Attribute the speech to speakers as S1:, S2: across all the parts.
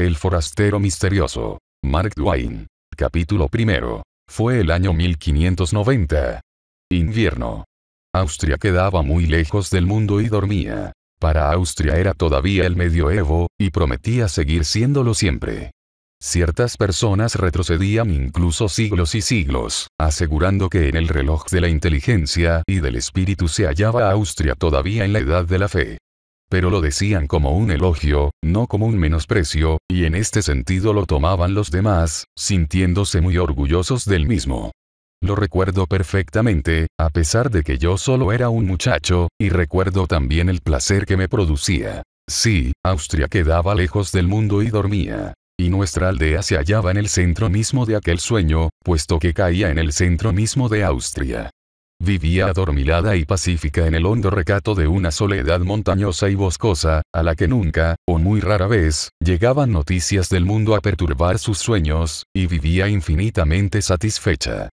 S1: El forastero misterioso. Mark Twain. Capítulo primero. Fue el año 1590. Invierno. Austria quedaba muy lejos del mundo y dormía. Para Austria era todavía el medioevo, y prometía seguir siéndolo siempre. Ciertas personas retrocedían incluso siglos y siglos, asegurando que en el reloj de la inteligencia y del espíritu se hallaba Austria todavía en la edad de la fe pero lo decían como un elogio, no como un menosprecio, y en este sentido lo tomaban los demás, sintiéndose muy orgullosos del mismo. Lo recuerdo perfectamente, a pesar de que yo solo era un muchacho, y recuerdo también el placer que me producía. Sí, Austria quedaba lejos del mundo y dormía. Y nuestra aldea se hallaba en el centro mismo de aquel sueño, puesto que caía en el centro mismo de Austria. Vivía adormilada y pacífica en el hondo recato de una soledad montañosa y boscosa, a la que nunca, o muy rara vez, llegaban noticias del mundo a perturbar sus sueños, y vivía infinitamente satisfecha.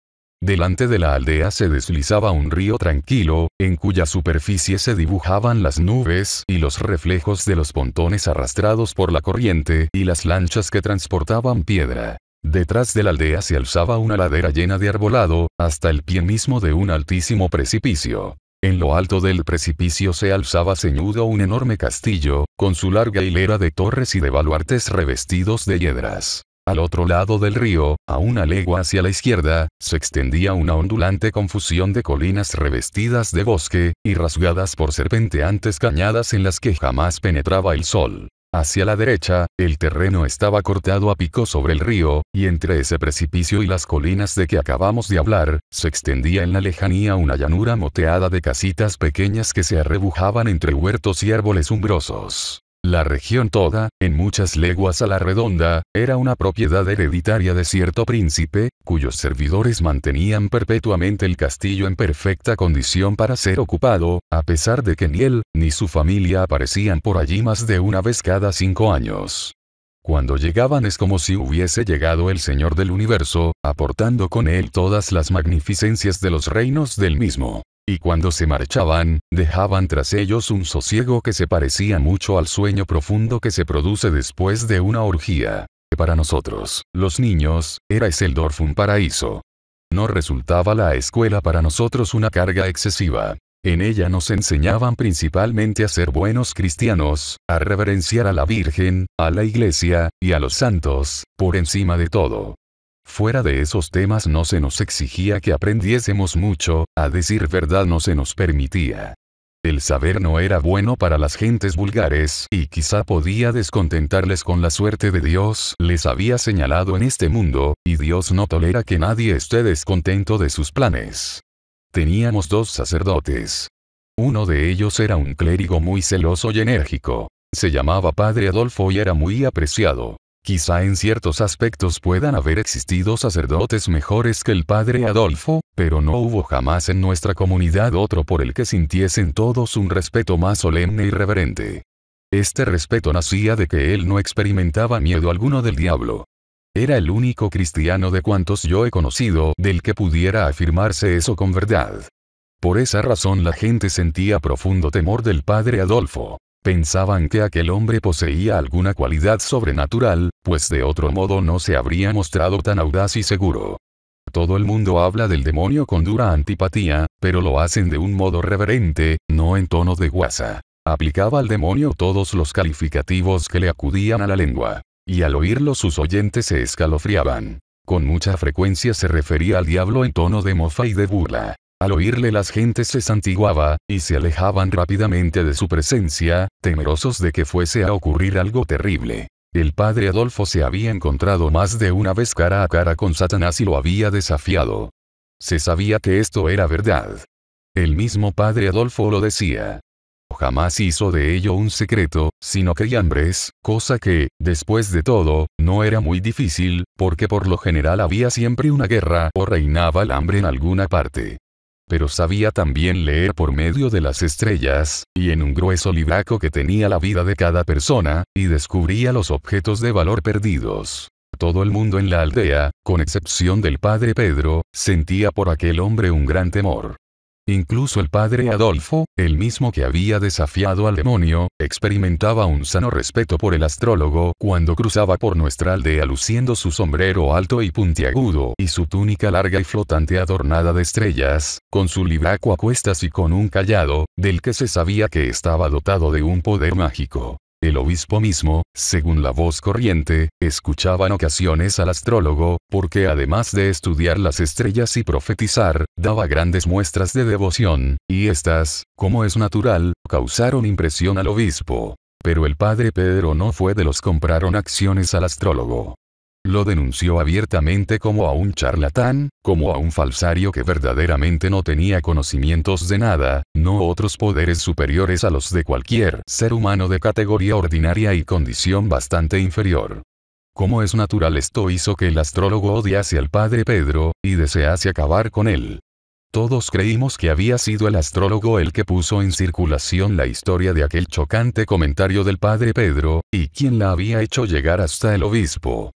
S1: Delante de la aldea se deslizaba un río tranquilo, en cuya superficie se dibujaban las nubes y los reflejos de los pontones arrastrados por la corriente y las lanchas que transportaban piedra. Detrás de la aldea se alzaba una ladera llena de arbolado, hasta el pie mismo de un altísimo precipicio. En lo alto del precipicio se alzaba ceñudo un enorme castillo, con su larga hilera de torres y de baluartes revestidos de hiedras. Al otro lado del río, a una legua hacia la izquierda, se extendía una ondulante confusión de colinas revestidas de bosque, y rasgadas por serpenteantes cañadas en las que jamás penetraba el sol. Hacia la derecha, el terreno estaba cortado a pico sobre el río, y entre ese precipicio y las colinas de que acabamos de hablar, se extendía en la lejanía una llanura moteada de casitas pequeñas que se arrebujaban entre huertos y árboles umbrosos. La región toda, en muchas leguas a la redonda, era una propiedad hereditaria de cierto príncipe, cuyos servidores mantenían perpetuamente el castillo en perfecta condición para ser ocupado, a pesar de que ni él, ni su familia aparecían por allí más de una vez cada cinco años. Cuando llegaban es como si hubiese llegado el Señor del Universo, aportando con él todas las magnificencias de los reinos del mismo. Y cuando se marchaban, dejaban tras ellos un sosiego que se parecía mucho al sueño profundo que se produce después de una orgía. Para nosotros, los niños, era Eseldorf un paraíso. No resultaba la escuela para nosotros una carga excesiva. En ella nos enseñaban principalmente a ser buenos cristianos, a reverenciar a la Virgen, a la Iglesia, y a los santos, por encima de todo. Fuera de esos temas no se nos exigía que aprendiésemos mucho, a decir verdad no se nos permitía. El saber no era bueno para las gentes vulgares, y quizá podía descontentarles con la suerte de Dios les había señalado en este mundo, y Dios no tolera que nadie esté descontento de sus planes. Teníamos dos sacerdotes. Uno de ellos era un clérigo muy celoso y enérgico. Se llamaba Padre Adolfo y era muy apreciado. Quizá en ciertos aspectos puedan haber existido sacerdotes mejores que el padre Adolfo, pero no hubo jamás en nuestra comunidad otro por el que sintiesen todos un respeto más solemne y reverente. Este respeto nacía de que él no experimentaba miedo alguno del diablo. Era el único cristiano de cuantos yo he conocido del que pudiera afirmarse eso con verdad. Por esa razón la gente sentía profundo temor del padre Adolfo. Pensaban que aquel hombre poseía alguna cualidad sobrenatural, pues de otro modo no se habría mostrado tan audaz y seguro. Todo el mundo habla del demonio con dura antipatía, pero lo hacen de un modo reverente, no en tono de guasa. Aplicaba al demonio todos los calificativos que le acudían a la lengua. Y al oírlo sus oyentes se escalofriaban. Con mucha frecuencia se refería al diablo en tono de mofa y de burla. Al oírle las gentes se santiguaba, y se alejaban rápidamente de su presencia, temerosos de que fuese a ocurrir algo terrible. El padre Adolfo se había encontrado más de una vez cara a cara con Satanás y lo había desafiado. Se sabía que esto era verdad. El mismo padre Adolfo lo decía. Jamás hizo de ello un secreto, sino que hambres, cosa que, después de todo, no era muy difícil, porque por lo general había siempre una guerra o reinaba el hambre en alguna parte pero sabía también leer por medio de las estrellas, y en un grueso libraco que tenía la vida de cada persona, y descubría los objetos de valor perdidos. Todo el mundo en la aldea, con excepción del padre Pedro, sentía por aquel hombre un gran temor. Incluso el padre Adolfo, el mismo que había desafiado al demonio, experimentaba un sano respeto por el astrólogo cuando cruzaba por nuestra aldea luciendo su sombrero alto y puntiagudo y su túnica larga y flotante adornada de estrellas, con su libraco a cuestas y con un callado, del que se sabía que estaba dotado de un poder mágico. El obispo mismo, según la voz corriente, escuchaba en ocasiones al astrólogo, porque además de estudiar las estrellas y profetizar, daba grandes muestras de devoción, y estas, como es natural, causaron impresión al obispo. Pero el padre Pedro no fue de los compraron acciones al astrólogo. Lo denunció abiertamente como a un charlatán, como a un falsario que verdaderamente no tenía conocimientos de nada, no otros poderes superiores a los de cualquier ser humano de categoría ordinaria y condición bastante inferior. Como es natural esto hizo que el astrólogo odiase al padre Pedro, y desease acabar con él. Todos creímos que había sido el astrólogo el que puso en circulación la historia de aquel chocante comentario del padre Pedro, y quien la había hecho llegar hasta el obispo.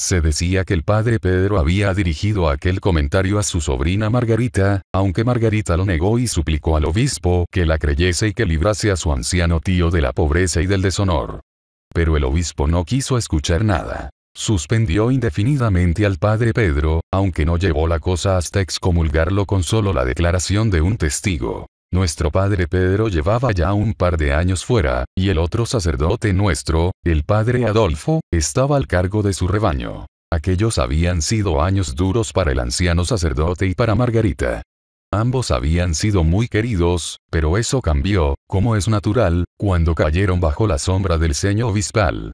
S1: Se decía que el padre Pedro había dirigido aquel comentario a su sobrina Margarita, aunque Margarita lo negó y suplicó al obispo que la creyese y que librase a su anciano tío de la pobreza y del deshonor. Pero el obispo no quiso escuchar nada. Suspendió indefinidamente al padre Pedro, aunque no llevó la cosa hasta excomulgarlo con solo la declaración de un testigo. Nuestro padre Pedro llevaba ya un par de años fuera, y el otro sacerdote nuestro, el padre Adolfo, estaba al cargo de su rebaño. Aquellos habían sido años duros para el anciano sacerdote y para Margarita. Ambos habían sido muy queridos, pero eso cambió, como es natural, cuando cayeron bajo la sombra del señor obispal.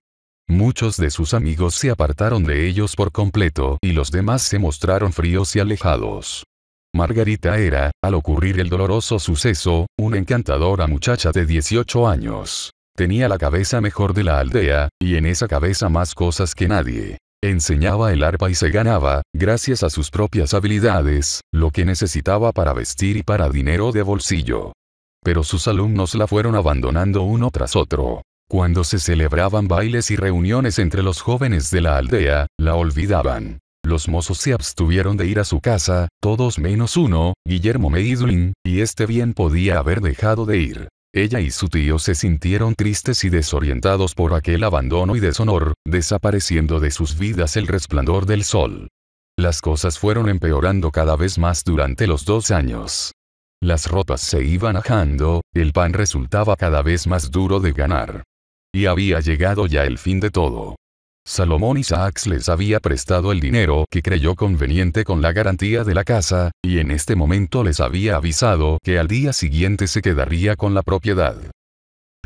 S1: Muchos de sus amigos se apartaron de ellos por completo y los demás se mostraron fríos y alejados. Margarita era, al ocurrir el doloroso suceso, una encantadora muchacha de 18 años. Tenía la cabeza mejor de la aldea, y en esa cabeza más cosas que nadie. Enseñaba el arpa y se ganaba, gracias a sus propias habilidades, lo que necesitaba para vestir y para dinero de bolsillo. Pero sus alumnos la fueron abandonando uno tras otro. Cuando se celebraban bailes y reuniones entre los jóvenes de la aldea, la olvidaban. Los mozos se abstuvieron de ir a su casa, todos menos uno, Guillermo Meidlin, y este bien podía haber dejado de ir. Ella y su tío se sintieron tristes y desorientados por aquel abandono y deshonor, desapareciendo de sus vidas el resplandor del sol. Las cosas fueron empeorando cada vez más durante los dos años. Las ropas se iban ajando, el pan resultaba cada vez más duro de ganar. Y había llegado ya el fin de todo. Salomón Isaacs les había prestado el dinero que creyó conveniente con la garantía de la casa, y en este momento les había avisado que al día siguiente se quedaría con la propiedad.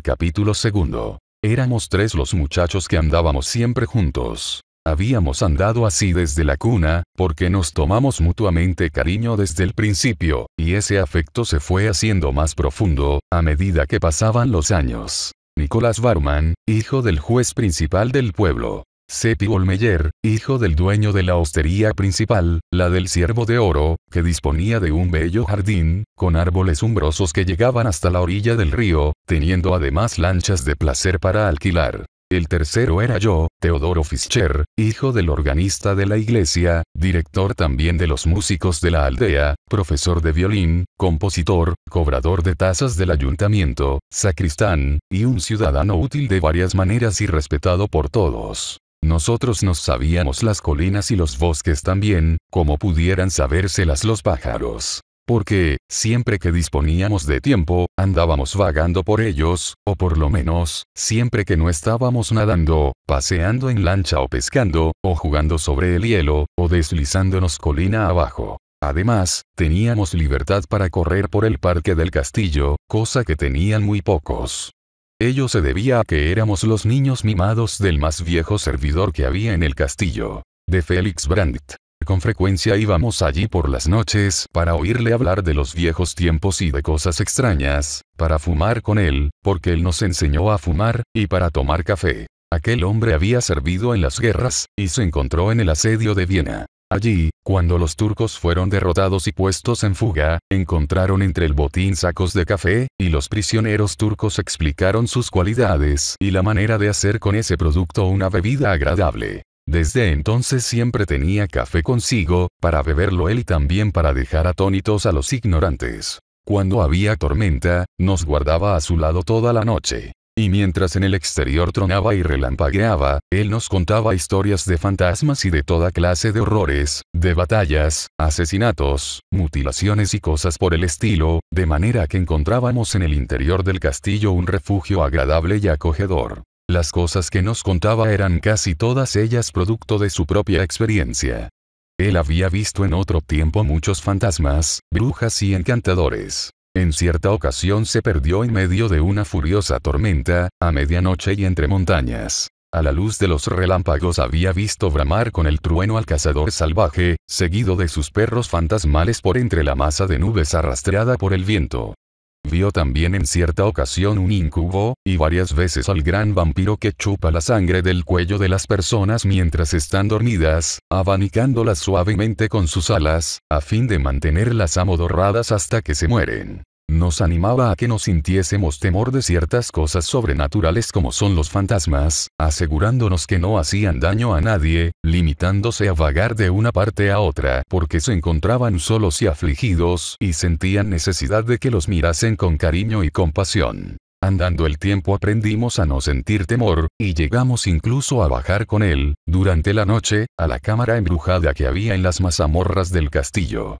S1: Capítulo 2. Éramos tres los muchachos que andábamos siempre juntos. Habíamos andado así desde la cuna, porque nos tomamos mutuamente cariño desde el principio, y ese afecto se fue haciendo más profundo, a medida que pasaban los años. Nicolás Barman, hijo del juez principal del pueblo, Sepi Olmeyer, hijo del dueño de la hostería principal, la del Ciervo de Oro, que disponía de un bello jardín, con árboles umbrosos que llegaban hasta la orilla del río, teniendo además lanchas de placer para alquilar. El tercero era yo, Teodoro Fischer, hijo del organista de la iglesia, director también de los músicos de la aldea, profesor de violín, compositor, cobrador de tasas del ayuntamiento, sacristán, y un ciudadano útil de varias maneras y respetado por todos. Nosotros nos sabíamos las colinas y los bosques también, como pudieran sabérselas los pájaros. Porque, siempre que disponíamos de tiempo, andábamos vagando por ellos, o por lo menos, siempre que no estábamos nadando, paseando en lancha o pescando, o jugando sobre el hielo, o deslizándonos colina abajo. Además, teníamos libertad para correr por el parque del castillo, cosa que tenían muy pocos. Ello se debía a que éramos los niños mimados del más viejo servidor que había en el castillo, de Félix Brandt. Con frecuencia íbamos allí por las noches para oírle hablar de los viejos tiempos y de cosas extrañas, para fumar con él, porque él nos enseñó a fumar, y para tomar café. Aquel hombre había servido en las guerras, y se encontró en el asedio de Viena. Allí, cuando los turcos fueron derrotados y puestos en fuga, encontraron entre el botín sacos de café, y los prisioneros turcos explicaron sus cualidades y la manera de hacer con ese producto una bebida agradable. Desde entonces siempre tenía café consigo, para beberlo él y también para dejar atónitos a los ignorantes. Cuando había tormenta, nos guardaba a su lado toda la noche y mientras en el exterior tronaba y relampagueaba, él nos contaba historias de fantasmas y de toda clase de horrores, de batallas, asesinatos, mutilaciones y cosas por el estilo, de manera que encontrábamos en el interior del castillo un refugio agradable y acogedor. Las cosas que nos contaba eran casi todas ellas producto de su propia experiencia. Él había visto en otro tiempo muchos fantasmas, brujas y encantadores. En cierta ocasión se perdió en medio de una furiosa tormenta, a medianoche y entre montañas. A la luz de los relámpagos había visto bramar con el trueno al cazador salvaje, seguido de sus perros fantasmales por entre la masa de nubes arrastrada por el viento. Vio también en cierta ocasión un incubo, y varias veces al gran vampiro que chupa la sangre del cuello de las personas mientras están dormidas, abanicándolas suavemente con sus alas, a fin de mantenerlas amodorradas hasta que se mueren nos animaba a que no sintiésemos temor de ciertas cosas sobrenaturales como son los fantasmas, asegurándonos que no hacían daño a nadie, limitándose a vagar de una parte a otra porque se encontraban solos y afligidos y sentían necesidad de que los mirasen con cariño y compasión. Andando el tiempo aprendimos a no sentir temor, y llegamos incluso a bajar con él, durante la noche, a la cámara embrujada que había en las mazamorras del castillo.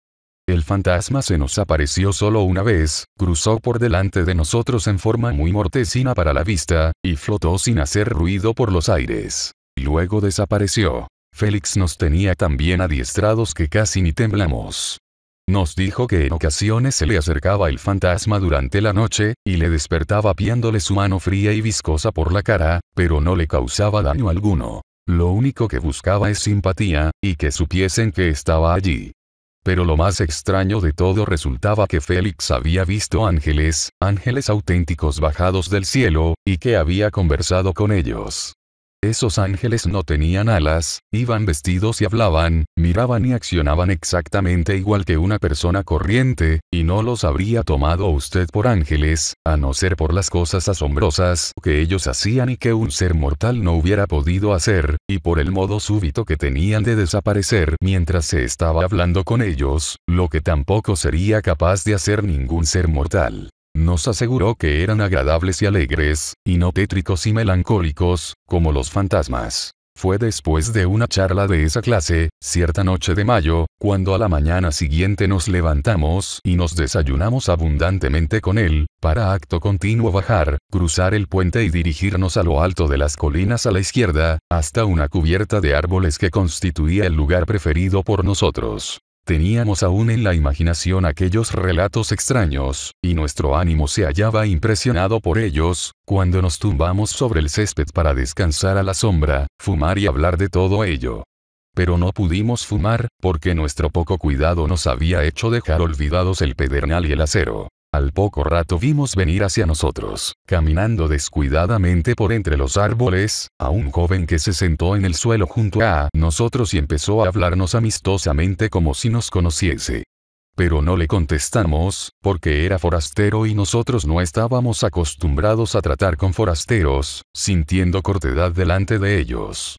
S1: El fantasma se nos apareció solo una vez, cruzó por delante de nosotros en forma muy mortecina para la vista, y flotó sin hacer ruido por los aires. Luego desapareció. Félix nos tenía tan bien adiestrados que casi ni temblamos. Nos dijo que en ocasiones se le acercaba el fantasma durante la noche, y le despertaba piándole su mano fría y viscosa por la cara, pero no le causaba daño alguno. Lo único que buscaba es simpatía, y que supiesen que estaba allí. Pero lo más extraño de todo resultaba que Félix había visto ángeles, ángeles auténticos bajados del cielo, y que había conversado con ellos. Esos ángeles no tenían alas, iban vestidos y hablaban, miraban y accionaban exactamente igual que una persona corriente, y no los habría tomado usted por ángeles, a no ser por las cosas asombrosas que ellos hacían y que un ser mortal no hubiera podido hacer, y por el modo súbito que tenían de desaparecer mientras se estaba hablando con ellos, lo que tampoco sería capaz de hacer ningún ser mortal. Nos aseguró que eran agradables y alegres, y no tétricos y melancólicos, como los fantasmas. Fue después de una charla de esa clase, cierta noche de mayo, cuando a la mañana siguiente nos levantamos y nos desayunamos abundantemente con él, para acto continuo bajar, cruzar el puente y dirigirnos a lo alto de las colinas a la izquierda, hasta una cubierta de árboles que constituía el lugar preferido por nosotros. Teníamos aún en la imaginación aquellos relatos extraños, y nuestro ánimo se hallaba impresionado por ellos, cuando nos tumbamos sobre el césped para descansar a la sombra, fumar y hablar de todo ello. Pero no pudimos fumar, porque nuestro poco cuidado nos había hecho dejar olvidados el pedernal y el acero. Al poco rato vimos venir hacia nosotros, caminando descuidadamente por entre los árboles, a un joven que se sentó en el suelo junto a nosotros y empezó a hablarnos amistosamente como si nos conociese. Pero no le contestamos, porque era forastero y nosotros no estábamos acostumbrados a tratar con forasteros, sintiendo cortedad delante de ellos.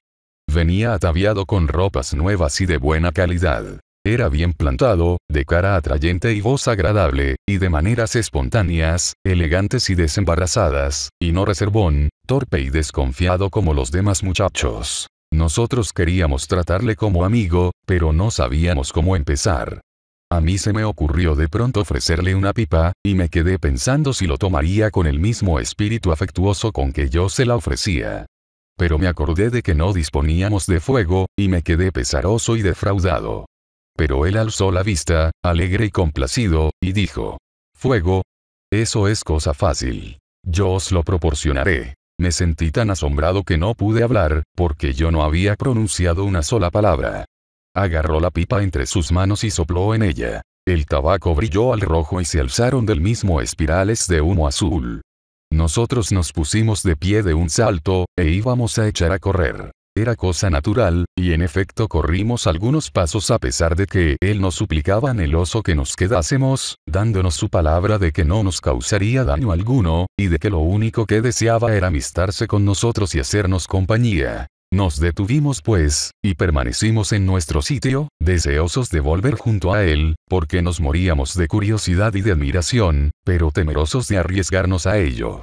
S1: Venía ataviado con ropas nuevas y de buena calidad. Era bien plantado, de cara atrayente y voz agradable, y de maneras espontáneas, elegantes y desembarazadas, y no reservón, torpe y desconfiado como los demás muchachos. Nosotros queríamos tratarle como amigo, pero no sabíamos cómo empezar. A mí se me ocurrió de pronto ofrecerle una pipa, y me quedé pensando si lo tomaría con el mismo espíritu afectuoso con que yo se la ofrecía. Pero me acordé de que no disponíamos de fuego, y me quedé pesaroso y defraudado. Pero él alzó la vista, alegre y complacido, y dijo, ¿Fuego? Eso es cosa fácil. Yo os lo proporcionaré. Me sentí tan asombrado que no pude hablar, porque yo no había pronunciado una sola palabra. Agarró la pipa entre sus manos y sopló en ella. El tabaco brilló al rojo y se alzaron del mismo espirales de humo azul. Nosotros nos pusimos de pie de un salto, e íbamos a echar a correr era cosa natural, y en efecto corrimos algunos pasos a pesar de que él nos suplicaba el oso que nos quedásemos, dándonos su palabra de que no nos causaría daño alguno, y de que lo único que deseaba era amistarse con nosotros y hacernos compañía. Nos detuvimos pues, y permanecimos en nuestro sitio, deseosos de volver junto a él, porque nos moríamos de curiosidad y de admiración, pero temerosos de arriesgarnos a ello.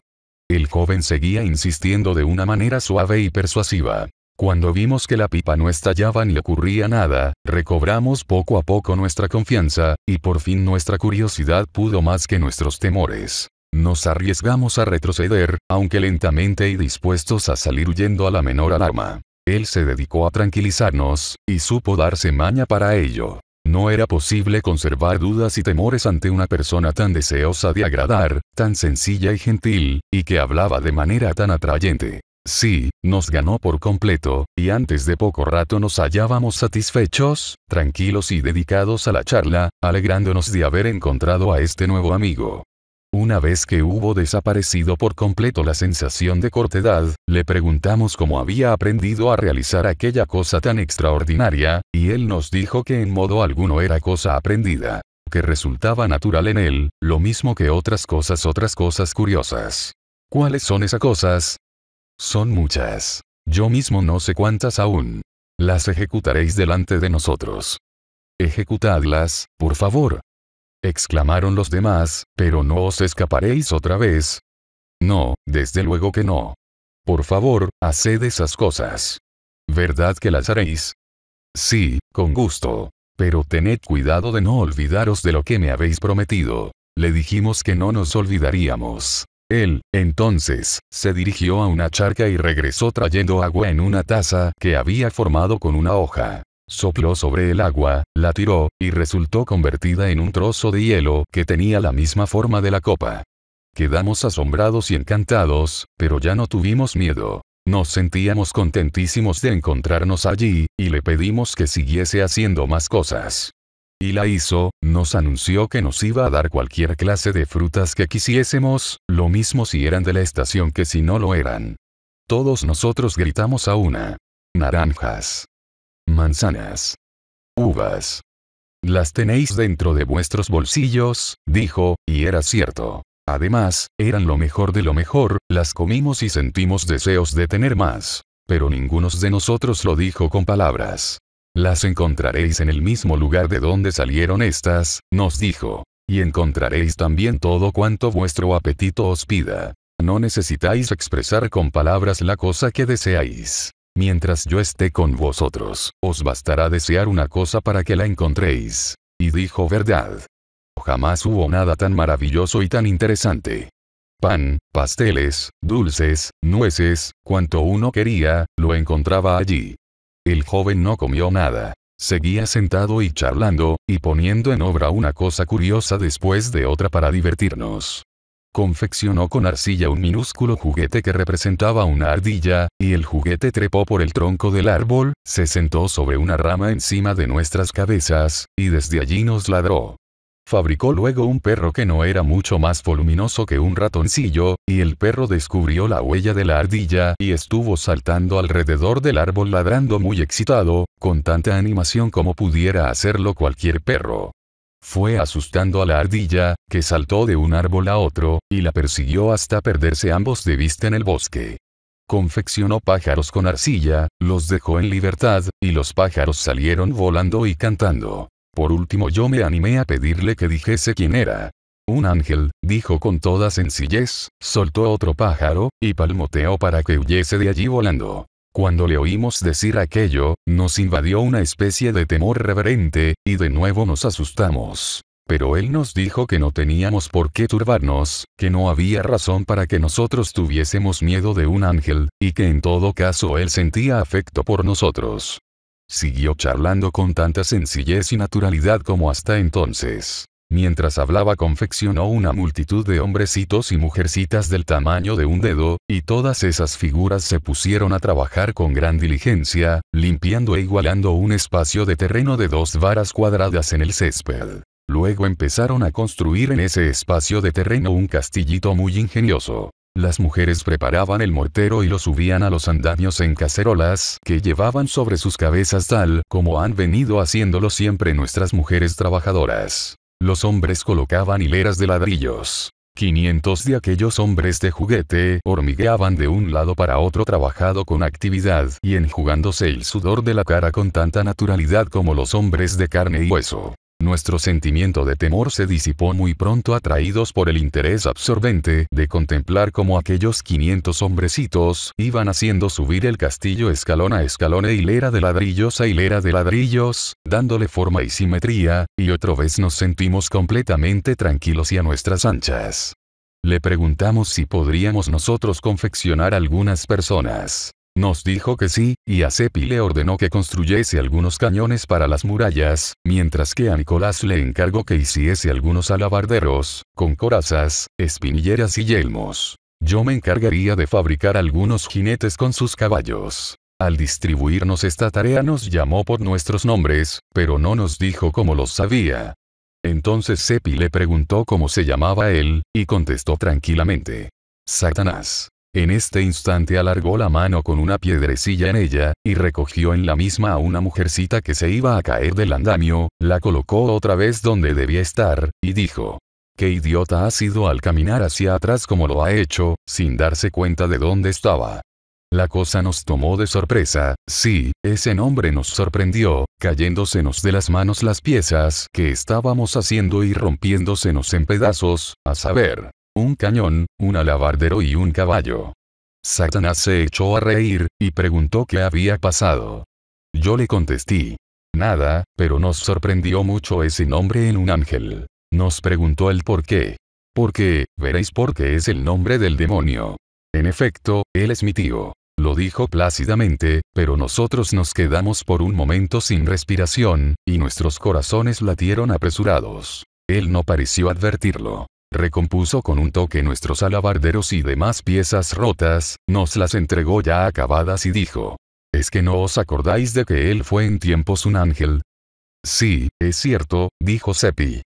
S1: El joven seguía insistiendo de una manera suave y persuasiva. Cuando vimos que la pipa no estallaba ni ocurría nada, recobramos poco a poco nuestra confianza, y por fin nuestra curiosidad pudo más que nuestros temores. Nos arriesgamos a retroceder, aunque lentamente y dispuestos a salir huyendo a la menor alarma. Él se dedicó a tranquilizarnos, y supo darse maña para ello. No era posible conservar dudas y temores ante una persona tan deseosa de agradar, tan sencilla y gentil, y que hablaba de manera tan atrayente. Sí, nos ganó por completo, y antes de poco rato nos hallábamos satisfechos, tranquilos y dedicados a la charla, alegrándonos de haber encontrado a este nuevo amigo. Una vez que hubo desaparecido por completo la sensación de cortedad, le preguntamos cómo había aprendido a realizar aquella cosa tan extraordinaria, y él nos dijo que en modo alguno era cosa aprendida, que resultaba natural en él, lo mismo que otras cosas, otras cosas curiosas. ¿Cuáles son esas cosas? Son muchas. Yo mismo no sé cuántas aún. Las ejecutaréis delante de nosotros. Ejecutadlas, por favor. Exclamaron los demás, pero no os escaparéis otra vez. No, desde luego que no. Por favor, haced esas cosas. ¿Verdad que las haréis? Sí, con gusto. Pero tened cuidado de no olvidaros de lo que me habéis prometido. Le dijimos que no nos olvidaríamos. Él, entonces, se dirigió a una charca y regresó trayendo agua en una taza que había formado con una hoja. Sopló sobre el agua, la tiró, y resultó convertida en un trozo de hielo que tenía la misma forma de la copa. Quedamos asombrados y encantados, pero ya no tuvimos miedo. Nos sentíamos contentísimos de encontrarnos allí, y le pedimos que siguiese haciendo más cosas y la hizo, nos anunció que nos iba a dar cualquier clase de frutas que quisiésemos, lo mismo si eran de la estación que si no lo eran. Todos nosotros gritamos a una. Naranjas. Manzanas. Uvas. Las tenéis dentro de vuestros bolsillos, dijo, y era cierto. Además, eran lo mejor de lo mejor, las comimos y sentimos deseos de tener más. Pero ninguno de nosotros lo dijo con palabras. Las encontraréis en el mismo lugar de donde salieron estas, nos dijo. Y encontraréis también todo cuanto vuestro apetito os pida. No necesitáis expresar con palabras la cosa que deseáis. Mientras yo esté con vosotros, os bastará desear una cosa para que la encontréis. Y dijo verdad. Jamás hubo nada tan maravilloso y tan interesante. Pan, pasteles, dulces, nueces, cuanto uno quería, lo encontraba allí. El joven no comió nada. Seguía sentado y charlando, y poniendo en obra una cosa curiosa después de otra para divertirnos. Confeccionó con arcilla un minúsculo juguete que representaba una ardilla, y el juguete trepó por el tronco del árbol, se sentó sobre una rama encima de nuestras cabezas, y desde allí nos ladró. Fabricó luego un perro que no era mucho más voluminoso que un ratoncillo, y el perro descubrió la huella de la ardilla y estuvo saltando alrededor del árbol ladrando muy excitado, con tanta animación como pudiera hacerlo cualquier perro. Fue asustando a la ardilla, que saltó de un árbol a otro, y la persiguió hasta perderse ambos de vista en el bosque. Confeccionó pájaros con arcilla, los dejó en libertad, y los pájaros salieron volando y cantando. Por último yo me animé a pedirle que dijese quién era. Un ángel, dijo con toda sencillez, soltó otro pájaro, y palmoteó para que huyese de allí volando. Cuando le oímos decir aquello, nos invadió una especie de temor reverente, y de nuevo nos asustamos. Pero él nos dijo que no teníamos por qué turbarnos, que no había razón para que nosotros tuviésemos miedo de un ángel, y que en todo caso él sentía afecto por nosotros. Siguió charlando con tanta sencillez y naturalidad como hasta entonces. Mientras hablaba confeccionó una multitud de hombrecitos y mujercitas del tamaño de un dedo, y todas esas figuras se pusieron a trabajar con gran diligencia, limpiando e igualando un espacio de terreno de dos varas cuadradas en el césped. Luego empezaron a construir en ese espacio de terreno un castillito muy ingenioso. Las mujeres preparaban el mortero y lo subían a los andamios en cacerolas que llevaban sobre sus cabezas tal como han venido haciéndolo siempre nuestras mujeres trabajadoras. Los hombres colocaban hileras de ladrillos. 500 de aquellos hombres de juguete hormigueaban de un lado para otro trabajado con actividad y enjugándose el sudor de la cara con tanta naturalidad como los hombres de carne y hueso. Nuestro sentimiento de temor se disipó muy pronto atraídos por el interés absorbente de contemplar cómo aquellos 500 hombrecitos iban haciendo subir el castillo escalón a escalón e hilera de ladrillos a hilera de ladrillos, dándole forma y simetría, y otra vez nos sentimos completamente tranquilos y a nuestras anchas. Le preguntamos si podríamos nosotros confeccionar algunas personas. Nos dijo que sí, y a sepi le ordenó que construyese algunos cañones para las murallas, mientras que a Nicolás le encargó que hiciese algunos alabarderos, con corazas, espinilleras y yelmos. Yo me encargaría de fabricar algunos jinetes con sus caballos. Al distribuirnos esta tarea nos llamó por nuestros nombres, pero no nos dijo cómo los sabía. Entonces sepi le preguntó cómo se llamaba él, y contestó tranquilamente. Satanás. En este instante alargó la mano con una piedrecilla en ella, y recogió en la misma a una mujercita que se iba a caer del andamio, la colocó otra vez donde debía estar, y dijo, qué idiota ha sido al caminar hacia atrás como lo ha hecho, sin darse cuenta de dónde estaba. La cosa nos tomó de sorpresa, sí, ese nombre nos sorprendió, cayéndosenos de las manos las piezas que estábamos haciendo y rompiéndosenos en pedazos, a saber, un cañón, un alabardero y un caballo. Satanás se echó a reír, y preguntó qué había pasado. Yo le contesté. Nada, pero nos sorprendió mucho ese nombre en un ángel. Nos preguntó el por qué. Porque, veréis por qué es el nombre del demonio. En efecto, él es mi tío. Lo dijo plácidamente, pero nosotros nos quedamos por un momento sin respiración, y nuestros corazones latieron apresurados. Él no pareció advertirlo. Recompuso con un toque nuestros alabarderos y demás piezas rotas, nos las entregó ya acabadas y dijo, ¿es que no os acordáis de que él fue en tiempos un ángel? Sí, es cierto, dijo Seppi.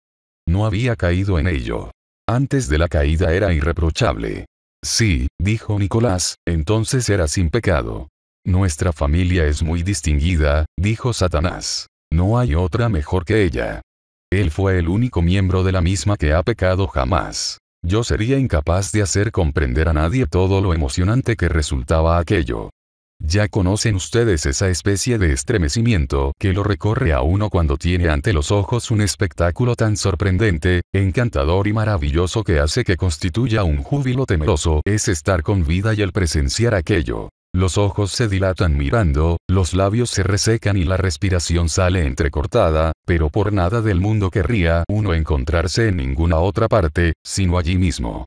S1: No había caído en ello. Antes de la caída era irreprochable. Sí, dijo Nicolás, entonces era sin pecado. Nuestra familia es muy distinguida, dijo Satanás. No hay otra mejor que ella. Él fue el único miembro de la misma que ha pecado jamás. Yo sería incapaz de hacer comprender a nadie todo lo emocionante que resultaba aquello. Ya conocen ustedes esa especie de estremecimiento que lo recorre a uno cuando tiene ante los ojos un espectáculo tan sorprendente, encantador y maravilloso que hace que constituya un júbilo temeroso es estar con vida y el presenciar aquello los ojos se dilatan mirando, los labios se resecan y la respiración sale entrecortada, pero por nada del mundo querría uno encontrarse en ninguna otra parte, sino allí mismo.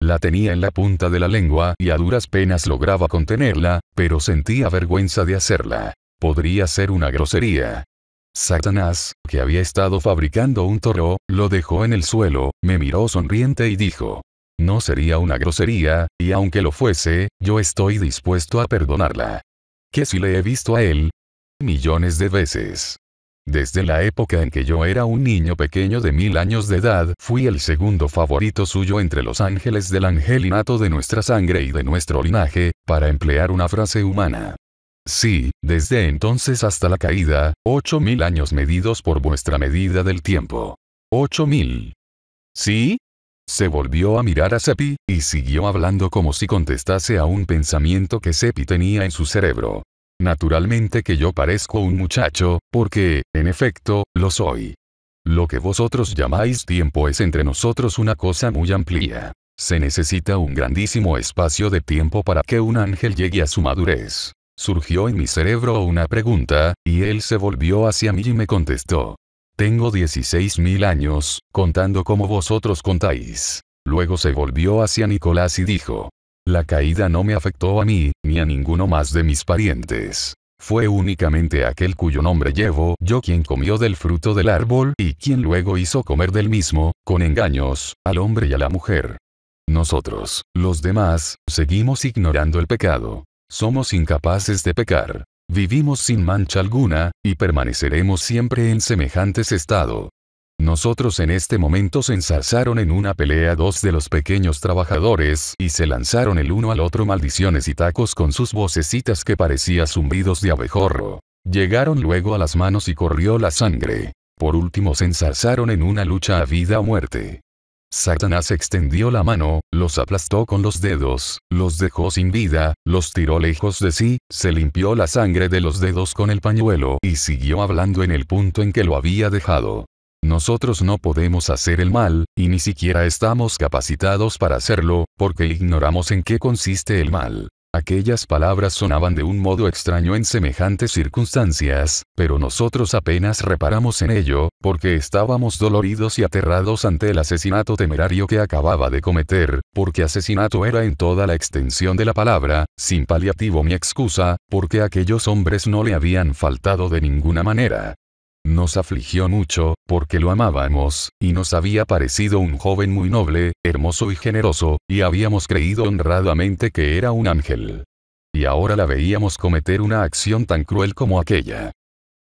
S1: La tenía en la punta de la lengua y a duras penas lograba contenerla, pero sentía vergüenza de hacerla. Podría ser una grosería. Satanás, que había estado fabricando un toro, lo dejó en el suelo, me miró sonriente y dijo, no sería una grosería, y aunque lo fuese, yo estoy dispuesto a perdonarla. Que si le he visto a él, millones de veces. Desde la época en que yo era un niño pequeño de mil años de edad, fui el segundo favorito suyo entre los ángeles del angelinato de nuestra sangre y de nuestro linaje, para emplear una frase humana. Sí, desde entonces hasta la caída, ocho mil años medidos por vuestra medida del tiempo. Ocho mil. ¿Sí? Se volvió a mirar a Seppi, y siguió hablando como si contestase a un pensamiento que Seppi tenía en su cerebro. Naturalmente que yo parezco un muchacho, porque, en efecto, lo soy. Lo que vosotros llamáis tiempo es entre nosotros una cosa muy amplia. Se necesita un grandísimo espacio de tiempo para que un ángel llegue a su madurez. Surgió en mi cerebro una pregunta, y él se volvió hacia mí y me contestó. Tengo 16.000 años, contando como vosotros contáis. Luego se volvió hacia Nicolás y dijo, la caída no me afectó a mí, ni a ninguno más de mis parientes. Fue únicamente aquel cuyo nombre llevo yo quien comió del fruto del árbol y quien luego hizo comer del mismo, con engaños, al hombre y a la mujer. Nosotros, los demás, seguimos ignorando el pecado. Somos incapaces de pecar. Vivimos sin mancha alguna, y permaneceremos siempre en semejantes estado. Nosotros en este momento se ensalzaron en una pelea dos de los pequeños trabajadores y se lanzaron el uno al otro maldiciones y tacos con sus vocecitas que parecía zumbidos de abejorro. Llegaron luego a las manos y corrió la sangre. Por último se ensalzaron en una lucha a vida o muerte. Satanás extendió la mano, los aplastó con los dedos, los dejó sin vida, los tiró lejos de sí, se limpió la sangre de los dedos con el pañuelo y siguió hablando en el punto en que lo había dejado. Nosotros no podemos hacer el mal, y ni siquiera estamos capacitados para hacerlo, porque ignoramos en qué consiste el mal. Aquellas palabras sonaban de un modo extraño en semejantes circunstancias, pero nosotros apenas reparamos en ello, porque estábamos doloridos y aterrados ante el asesinato temerario que acababa de cometer, porque asesinato era en toda la extensión de la palabra, sin paliativo ni excusa, porque aquellos hombres no le habían faltado de ninguna manera. Nos afligió mucho, porque lo amábamos, y nos había parecido un joven muy noble, hermoso y generoso, y habíamos creído honradamente que era un ángel. Y ahora la veíamos cometer una acción tan cruel como aquella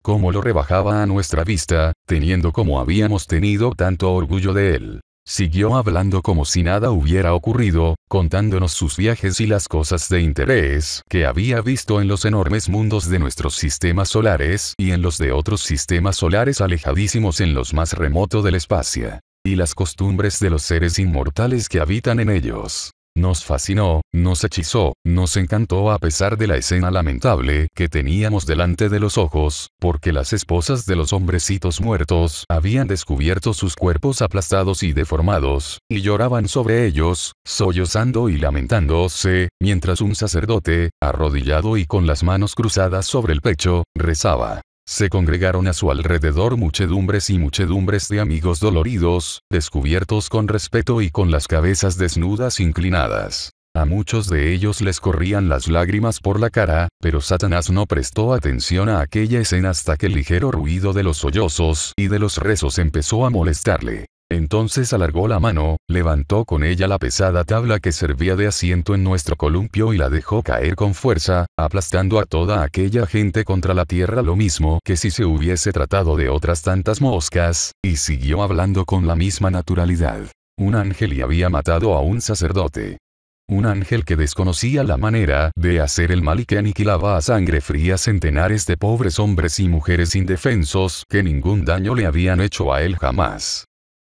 S1: cómo lo rebajaba a nuestra vista, teniendo como habíamos tenido tanto orgullo de él. Siguió hablando como si nada hubiera ocurrido, contándonos sus viajes y las cosas de interés que había visto en los enormes mundos de nuestros sistemas solares y en los de otros sistemas solares alejadísimos en los más remoto del espacio. Y las costumbres de los seres inmortales que habitan en ellos. Nos fascinó, nos hechizó, nos encantó a pesar de la escena lamentable que teníamos delante de los ojos, porque las esposas de los hombrecitos muertos habían descubierto sus cuerpos aplastados y deformados, y lloraban sobre ellos, sollozando y lamentándose, mientras un sacerdote, arrodillado y con las manos cruzadas sobre el pecho, rezaba. Se congregaron a su alrededor muchedumbres y muchedumbres de amigos doloridos, descubiertos con respeto y con las cabezas desnudas inclinadas. A muchos de ellos les corrían las lágrimas por la cara, pero Satanás no prestó atención a aquella escena hasta que el ligero ruido de los sollozos y de los rezos empezó a molestarle. Entonces alargó la mano, levantó con ella la pesada tabla que servía de asiento en nuestro columpio y la dejó caer con fuerza, aplastando a toda aquella gente contra la tierra lo mismo que si se hubiese tratado de otras tantas moscas, y siguió hablando con la misma naturalidad. Un ángel y había matado a un sacerdote. Un ángel que desconocía la manera de hacer el mal y que aniquilaba a sangre fría centenares de pobres hombres y mujeres indefensos que ningún daño le habían hecho a él jamás.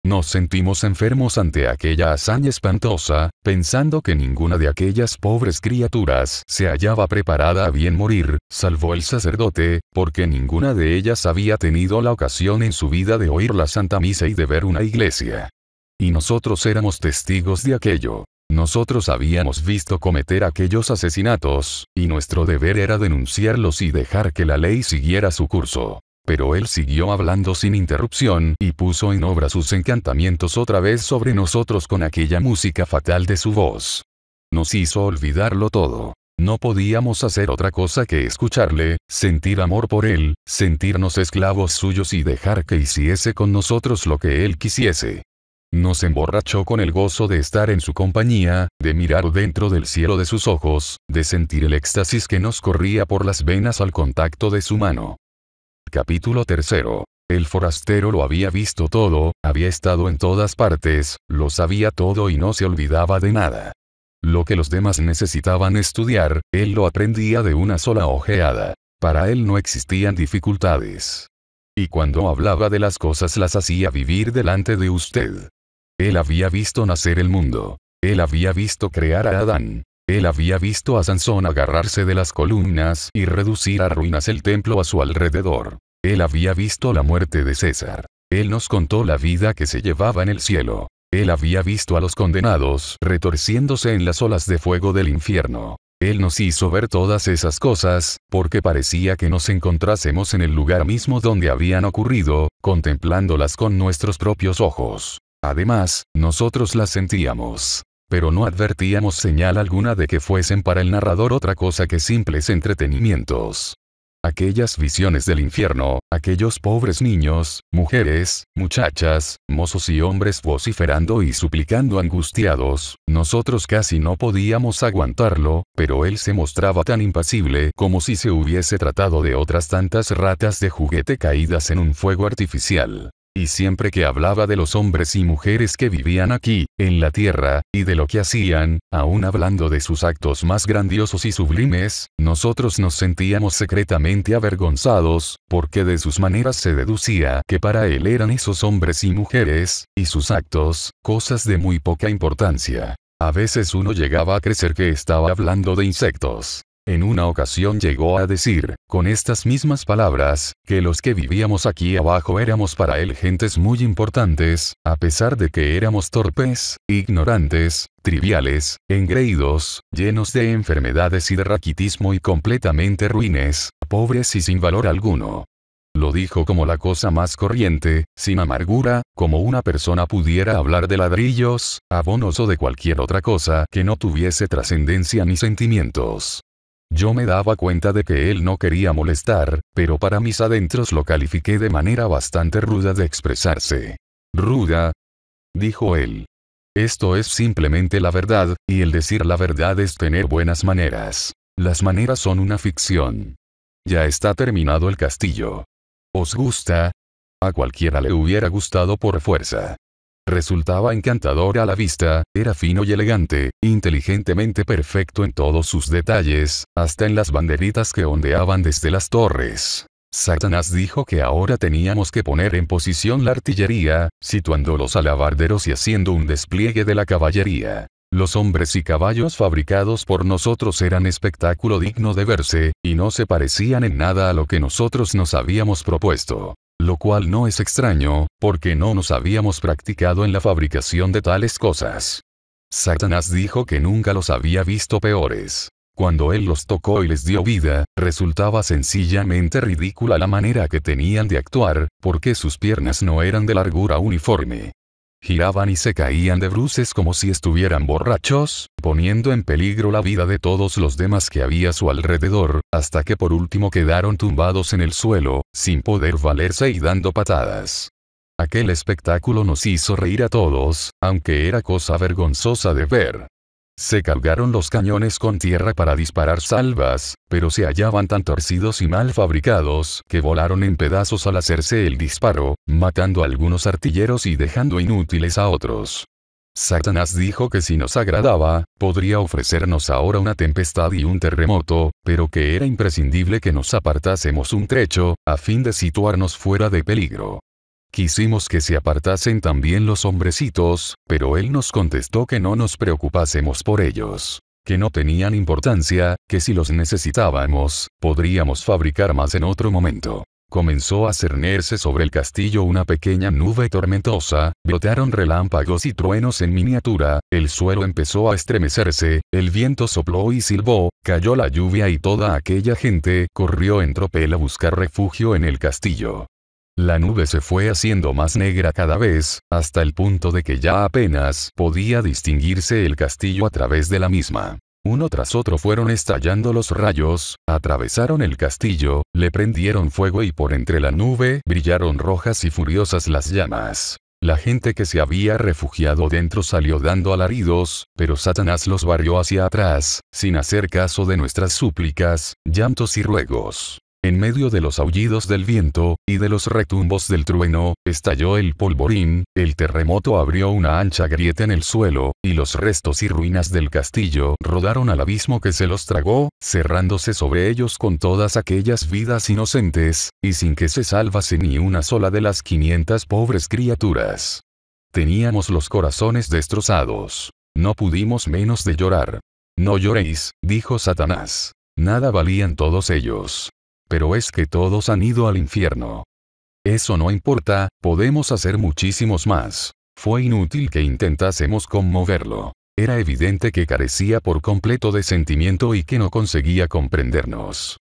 S1: Nos sentimos enfermos ante aquella hazaña espantosa, pensando que ninguna de aquellas pobres criaturas se hallaba preparada a bien morir, salvo el sacerdote, porque ninguna de ellas había tenido la ocasión en su vida de oír la Santa Misa y de ver una iglesia. Y nosotros éramos testigos de aquello. Nosotros habíamos visto cometer aquellos asesinatos, y nuestro deber era denunciarlos y dejar que la ley siguiera su curso pero él siguió hablando sin interrupción y puso en obra sus encantamientos otra vez sobre nosotros con aquella música fatal de su voz. Nos hizo olvidarlo todo. No podíamos hacer otra cosa que escucharle, sentir amor por él, sentirnos esclavos suyos y dejar que hiciese con nosotros lo que él quisiese. Nos emborrachó con el gozo de estar en su compañía, de mirar dentro del cielo de sus ojos, de sentir el éxtasis que nos corría por las venas al contacto de su mano. Capítulo tercero. El forastero lo había visto todo, había estado en todas partes, lo sabía todo y no se olvidaba de nada. Lo que los demás necesitaban estudiar, él lo aprendía de una sola ojeada. Para él no existían dificultades. Y cuando hablaba de las cosas las hacía vivir delante de usted. Él había visto nacer el mundo. Él había visto crear a Adán. Él había visto a Sansón agarrarse de las columnas y reducir a ruinas el templo a su alrededor. Él había visto la muerte de César. Él nos contó la vida que se llevaba en el cielo. Él había visto a los condenados retorciéndose en las olas de fuego del infierno. Él nos hizo ver todas esas cosas, porque parecía que nos encontrásemos en el lugar mismo donde habían ocurrido, contemplándolas con nuestros propios ojos. Además, nosotros las sentíamos. Pero no advertíamos señal alguna de que fuesen para el narrador otra cosa que simples entretenimientos. Aquellas visiones del infierno, aquellos pobres niños, mujeres, muchachas, mozos y hombres vociferando y suplicando angustiados, nosotros casi no podíamos aguantarlo, pero él se mostraba tan impasible como si se hubiese tratado de otras tantas ratas de juguete caídas en un fuego artificial y siempre que hablaba de los hombres y mujeres que vivían aquí, en la tierra, y de lo que hacían, aún hablando de sus actos más grandiosos y sublimes, nosotros nos sentíamos secretamente avergonzados, porque de sus maneras se deducía que para él eran esos hombres y mujeres, y sus actos, cosas de muy poca importancia. A veces uno llegaba a crecer que estaba hablando de insectos. En una ocasión llegó a decir, con estas mismas palabras, que los que vivíamos aquí abajo éramos para él gentes muy importantes, a pesar de que éramos torpes, ignorantes, triviales, engreídos, llenos de enfermedades y de raquitismo y completamente ruines, pobres y sin valor alguno. Lo dijo como la cosa más corriente, sin amargura, como una persona pudiera hablar de ladrillos, abonos o de cualquier otra cosa que no tuviese trascendencia ni sentimientos. Yo me daba cuenta de que él no quería molestar, pero para mis adentros lo califiqué de manera bastante ruda de expresarse. Ruda, dijo él. Esto es simplemente la verdad, y el decir la verdad es tener buenas maneras. Las maneras son una ficción. Ya está terminado el castillo. ¿Os gusta? A cualquiera le hubiera gustado por fuerza. Resultaba encantador a la vista, era fino y elegante, inteligentemente perfecto en todos sus detalles, hasta en las banderitas que ondeaban desde las torres. Satanás dijo que ahora teníamos que poner en posición la artillería, situando los alabarderos y haciendo un despliegue de la caballería. Los hombres y caballos fabricados por nosotros eran espectáculo digno de verse, y no se parecían en nada a lo que nosotros nos habíamos propuesto. Lo cual no es extraño, porque no nos habíamos practicado en la fabricación de tales cosas. Satanás dijo que nunca los había visto peores. Cuando él los tocó y les dio vida, resultaba sencillamente ridícula la manera que tenían de actuar, porque sus piernas no eran de largura uniforme giraban y se caían de bruces como si estuvieran borrachos, poniendo en peligro la vida de todos los demás que había a su alrededor, hasta que por último quedaron tumbados en el suelo, sin poder valerse y dando patadas. Aquel espectáculo nos hizo reír a todos, aunque era cosa vergonzosa de ver. Se cargaron los cañones con tierra para disparar salvas, pero se hallaban tan torcidos y mal fabricados que volaron en pedazos al hacerse el disparo, matando a algunos artilleros y dejando inútiles a otros. Satanás dijo que si nos agradaba, podría ofrecernos ahora una tempestad y un terremoto, pero que era imprescindible que nos apartásemos un trecho, a fin de situarnos fuera de peligro. Quisimos que se apartasen también los hombrecitos, pero él nos contestó que no nos preocupásemos por ellos que no tenían importancia, que si los necesitábamos, podríamos fabricar más en otro momento. Comenzó a cernerse sobre el castillo una pequeña nube tormentosa, brotaron relámpagos y truenos en miniatura, el suelo empezó a estremecerse, el viento sopló y silbó, cayó la lluvia y toda aquella gente corrió en tropel a buscar refugio en el castillo. La nube se fue haciendo más negra cada vez, hasta el punto de que ya apenas podía distinguirse el castillo a través de la misma. Uno tras otro fueron estallando los rayos, atravesaron el castillo, le prendieron fuego y por entre la nube brillaron rojas y furiosas las llamas. La gente que se había refugiado dentro salió dando alaridos, pero Satanás los barrió hacia atrás, sin hacer caso de nuestras súplicas, llantos y ruegos. En medio de los aullidos del viento, y de los retumbos del trueno, estalló el polvorín, el terremoto abrió una ancha grieta en el suelo, y los restos y ruinas del castillo rodaron al abismo que se los tragó, cerrándose sobre ellos con todas aquellas vidas inocentes, y sin que se salvase ni una sola de las 500 pobres criaturas. Teníamos los corazones destrozados. No pudimos menos de llorar. No lloréis, dijo Satanás. Nada valían todos ellos pero es que todos han ido al infierno. Eso no importa, podemos hacer muchísimos más. Fue inútil que intentásemos conmoverlo. Era evidente que carecía por completo de sentimiento y que no conseguía comprendernos.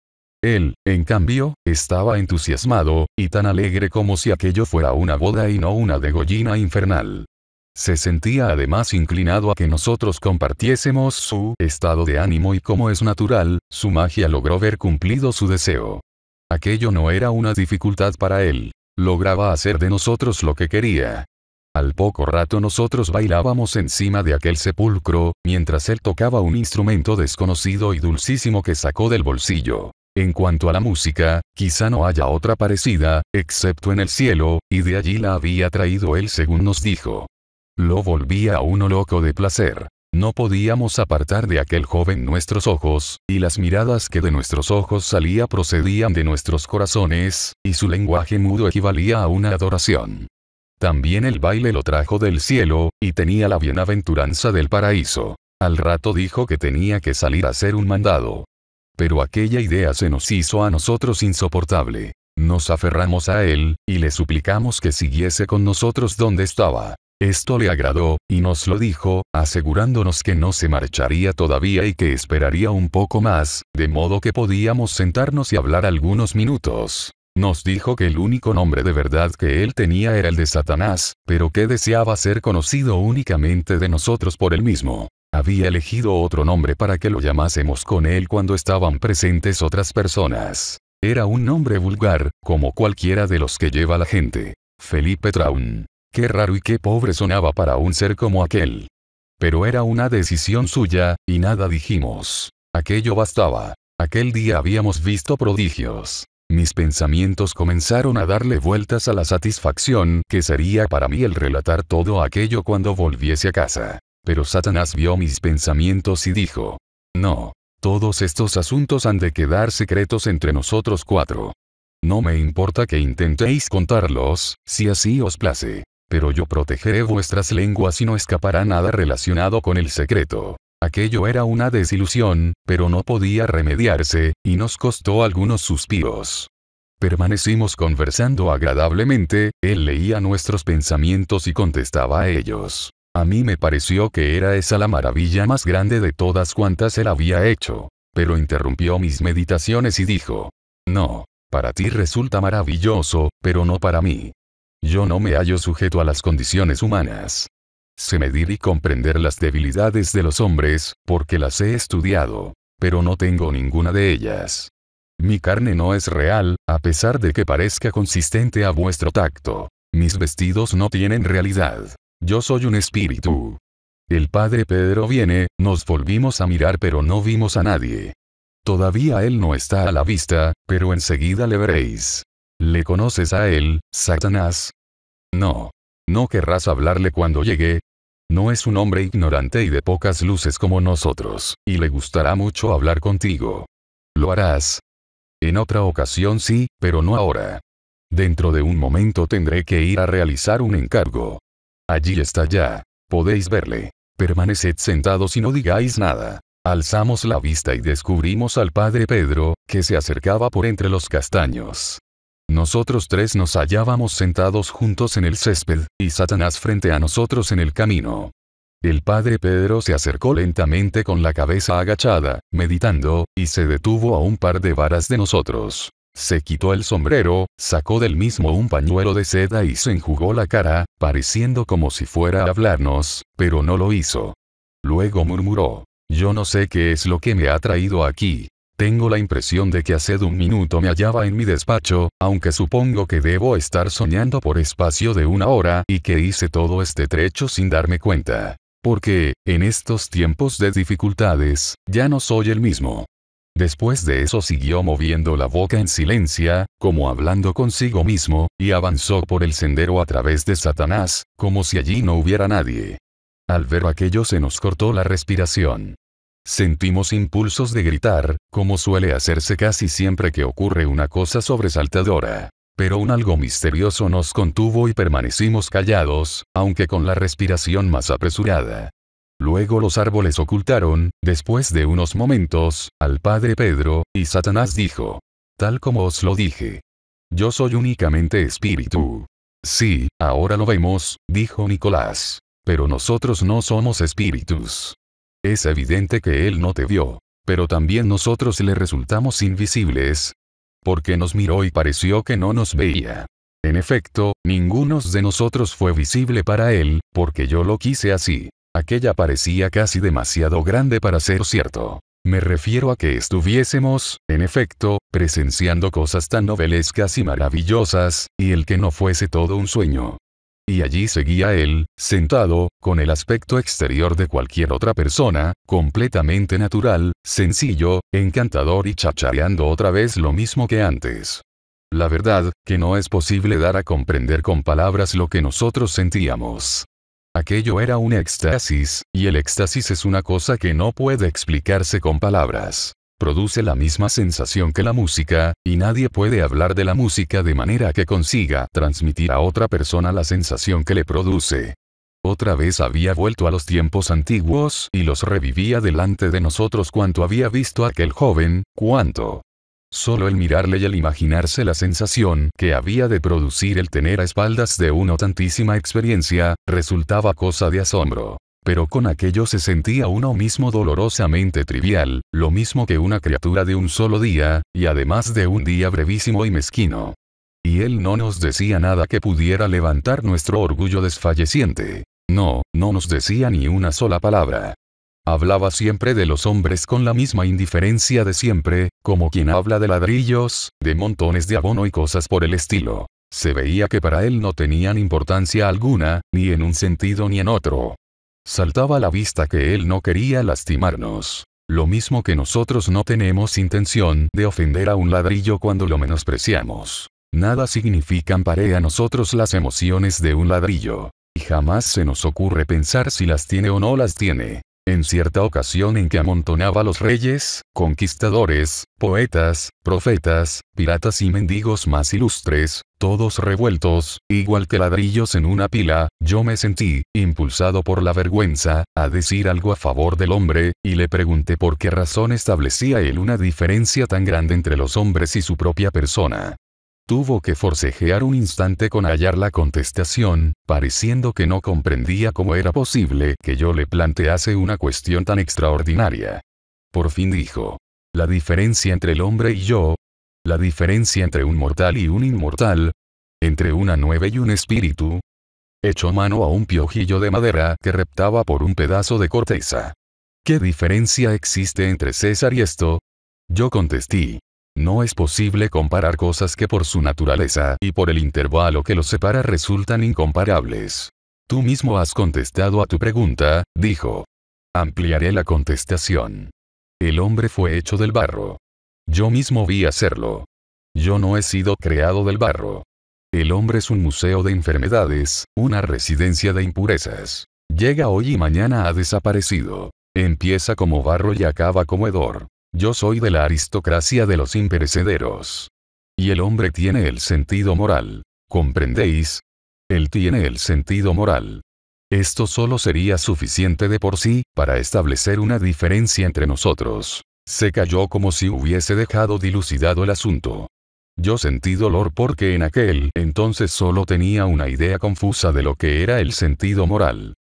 S1: Él, en cambio, estaba entusiasmado, y tan alegre como si aquello fuera una boda y no una degollina infernal. Se sentía además inclinado a que nosotros compartiésemos su estado de ánimo y como es natural, su magia logró ver cumplido su deseo. Aquello no era una dificultad para él. Lograba hacer de nosotros lo que quería. Al poco rato nosotros bailábamos encima de aquel sepulcro, mientras él tocaba un instrumento desconocido y dulcísimo que sacó del bolsillo. En cuanto a la música, quizá no haya otra parecida, excepto en el cielo, y de allí la había traído él según nos dijo. Lo volvía a uno loco de placer. No podíamos apartar de aquel joven nuestros ojos, y las miradas que de nuestros ojos salía procedían de nuestros corazones, y su lenguaje mudo equivalía a una adoración. También el baile lo trajo del cielo, y tenía la bienaventuranza del paraíso. Al rato dijo que tenía que salir a hacer un mandado. Pero aquella idea se nos hizo a nosotros insoportable. Nos aferramos a él, y le suplicamos que siguiese con nosotros donde estaba. Esto le agradó, y nos lo dijo, asegurándonos que no se marcharía todavía y que esperaría un poco más, de modo que podíamos sentarnos y hablar algunos minutos. Nos dijo que el único nombre de verdad que él tenía era el de Satanás, pero que deseaba ser conocido únicamente de nosotros por él mismo. Había elegido otro nombre para que lo llamásemos con él cuando estaban presentes otras personas. Era un nombre vulgar, como cualquiera de los que lleva la gente. Felipe Traun. Qué raro y qué pobre sonaba para un ser como aquel. Pero era una decisión suya, y nada dijimos. Aquello bastaba. Aquel día habíamos visto prodigios. Mis pensamientos comenzaron a darle vueltas a la satisfacción que sería para mí el relatar todo aquello cuando volviese a casa. Pero Satanás vio mis pensamientos y dijo, No, todos estos asuntos han de quedar secretos entre nosotros cuatro. No me importa que intentéis contarlos, si así os place pero yo protegeré vuestras lenguas y no escapará nada relacionado con el secreto. Aquello era una desilusión, pero no podía remediarse, y nos costó algunos suspiros. Permanecimos conversando agradablemente, él leía nuestros pensamientos y contestaba a ellos. A mí me pareció que era esa la maravilla más grande de todas cuantas él había hecho. Pero interrumpió mis meditaciones y dijo, No, para ti resulta maravilloso, pero no para mí. Yo no me hallo sujeto a las condiciones humanas. Sé medir y comprender las debilidades de los hombres, porque las he estudiado, pero no tengo ninguna de ellas. Mi carne no es real, a pesar de que parezca consistente a vuestro tacto. Mis vestidos no tienen realidad. Yo soy un espíritu. El padre Pedro viene, nos volvimos a mirar pero no vimos a nadie. Todavía él no está a la vista, pero enseguida le veréis. ¿Le conoces a él, Satanás? No. No querrás hablarle cuando llegue. No es un hombre ignorante y de pocas luces como nosotros, y le gustará mucho hablar contigo. Lo harás. En otra ocasión sí, pero no ahora. Dentro de un momento tendré que ir a realizar un encargo. Allí está ya. Podéis verle. Permaneced sentados y no digáis nada. Alzamos la vista y descubrimos al padre Pedro, que se acercaba por entre los castaños. Nosotros tres nos hallábamos sentados juntos en el césped, y Satanás frente a nosotros en el camino. El padre Pedro se acercó lentamente con la cabeza agachada, meditando, y se detuvo a un par de varas de nosotros. Se quitó el sombrero, sacó del mismo un pañuelo de seda y se enjugó la cara, pareciendo como si fuera a hablarnos, pero no lo hizo. Luego murmuró, Yo no sé qué es lo que me ha traído aquí. Tengo la impresión de que hace de un minuto me hallaba en mi despacho, aunque supongo que debo estar soñando por espacio de una hora y que hice todo este trecho sin darme cuenta. Porque, en estos tiempos de dificultades, ya no soy el mismo. Después de eso siguió moviendo la boca en silencio, como hablando consigo mismo, y avanzó por el sendero a través de Satanás, como si allí no hubiera nadie. Al ver aquello se nos cortó la respiración. Sentimos impulsos de gritar, como suele hacerse casi siempre que ocurre una cosa sobresaltadora. Pero un algo misterioso nos contuvo y permanecimos callados, aunque con la respiración más apresurada. Luego los árboles ocultaron, después de unos momentos, al padre Pedro, y Satanás dijo, tal como os lo dije. Yo soy únicamente espíritu. Sí, ahora lo vemos, dijo Nicolás. Pero nosotros no somos espíritus. Es evidente que Él no te vio. Pero también nosotros le resultamos invisibles. Porque nos miró y pareció que no nos veía. En efecto, ninguno de nosotros fue visible para Él, porque yo lo quise así. Aquella parecía casi demasiado grande para ser cierto. Me refiero a que estuviésemos, en efecto, presenciando cosas tan novelescas y maravillosas, y el que no fuese todo un sueño y allí seguía él, sentado, con el aspecto exterior de cualquier otra persona, completamente natural, sencillo, encantador y chachareando otra vez lo mismo que antes. La verdad, que no es posible dar a comprender con palabras lo que nosotros sentíamos. Aquello era un éxtasis, y el éxtasis es una cosa que no puede explicarse con palabras produce la misma sensación que la música, y nadie puede hablar de la música de manera que consiga transmitir a otra persona la sensación que le produce. Otra vez había vuelto a los tiempos antiguos y los revivía delante de nosotros cuanto había visto aquel joven, cuanto. Solo el mirarle y el imaginarse la sensación que había de producir el tener a espaldas de uno tantísima experiencia, resultaba cosa de asombro pero con aquello se sentía uno mismo dolorosamente trivial, lo mismo que una criatura de un solo día, y además de un día brevísimo y mezquino. Y él no nos decía nada que pudiera levantar nuestro orgullo desfalleciente. No, no nos decía ni una sola palabra. Hablaba siempre de los hombres con la misma indiferencia de siempre, como quien habla de ladrillos, de montones de abono y cosas por el estilo. Se veía que para él no tenían importancia alguna, ni en un sentido ni en otro. Saltaba a la vista que él no quería lastimarnos. Lo mismo que nosotros no tenemos intención de ofender a un ladrillo cuando lo menospreciamos. Nada significan para nosotros las emociones de un ladrillo. Y jamás se nos ocurre pensar si las tiene o no las tiene. En cierta ocasión en que amontonaba los reyes, conquistadores, poetas, profetas, piratas y mendigos más ilustres, todos revueltos, igual que ladrillos en una pila, yo me sentí, impulsado por la vergüenza, a decir algo a favor del hombre, y le pregunté por qué razón establecía él una diferencia tan grande entre los hombres y su propia persona. Tuvo que forcejear un instante con hallar la contestación, pareciendo que no comprendía cómo era posible que yo le plantease una cuestión tan extraordinaria. Por fin dijo, la diferencia entre el hombre y yo, la diferencia entre un mortal y un inmortal, entre una nueve y un espíritu, echó mano a un piojillo de madera que reptaba por un pedazo de corteza. ¿Qué diferencia existe entre César y esto? Yo contesté. No es posible comparar cosas que por su naturaleza y por el intervalo que los separa resultan incomparables. Tú mismo has contestado a tu pregunta, dijo. Ampliaré la contestación. El hombre fue hecho del barro. Yo mismo vi hacerlo. Yo no he sido creado del barro. El hombre es un museo de enfermedades, una residencia de impurezas. Llega hoy y mañana ha desaparecido. Empieza como barro y acaba como hedor. Yo soy de la aristocracia de los imperecederos. Y el hombre tiene el sentido moral. ¿Comprendéis? Él tiene el sentido moral. Esto solo sería suficiente de por sí, para establecer una diferencia entre nosotros. Se cayó como si hubiese dejado dilucidado el asunto. Yo sentí dolor porque en aquel entonces solo tenía una idea confusa de lo que era el sentido moral.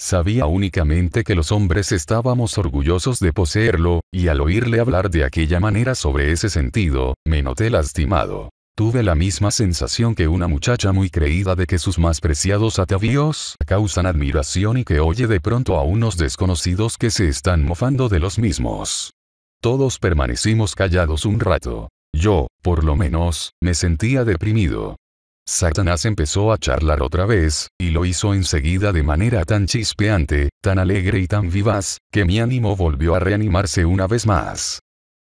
S1: Sabía únicamente que los hombres estábamos orgullosos de poseerlo, y al oírle hablar de aquella manera sobre ese sentido, me noté lastimado. Tuve la misma sensación que una muchacha muy creída de que sus más preciados atavíos causan admiración y que oye de pronto a unos desconocidos que se están mofando de los mismos. Todos permanecimos callados un rato. Yo, por lo menos, me sentía deprimido. Satanás empezó a charlar otra vez, y lo hizo enseguida de manera tan chispeante, tan alegre y tan vivaz, que mi ánimo volvió a reanimarse una vez más.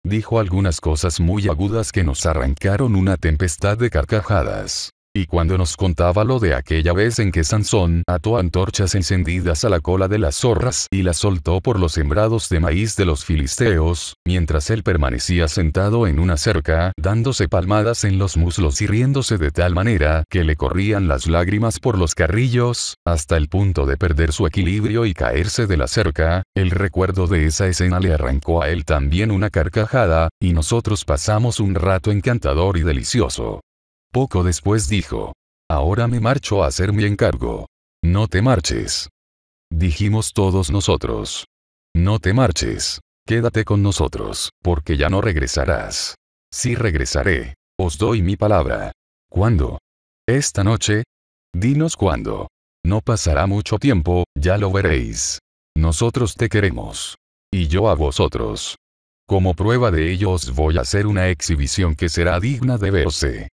S1: Dijo algunas cosas muy agudas que nos arrancaron una tempestad de carcajadas. Y cuando nos contaba lo de aquella vez en que Sansón ató antorchas encendidas a la cola de las zorras y las soltó por los sembrados de maíz de los filisteos, mientras él permanecía sentado en una cerca, dándose palmadas en los muslos y riéndose de tal manera que le corrían las lágrimas por los carrillos, hasta el punto de perder su equilibrio y caerse de la cerca, el recuerdo de esa escena le arrancó a él también una carcajada, y nosotros pasamos un rato encantador y delicioso. Poco después dijo, Ahora me marcho a hacer mi encargo. No te marches. Dijimos todos nosotros. No te marches. Quédate con nosotros, porque ya no regresarás. Si regresaré. Os doy mi palabra. ¿Cuándo? ¿Esta noche? Dinos cuándo. No pasará mucho tiempo, ya lo veréis. Nosotros te queremos. Y yo a vosotros. Como prueba de ello os voy a hacer una exhibición que será digna de verse.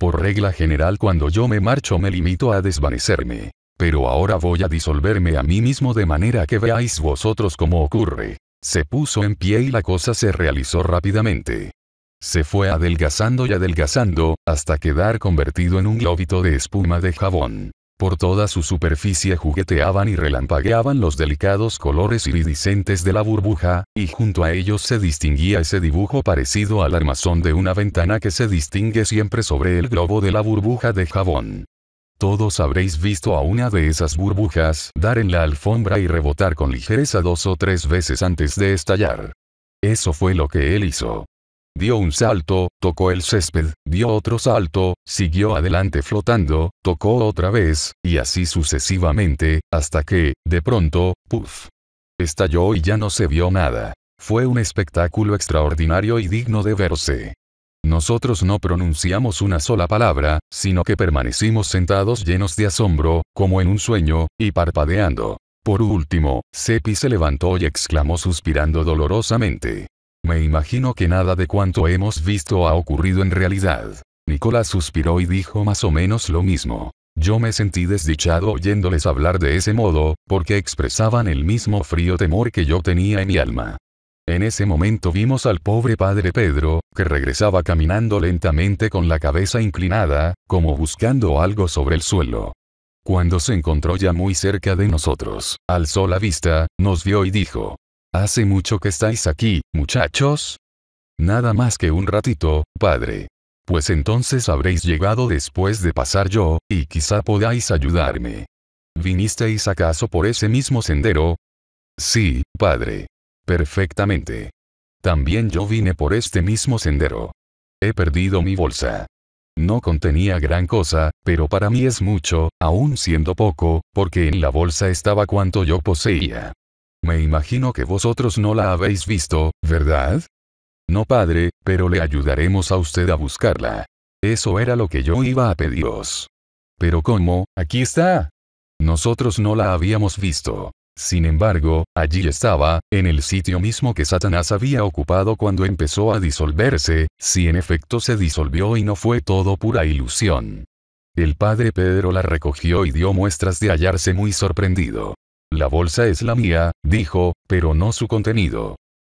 S1: Por regla general cuando yo me marcho me limito a desvanecerme. Pero ahora voy a disolverme a mí mismo de manera que veáis vosotros cómo ocurre. Se puso en pie y la cosa se realizó rápidamente. Se fue adelgazando y adelgazando, hasta quedar convertido en un globito de espuma de jabón. Por toda su superficie jugueteaban y relampagueaban los delicados colores iridiscentes de la burbuja, y junto a ellos se distinguía ese dibujo parecido al armazón de una ventana que se distingue siempre sobre el globo de la burbuja de jabón. Todos habréis visto a una de esas burbujas dar en la alfombra y rebotar con ligereza dos o tres veces antes de estallar. Eso fue lo que él hizo dio un salto, tocó el césped, dio otro salto, siguió adelante flotando, tocó otra vez, y así sucesivamente, hasta que, de pronto, puff. Estalló y ya no se vio nada. Fue un espectáculo extraordinario y digno de verse. Nosotros no pronunciamos una sola palabra, sino que permanecimos sentados llenos de asombro, como en un sueño, y parpadeando. Por último, Sepi se levantó y exclamó suspirando dolorosamente. Me imagino que nada de cuanto hemos visto ha ocurrido en realidad. Nicolás suspiró y dijo más o menos lo mismo. Yo me sentí desdichado oyéndoles hablar de ese modo, porque expresaban el mismo frío temor que yo tenía en mi alma. En ese momento vimos al pobre padre Pedro, que regresaba caminando lentamente con la cabeza inclinada, como buscando algo sobre el suelo. Cuando se encontró ya muy cerca de nosotros, alzó la vista, nos vio y dijo, Hace mucho que estáis aquí, muchachos. Nada más que un ratito, padre. Pues entonces habréis llegado después de pasar yo, y quizá podáis ayudarme. ¿Vinisteis acaso por ese mismo sendero? Sí, padre. Perfectamente. También yo vine por este mismo sendero. He perdido mi bolsa. No contenía gran cosa, pero para mí es mucho, aún siendo poco, porque en la bolsa estaba cuanto yo poseía. Me imagino que vosotros no la habéis visto, ¿verdad? No padre, pero le ayudaremos a usted a buscarla. Eso era lo que yo iba a pediros. Pero ¿cómo? Aquí está. Nosotros no la habíamos visto. Sin embargo, allí estaba, en el sitio mismo que Satanás había ocupado cuando empezó a disolverse, si en efecto se disolvió y no fue todo pura ilusión. El padre Pedro la recogió y dio muestras de hallarse muy sorprendido. La bolsa es la mía, dijo, pero no su contenido.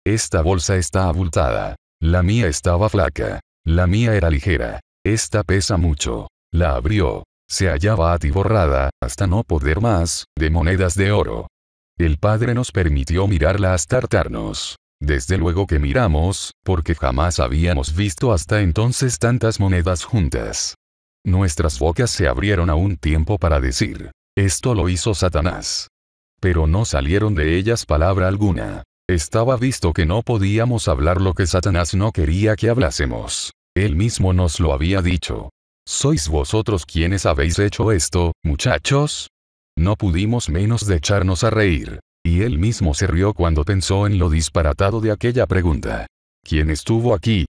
S1: Esta bolsa está abultada. La mía estaba flaca. La mía era ligera. Esta pesa mucho. La abrió. Se hallaba atiborrada, hasta no poder más, de monedas de oro. El padre nos permitió mirarla hasta hartarnos. Desde luego que miramos, porque jamás habíamos visto hasta entonces tantas monedas juntas. Nuestras bocas se abrieron a un tiempo para decir, esto lo hizo Satanás pero no salieron de ellas palabra alguna. Estaba visto que no podíamos hablar lo que Satanás no quería que hablásemos. Él mismo nos lo había dicho. ¿Sois vosotros quienes habéis hecho esto, muchachos? No pudimos menos de echarnos a reír. Y él mismo se rió cuando pensó en lo disparatado de aquella pregunta. ¿Quién estuvo aquí,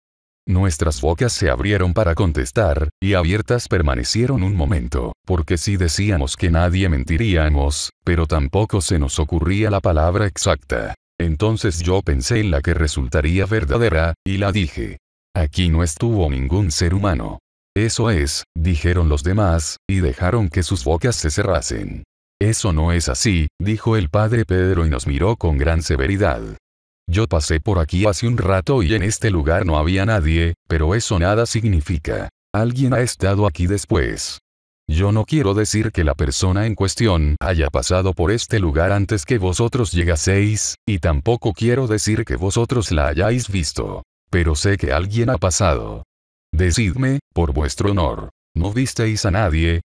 S1: Nuestras bocas se abrieron para contestar, y abiertas permanecieron un momento, porque si decíamos que nadie mentiríamos, pero tampoco se nos ocurría la palabra exacta. Entonces yo pensé en la que resultaría verdadera, y la dije. Aquí no estuvo ningún ser humano. Eso es, dijeron los demás, y dejaron que sus bocas se cerrasen. Eso no es así, dijo el padre Pedro y nos miró con gran severidad. Yo pasé por aquí hace un rato y en este lugar no había nadie, pero eso nada significa. Alguien ha estado aquí después. Yo no quiero decir que la persona en cuestión haya pasado por este lugar antes que vosotros llegaseis, y tampoco quiero decir que vosotros la hayáis visto. Pero sé que alguien ha pasado. Decidme, por vuestro honor, ¿no visteis a nadie?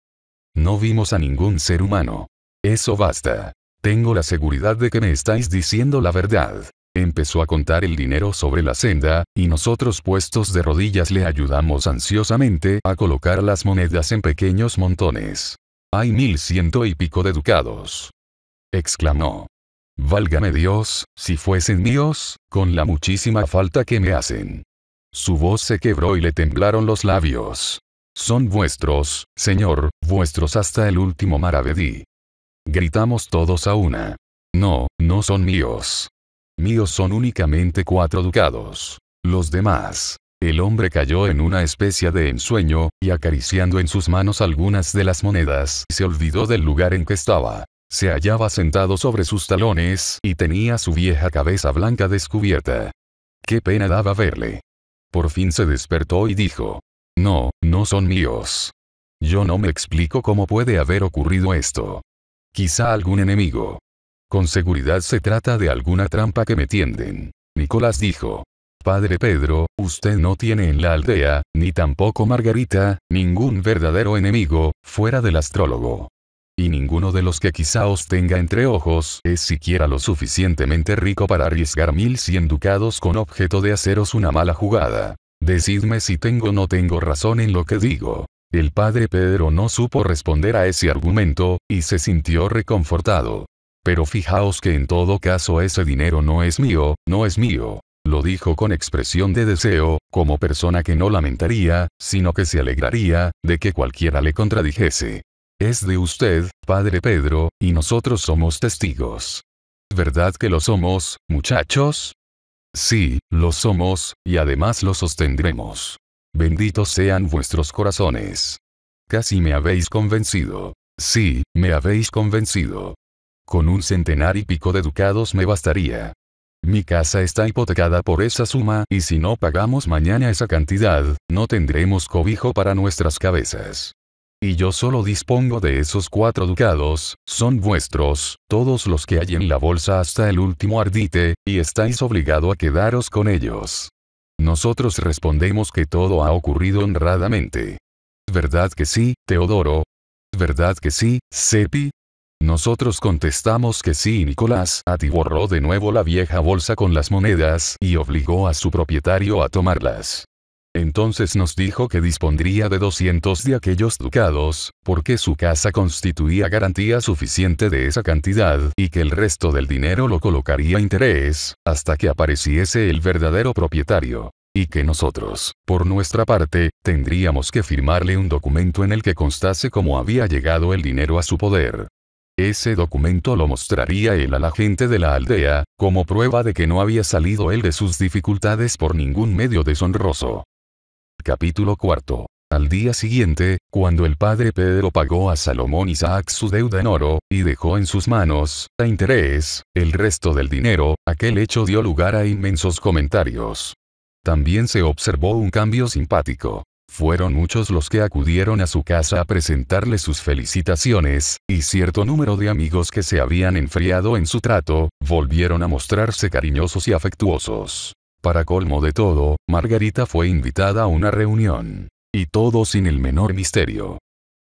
S1: No vimos a ningún ser humano. Eso basta. Tengo la seguridad de que me estáis diciendo la verdad. Empezó a contar el dinero sobre la senda, y nosotros puestos de rodillas le ayudamos ansiosamente a colocar las monedas en pequeños montones. Hay mil ciento y pico de ducados. exclamó. Válgame Dios, si fuesen míos, con la muchísima falta que me hacen. Su voz se quebró y le temblaron los labios. Son vuestros, Señor, vuestros hasta el último maravedí. Gritamos todos a una. No, no son míos. Míos son únicamente cuatro ducados. Los demás. El hombre cayó en una especie de ensueño, y acariciando en sus manos algunas de las monedas, se olvidó del lugar en que estaba. Se hallaba sentado sobre sus talones y tenía su vieja cabeza blanca descubierta. Qué pena daba verle. Por fin se despertó y dijo, No, no son míos. Yo no me explico cómo puede haber ocurrido esto. Quizá algún enemigo. Con seguridad se trata de alguna trampa que me tienden. Nicolás dijo. Padre Pedro, usted no tiene en la aldea, ni tampoco Margarita, ningún verdadero enemigo, fuera del astrólogo. Y ninguno de los que quizá os tenga entre ojos es siquiera lo suficientemente rico para arriesgar mil cien ducados con objeto de haceros una mala jugada. Decidme si tengo o no tengo razón en lo que digo. El padre Pedro no supo responder a ese argumento, y se sintió reconfortado. Pero fijaos que en todo caso ese dinero no es mío, no es mío. Lo dijo con expresión de deseo, como persona que no lamentaría, sino que se alegraría, de que cualquiera le contradijese. Es de usted, Padre Pedro, y nosotros somos testigos. ¿Verdad que lo somos, muchachos? Sí, lo somos, y además lo sostendremos. Benditos sean vuestros corazones. Casi me habéis convencido. Sí, me habéis convencido. Con un centenar y pico de ducados me bastaría. Mi casa está hipotecada por esa suma y si no pagamos mañana esa cantidad, no tendremos cobijo para nuestras cabezas. Y yo solo dispongo de esos cuatro ducados, son vuestros, todos los que hay en la bolsa hasta el último ardite, y estáis obligado a quedaros con ellos. Nosotros respondemos que todo ha ocurrido honradamente. ¿Verdad que sí, Teodoro? ¿Verdad que sí, Sepi? Nosotros contestamos que sí. Nicolás atiborró de nuevo la vieja bolsa con las monedas y obligó a su propietario a tomarlas. Entonces nos dijo que dispondría de 200 de aquellos ducados, porque su casa constituía garantía suficiente de esa cantidad, y que el resto del dinero lo colocaría a interés, hasta que apareciese el verdadero propietario. Y que nosotros, por nuestra parte, tendríamos que firmarle un documento en el que constase cómo había llegado el dinero a su poder. Ese documento lo mostraría él a la gente de la aldea, como prueba de que no había salido él de sus dificultades por ningún medio deshonroso. Capítulo cuarto. Al día siguiente, cuando el padre Pedro pagó a Salomón Isaac su deuda en oro, y dejó en sus manos, a interés, el resto del dinero, aquel hecho dio lugar a inmensos comentarios. También se observó un cambio simpático. Fueron muchos los que acudieron a su casa a presentarle sus felicitaciones, y cierto número de amigos que se habían enfriado en su trato, volvieron a mostrarse cariñosos y afectuosos. Para colmo de todo, Margarita fue invitada a una reunión. Y todo sin el menor misterio.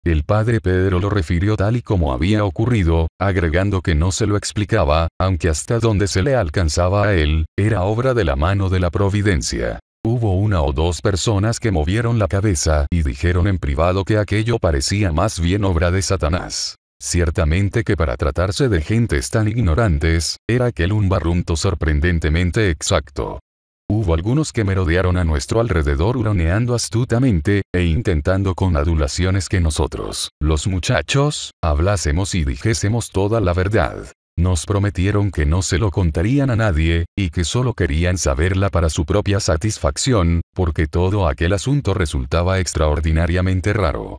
S1: El padre Pedro lo refirió tal y como había ocurrido, agregando que no se lo explicaba, aunque hasta donde se le alcanzaba a él, era obra de la mano de la providencia. Hubo una o dos personas que movieron la cabeza y dijeron en privado que aquello parecía más bien obra de Satanás. Ciertamente que para tratarse de gentes tan ignorantes, era aquel un barrunto sorprendentemente exacto. Hubo algunos que merodearon a nuestro alrededor huroneando astutamente, e intentando con adulaciones que nosotros, los muchachos, hablásemos y dijésemos toda la verdad. Nos prometieron que no se lo contarían a nadie, y que solo querían saberla para su propia satisfacción, porque todo aquel asunto resultaba extraordinariamente raro.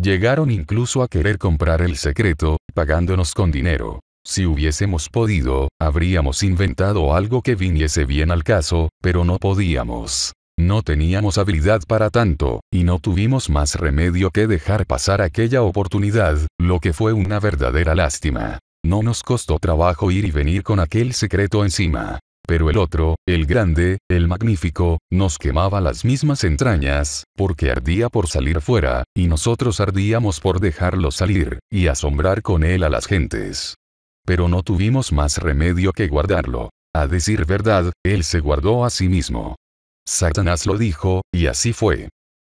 S1: Llegaron incluso a querer comprar el secreto, pagándonos con dinero. Si hubiésemos podido, habríamos inventado algo que viniese bien al caso, pero no podíamos. No teníamos habilidad para tanto, y no tuvimos más remedio que dejar pasar aquella oportunidad, lo que fue una verdadera lástima. No nos costó trabajo ir y venir con aquel secreto encima. Pero el otro, el grande, el magnífico, nos quemaba las mismas entrañas, porque ardía por salir fuera, y nosotros ardíamos por dejarlo salir, y asombrar con él a las gentes. Pero no tuvimos más remedio que guardarlo. A decir verdad, él se guardó a sí mismo. Satanás lo dijo, y así fue.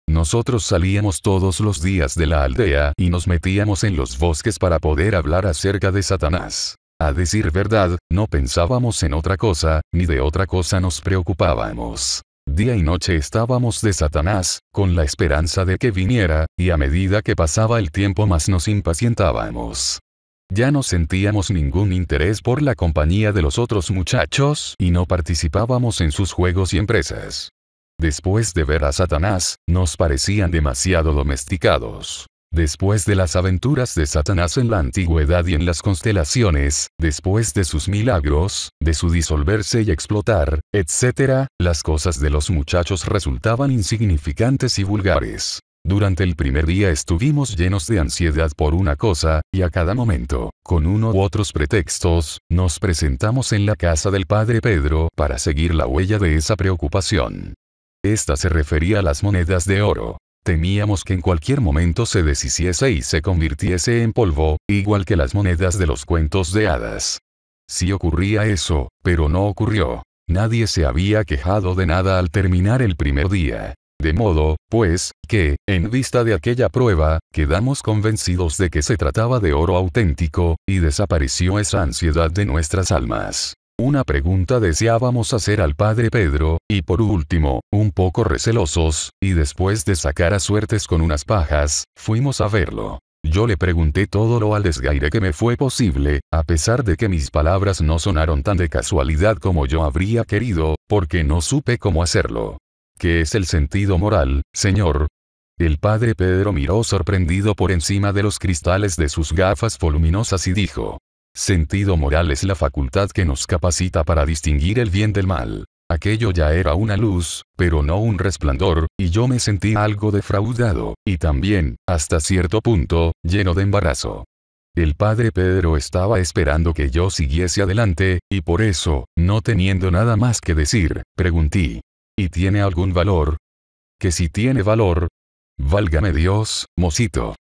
S1: Nosotros salíamos todos los días de la aldea y nos metíamos en los bosques para poder hablar acerca de Satanás. A decir verdad, no pensábamos en otra cosa, ni de otra cosa nos preocupábamos. Día y noche estábamos de Satanás, con la esperanza de que viniera, y a medida que pasaba el tiempo más nos impacientábamos. Ya no sentíamos ningún interés por la compañía de los otros muchachos y no participábamos en sus juegos y empresas después de ver a Satanás, nos parecían demasiado domesticados. Después de las aventuras de Satanás en la antigüedad y en las constelaciones, después de sus milagros, de su disolverse y explotar, etc., las cosas de los muchachos resultaban insignificantes y vulgares. Durante el primer día estuvimos llenos de ansiedad por una cosa, y a cada momento, con uno u otros pretextos, nos presentamos en la casa del padre Pedro para seguir la huella de esa preocupación. Esta se refería a las monedas de oro. Temíamos que en cualquier momento se deshiciese y se convirtiese en polvo, igual que las monedas de los cuentos de hadas. Si sí ocurría eso, pero no ocurrió. Nadie se había quejado de nada al terminar el primer día. De modo, pues, que, en vista de aquella prueba, quedamos convencidos de que se trataba de oro auténtico, y desapareció esa ansiedad de nuestras almas. Una pregunta deseábamos hacer al padre Pedro, y por último, un poco recelosos, y después de sacar a suertes con unas pajas, fuimos a verlo. Yo le pregunté todo lo al desgaire que me fue posible, a pesar de que mis palabras no sonaron tan de casualidad como yo habría querido, porque no supe cómo hacerlo. ¿Qué es el sentido moral, señor? El padre Pedro miró sorprendido por encima de los cristales de sus gafas voluminosas y dijo, Sentido moral es la facultad que nos capacita para distinguir el bien del mal. Aquello ya era una luz, pero no un resplandor, y yo me sentí algo defraudado, y también, hasta cierto punto, lleno de embarazo. El padre Pedro estaba esperando que yo siguiese adelante, y por eso, no teniendo nada más que decir, pregunté. ¿Y tiene algún valor? Que si tiene valor. Válgame Dios, mocito.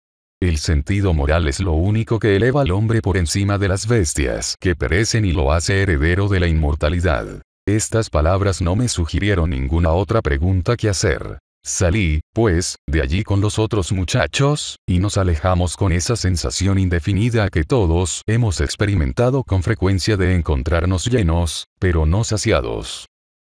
S1: El sentido moral es lo único que eleva al hombre por encima de las bestias que perecen y lo hace heredero de la inmortalidad. Estas palabras no me sugirieron ninguna otra pregunta que hacer. Salí, pues, de allí con los otros muchachos, y nos alejamos con esa sensación indefinida que todos hemos experimentado con frecuencia de encontrarnos llenos, pero no saciados.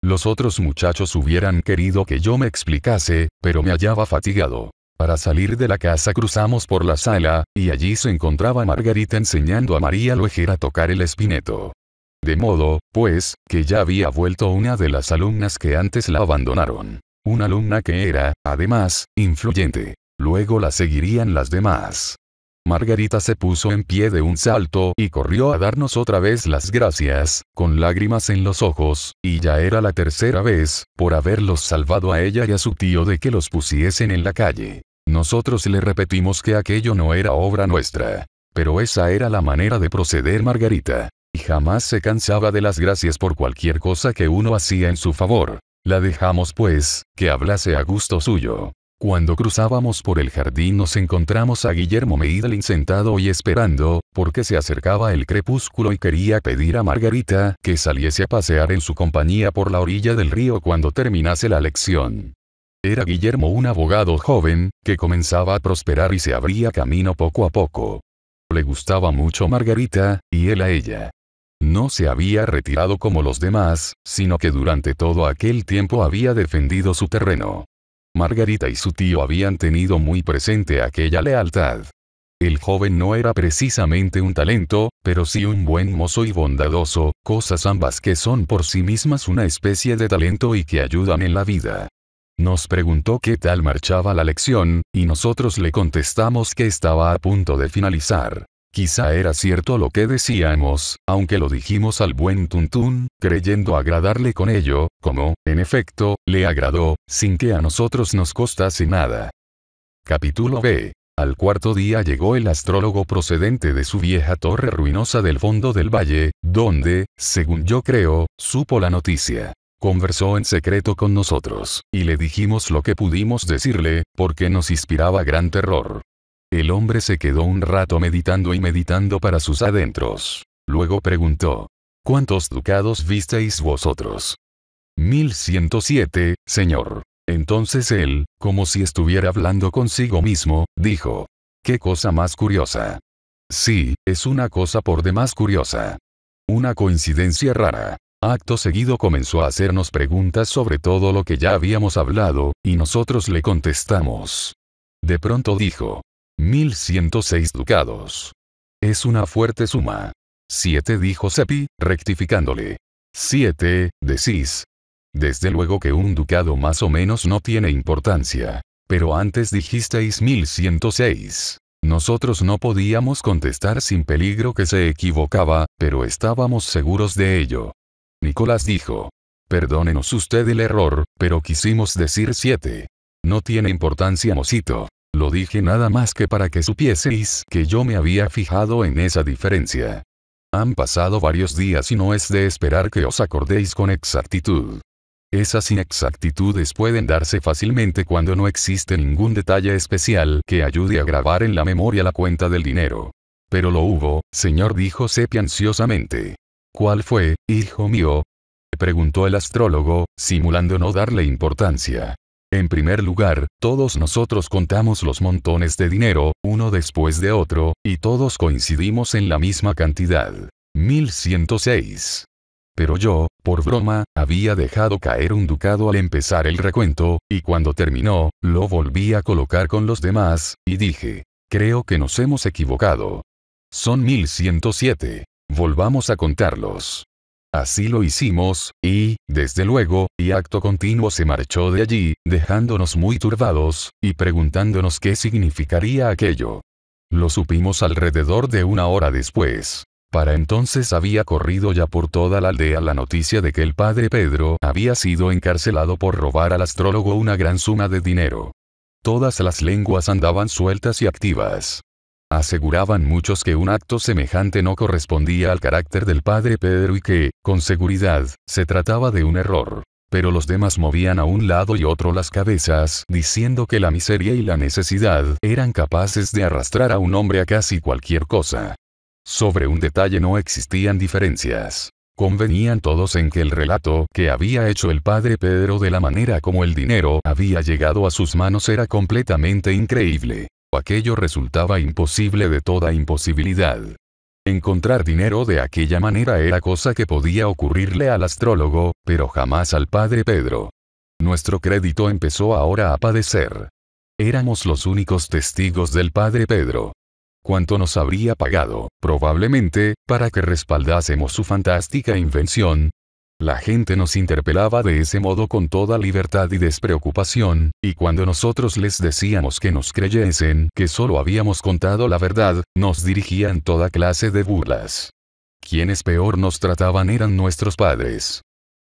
S1: Los otros muchachos hubieran querido que yo me explicase, pero me hallaba fatigado. Para salir de la casa cruzamos por la sala, y allí se encontraba Margarita enseñando a María Lojera a tocar el espineto. De modo, pues, que ya había vuelto una de las alumnas que antes la abandonaron. Una alumna que era, además, influyente. Luego la seguirían las demás. Margarita se puso en pie de un salto y corrió a darnos otra vez las gracias, con lágrimas en los ojos, y ya era la tercera vez, por haberlos salvado a ella y a su tío de que los pusiesen en la calle. Nosotros le repetimos que aquello no era obra nuestra. Pero esa era la manera de proceder Margarita. Y jamás se cansaba de las gracias por cualquier cosa que uno hacía en su favor. La dejamos pues, que hablase a gusto suyo. Cuando cruzábamos por el jardín nos encontramos a Guillermo Meidlin sentado y esperando, porque se acercaba el crepúsculo y quería pedir a Margarita que saliese a pasear en su compañía por la orilla del río cuando terminase la lección. Era Guillermo un abogado joven, que comenzaba a prosperar y se abría camino poco a poco. Le gustaba mucho Margarita, y él a ella. No se había retirado como los demás, sino que durante todo aquel tiempo había defendido su terreno. Margarita y su tío habían tenido muy presente aquella lealtad. El joven no era precisamente un talento, pero sí un buen mozo y bondadoso, cosas ambas que son por sí mismas una especie de talento y que ayudan en la vida. Nos preguntó qué tal marchaba la lección, y nosotros le contestamos que estaba a punto de finalizar. Quizá era cierto lo que decíamos, aunque lo dijimos al buen Tuntún, creyendo agradarle con ello, como, en efecto, le agradó, sin que a nosotros nos costase nada. Capítulo B. Al cuarto día llegó el astrólogo procedente de su vieja torre ruinosa del fondo del valle, donde, según yo creo, supo la noticia. Conversó en secreto con nosotros, y le dijimos lo que pudimos decirle, porque nos inspiraba gran terror. El hombre se quedó un rato meditando y meditando para sus adentros. Luego preguntó, ¿cuántos ducados visteis vosotros? 1107, señor. Entonces él, como si estuviera hablando consigo mismo, dijo, ¿qué cosa más curiosa? Sí, es una cosa por demás curiosa. Una coincidencia rara. Acto seguido comenzó a hacernos preguntas sobre todo lo que ya habíamos hablado, y nosotros le contestamos. De pronto dijo, 1106 ducados. Es una fuerte suma. 7 dijo Seppi, rectificándole. 7, decís. Desde luego que un ducado más o menos no tiene importancia. Pero antes dijisteis 1106. Nosotros no podíamos contestar sin peligro que se equivocaba, pero estábamos seguros de ello. Nicolás dijo. Perdónenos usted el error, pero quisimos decir 7. No tiene importancia, Mosito. Lo dije nada más que para que supieseis que yo me había fijado en esa diferencia. Han pasado varios días y no es de esperar que os acordéis con exactitud. Esas inexactitudes pueden darse fácilmente cuando no existe ningún detalle especial que ayude a grabar en la memoria la cuenta del dinero. Pero lo hubo, señor dijo Sepia ansiosamente. ¿Cuál fue, hijo mío? preguntó el astrólogo, simulando no darle importancia. En primer lugar, todos nosotros contamos los montones de dinero, uno después de otro, y todos coincidimos en la misma cantidad. 1106. Pero yo, por broma, había dejado caer un ducado al empezar el recuento, y cuando terminó, lo volví a colocar con los demás, y dije, creo que nos hemos equivocado. Son 1107. Volvamos a contarlos. Así lo hicimos, y, desde luego, y acto continuo se marchó de allí, dejándonos muy turbados, y preguntándonos qué significaría aquello. Lo supimos alrededor de una hora después. Para entonces había corrido ya por toda la aldea la noticia de que el padre Pedro había sido encarcelado por robar al astrólogo una gran suma de dinero. Todas las lenguas andaban sueltas y activas. Aseguraban muchos que un acto semejante no correspondía al carácter del padre Pedro y que, con seguridad, se trataba de un error. Pero los demás movían a un lado y otro las cabezas, diciendo que la miseria y la necesidad eran capaces de arrastrar a un hombre a casi cualquier cosa. Sobre un detalle no existían diferencias. Convenían todos en que el relato que había hecho el padre Pedro de la manera como el dinero había llegado a sus manos era completamente increíble. Aquello resultaba imposible de toda imposibilidad. Encontrar dinero de aquella manera era cosa que podía ocurrirle al astrólogo, pero jamás al padre Pedro. Nuestro crédito empezó ahora a padecer. Éramos los únicos testigos del padre Pedro. Cuánto nos habría pagado, probablemente, para que respaldásemos su fantástica invención, la gente nos interpelaba de ese modo con toda libertad y despreocupación, y cuando nosotros les decíamos que nos creyesen que solo habíamos contado la verdad, nos dirigían toda clase de burlas. Quienes peor nos trataban eran nuestros padres.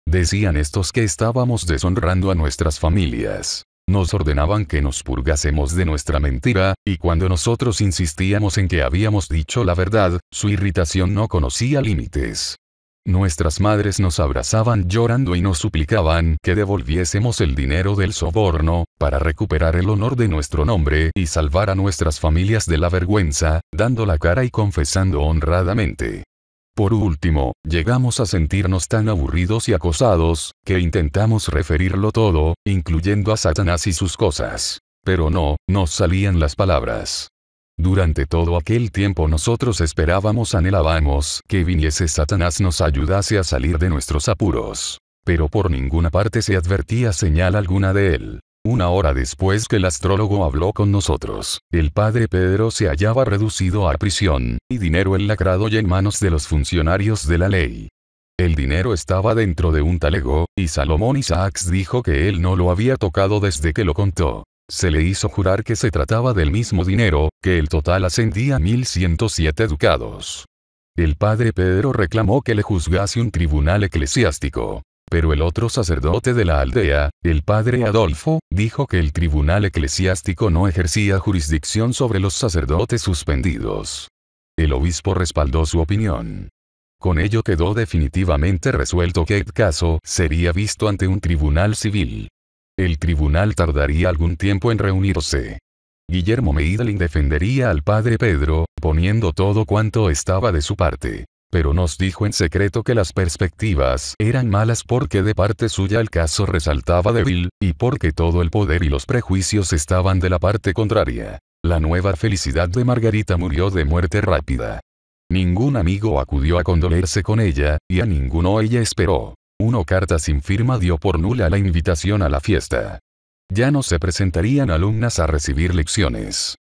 S1: Decían estos que estábamos deshonrando a nuestras familias. Nos ordenaban que nos purgásemos de nuestra mentira, y cuando nosotros insistíamos en que habíamos dicho la verdad, su irritación no conocía límites. Nuestras madres nos abrazaban llorando y nos suplicaban que devolviésemos el dinero del soborno, para recuperar el honor de nuestro nombre y salvar a nuestras familias de la vergüenza, dando la cara y confesando honradamente. Por último, llegamos a sentirnos tan aburridos y acosados, que intentamos referirlo todo, incluyendo a Satanás y sus cosas. Pero no, nos salían las palabras. Durante todo aquel tiempo nosotros esperábamos, anhelábamos que viniese Satanás nos ayudase a salir de nuestros apuros. Pero por ninguna parte se advertía señal alguna de él. Una hora después que el astrólogo habló con nosotros, el padre Pedro se hallaba reducido a prisión, y dinero enlacrado y en manos de los funcionarios de la ley. El dinero estaba dentro de un talego, y Salomón Isaacs dijo que él no lo había tocado desde que lo contó se le hizo jurar que se trataba del mismo dinero, que el total ascendía a 1.107 ducados. El padre Pedro reclamó que le juzgase un tribunal eclesiástico. Pero el otro sacerdote de la aldea, el padre Adolfo, dijo que el tribunal eclesiástico no ejercía jurisdicción sobre los sacerdotes suspendidos. El obispo respaldó su opinión. Con ello quedó definitivamente resuelto que el caso sería visto ante un tribunal civil. El tribunal tardaría algún tiempo en reunirse. Guillermo Meidelin defendería al padre Pedro, poniendo todo cuanto estaba de su parte. Pero nos dijo en secreto que las perspectivas eran malas porque de parte suya el caso resaltaba débil, y porque todo el poder y los prejuicios estaban de la parte contraria. La nueva felicidad de Margarita murió de muerte rápida. Ningún amigo acudió a condolerse con ella, y a ninguno ella esperó. Una carta sin firma dio por nula la invitación a la fiesta. Ya no se presentarían alumnas a recibir lecciones.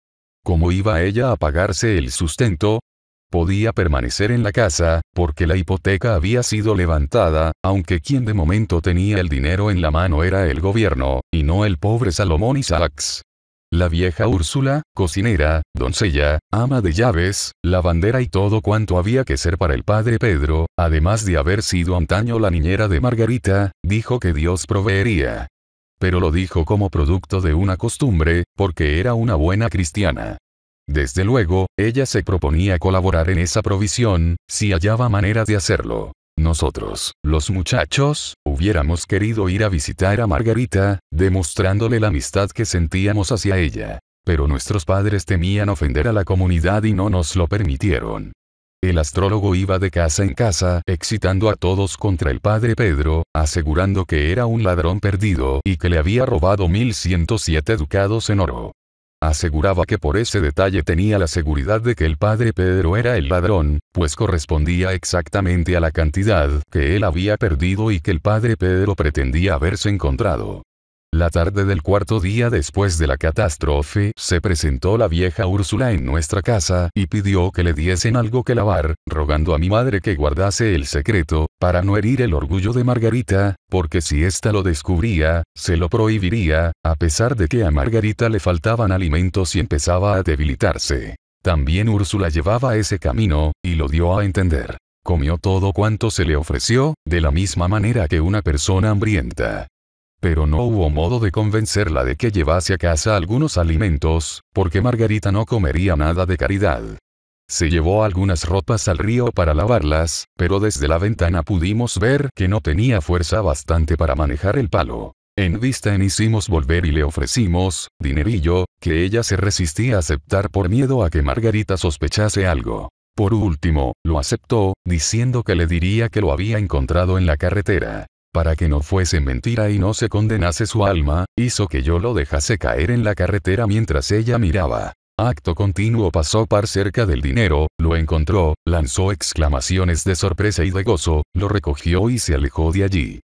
S1: ¿Cómo iba ella a pagarse el sustento? Podía permanecer en la casa, porque la hipoteca había sido levantada, aunque quien de momento tenía el dinero en la mano era el gobierno, y no el pobre Salomón Isaacs. La vieja Úrsula, cocinera, doncella, ama de llaves, lavandera y todo cuanto había que ser para el padre Pedro, además de haber sido antaño la niñera de Margarita, dijo que Dios proveería. Pero lo dijo como producto de una costumbre, porque era una buena cristiana. Desde luego, ella se proponía colaborar en esa provisión, si hallaba manera de hacerlo. Nosotros, los muchachos, hubiéramos querido ir a visitar a Margarita, demostrándole la amistad que sentíamos hacia ella. Pero nuestros padres temían ofender a la comunidad y no nos lo permitieron. El astrólogo iba de casa en casa, excitando a todos contra el padre Pedro, asegurando que era un ladrón perdido y que le había robado 1107 ducados en oro. Aseguraba que por ese detalle tenía la seguridad de que el padre Pedro era el ladrón, pues correspondía exactamente a la cantidad que él había perdido y que el padre Pedro pretendía haberse encontrado. La tarde del cuarto día después de la catástrofe, se presentó la vieja Úrsula en nuestra casa, y pidió que le diesen algo que lavar, rogando a mi madre que guardase el secreto, para no herir el orgullo de Margarita, porque si ésta lo descubría, se lo prohibiría, a pesar de que a Margarita le faltaban alimentos y empezaba a debilitarse. También Úrsula llevaba ese camino, y lo dio a entender. Comió todo cuanto se le ofreció, de la misma manera que una persona hambrienta pero no hubo modo de convencerla de que llevase a casa algunos alimentos, porque Margarita no comería nada de caridad. Se llevó algunas ropas al río para lavarlas, pero desde la ventana pudimos ver que no tenía fuerza bastante para manejar el palo. En vista en hicimos volver y le ofrecimos, dinerillo, que ella se resistía a aceptar por miedo a que Margarita sospechase algo. Por último, lo aceptó, diciendo que le diría que lo había encontrado en la carretera para que no fuese mentira y no se condenase su alma, hizo que yo lo dejase caer en la carretera mientras ella miraba. Acto continuo pasó par cerca del dinero, lo encontró, lanzó exclamaciones de sorpresa y de gozo, lo recogió y se alejó de allí.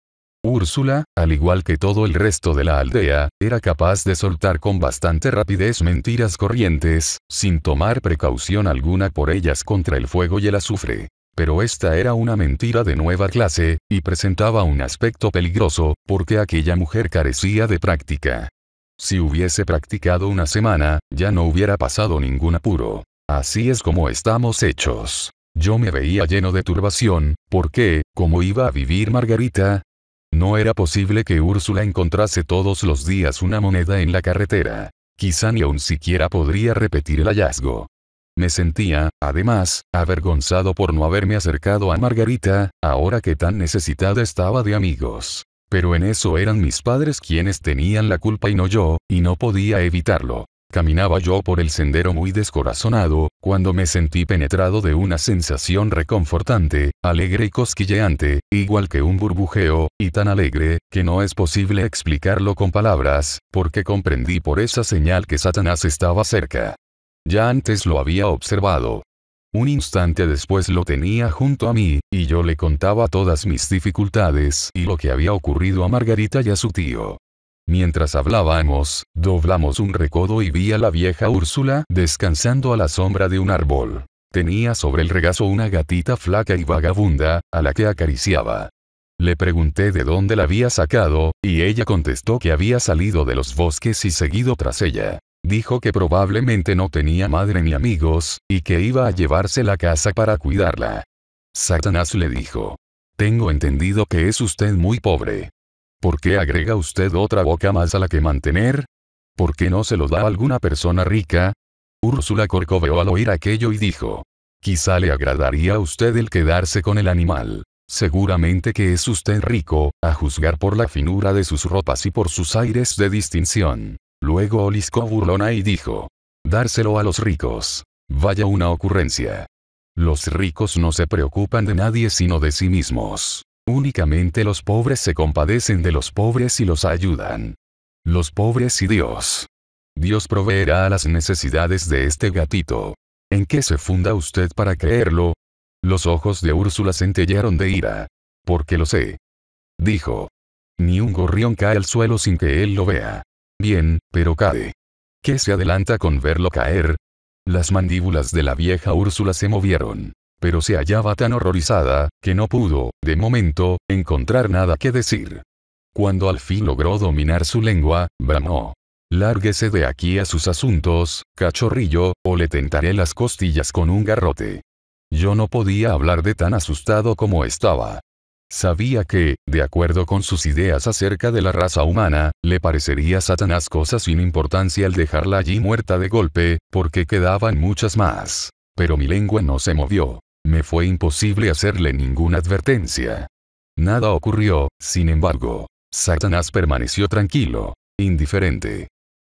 S1: Úrsula, al igual que todo el resto de la aldea, era capaz de soltar con bastante rapidez mentiras corrientes, sin tomar precaución alguna por ellas contra el fuego y el azufre. Pero esta era una mentira de nueva clase, y presentaba un aspecto peligroso, porque aquella mujer carecía de práctica. Si hubiese practicado una semana, ya no hubiera pasado ningún apuro. Así es como estamos hechos. Yo me veía lleno de turbación, porque, ¿cómo iba a vivir Margarita? No era posible que Úrsula encontrase todos los días una moneda en la carretera. Quizá ni aun siquiera podría repetir el hallazgo. Me sentía, además, avergonzado por no haberme acercado a Margarita, ahora que tan necesitada estaba de amigos. Pero en eso eran mis padres quienes tenían la culpa y no yo, y no podía evitarlo. Caminaba yo por el sendero muy descorazonado, cuando me sentí penetrado de una sensación reconfortante, alegre y cosquilleante, igual que un burbujeo, y tan alegre, que no es posible explicarlo con palabras, porque comprendí por esa señal que Satanás estaba cerca. Ya antes lo había observado. Un instante después lo tenía junto a mí, y yo le contaba todas mis dificultades y lo que había ocurrido a Margarita y a su tío. Mientras hablábamos, doblamos un recodo y vi a la vieja Úrsula descansando a la sombra de un árbol. Tenía sobre el regazo una gatita flaca y vagabunda, a la que acariciaba. Le pregunté de dónde la había sacado, y ella contestó que había salido de los bosques y seguido tras ella. Dijo que probablemente no tenía madre ni amigos, y que iba a llevarse la casa para cuidarla. Satanás le dijo. Tengo entendido que es usted muy pobre. ¿Por qué agrega usted otra boca más a la que mantener? ¿Por qué no se lo da a alguna persona rica? Úrsula corcoveó al oír aquello y dijo. Quizá le agradaría a usted el quedarse con el animal. Seguramente que es usted rico, a juzgar por la finura de sus ropas y por sus aires de distinción. Luego oliscó burlona y dijo. Dárselo a los ricos. Vaya una ocurrencia. Los ricos no se preocupan de nadie sino de sí mismos. Únicamente los pobres se compadecen de los pobres y los ayudan. Los pobres y Dios. Dios proveerá a las necesidades de este gatito. ¿En qué se funda usted para creerlo? Los ojos de Úrsula centellaron de ira. Porque lo sé. Dijo. Ni un gorrión cae al suelo sin que él lo vea. Bien, pero cae. ¿Qué se adelanta con verlo caer? Las mandíbulas de la vieja Úrsula se movieron. Pero se hallaba tan horrorizada, que no pudo, de momento, encontrar nada que decir. Cuando al fin logró dominar su lengua, bramó. Lárguese de aquí a sus asuntos, cachorrillo, o le tentaré las costillas con un garrote. Yo no podía hablar de tan asustado como estaba. Sabía que, de acuerdo con sus ideas acerca de la raza humana, le parecería Satanás cosa sin importancia al dejarla allí muerta de golpe, porque quedaban muchas más. Pero mi lengua no se movió. Me fue imposible hacerle ninguna advertencia. Nada ocurrió, sin embargo. Satanás permaneció tranquilo, indiferente.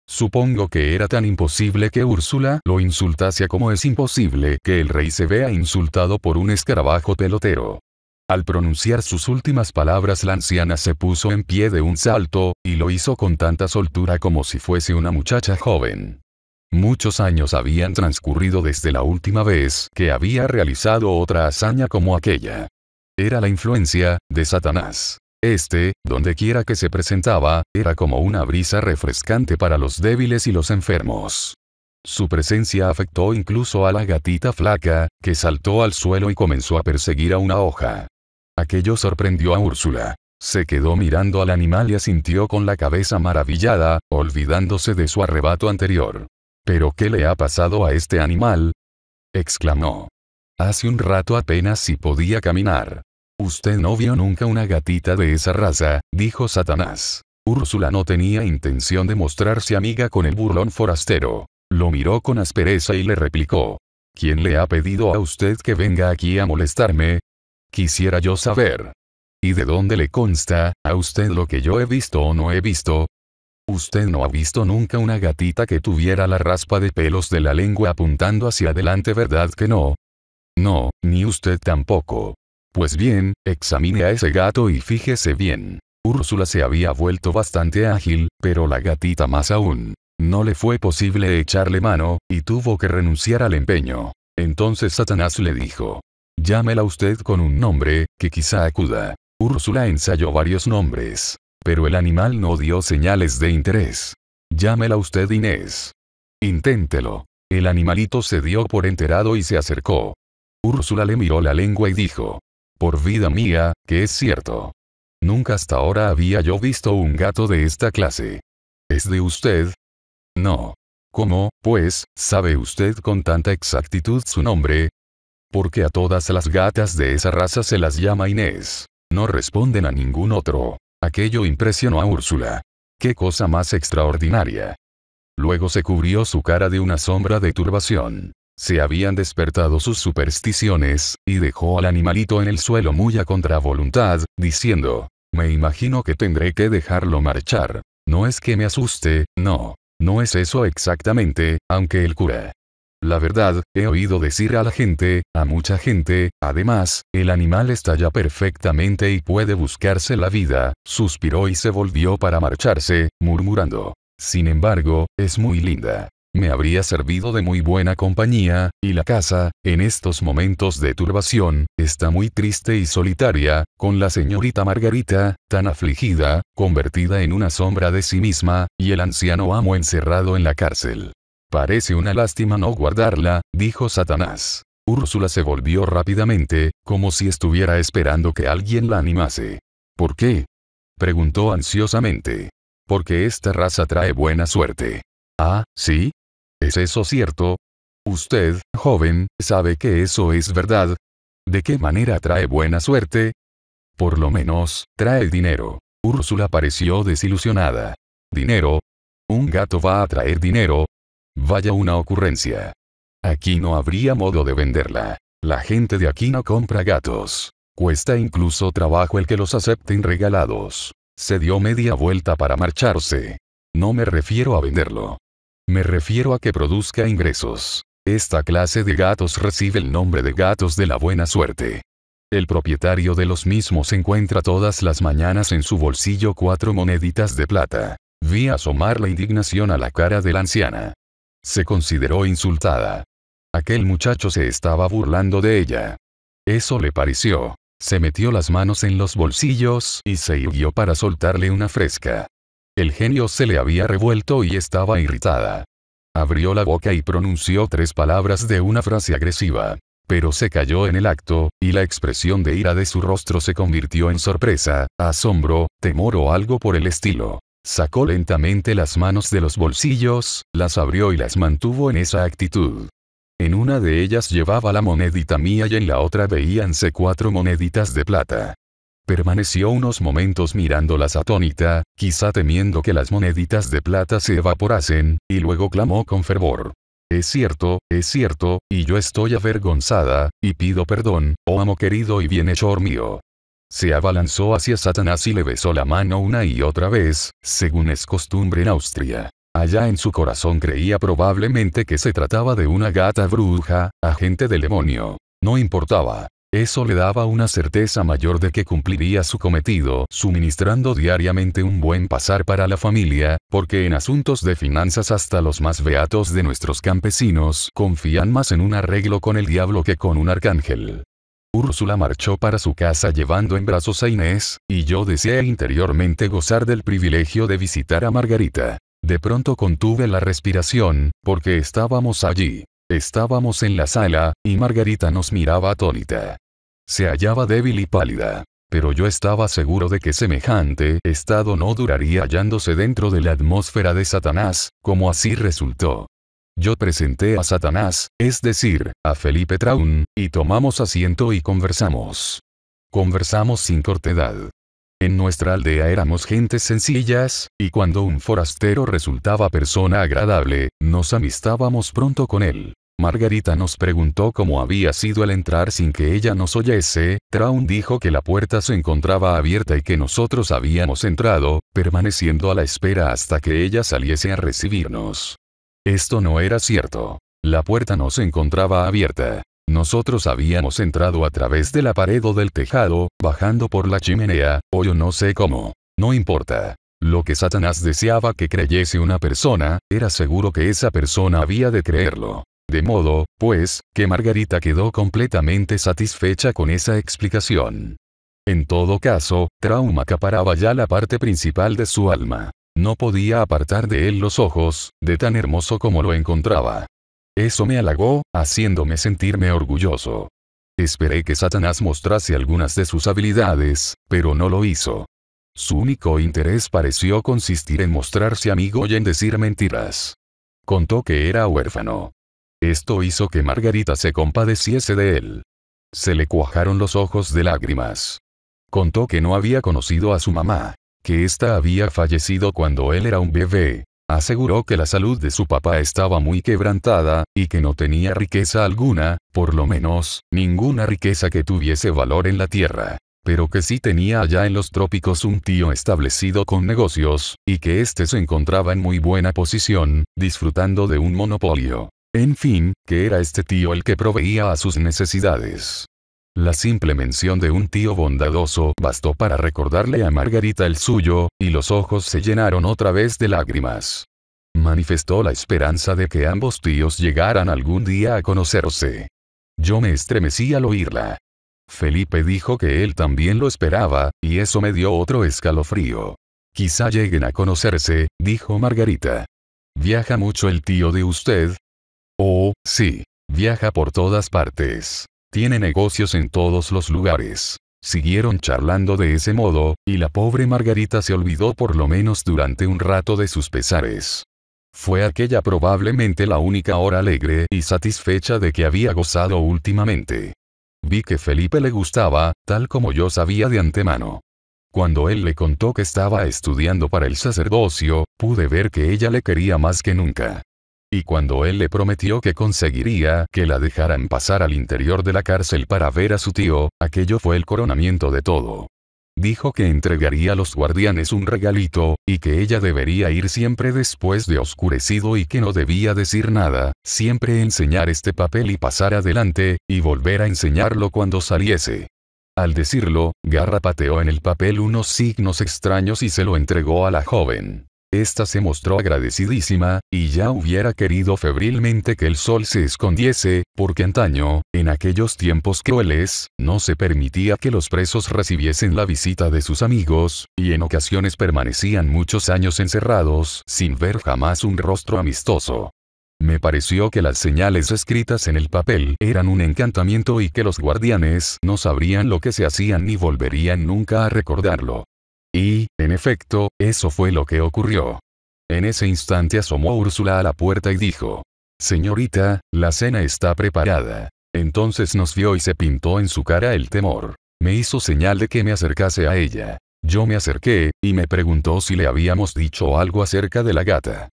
S1: Supongo que era tan imposible que Úrsula lo insultase como es imposible que el rey se vea insultado por un escarabajo pelotero. Al pronunciar sus últimas palabras la anciana se puso en pie de un salto, y lo hizo con tanta soltura como si fuese una muchacha joven. Muchos años habían transcurrido desde la última vez que había realizado otra hazaña como aquella. Era la influencia de Satanás. Este, dondequiera que se presentaba, era como una brisa refrescante para los débiles y los enfermos. Su presencia afectó incluso a la gatita flaca, que saltó al suelo y comenzó a perseguir a una hoja. Aquello sorprendió a Úrsula. Se quedó mirando al animal y asintió con la cabeza maravillada, olvidándose de su arrebato anterior. ¿Pero qué le ha pasado a este animal? exclamó. Hace un rato apenas si podía caminar. Usted no vio nunca una gatita de esa raza, dijo Satanás. Úrsula no tenía intención de mostrarse amiga con el burlón forastero. Lo miró con aspereza y le replicó. ¿Quién le ha pedido a usted que venga aquí a molestarme? Quisiera yo saber. ¿Y de dónde le consta, a usted lo que yo he visto o no he visto? Usted no ha visto nunca una gatita que tuviera la raspa de pelos de la lengua apuntando hacia adelante, ¿verdad que no? No, ni usted tampoco. Pues bien, examine a ese gato y fíjese bien. Úrsula se había vuelto bastante ágil, pero la gatita más aún. No le fue posible echarle mano, y tuvo que renunciar al empeño. Entonces Satanás le dijo, Llámela usted con un nombre, que quizá acuda. Úrsula ensayó varios nombres. Pero el animal no dio señales de interés. Llámela usted Inés. Inténtelo. El animalito se dio por enterado y se acercó. Úrsula le miró la lengua y dijo. Por vida mía, que es cierto. Nunca hasta ahora había yo visto un gato de esta clase. ¿Es de usted? No. ¿Cómo, pues, sabe usted con tanta exactitud su nombre? porque a todas las gatas de esa raza se las llama Inés. No responden a ningún otro. Aquello impresionó a Úrsula. ¡Qué cosa más extraordinaria! Luego se cubrió su cara de una sombra de turbación. Se habían despertado sus supersticiones, y dejó al animalito en el suelo muy a voluntad, diciendo, me imagino que tendré que dejarlo marchar. No es que me asuste, no. No es eso exactamente, aunque el cura la verdad, he oído decir a la gente, a mucha gente, además, el animal está ya perfectamente y puede buscarse la vida, suspiró y se volvió para marcharse, murmurando. Sin embargo, es muy linda. Me habría servido de muy buena compañía, y la casa, en estos momentos de turbación, está muy triste y solitaria, con la señorita Margarita, tan afligida, convertida en una sombra de sí misma, y el anciano amo encerrado en la cárcel. Parece una lástima no guardarla, dijo Satanás. Úrsula se volvió rápidamente, como si estuviera esperando que alguien la animase. ¿Por qué? preguntó ansiosamente. Porque esta raza trae buena suerte. Ah, ¿sí? ¿Es eso cierto? Usted, joven, sabe que eso es verdad. ¿De qué manera trae buena suerte? Por lo menos, trae dinero. Úrsula pareció desilusionada. ¿Dinero? Un gato va a traer dinero, Vaya una ocurrencia. Aquí no habría modo de venderla. La gente de aquí no compra gatos. Cuesta incluso trabajo el que los acepten regalados. Se dio media vuelta para marcharse. No me refiero a venderlo. Me refiero a que produzca ingresos. Esta clase de gatos recibe el nombre de gatos de la buena suerte. El propietario de los mismos encuentra todas las mañanas en su bolsillo cuatro moneditas de plata. Vi asomar la indignación a la cara de la anciana. Se consideró insultada. Aquel muchacho se estaba burlando de ella. Eso le pareció. Se metió las manos en los bolsillos y se irguió para soltarle una fresca. El genio se le había revuelto y estaba irritada. Abrió la boca y pronunció tres palabras de una frase agresiva. Pero se cayó en el acto, y la expresión de ira de su rostro se convirtió en sorpresa, asombro, temor o algo por el estilo. Sacó lentamente las manos de los bolsillos, las abrió y las mantuvo en esa actitud. En una de ellas llevaba la monedita mía y en la otra veíanse cuatro moneditas de plata. Permaneció unos momentos mirándolas atónita, quizá temiendo que las moneditas de plata se evaporasen, y luego clamó con fervor. Es cierto, es cierto, y yo estoy avergonzada, y pido perdón, oh amo querido y bienhechor mío se abalanzó hacia Satanás y le besó la mano una y otra vez, según es costumbre en Austria. Allá en su corazón creía probablemente que se trataba de una gata bruja, agente del demonio. No importaba. Eso le daba una certeza mayor de que cumpliría su cometido, suministrando diariamente un buen pasar para la familia, porque en asuntos de finanzas hasta los más beatos de nuestros campesinos confían más en un arreglo con el diablo que con un arcángel. Úrsula marchó para su casa llevando en brazos a Inés, y yo deseé interiormente gozar del privilegio de visitar a Margarita. De pronto contuve la respiración, porque estábamos allí. Estábamos en la sala, y Margarita nos miraba atónita. Se hallaba débil y pálida. Pero yo estaba seguro de que semejante estado no duraría hallándose dentro de la atmósfera de Satanás, como así resultó. Yo presenté a Satanás, es decir, a Felipe Traun, y tomamos asiento y conversamos. Conversamos sin cortedad. En nuestra aldea éramos gentes sencillas, y cuando un forastero resultaba persona agradable, nos amistábamos pronto con él. Margarita nos preguntó cómo había sido el entrar sin que ella nos oyese, Traun dijo que la puerta se encontraba abierta y que nosotros habíamos entrado, permaneciendo a la espera hasta que ella saliese a recibirnos. Esto no era cierto. La puerta no se encontraba abierta. Nosotros habíamos entrado a través de la pared o del tejado, bajando por la chimenea, o yo no sé cómo. No importa. Lo que Satanás deseaba que creyese una persona, era seguro que esa persona había de creerlo. De modo, pues, que Margarita quedó completamente satisfecha con esa explicación. En todo caso, trauma acaparaba ya la parte principal de su alma. No podía apartar de él los ojos, de tan hermoso como lo encontraba. Eso me halagó, haciéndome sentirme orgulloso. Esperé que Satanás mostrase algunas de sus habilidades, pero no lo hizo. Su único interés pareció consistir en mostrarse amigo y en decir mentiras. Contó que era huérfano. Esto hizo que Margarita se compadeciese de él. Se le cuajaron los ojos de lágrimas. Contó que no había conocido a su mamá, que ésta había fallecido cuando él era un bebé. Aseguró que la salud de su papá estaba muy quebrantada, y que no tenía riqueza alguna, por lo menos, ninguna riqueza que tuviese valor en la tierra pero que sí tenía allá en los trópicos un tío establecido con negocios, y que éste se encontraba en muy buena posición, disfrutando de un monopolio. En fin, que era este tío el que proveía a sus necesidades. La simple mención de un tío bondadoso bastó para recordarle a Margarita el suyo, y los ojos se llenaron otra vez de lágrimas. Manifestó la esperanza de que ambos tíos llegaran algún día a conocerse. Yo me estremecí al oírla. Felipe dijo que él también lo esperaba, y eso me dio otro escalofrío. Quizá lleguen a conocerse, dijo Margarita. ¿Viaja mucho el tío de usted? Oh, sí, viaja por todas partes. Tiene negocios en todos los lugares. Siguieron charlando de ese modo, y la pobre Margarita se olvidó por lo menos durante un rato de sus pesares. Fue aquella probablemente la única hora alegre y satisfecha de que había gozado últimamente. Vi que Felipe le gustaba, tal como yo sabía de antemano. Cuando él le contó que estaba estudiando para el sacerdocio, pude ver que ella le quería más que nunca y cuando él le prometió que conseguiría que la dejaran pasar al interior de la cárcel para ver a su tío, aquello fue el coronamiento de todo. Dijo que entregaría a los guardianes un regalito, y que ella debería ir siempre después de oscurecido y que no debía decir nada, siempre enseñar este papel y pasar adelante, y volver a enseñarlo cuando saliese. Al decirlo, Garra pateó en el papel unos signos extraños y se lo entregó a la joven. Esta se mostró agradecidísima, y ya hubiera querido febrilmente que el sol se escondiese, porque antaño, en aquellos tiempos crueles, no se permitía que los presos recibiesen la visita de sus amigos, y en ocasiones permanecían muchos años encerrados sin ver jamás un rostro amistoso. Me pareció que las señales escritas en el papel eran un encantamiento y que los guardianes no sabrían lo que se hacían ni volverían nunca a recordarlo. Y, en efecto, eso fue lo que ocurrió. En ese instante asomó Úrsula a la puerta y dijo, Señorita, la cena está preparada. Entonces nos vio y se pintó en su cara el temor. Me hizo señal de que me acercase a ella. Yo me acerqué, y me preguntó si le habíamos dicho algo acerca de la gata.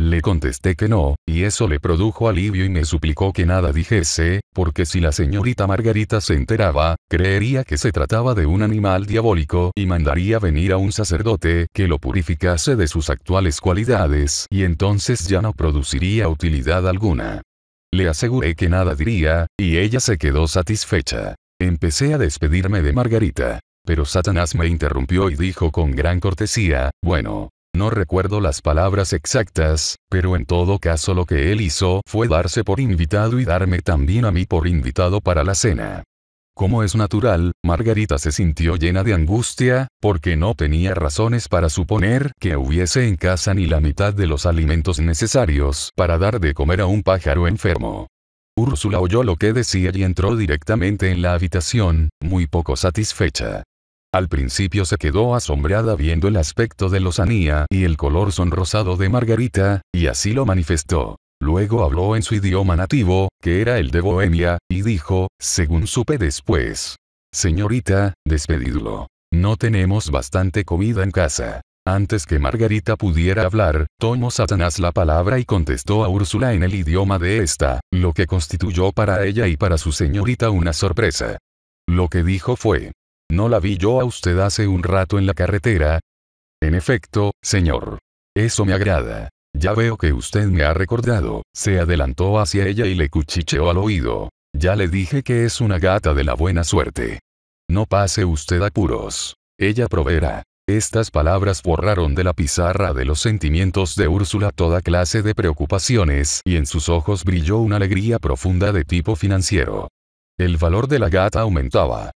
S1: Le contesté que no, y eso le produjo alivio y me suplicó que nada dijese, porque si la señorita Margarita se enteraba, creería que se trataba de un animal diabólico y mandaría venir a un sacerdote que lo purificase de sus actuales cualidades y entonces ya no produciría utilidad alguna. Le aseguré que nada diría, y ella se quedó satisfecha. Empecé a despedirme de Margarita. Pero Satanás me interrumpió y dijo con gran cortesía, bueno, no recuerdo las palabras exactas, pero en todo caso lo que él hizo fue darse por invitado y darme también a mí por invitado para la cena. Como es natural, Margarita se sintió llena de angustia, porque no tenía razones para suponer que hubiese en casa ni la mitad de los alimentos necesarios para dar de comer a un pájaro enfermo. Úrsula oyó lo que decía y entró directamente en la habitación, muy poco satisfecha. Al principio se quedó asombrada viendo el aspecto de lozanía y el color sonrosado de Margarita, y así lo manifestó. Luego habló en su idioma nativo, que era el de Bohemia, y dijo, según supe después. Señorita, despedidlo. No tenemos bastante comida en casa. Antes que Margarita pudiera hablar, tomó Satanás la palabra y contestó a Úrsula en el idioma de esta, lo que constituyó para ella y para su señorita una sorpresa. Lo que dijo fue, ¿No la vi yo a usted hace un rato en la carretera? En efecto, señor. Eso me agrada. Ya veo que usted me ha recordado, se adelantó hacia ella y le cuchicheó al oído. Ya le dije que es una gata de la buena suerte. No pase usted apuros. Ella proveerá. Estas palabras borraron de la pizarra de los sentimientos de Úrsula toda clase de preocupaciones y en sus ojos brilló una alegría profunda de tipo financiero. El valor de la gata aumentaba.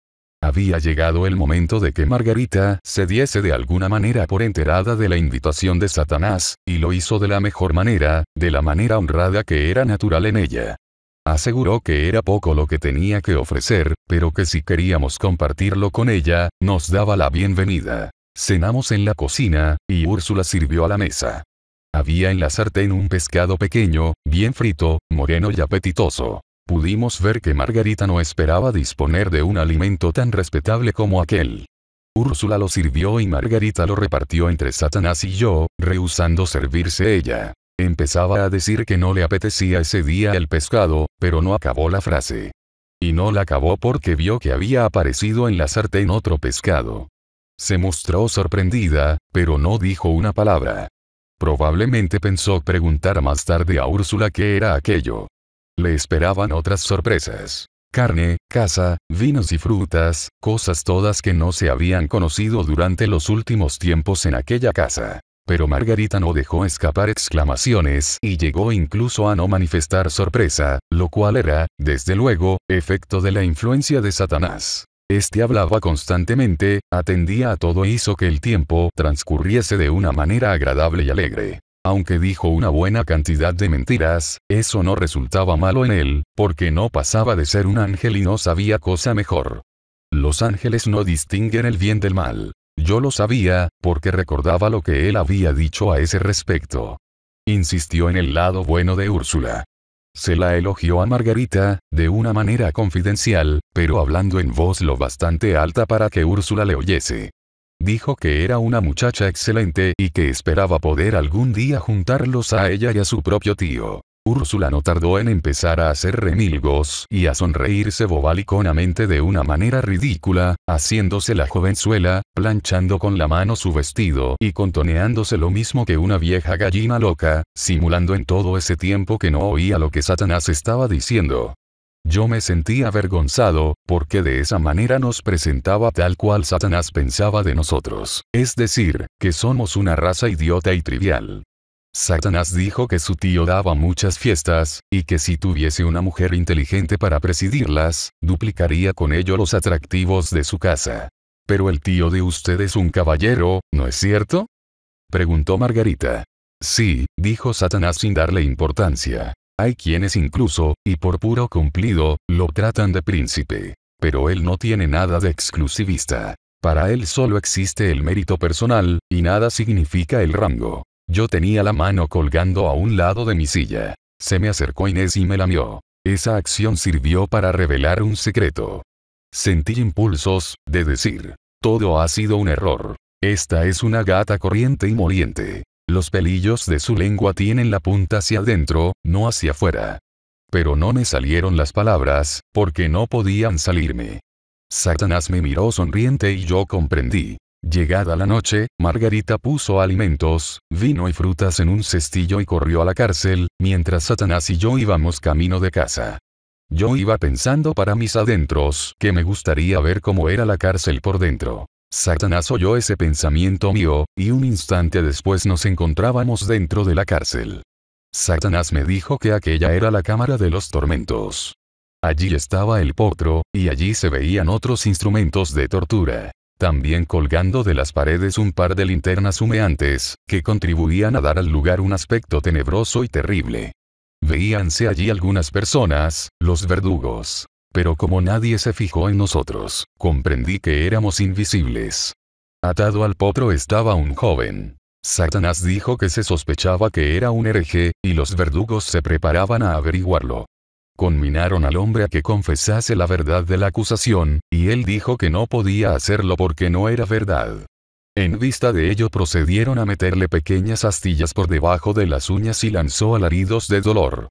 S1: Había llegado el momento de que Margarita se diese de alguna manera por enterada de la invitación de Satanás, y lo hizo de la mejor manera, de la manera honrada que era natural en ella. Aseguró que era poco lo que tenía que ofrecer, pero que si queríamos compartirlo con ella, nos daba la bienvenida. Cenamos en la cocina, y Úrsula sirvió a la mesa. Había en la sartén un pescado pequeño, bien frito, moreno y apetitoso. Pudimos ver que Margarita no esperaba disponer de un alimento tan respetable como aquel. Úrsula lo sirvió y Margarita lo repartió entre Satanás y yo, rehusando servirse ella. Empezaba a decir que no le apetecía ese día el pescado, pero no acabó la frase. Y no la acabó porque vio que había aparecido en la sartén otro pescado. Se mostró sorprendida, pero no dijo una palabra. Probablemente pensó preguntar más tarde a Úrsula qué era aquello. Le esperaban otras sorpresas. Carne, casa, vinos y frutas, cosas todas que no se habían conocido durante los últimos tiempos en aquella casa. Pero Margarita no dejó escapar exclamaciones y llegó incluso a no manifestar sorpresa, lo cual era, desde luego, efecto de la influencia de Satanás. Este hablaba constantemente, atendía a todo e hizo que el tiempo transcurriese de una manera agradable y alegre. Aunque dijo una buena cantidad de mentiras, eso no resultaba malo en él, porque no pasaba de ser un ángel y no sabía cosa mejor. Los ángeles no distinguen el bien del mal. Yo lo sabía, porque recordaba lo que él había dicho a ese respecto. Insistió en el lado bueno de Úrsula. Se la elogió a Margarita, de una manera confidencial, pero hablando en voz lo bastante alta para que Úrsula le oyese. Dijo que era una muchacha excelente y que esperaba poder algún día juntarlos a ella y a su propio tío. Úrsula no tardó en empezar a hacer remilgos y a sonreírse bobaliconamente de una manera ridícula, haciéndose la jovenzuela, planchando con la mano su vestido y contoneándose lo mismo que una vieja gallina loca, simulando en todo ese tiempo que no oía lo que Satanás estaba diciendo. Yo me sentí avergonzado, porque de esa manera nos presentaba tal cual Satanás pensaba de nosotros, es decir, que somos una raza idiota y trivial. Satanás dijo que su tío daba muchas fiestas, y que si tuviese una mujer inteligente para presidirlas, duplicaría con ello los atractivos de su casa. Pero el tío de usted es un caballero, ¿no es cierto? preguntó Margarita. Sí, dijo Satanás sin darle importancia. Hay quienes incluso, y por puro cumplido, lo tratan de príncipe. Pero él no tiene nada de exclusivista. Para él solo existe el mérito personal, y nada significa el rango. Yo tenía la mano colgando a un lado de mi silla. Se me acercó Inés y me lamió. Esa acción sirvió para revelar un secreto. Sentí impulsos, de decir, todo ha sido un error. Esta es una gata corriente y moriente. Los pelillos de su lengua tienen la punta hacia adentro, no hacia afuera. Pero no me salieron las palabras, porque no podían salirme. Satanás me miró sonriente y yo comprendí. Llegada la noche, Margarita puso alimentos, vino y frutas en un cestillo y corrió a la cárcel, mientras Satanás y yo íbamos camino de casa. Yo iba pensando para mis adentros que me gustaría ver cómo era la cárcel por dentro. Satanás oyó ese pensamiento mío, y un instante después nos encontrábamos dentro de la cárcel. Satanás me dijo que aquella era la cámara de los tormentos. Allí estaba el potro, y allí se veían otros instrumentos de tortura. También colgando de las paredes un par de linternas humeantes, que contribuían a dar al lugar un aspecto tenebroso y terrible. Veíanse allí algunas personas, los verdugos, pero como nadie se fijó en nosotros, comprendí que éramos invisibles. Atado al potro estaba un joven. Satanás dijo que se sospechaba que era un hereje, y los verdugos se preparaban a averiguarlo. Conminaron al hombre a que confesase la verdad de la acusación, y él dijo que no podía hacerlo porque no era verdad. En vista de ello procedieron a meterle pequeñas astillas por debajo de las uñas y lanzó alaridos de dolor.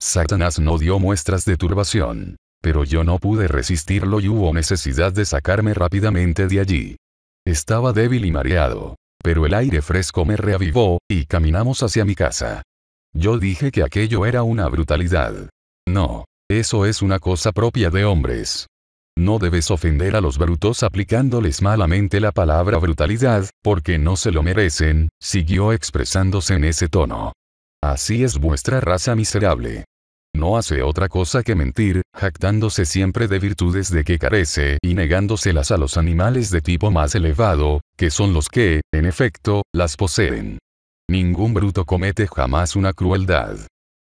S1: Satanás no dio muestras de turbación pero yo no pude resistirlo y hubo necesidad de sacarme rápidamente de allí. Estaba débil y mareado, pero el aire fresco me reavivó, y caminamos hacia mi casa. Yo dije que aquello era una brutalidad. No, eso es una cosa propia de hombres. No debes ofender a los brutos aplicándoles malamente la palabra brutalidad, porque no se lo merecen, siguió expresándose en ese tono. Así es vuestra raza miserable. No hace otra cosa que mentir, jactándose siempre de virtudes de que carece y negándoselas a los animales de tipo más elevado, que son los que, en efecto, las poseen. Ningún bruto comete jamás una crueldad.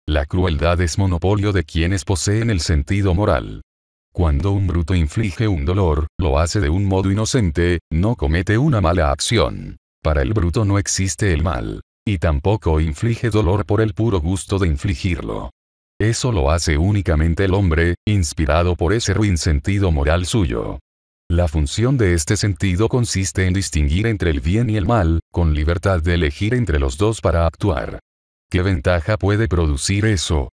S1: La crueldad es monopolio de quienes poseen el sentido moral. Cuando un bruto inflige un dolor, lo hace de un modo inocente, no comete una mala acción. Para el bruto no existe el mal. Y tampoco inflige dolor por el puro gusto de infligirlo. Eso lo hace únicamente el hombre, inspirado por ese ruin sentido moral suyo. La función de este sentido consiste en distinguir entre el bien y el mal, con libertad de elegir entre los dos para actuar. ¿Qué ventaja puede producir eso?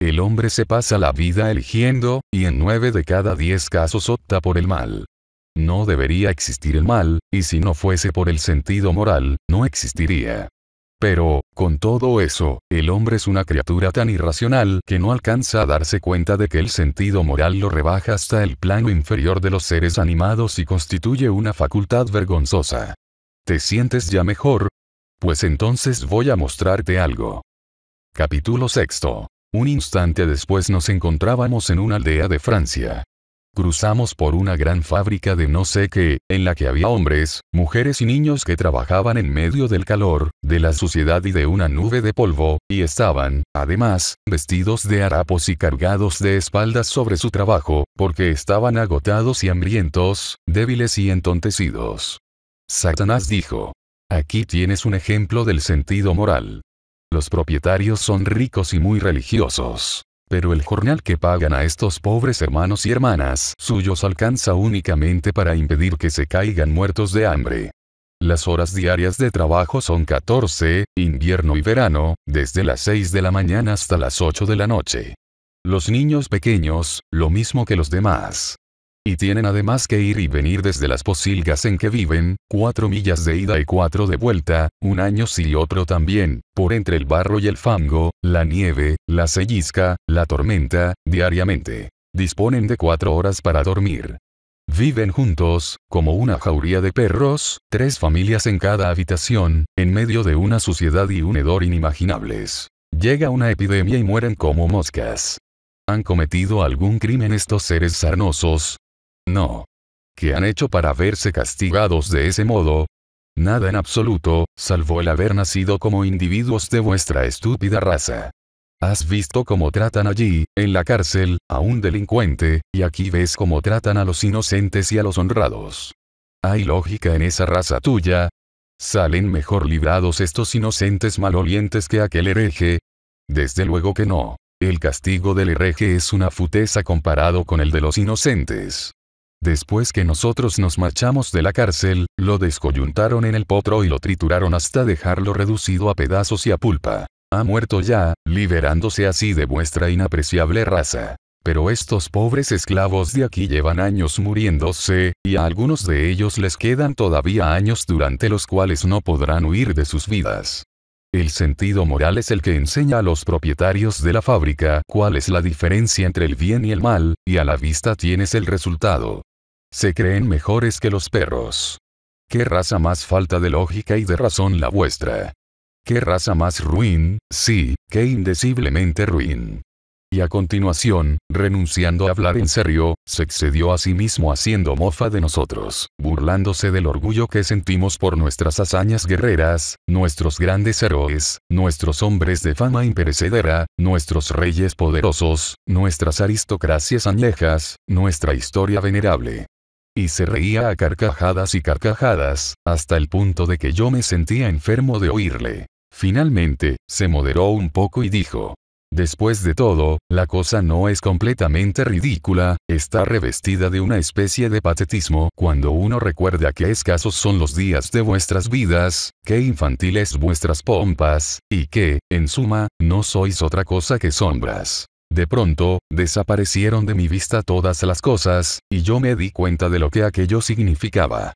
S1: El hombre se pasa la vida eligiendo, y en nueve de cada diez casos opta por el mal. No debería existir el mal, y si no fuese por el sentido moral, no existiría. Pero, con todo eso, el hombre es una criatura tan irracional que no alcanza a darse cuenta de que el sentido moral lo rebaja hasta el plano inferior de los seres animados y constituye una facultad vergonzosa. ¿Te sientes ya mejor? Pues entonces voy a mostrarte algo. Capítulo 6. Un instante después nos encontrábamos en una aldea de Francia. Cruzamos por una gran fábrica de no sé qué, en la que había hombres, mujeres y niños que trabajaban en medio del calor, de la suciedad y de una nube de polvo, y estaban, además, vestidos de harapos y cargados de espaldas sobre su trabajo, porque estaban agotados y hambrientos, débiles y entontecidos. Satanás dijo, Aquí tienes un ejemplo del sentido moral. Los propietarios son ricos y muy religiosos. Pero el jornal que pagan a estos pobres hermanos y hermanas suyos alcanza únicamente para impedir que se caigan muertos de hambre. Las horas diarias de trabajo son 14, invierno y verano, desde las 6 de la mañana hasta las 8 de la noche. Los niños pequeños, lo mismo que los demás, y tienen además que ir y venir desde las posilgas en que viven, cuatro millas de ida y cuatro de vuelta, un año sí y otro también, por entre el barro y el fango, la nieve, la sellizca, la tormenta, diariamente. Disponen de cuatro horas para dormir. Viven juntos, como una jauría de perros, tres familias en cada habitación, en medio de una suciedad y un hedor inimaginables. Llega una epidemia y mueren como moscas. ¿Han cometido algún crimen estos seres sarnosos, no. ¿Qué han hecho para verse castigados de ese modo? Nada en absoluto, salvo el haber nacido como individuos de vuestra estúpida raza. Has visto cómo tratan allí, en la cárcel, a un delincuente, y aquí ves cómo tratan a los inocentes y a los honrados. ¿Hay lógica en esa raza tuya? ¿Salen mejor librados estos inocentes malolientes que aquel hereje? Desde luego que no. El castigo del hereje es una futeza comparado con el de los inocentes. Después que nosotros nos marchamos de la cárcel, lo descoyuntaron en el potro y lo trituraron hasta dejarlo reducido a pedazos y a pulpa. Ha muerto ya, liberándose así de vuestra inapreciable raza. Pero estos pobres esclavos de aquí llevan años muriéndose, y a algunos de ellos les quedan todavía años durante los cuales no podrán huir de sus vidas. El sentido moral es el que enseña a los propietarios de la fábrica cuál es la diferencia entre el bien y el mal, y a la vista tienes el resultado. Se creen mejores que los perros. ¿Qué raza más falta de lógica y de razón la vuestra? ¿Qué raza más ruin? Sí, qué indeciblemente ruin y a continuación, renunciando a hablar en serio, se excedió a sí mismo haciendo mofa de nosotros, burlándose del orgullo que sentimos por nuestras hazañas guerreras, nuestros grandes héroes, nuestros hombres de fama imperecedera, nuestros reyes poderosos, nuestras aristocracias añejas, nuestra historia venerable y se reía a carcajadas y carcajadas, hasta el punto de que yo me sentía enfermo de oírle. Finalmente, se moderó un poco y dijo, Después de todo, la cosa no es completamente ridícula, está revestida de una especie de patetismo cuando uno recuerda que escasos son los días de vuestras vidas, qué infantiles vuestras pompas, y que, en suma, no sois otra cosa que sombras. De pronto, desaparecieron de mi vista todas las cosas, y yo me di cuenta de lo que aquello significaba.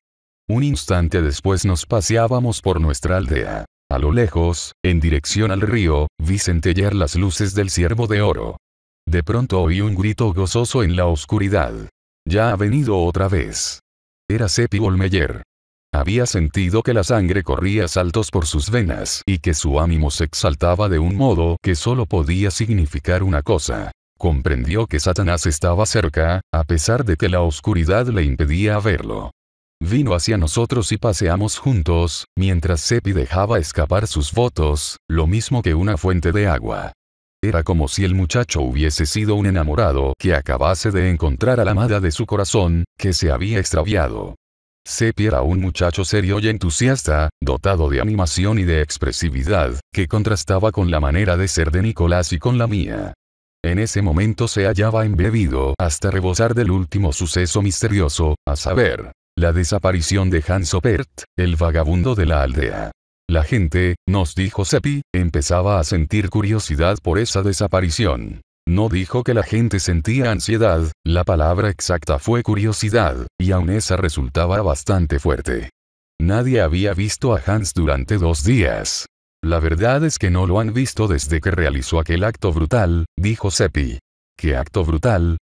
S1: Un instante después nos paseábamos por nuestra aldea. A lo lejos, en dirección al río, vi centellar las luces del ciervo de oro. De pronto oí un grito gozoso en la oscuridad. Ya ha venido otra vez. Era Sepi Olmeyer. Había sentido que la sangre corría saltos por sus venas y que su ánimo se exaltaba de un modo que solo podía significar una cosa. Comprendió que Satanás estaba cerca, a pesar de que la oscuridad le impedía verlo vino hacia nosotros y paseamos juntos, mientras Sepi dejaba escapar sus votos, lo mismo que una fuente de agua. Era como si el muchacho hubiese sido un enamorado que acabase de encontrar a la amada de su corazón, que se había extraviado. Sepi era un muchacho serio y entusiasta, dotado de animación y de expresividad, que contrastaba con la manera de ser de Nicolás y con la mía. En ese momento se hallaba embebido hasta rebosar del último suceso misterioso, a saber, la desaparición de Hans Opert, el vagabundo de la aldea. La gente, nos dijo Seppi, empezaba a sentir curiosidad por esa desaparición. No dijo que la gente sentía ansiedad, la palabra exacta fue curiosidad, y aún esa resultaba bastante fuerte. Nadie había visto a Hans durante dos días. La verdad es que no lo han visto desde que realizó aquel acto brutal, dijo Seppi. ¿Qué acto brutal?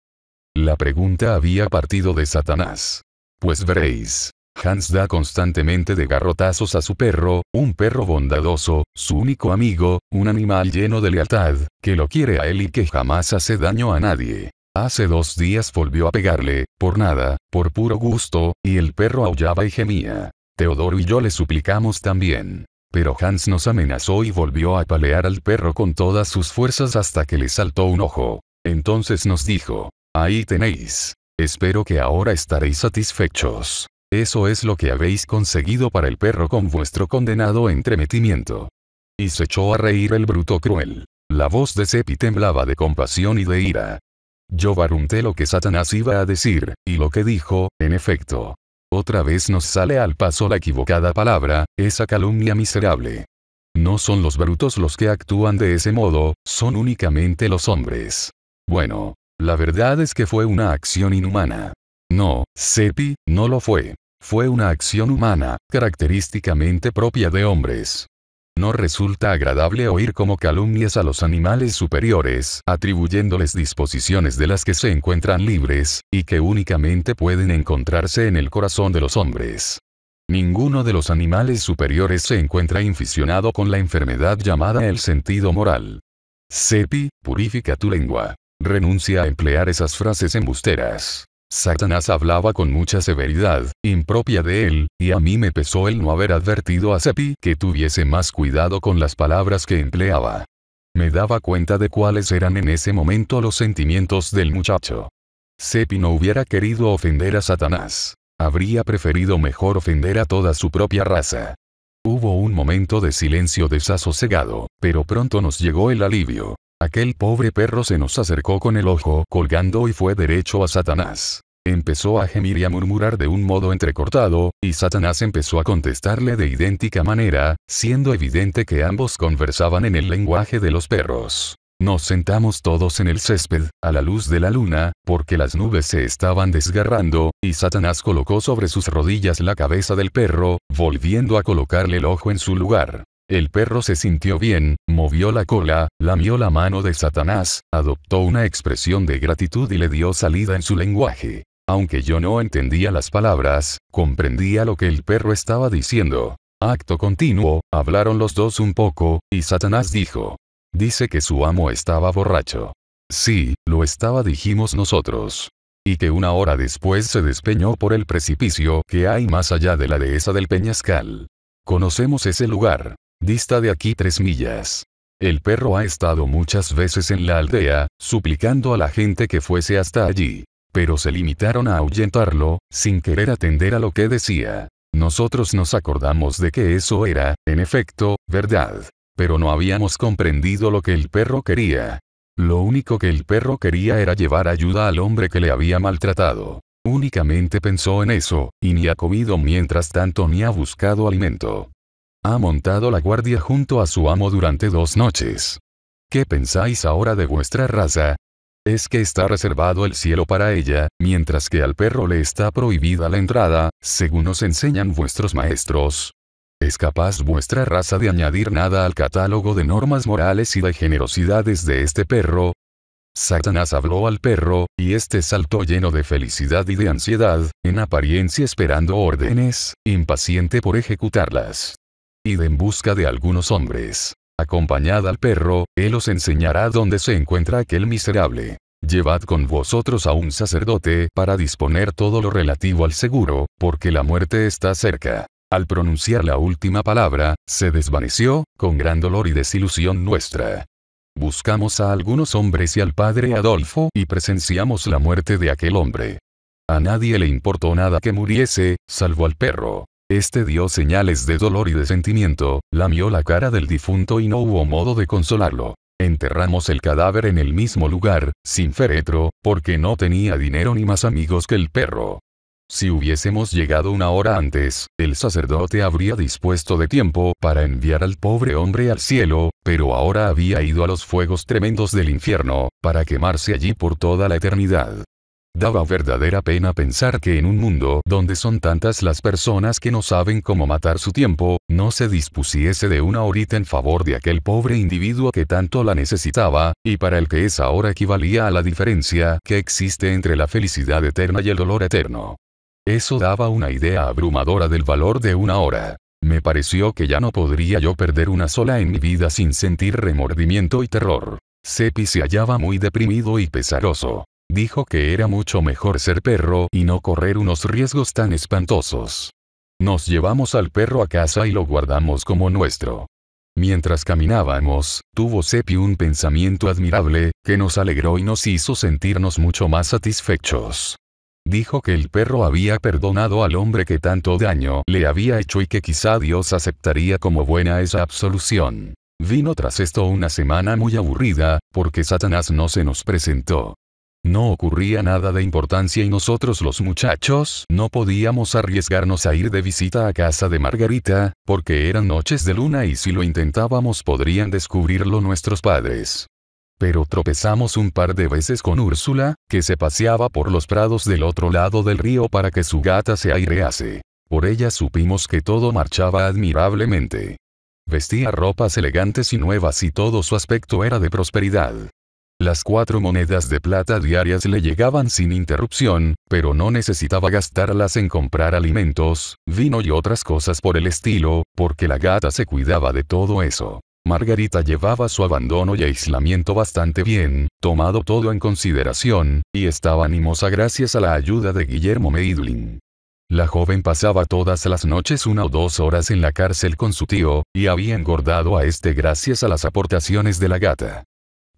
S1: La pregunta había partido de Satanás. Pues veréis. Hans da constantemente de garrotazos a su perro, un perro bondadoso, su único amigo, un animal lleno de lealtad, que lo quiere a él y que jamás hace daño a nadie. Hace dos días volvió a pegarle, por nada, por puro gusto, y el perro aullaba y gemía. Teodoro y yo le suplicamos también. Pero Hans nos amenazó y volvió a palear al perro con todas sus fuerzas hasta que le saltó un ojo. Entonces nos dijo, ahí tenéis, Espero que ahora estaréis satisfechos. Eso es lo que habéis conseguido para el perro con vuestro condenado entremetimiento. Y se echó a reír el bruto cruel. La voz de Sepi temblaba de compasión y de ira. Yo barunté lo que Satanás iba a decir, y lo que dijo, en efecto. Otra vez nos sale al paso la equivocada palabra, esa calumnia miserable. No son los brutos los que actúan de ese modo, son únicamente los hombres. Bueno, la verdad es que fue una acción inhumana. No, Sepi, no lo fue. Fue una acción humana, característicamente propia de hombres. No resulta agradable oír como calumnias a los animales superiores, atribuyéndoles disposiciones de las que se encuentran libres, y que únicamente pueden encontrarse en el corazón de los hombres. Ninguno de los animales superiores se encuentra inficionado con la enfermedad llamada el sentido moral. Sepi, purifica tu lengua. Renuncia a emplear esas frases embusteras. Satanás hablaba con mucha severidad, impropia de él, y a mí me pesó el no haber advertido a Sepi que tuviese más cuidado con las palabras que empleaba. Me daba cuenta de cuáles eran en ese momento los sentimientos del muchacho. Sepi no hubiera querido ofender a Satanás. Habría preferido mejor ofender a toda su propia raza. Hubo un momento de silencio desasosegado, pero pronto nos llegó el alivio. Aquel pobre perro se nos acercó con el ojo colgando y fue derecho a Satanás. Empezó a gemir y a murmurar de un modo entrecortado, y Satanás empezó a contestarle de idéntica manera, siendo evidente que ambos conversaban en el lenguaje de los perros. Nos sentamos todos en el césped, a la luz de la luna, porque las nubes se estaban desgarrando, y Satanás colocó sobre sus rodillas la cabeza del perro, volviendo a colocarle el ojo en su lugar. El perro se sintió bien, movió la cola, lamió la mano de Satanás, adoptó una expresión de gratitud y le dio salida en su lenguaje. Aunque yo no entendía las palabras, comprendía lo que el perro estaba diciendo. Acto continuo, hablaron los dos un poco, y Satanás dijo. Dice que su amo estaba borracho. Sí, lo estaba dijimos nosotros. Y que una hora después se despeñó por el precipicio que hay más allá de la dehesa del Peñascal. Conocemos ese lugar. Dista de aquí tres millas. El perro ha estado muchas veces en la aldea, suplicando a la gente que fuese hasta allí. Pero se limitaron a ahuyentarlo, sin querer atender a lo que decía. Nosotros nos acordamos de que eso era, en efecto, verdad. Pero no habíamos comprendido lo que el perro quería. Lo único que el perro quería era llevar ayuda al hombre que le había maltratado. Únicamente pensó en eso, y ni ha comido mientras tanto ni ha buscado alimento. Ha montado la guardia junto a su amo durante dos noches. ¿Qué pensáis ahora de vuestra raza? Es que está reservado el cielo para ella, mientras que al perro le está prohibida la entrada, según os enseñan vuestros maestros. ¿Es capaz vuestra raza de añadir nada al catálogo de normas morales y de generosidades de este perro? Satanás habló al perro, y este saltó lleno de felicidad y de ansiedad, en apariencia esperando órdenes, impaciente por ejecutarlas id en busca de algunos hombres. Acompañad al perro, él os enseñará dónde se encuentra aquel miserable. Llevad con vosotros a un sacerdote para disponer todo lo relativo al seguro, porque la muerte está cerca. Al pronunciar la última palabra, se desvaneció, con gran dolor y desilusión nuestra. Buscamos a algunos hombres y al padre Adolfo y presenciamos la muerte de aquel hombre. A nadie le importó nada que muriese, salvo al perro. Este dio señales de dolor y de sentimiento, lamió la cara del difunto y no hubo modo de consolarlo. Enterramos el cadáver en el mismo lugar, sin féretro, porque no tenía dinero ni más amigos que el perro. Si hubiésemos llegado una hora antes, el sacerdote habría dispuesto de tiempo para enviar al pobre hombre al cielo, pero ahora había ido a los fuegos tremendos del infierno, para quemarse allí por toda la eternidad. Daba verdadera pena pensar que en un mundo donde son tantas las personas que no saben cómo matar su tiempo, no se dispusiese de una horita en favor de aquel pobre individuo que tanto la necesitaba, y para el que esa hora equivalía a la diferencia que existe entre la felicidad eterna y el dolor eterno. Eso daba una idea abrumadora del valor de una hora. Me pareció que ya no podría yo perder una sola en mi vida sin sentir remordimiento y terror. Sepi se hallaba muy deprimido y pesaroso. Dijo que era mucho mejor ser perro y no correr unos riesgos tan espantosos. Nos llevamos al perro a casa y lo guardamos como nuestro. Mientras caminábamos, tuvo Sepi un pensamiento admirable, que nos alegró y nos hizo sentirnos mucho más satisfechos. Dijo que el perro había perdonado al hombre que tanto daño le había hecho y que quizá Dios aceptaría como buena esa absolución. Vino tras esto una semana muy aburrida, porque Satanás no se nos presentó. No ocurría nada de importancia y nosotros los muchachos no podíamos arriesgarnos a ir de visita a casa de Margarita, porque eran noches de luna y si lo intentábamos podrían descubrirlo nuestros padres. Pero tropezamos un par de veces con Úrsula, que se paseaba por los prados del otro lado del río para que su gata se airease. Por ella supimos que todo marchaba admirablemente. Vestía ropas elegantes y nuevas y todo su aspecto era de prosperidad. Las cuatro monedas de plata diarias le llegaban sin interrupción, pero no necesitaba gastarlas en comprar alimentos, vino y otras cosas por el estilo, porque la gata se cuidaba de todo eso. Margarita llevaba su abandono y aislamiento bastante bien, tomado todo en consideración, y estaba animosa gracias a la ayuda de Guillermo Meidlin. La joven pasaba todas las noches una o dos horas en la cárcel con su tío, y había engordado a este gracias a las aportaciones de la gata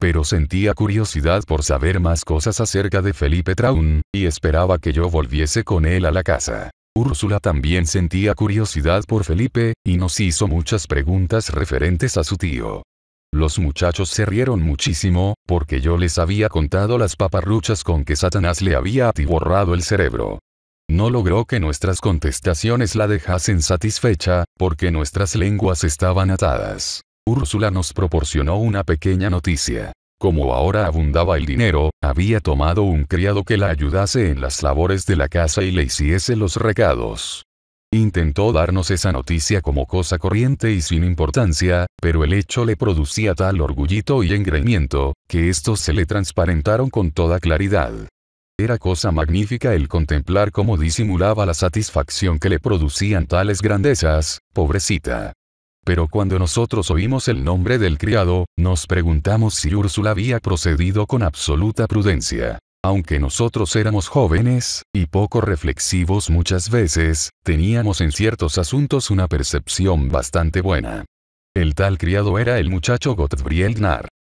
S1: pero sentía curiosidad por saber más cosas acerca de Felipe Traun, y esperaba que yo volviese con él a la casa. Úrsula también sentía curiosidad por Felipe, y nos hizo muchas preguntas referentes a su tío. Los muchachos se rieron muchísimo, porque yo les había contado las paparruchas con que Satanás le había atiborrado el cerebro. No logró que nuestras contestaciones la dejasen satisfecha, porque nuestras lenguas estaban atadas. Úrsula nos proporcionó una pequeña noticia. Como ahora abundaba el dinero, había tomado un criado que la ayudase en las labores de la casa y le hiciese los recados. Intentó darnos esa noticia como cosa corriente y sin importancia, pero el hecho le producía tal orgullito y engreimiento, que estos se le transparentaron con toda claridad. Era cosa magnífica el contemplar cómo disimulaba la satisfacción que le producían tales grandezas, pobrecita. Pero cuando nosotros oímos el nombre del criado, nos preguntamos si Úrsula había procedido con absoluta prudencia. Aunque nosotros éramos jóvenes, y poco reflexivos muchas veces, teníamos en ciertos asuntos una percepción bastante buena. El tal criado era el muchacho Gottfried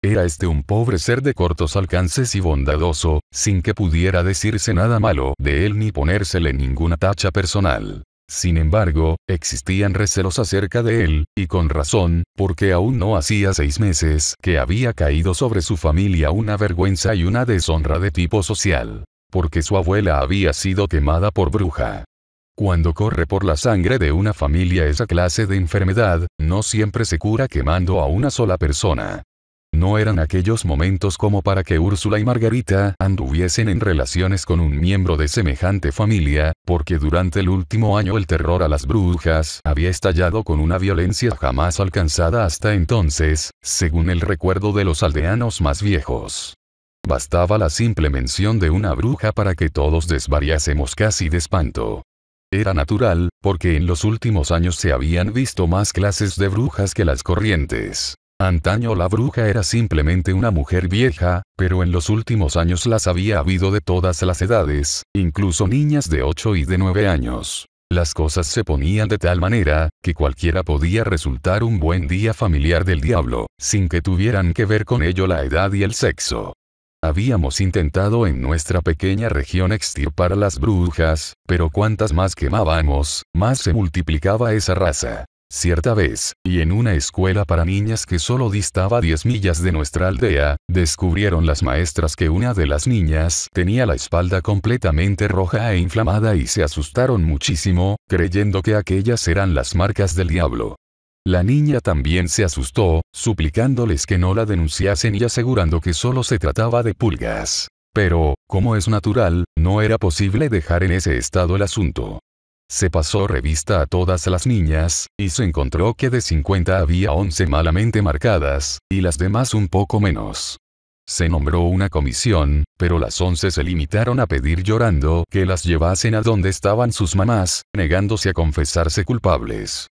S1: Era este un pobre ser de cortos alcances y bondadoso, sin que pudiera decirse nada malo de él ni ponérsele ninguna tacha personal. Sin embargo, existían recelos acerca de él, y con razón, porque aún no hacía seis meses que había caído sobre su familia una vergüenza y una deshonra de tipo social. Porque su abuela había sido quemada por bruja. Cuando corre por la sangre de una familia esa clase de enfermedad, no siempre se cura quemando a una sola persona. No eran aquellos momentos como para que Úrsula y Margarita anduviesen en relaciones con un miembro de semejante familia, porque durante el último año el terror a las brujas había estallado con una violencia jamás alcanzada hasta entonces, según el recuerdo de los aldeanos más viejos. Bastaba la simple mención de una bruja para que todos desvariásemos casi de espanto. Era natural, porque en los últimos años se habían visto más clases de brujas que las corrientes. Antaño la bruja era simplemente una mujer vieja, pero en los últimos años las había habido de todas las edades, incluso niñas de 8 y de 9 años. Las cosas se ponían de tal manera, que cualquiera podía resultar un buen día familiar del diablo, sin que tuvieran que ver con ello la edad y el sexo. Habíamos intentado en nuestra pequeña región extirpar las brujas, pero cuantas más quemábamos, más se multiplicaba esa raza. Cierta vez, y en una escuela para niñas que solo distaba 10 millas de nuestra aldea, descubrieron las maestras que una de las niñas tenía la espalda completamente roja e inflamada y se asustaron muchísimo, creyendo que aquellas eran las marcas del diablo. La niña también se asustó, suplicándoles que no la denunciasen y asegurando que solo se trataba de pulgas. Pero, como es natural, no era posible dejar en ese estado el asunto. Se pasó revista a todas las niñas, y se encontró que de 50 había 11 malamente marcadas, y las demás un poco menos. Se nombró una comisión, pero las 11 se limitaron a pedir llorando que las llevasen a donde estaban sus mamás, negándose a confesarse culpables.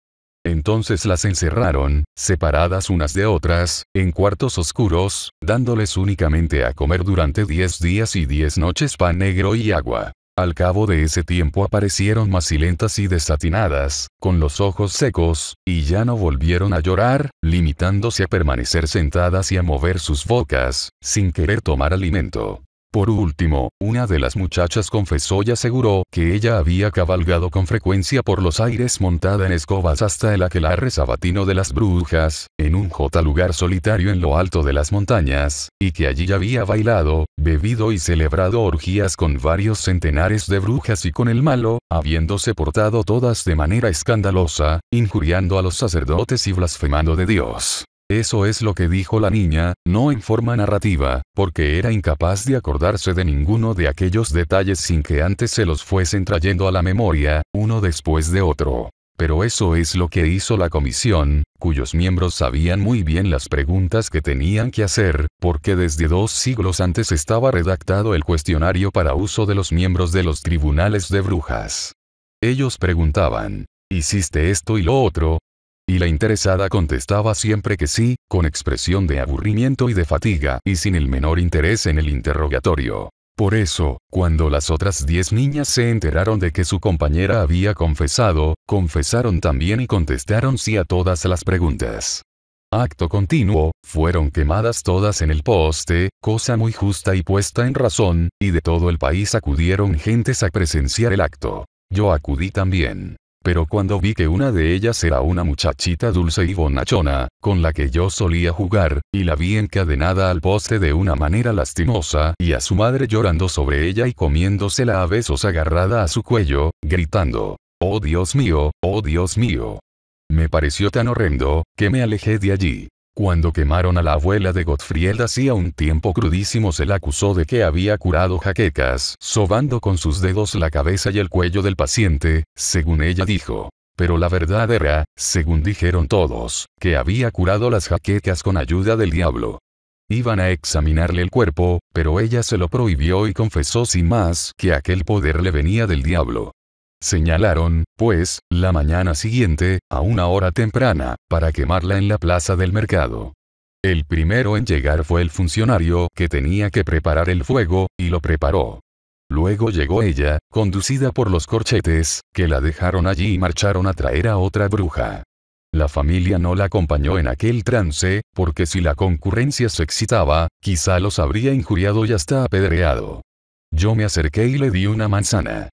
S1: Entonces las encerraron, separadas unas de otras, en cuartos oscuros, dándoles únicamente a comer durante 10 días y 10 noches pan negro y agua. Al cabo de ese tiempo aparecieron macilentas y desatinadas, con los ojos secos, y ya no volvieron a llorar, limitándose a permanecer sentadas y a mover sus bocas, sin querer tomar alimento. Por último, una de las muchachas confesó y aseguró que ella había cabalgado con frecuencia por los aires montada en escobas hasta el aquelarre sabatino de las brujas, en un jota lugar solitario en lo alto de las montañas, y que allí había bailado, bebido y celebrado orgías con varios centenares de brujas y con el malo, habiéndose portado todas de manera escandalosa, injuriando a los sacerdotes y blasfemando de Dios. Eso es lo que dijo la niña, no en forma narrativa, porque era incapaz de acordarse de ninguno de aquellos detalles sin que antes se los fuesen trayendo a la memoria, uno después de otro. Pero eso es lo que hizo la comisión, cuyos miembros sabían muy bien las preguntas que tenían que hacer, porque desde dos siglos antes estaba redactado el cuestionario para uso de los miembros de los tribunales de brujas. Ellos preguntaban, hiciste esto y lo otro, y la interesada contestaba siempre que sí, con expresión de aburrimiento y de fatiga, y sin el menor interés en el interrogatorio. Por eso, cuando las otras diez niñas se enteraron de que su compañera había confesado, confesaron también y contestaron sí a todas las preguntas. Acto continuo, fueron quemadas todas en el poste, cosa muy justa y puesta en razón, y de todo el país acudieron gentes a presenciar el acto. Yo acudí también pero cuando vi que una de ellas era una muchachita dulce y bonachona, con la que yo solía jugar, y la vi encadenada al poste de una manera lastimosa, y a su madre llorando sobre ella y comiéndosela a besos agarrada a su cuello, gritando, Oh Dios mío, oh Dios mío. Me pareció tan horrendo, que me alejé de allí. Cuando quemaron a la abuela de Gottfried hacía un tiempo crudísimo se la acusó de que había curado jaquecas, sobando con sus dedos la cabeza y el cuello del paciente, según ella dijo. Pero la verdad era, según dijeron todos, que había curado las jaquecas con ayuda del diablo. Iban a examinarle el cuerpo, pero ella se lo prohibió y confesó sin más que aquel poder le venía del diablo. Señalaron, pues, la mañana siguiente, a una hora temprana, para quemarla en la plaza del mercado. El primero en llegar fue el funcionario que tenía que preparar el fuego, y lo preparó. Luego llegó ella, conducida por los corchetes, que la dejaron allí y marcharon a traer a otra bruja. La familia no la acompañó en aquel trance, porque si la concurrencia se excitaba, quizá los habría injuriado y hasta apedreado. Yo me acerqué y le di una manzana.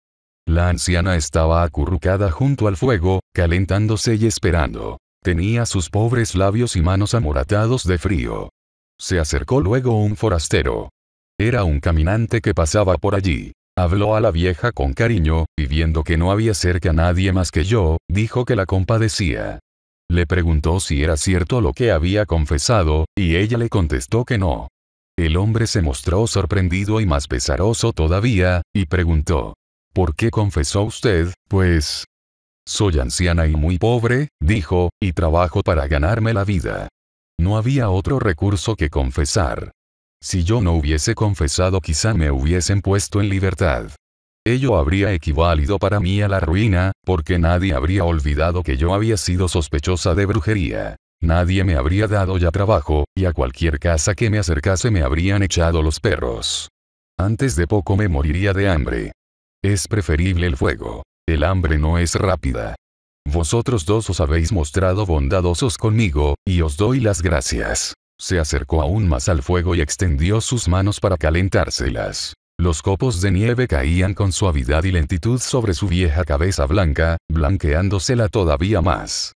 S1: La anciana estaba acurrucada junto al fuego, calentándose y esperando. Tenía sus pobres labios y manos amoratados de frío. Se acercó luego un forastero. Era un caminante que pasaba por allí. Habló a la vieja con cariño, y viendo que no había cerca nadie más que yo, dijo que la compadecía. Le preguntó si era cierto lo que había confesado, y ella le contestó que no. El hombre se mostró sorprendido y más pesaroso todavía, y preguntó, ¿Por qué confesó usted, pues? Soy anciana y muy pobre, dijo, y trabajo para ganarme la vida. No había otro recurso que confesar. Si yo no hubiese confesado quizá me hubiesen puesto en libertad. Ello habría equivalido para mí a la ruina, porque nadie habría olvidado que yo había sido sospechosa de brujería. Nadie me habría dado ya trabajo, y a cualquier casa que me acercase me habrían echado los perros. Antes de poco me moriría de hambre. Es preferible el fuego. El hambre no es rápida. Vosotros dos os habéis mostrado bondadosos conmigo, y os doy las gracias. Se acercó aún más al fuego y extendió sus manos para calentárselas. Los copos de nieve caían con suavidad y lentitud sobre su vieja cabeza blanca, blanqueándosela todavía más.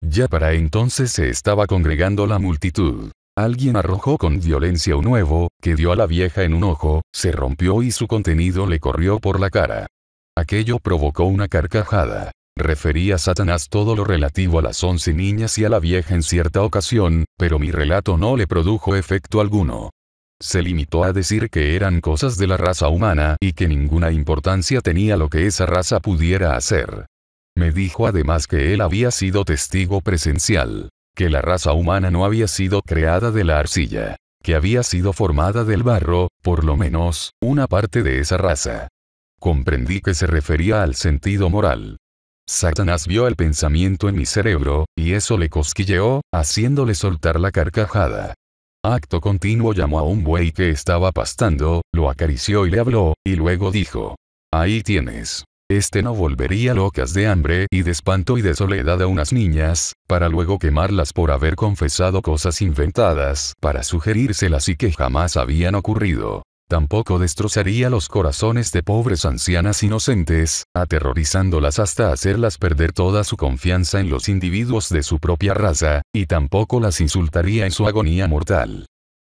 S1: Ya para entonces se estaba congregando la multitud. Alguien arrojó con violencia un huevo, que dio a la vieja en un ojo, se rompió y su contenido le corrió por la cara. Aquello provocó una carcajada. Refería a Satanás todo lo relativo a las once niñas y a la vieja en cierta ocasión, pero mi relato no le produjo efecto alguno. Se limitó a decir que eran cosas de la raza humana y que ninguna importancia tenía lo que esa raza pudiera hacer. Me dijo además que él había sido testigo presencial que la raza humana no había sido creada de la arcilla, que había sido formada del barro, por lo menos, una parte de esa raza. Comprendí que se refería al sentido moral. Satanás vio el pensamiento en mi cerebro, y eso le cosquilleó, haciéndole soltar la carcajada. Acto continuo llamó a un buey que estaba pastando, lo acarició y le habló, y luego dijo, Ahí tienes. Este no volvería locas de hambre y de espanto y de soledad a unas niñas, para luego quemarlas por haber confesado cosas inventadas para sugerírselas y que jamás habían ocurrido. Tampoco destrozaría los corazones de pobres ancianas inocentes, aterrorizándolas hasta hacerlas perder toda su confianza en los individuos de su propia raza, y tampoco las insultaría en su agonía mortal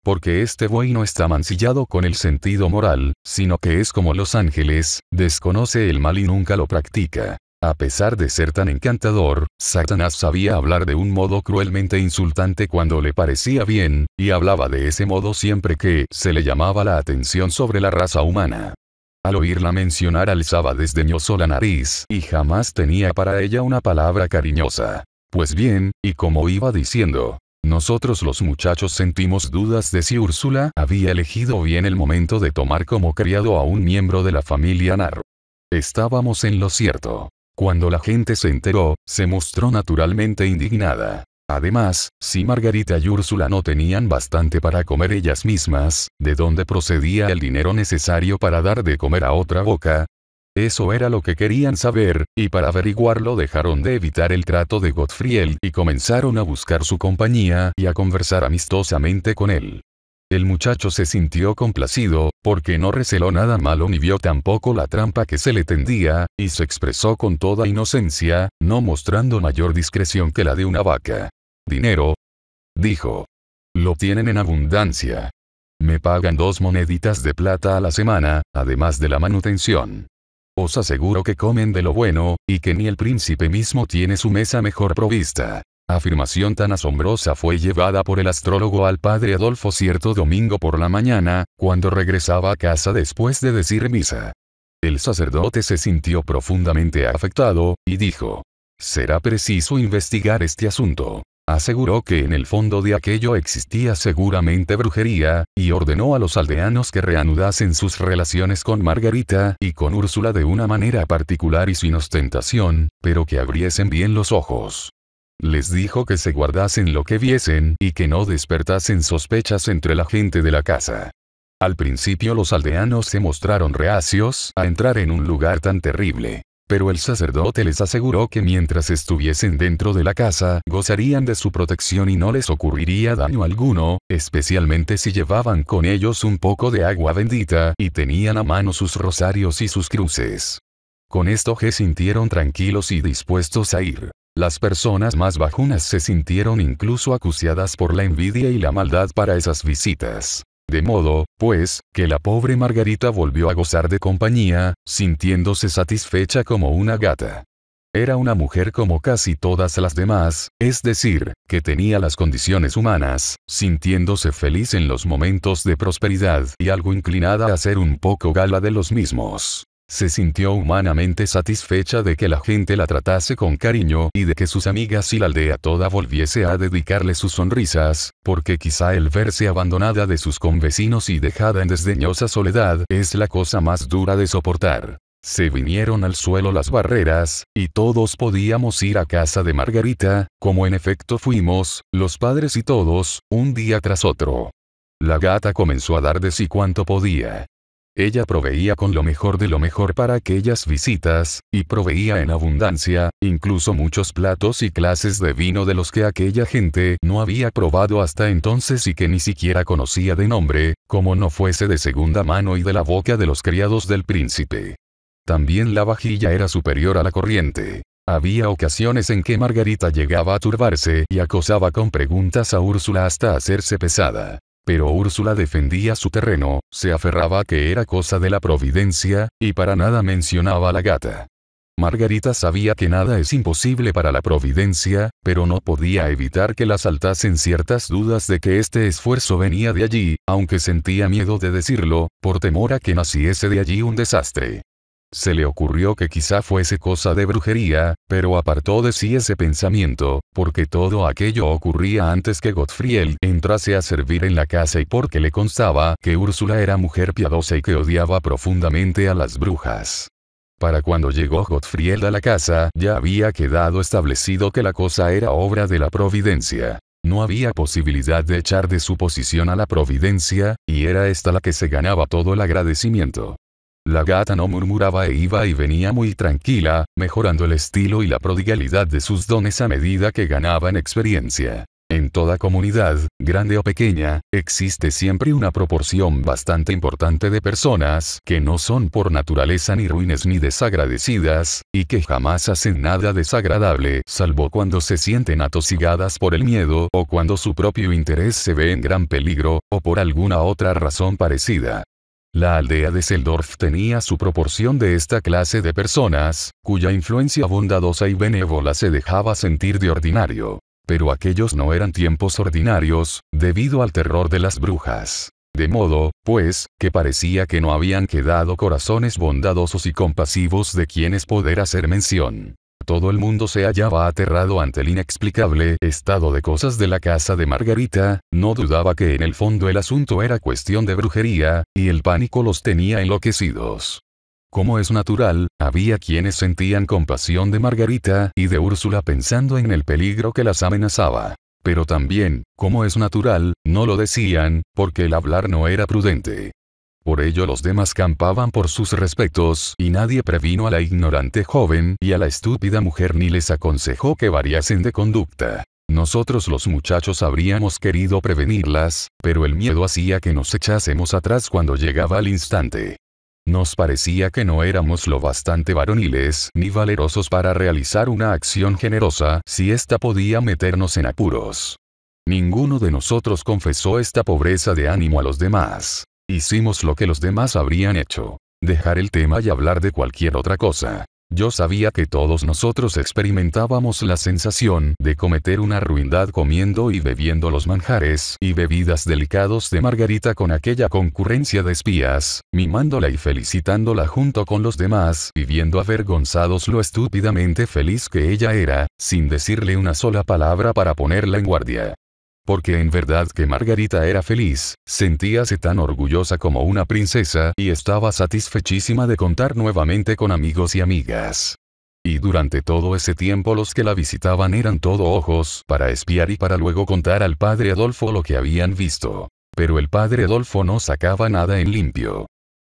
S1: porque este buey no está mancillado con el sentido moral, sino que es como los ángeles, desconoce el mal y nunca lo practica. A pesar de ser tan encantador, Satanás sabía hablar de un modo cruelmente insultante cuando le parecía bien, y hablaba de ese modo siempre que se le llamaba la atención sobre la raza humana. Al oírla mencionar alzaba desdeñoso la nariz y jamás tenía para ella una palabra cariñosa. Pues bien, y como iba diciendo, nosotros los muchachos sentimos dudas de si Úrsula había elegido bien el momento de tomar como criado a un miembro de la familia NAR. Estábamos en lo cierto. Cuando la gente se enteró, se mostró naturalmente indignada. Además, si Margarita y Úrsula no tenían bastante para comer ellas mismas, ¿de dónde procedía el dinero necesario para dar de comer a otra boca? Eso era lo que querían saber, y para averiguarlo dejaron de evitar el trato de Gottfried y comenzaron a buscar su compañía y a conversar amistosamente con él. El muchacho se sintió complacido, porque no receló nada malo ni vio tampoco la trampa que se le tendía, y se expresó con toda inocencia, no mostrando mayor discreción que la de una vaca. Dinero. Dijo. Lo tienen en abundancia. Me pagan dos moneditas de plata a la semana, además de la manutención. Os aseguro que comen de lo bueno, y que ni el príncipe mismo tiene su mesa mejor provista. Afirmación tan asombrosa fue llevada por el astrólogo al padre Adolfo cierto domingo por la mañana, cuando regresaba a casa después de decir misa. El sacerdote se sintió profundamente afectado, y dijo, Será preciso investigar este asunto aseguró que en el fondo de aquello existía seguramente brujería, y ordenó a los aldeanos que reanudasen sus relaciones con Margarita y con Úrsula de una manera particular y sin ostentación, pero que abriesen bien los ojos. Les dijo que se guardasen lo que viesen y que no despertasen sospechas entre la gente de la casa. Al principio los aldeanos se mostraron reacios a entrar en un lugar tan terrible pero el sacerdote les aseguró que mientras estuviesen dentro de la casa, gozarían de su protección y no les ocurriría daño alguno, especialmente si llevaban con ellos un poco de agua bendita y tenían a mano sus rosarios y sus cruces. Con esto se sintieron tranquilos y dispuestos a ir. Las personas más bajunas se sintieron incluso acuciadas por la envidia y la maldad para esas visitas. De modo, pues, que la pobre Margarita volvió a gozar de compañía, sintiéndose satisfecha como una gata. Era una mujer como casi todas las demás, es decir, que tenía las condiciones humanas, sintiéndose feliz en los momentos de prosperidad y algo inclinada a ser un poco gala de los mismos. Se sintió humanamente satisfecha de que la gente la tratase con cariño y de que sus amigas y la aldea toda volviese a dedicarle sus sonrisas, porque quizá el verse abandonada de sus convecinos y dejada en desdeñosa soledad es la cosa más dura de soportar. Se vinieron al suelo las barreras, y todos podíamos ir a casa de Margarita, como en efecto fuimos, los padres y todos, un día tras otro. La gata comenzó a dar de sí cuanto podía. Ella proveía con lo mejor de lo mejor para aquellas visitas, y proveía en abundancia, incluso muchos platos y clases de vino de los que aquella gente no había probado hasta entonces y que ni siquiera conocía de nombre, como no fuese de segunda mano y de la boca de los criados del príncipe. También la vajilla era superior a la corriente. Había ocasiones en que Margarita llegaba a turbarse y acosaba con preguntas a Úrsula hasta hacerse pesada pero Úrsula defendía su terreno, se aferraba a que era cosa de la providencia, y para nada mencionaba a la gata. Margarita sabía que nada es imposible para la providencia, pero no podía evitar que la saltasen ciertas dudas de que este esfuerzo venía de allí, aunque sentía miedo de decirlo, por temor a que naciese de allí un desastre. Se le ocurrió que quizá fuese cosa de brujería, pero apartó de sí ese pensamiento, porque todo aquello ocurría antes que Gottfried entrase a servir en la casa y porque le constaba que Úrsula era mujer piadosa y que odiaba profundamente a las brujas. Para cuando llegó Gottfried a la casa, ya había quedado establecido que la cosa era obra de la providencia. No había posibilidad de echar de su posición a la providencia, y era esta la que se ganaba todo el agradecimiento. La gata no murmuraba e iba y venía muy tranquila, mejorando el estilo y la prodigalidad de sus dones a medida que ganaban experiencia. En toda comunidad, grande o pequeña, existe siempre una proporción bastante importante de personas que no son por naturaleza ni ruines ni desagradecidas, y que jamás hacen nada desagradable, salvo cuando se sienten atosigadas por el miedo o cuando su propio interés se ve en gran peligro, o por alguna otra razón parecida. La aldea de Seldorf tenía su proporción de esta clase de personas, cuya influencia bondadosa y benévola se dejaba sentir de ordinario. Pero aquellos no eran tiempos ordinarios, debido al terror de las brujas. De modo, pues, que parecía que no habían quedado corazones bondadosos y compasivos de quienes poder hacer mención. Todo el mundo se hallaba aterrado ante el inexplicable estado de cosas de la casa de Margarita, no dudaba que en el fondo el asunto era cuestión de brujería, y el pánico los tenía enloquecidos. Como es natural, había quienes sentían compasión de Margarita y de Úrsula pensando en el peligro que las amenazaba. Pero también, como es natural, no lo decían, porque el hablar no era prudente. Por ello los demás campaban por sus respectos y nadie previno a la ignorante joven y a la estúpida mujer ni les aconsejó que variasen de conducta. Nosotros los muchachos habríamos querido prevenirlas, pero el miedo hacía que nos echásemos atrás cuando llegaba el instante. Nos parecía que no éramos lo bastante varoniles ni valerosos para realizar una acción generosa si ésta podía meternos en apuros. Ninguno de nosotros confesó esta pobreza de ánimo a los demás. Hicimos lo que los demás habrían hecho. Dejar el tema y hablar de cualquier otra cosa. Yo sabía que todos nosotros experimentábamos la sensación de cometer una ruindad comiendo y bebiendo los manjares y bebidas delicados de Margarita con aquella concurrencia de espías, mimándola y felicitándola junto con los demás y viendo avergonzados lo estúpidamente feliz que ella era, sin decirle una sola palabra para ponerla en guardia porque en verdad que Margarita era feliz, sentíase tan orgullosa como una princesa y estaba satisfechísima de contar nuevamente con amigos y amigas. Y durante todo ese tiempo los que la visitaban eran todo ojos para espiar y para luego contar al padre Adolfo lo que habían visto. Pero el padre Adolfo no sacaba nada en limpio.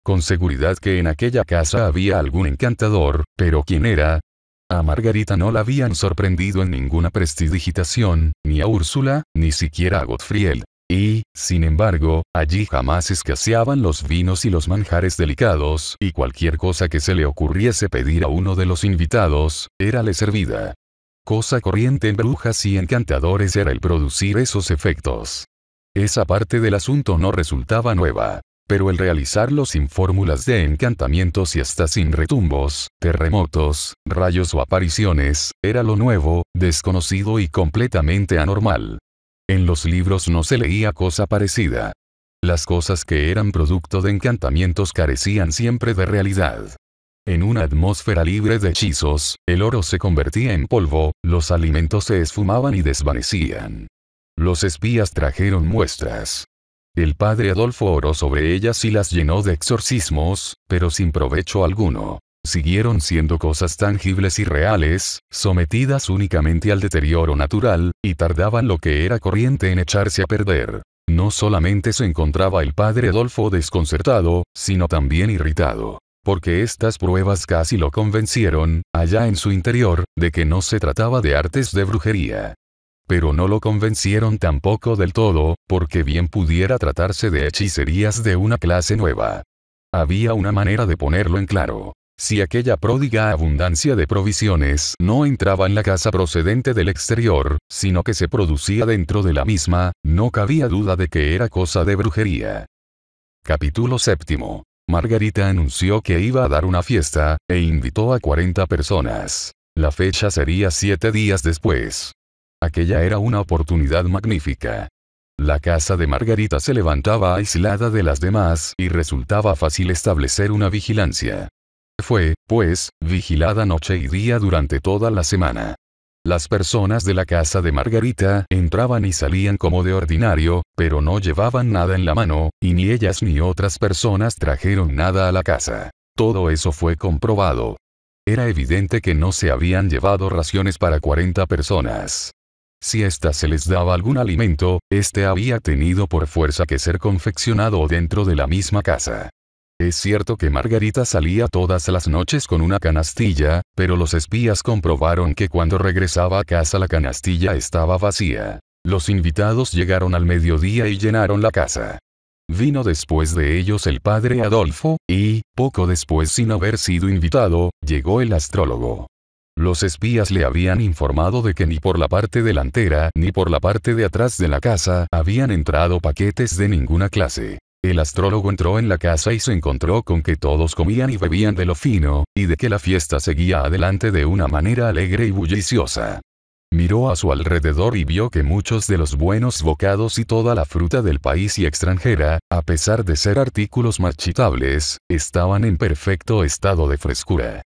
S1: Con seguridad que en aquella casa había algún encantador, pero quién era, a Margarita no la habían sorprendido en ninguna prestidigitación, ni a Úrsula, ni siquiera a Gottfried. Y, sin embargo, allí jamás escaseaban los vinos y los manjares delicados, y cualquier cosa que se le ocurriese pedir a uno de los invitados, érale servida. Cosa corriente en brujas y encantadores era el producir esos efectos. Esa parte del asunto no resultaba nueva. Pero el realizarlo sin fórmulas de encantamientos y hasta sin retumbos, terremotos, rayos o apariciones, era lo nuevo, desconocido y completamente anormal. En los libros no se leía cosa parecida. Las cosas que eran producto de encantamientos carecían siempre de realidad. En una atmósfera libre de hechizos, el oro se convertía en polvo, los alimentos se esfumaban y desvanecían. Los espías trajeron muestras, el padre Adolfo oró sobre ellas y las llenó de exorcismos, pero sin provecho alguno. Siguieron siendo cosas tangibles y reales, sometidas únicamente al deterioro natural, y tardaban lo que era corriente en echarse a perder. No solamente se encontraba el padre Adolfo desconcertado, sino también irritado porque estas pruebas casi lo convencieron, allá en su interior, de que no se trataba de artes de brujería pero no lo convencieron tampoco del todo, porque bien pudiera tratarse de hechicerías de una clase nueva. Había una manera de ponerlo en claro. Si aquella pródiga abundancia de provisiones no entraba en la casa procedente del exterior, sino que se producía dentro de la misma, no cabía duda de que era cosa de brujería. Capítulo séptimo. Margarita anunció que iba a dar una fiesta, e invitó a 40 personas. La fecha sería siete días después. Aquella era una oportunidad magnífica. La casa de Margarita se levantaba aislada de las demás y resultaba fácil establecer una vigilancia. Fue, pues, vigilada noche y día durante toda la semana. Las personas de la casa de Margarita entraban y salían como de ordinario, pero no llevaban nada en la mano, y ni ellas ni otras personas trajeron nada a la casa. Todo eso fue comprobado. Era evidente que no se habían llevado raciones para 40 personas. Si ésta se les daba algún alimento, éste había tenido por fuerza que ser confeccionado dentro de la misma casa. Es cierto que Margarita salía todas las noches con una canastilla, pero los espías comprobaron que cuando regresaba a casa la canastilla estaba vacía. Los invitados llegaron al mediodía y llenaron la casa. Vino después de ellos el padre Adolfo, y, poco después sin haber sido invitado, llegó el astrólogo. Los espías le habían informado de que ni por la parte delantera ni por la parte de atrás de la casa habían entrado paquetes de ninguna clase. El astrólogo entró en la casa y se encontró con que todos comían y bebían de lo fino, y de que la fiesta seguía adelante de una manera alegre y bulliciosa. Miró a su alrededor y vio que muchos de los buenos bocados y toda la fruta del país y extranjera, a pesar de ser artículos marchitables, estaban en perfecto estado de frescura.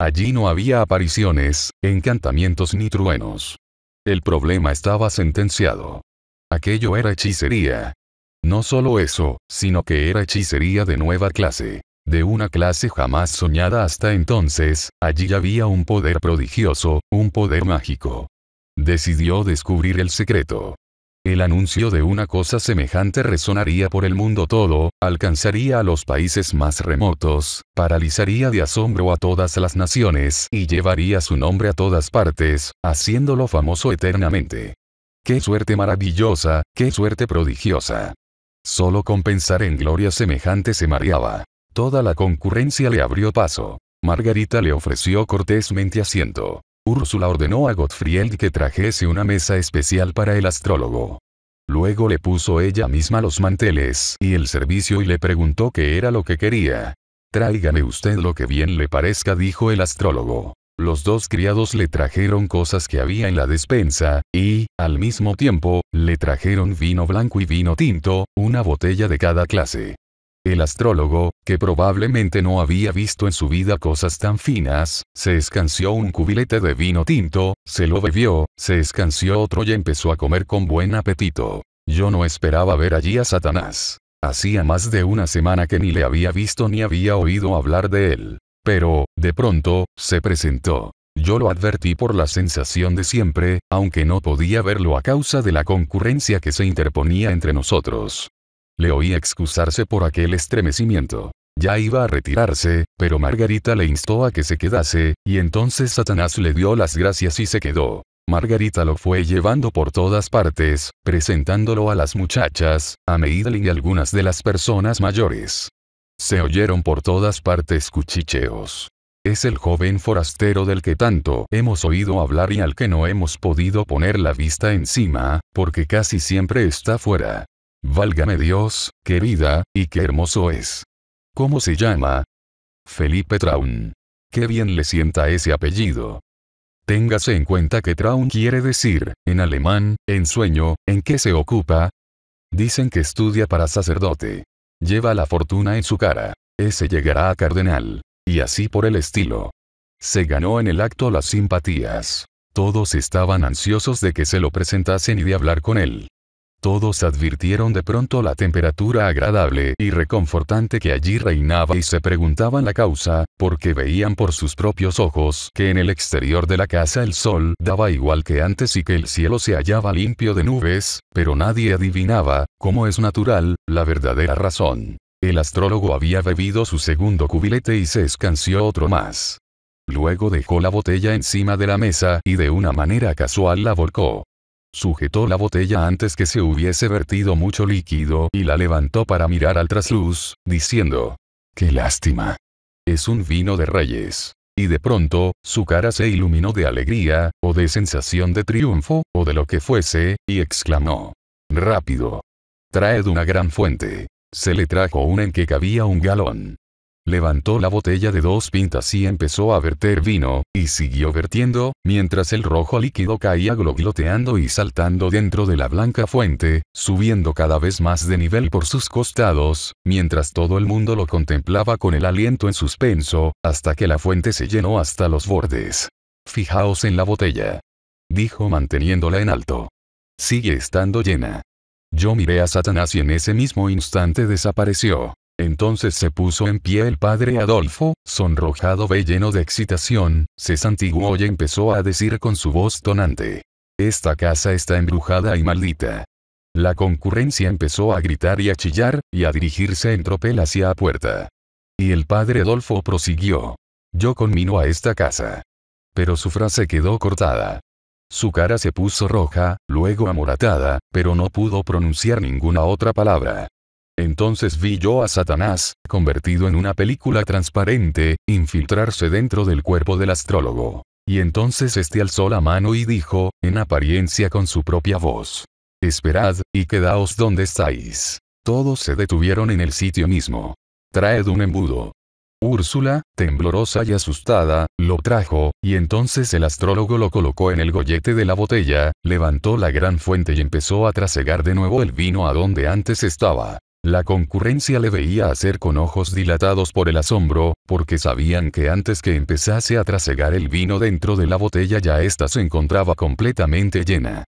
S1: Allí no había apariciones, encantamientos ni truenos. El problema estaba sentenciado. Aquello era hechicería. No solo eso, sino que era hechicería de nueva clase. De una clase jamás soñada hasta entonces, allí había un poder prodigioso, un poder mágico. Decidió descubrir el secreto. El anuncio de una cosa semejante resonaría por el mundo todo, alcanzaría a los países más remotos, paralizaría de asombro a todas las naciones y llevaría su nombre a todas partes, haciéndolo famoso eternamente. ¡Qué suerte maravillosa, qué suerte prodigiosa! Solo con pensar en gloria semejante se mareaba. Toda la concurrencia le abrió paso. Margarita le ofreció cortésmente asiento. Úrsula ordenó a Gottfried que trajese una mesa especial para el astrólogo. Luego le puso ella misma los manteles y el servicio y le preguntó qué era lo que quería. Tráigame usted lo que bien le parezca, dijo el astrólogo. Los dos criados le trajeron cosas que había en la despensa, y, al mismo tiempo, le trajeron vino blanco y vino tinto, una botella de cada clase. El astrólogo, que probablemente no había visto en su vida cosas tan finas, se escanció un cubilete de vino tinto, se lo bebió, se escanció otro y empezó a comer con buen apetito. Yo no esperaba ver allí a Satanás. Hacía más de una semana que ni le había visto ni había oído hablar de él. Pero, de pronto, se presentó. Yo lo advertí por la sensación de siempre, aunque no podía verlo a causa de la concurrencia que se interponía entre nosotros. Le oí excusarse por aquel estremecimiento. Ya iba a retirarse, pero Margarita le instó a que se quedase, y entonces Satanás le dio las gracias y se quedó. Margarita lo fue llevando por todas partes, presentándolo a las muchachas, a Meidling y algunas de las personas mayores. Se oyeron por todas partes cuchicheos. Es el joven forastero del que tanto hemos oído hablar y al que no hemos podido poner la vista encima, porque casi siempre está fuera. Válgame Dios, querida, y qué hermoso es. ¿Cómo se llama? Felipe Traun. Qué bien le sienta ese apellido. Téngase en cuenta que Traun quiere decir, en alemán, en sueño, ¿en qué se ocupa? Dicen que estudia para sacerdote. Lleva la fortuna en su cara. Ese llegará a cardenal. Y así por el estilo. Se ganó en el acto las simpatías. Todos estaban ansiosos de que se lo presentasen y de hablar con él. Todos advirtieron de pronto la temperatura agradable y reconfortante que allí reinaba y se preguntaban la causa, porque veían por sus propios ojos que en el exterior de la casa el sol daba igual que antes y que el cielo se hallaba limpio de nubes, pero nadie adivinaba, como es natural, la verdadera razón. El astrólogo había bebido su segundo cubilete y se escanció otro más. Luego dejó la botella encima de la mesa y de una manera casual la volcó. Sujetó la botella antes que se hubiese vertido mucho líquido y la levantó para mirar al trasluz, diciendo, ¡Qué lástima! Es un vino de reyes. Y de pronto, su cara se iluminó de alegría, o de sensación de triunfo, o de lo que fuese, y exclamó. Rápido. Traed una gran fuente. Se le trajo una en que cabía un galón. Levantó la botella de dos pintas y empezó a verter vino, y siguió vertiendo, mientras el rojo líquido caía glogloteando y saltando dentro de la blanca fuente, subiendo cada vez más de nivel por sus costados, mientras todo el mundo lo contemplaba con el aliento en suspenso, hasta que la fuente se llenó hasta los bordes. Fijaos en la botella. Dijo manteniéndola en alto. Sigue estando llena. Yo miré a Satanás y en ese mismo instante desapareció. Entonces se puso en pie el padre Adolfo, sonrojado ve lleno de excitación, se santiguó y empezó a decir con su voz tonante. Esta casa está embrujada y maldita. La concurrencia empezó a gritar y a chillar, y a dirigirse en tropel hacia la puerta. Y el padre Adolfo prosiguió. Yo conmino a esta casa. Pero su frase quedó cortada. Su cara se puso roja, luego amoratada, pero no pudo pronunciar ninguna otra palabra. Entonces vi yo a Satanás, convertido en una película transparente, infiltrarse dentro del cuerpo del astrólogo. Y entonces éste alzó la mano y dijo, en apariencia con su propia voz. Esperad, y quedaos donde estáis. Todos se detuvieron en el sitio mismo. Traed un embudo. Úrsula, temblorosa y asustada, lo trajo, y entonces el astrólogo lo colocó en el gollete de la botella, levantó la gran fuente y empezó a trasegar de nuevo el vino a donde antes estaba. La concurrencia le veía hacer con ojos dilatados por el asombro, porque sabían que antes que empezase a trasegar el vino dentro de la botella ya ésta se encontraba completamente llena.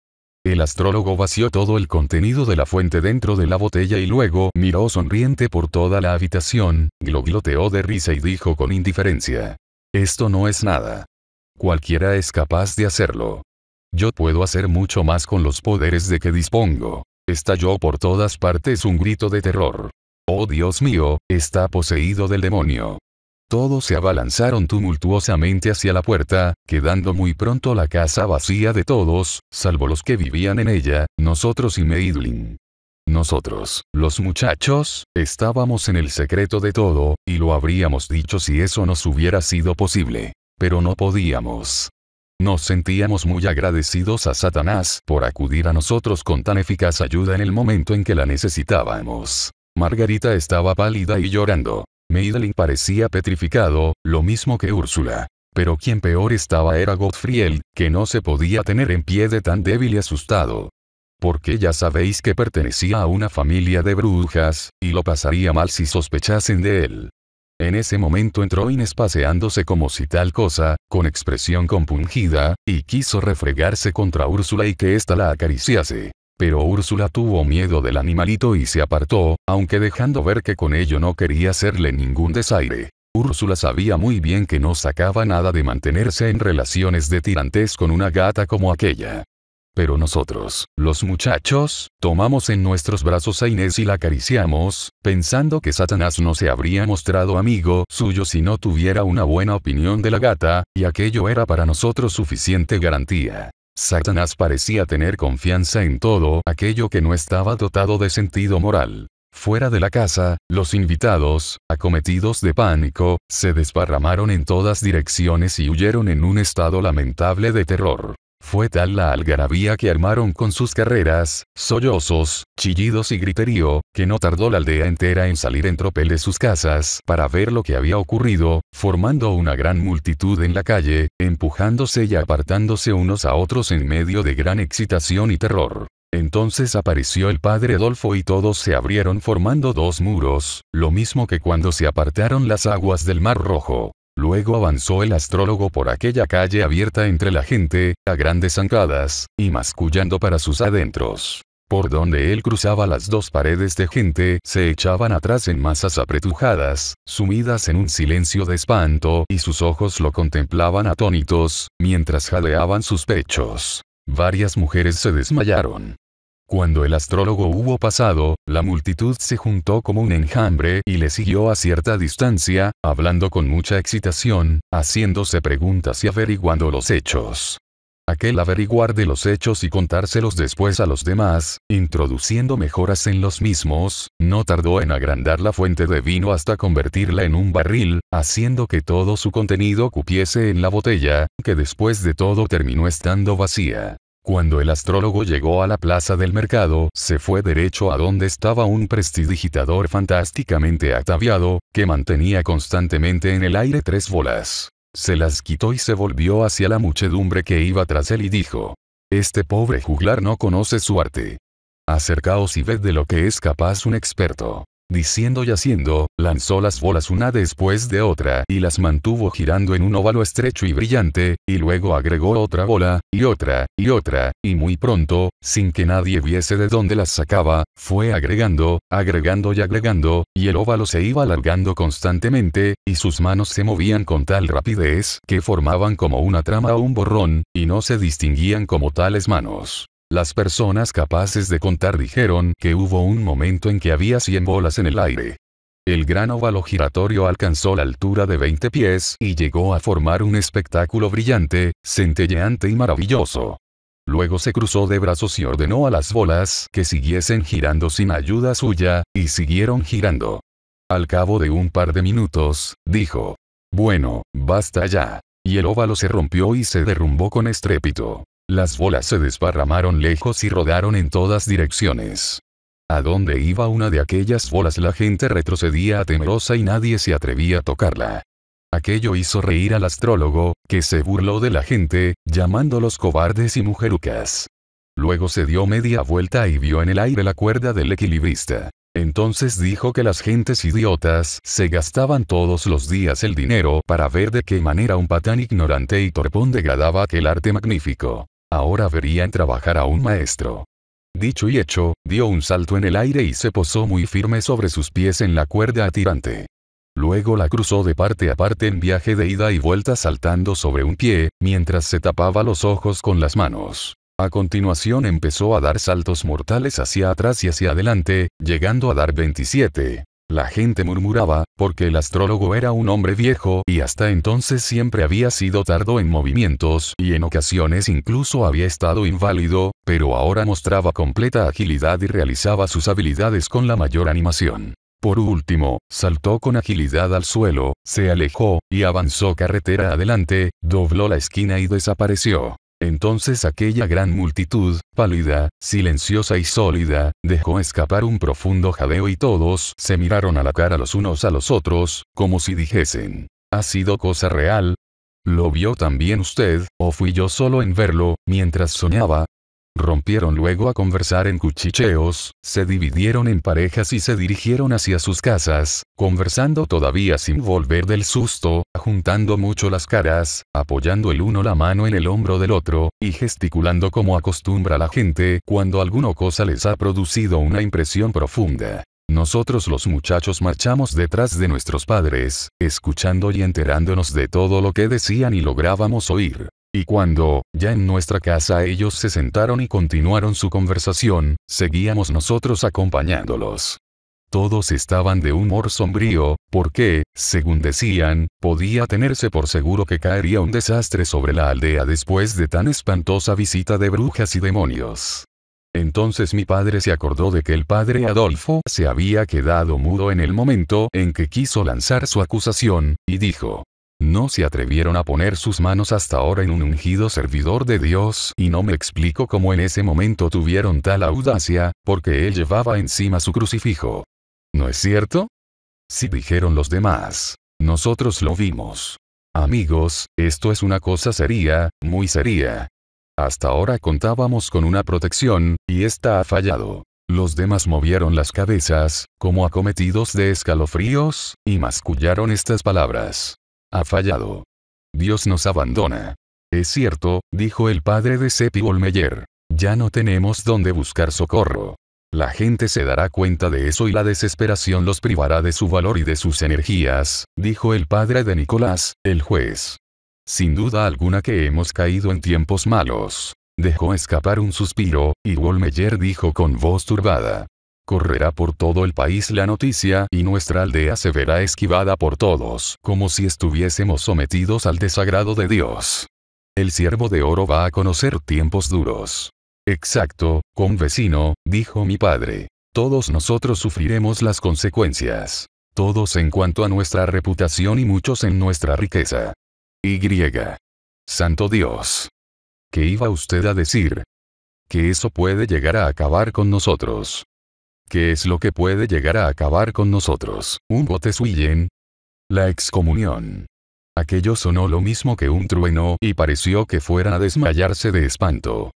S1: El astrólogo vació todo el contenido de la fuente dentro de la botella y luego miró sonriente por toda la habitación, glogloteó de risa y dijo con indiferencia. Esto no es nada. Cualquiera es capaz de hacerlo. Yo puedo hacer mucho más con los poderes de que dispongo. Estalló por todas partes un grito de terror. Oh Dios mío, está poseído del demonio. Todos se abalanzaron tumultuosamente hacia la puerta, quedando muy pronto la casa vacía de todos, salvo los que vivían en ella, nosotros y Meidlin. Nosotros, los muchachos, estábamos en el secreto de todo, y lo habríamos dicho si eso nos hubiera sido posible. Pero no podíamos. Nos sentíamos muy agradecidos a Satanás por acudir a nosotros con tan eficaz ayuda en el momento en que la necesitábamos. Margarita estaba pálida y llorando. Madeline parecía petrificado, lo mismo que Úrsula. Pero quien peor estaba era Gottfried, que no se podía tener en pie de tan débil y asustado porque ya sabéis que pertenecía a una familia de brujas, y lo pasaría mal si sospechasen de él. En ese momento entró Inés paseándose como si tal cosa, con expresión compungida, y quiso refregarse contra Úrsula y que ésta la acariciase. Pero Úrsula tuvo miedo del animalito y se apartó, aunque dejando ver que con ello no quería hacerle ningún desaire. Úrsula sabía muy bien que no sacaba nada de mantenerse en relaciones de tirantes con una gata como aquella. Pero nosotros, los muchachos, tomamos en nuestros brazos a Inés y la acariciamos, pensando que Satanás no se habría mostrado amigo suyo si no tuviera una buena opinión de la gata, y aquello era para nosotros suficiente garantía. Satanás parecía tener confianza en todo aquello que no estaba dotado de sentido moral. Fuera de la casa, los invitados, acometidos de pánico, se desparramaron en todas direcciones y huyeron en un estado lamentable de terror. Fue tal la algarabía que armaron con sus carreras, sollozos, chillidos y griterío, que no tardó la aldea entera en salir en tropel de sus casas para ver lo que había ocurrido, formando una gran multitud en la calle, empujándose y apartándose unos a otros en medio de gran excitación y terror. Entonces apareció el padre Adolfo y todos se abrieron formando dos muros, lo mismo que cuando se apartaron las aguas del Mar Rojo. Luego avanzó el astrólogo por aquella calle abierta entre la gente, a grandes zancadas, y mascullando para sus adentros. Por donde él cruzaba las dos paredes de gente, se echaban atrás en masas apretujadas, sumidas en un silencio de espanto, y sus ojos lo contemplaban atónitos, mientras jadeaban sus pechos. Varias mujeres se desmayaron. Cuando el astrólogo hubo pasado, la multitud se juntó como un enjambre y le siguió a cierta distancia, hablando con mucha excitación, haciéndose preguntas y averiguando los hechos. Aquel averiguar de los hechos y contárselos después a los demás, introduciendo mejoras en los mismos, no tardó en agrandar la fuente de vino hasta convertirla en un barril, haciendo que todo su contenido cupiese en la botella, que después de todo terminó estando vacía. Cuando el astrólogo llegó a la plaza del mercado, se fue derecho a donde estaba un prestidigitador fantásticamente ataviado, que mantenía constantemente en el aire tres bolas. Se las quitó y se volvió hacia la muchedumbre que iba tras él y dijo, Este pobre juglar no conoce su arte. Acercaos y ved de lo que es capaz un experto. Diciendo y haciendo, lanzó las bolas una después de otra y las mantuvo girando en un óvalo estrecho y brillante, y luego agregó otra bola, y otra, y otra, y muy pronto, sin que nadie viese de dónde las sacaba, fue agregando, agregando y agregando, y el óvalo se iba alargando constantemente, y sus manos se movían con tal rapidez que formaban como una trama o un borrón, y no se distinguían como tales manos. Las personas capaces de contar dijeron que hubo un momento en que había 100 bolas en el aire. El gran óvalo giratorio alcanzó la altura de 20 pies y llegó a formar un espectáculo brillante, centelleante y maravilloso. Luego se cruzó de brazos y ordenó a las bolas que siguiesen girando sin ayuda suya, y siguieron girando. Al cabo de un par de minutos, dijo, Bueno, basta ya. Y el óvalo se rompió y se derrumbó con estrépito. Las bolas se desparramaron lejos y rodaron en todas direcciones. A donde iba una de aquellas bolas la gente retrocedía temerosa y nadie se atrevía a tocarla. Aquello hizo reír al astrólogo, que se burló de la gente, llamándolos cobardes y mujerucas. Luego se dio media vuelta y vio en el aire la cuerda del equilibrista. Entonces dijo que las gentes idiotas se gastaban todos los días el dinero para ver de qué manera un patán ignorante y torpón degradaba aquel arte magnífico ahora verían trabajar a un maestro. Dicho y hecho, dio un salto en el aire y se posó muy firme sobre sus pies en la cuerda atirante. Luego la cruzó de parte a parte en viaje de ida y vuelta saltando sobre un pie, mientras se tapaba los ojos con las manos. A continuación empezó a dar saltos mortales hacia atrás y hacia adelante, llegando a dar 27, la gente murmuraba, porque el astrólogo era un hombre viejo y hasta entonces siempre había sido tardo en movimientos y en ocasiones incluso había estado inválido, pero ahora mostraba completa agilidad y realizaba sus habilidades con la mayor animación. Por último, saltó con agilidad al suelo, se alejó, y avanzó carretera adelante, dobló la esquina y desapareció. Entonces aquella gran multitud, pálida, silenciosa y sólida, dejó escapar un profundo jadeo y todos se miraron a la cara los unos a los otros, como si dijesen, ¿ha sido cosa real? ¿Lo vio también usted, o fui yo solo en verlo, mientras soñaba? Rompieron luego a conversar en cuchicheos, se dividieron en parejas y se dirigieron hacia sus casas, conversando todavía sin volver del susto, juntando mucho las caras, apoyando el uno la mano en el hombro del otro, y gesticulando como acostumbra la gente cuando alguna cosa les ha producido una impresión profunda. Nosotros los muchachos marchamos detrás de nuestros padres, escuchando y enterándonos de todo lo que decían y lográbamos oír. Y cuando, ya en nuestra casa ellos se sentaron y continuaron su conversación, seguíamos nosotros acompañándolos. Todos estaban de humor sombrío, porque, según decían, podía tenerse por seguro que caería un desastre sobre la aldea después de tan espantosa visita de brujas y demonios. Entonces mi padre se acordó de que el padre Adolfo se había quedado mudo en el momento en que quiso lanzar su acusación, y dijo, no se atrevieron a poner sus manos hasta ahora en un ungido servidor de Dios y no me explico cómo en ese momento tuvieron tal audacia, porque él llevaba encima su crucifijo. ¿No es cierto? Sí dijeron los demás. Nosotros lo vimos. Amigos, esto es una cosa seria, muy seria. Hasta ahora contábamos con una protección, y esta ha fallado. Los demás movieron las cabezas, como acometidos de escalofríos, y mascullaron estas palabras. Ha fallado. Dios nos abandona. Es cierto, dijo el padre de Seppi Olmeyer. Ya no tenemos dónde buscar socorro. La gente se dará cuenta de eso y la desesperación los privará de su valor y de sus energías, dijo el padre de Nicolás, el juez. Sin duda alguna que hemos caído en tiempos malos. Dejó escapar un suspiro, y Wolmeyer dijo con voz turbada. Correrá por todo el país la noticia y nuestra aldea se verá esquivada por todos, como si estuviésemos sometidos al desagrado de Dios. El siervo de oro va a conocer tiempos duros. Exacto, con vecino, dijo mi padre. Todos nosotros sufriremos las consecuencias. Todos en cuanto a nuestra reputación y muchos en nuestra riqueza. Y. Santo Dios. ¿Qué iba usted a decir? Que eso puede llegar a acabar con nosotros. ¿Qué es lo que puede llegar a acabar con nosotros? ¿Un bote La excomunión. Aquello sonó lo mismo que un trueno y pareció que fueran a desmayarse de espanto.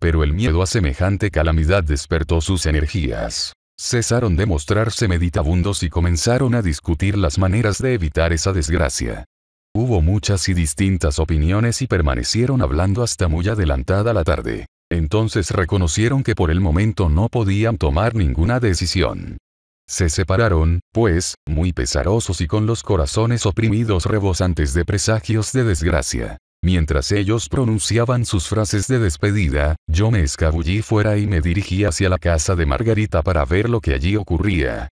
S1: Pero el miedo a semejante calamidad despertó sus energías. Cesaron de mostrarse meditabundos y comenzaron a discutir las maneras de evitar esa desgracia. Hubo muchas y distintas opiniones y permanecieron hablando hasta muy adelantada la tarde. Entonces reconocieron que por el momento no podían tomar ninguna decisión. Se separaron, pues, muy pesarosos y con los corazones oprimidos rebosantes de presagios de desgracia. Mientras ellos pronunciaban sus frases de despedida, yo me escabullí fuera y me dirigí hacia la casa de Margarita para ver lo que allí ocurría.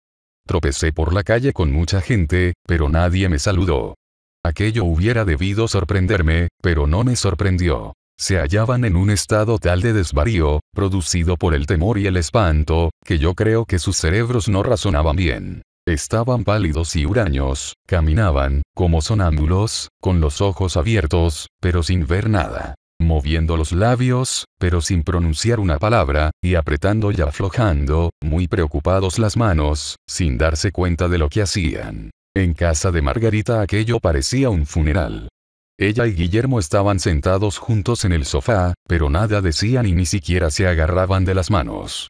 S1: Tropecé por la calle con mucha gente, pero nadie me saludó. Aquello hubiera debido sorprenderme, pero no me sorprendió se hallaban en un estado tal de desvarío, producido por el temor y el espanto, que yo creo que sus cerebros no razonaban bien. Estaban pálidos y huraños, caminaban, como sonámbulos, con los ojos abiertos, pero sin ver nada. Moviendo los labios, pero sin pronunciar una palabra, y apretando y aflojando, muy preocupados las manos, sin darse cuenta de lo que hacían. En casa de Margarita aquello parecía un funeral. Ella y Guillermo estaban sentados juntos en el sofá, pero nada decían y ni siquiera se agarraban de las manos.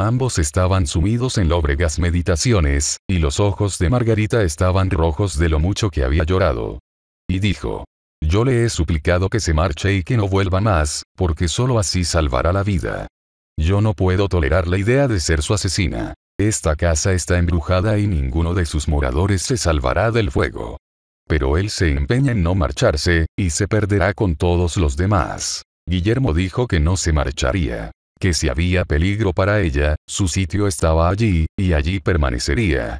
S1: Ambos estaban sumidos en lóbregas meditaciones, y los ojos de Margarita estaban rojos de lo mucho que había llorado. Y dijo, yo le he suplicado que se marche y que no vuelva más, porque sólo así salvará la vida. Yo no puedo tolerar la idea de ser su asesina. Esta casa está embrujada y ninguno de sus moradores se salvará del fuego pero él se empeña en no marcharse, y se perderá con todos los demás. Guillermo dijo que no se marcharía, que si había peligro para ella, su sitio estaba allí, y allí permanecería.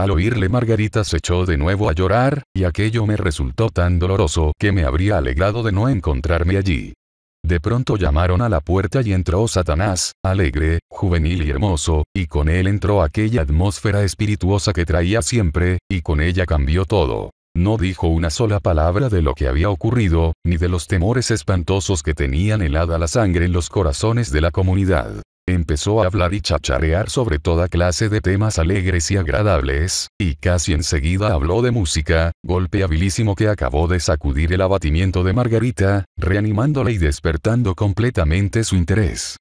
S1: Al oírle Margarita se echó de nuevo a llorar, y aquello me resultó tan doloroso que me habría alegrado de no encontrarme allí. De pronto llamaron a la puerta y entró Satanás, alegre, juvenil y hermoso, y con él entró aquella atmósfera espirituosa que traía siempre, y con ella cambió todo. No dijo una sola palabra de lo que había ocurrido, ni de los temores espantosos que tenían helada la sangre en los corazones de la comunidad. Empezó a hablar y chacharear sobre toda clase de temas alegres y agradables, y casi enseguida habló de música, golpeabilísimo que acabó de sacudir el abatimiento de Margarita, reanimándola y despertando completamente su interés.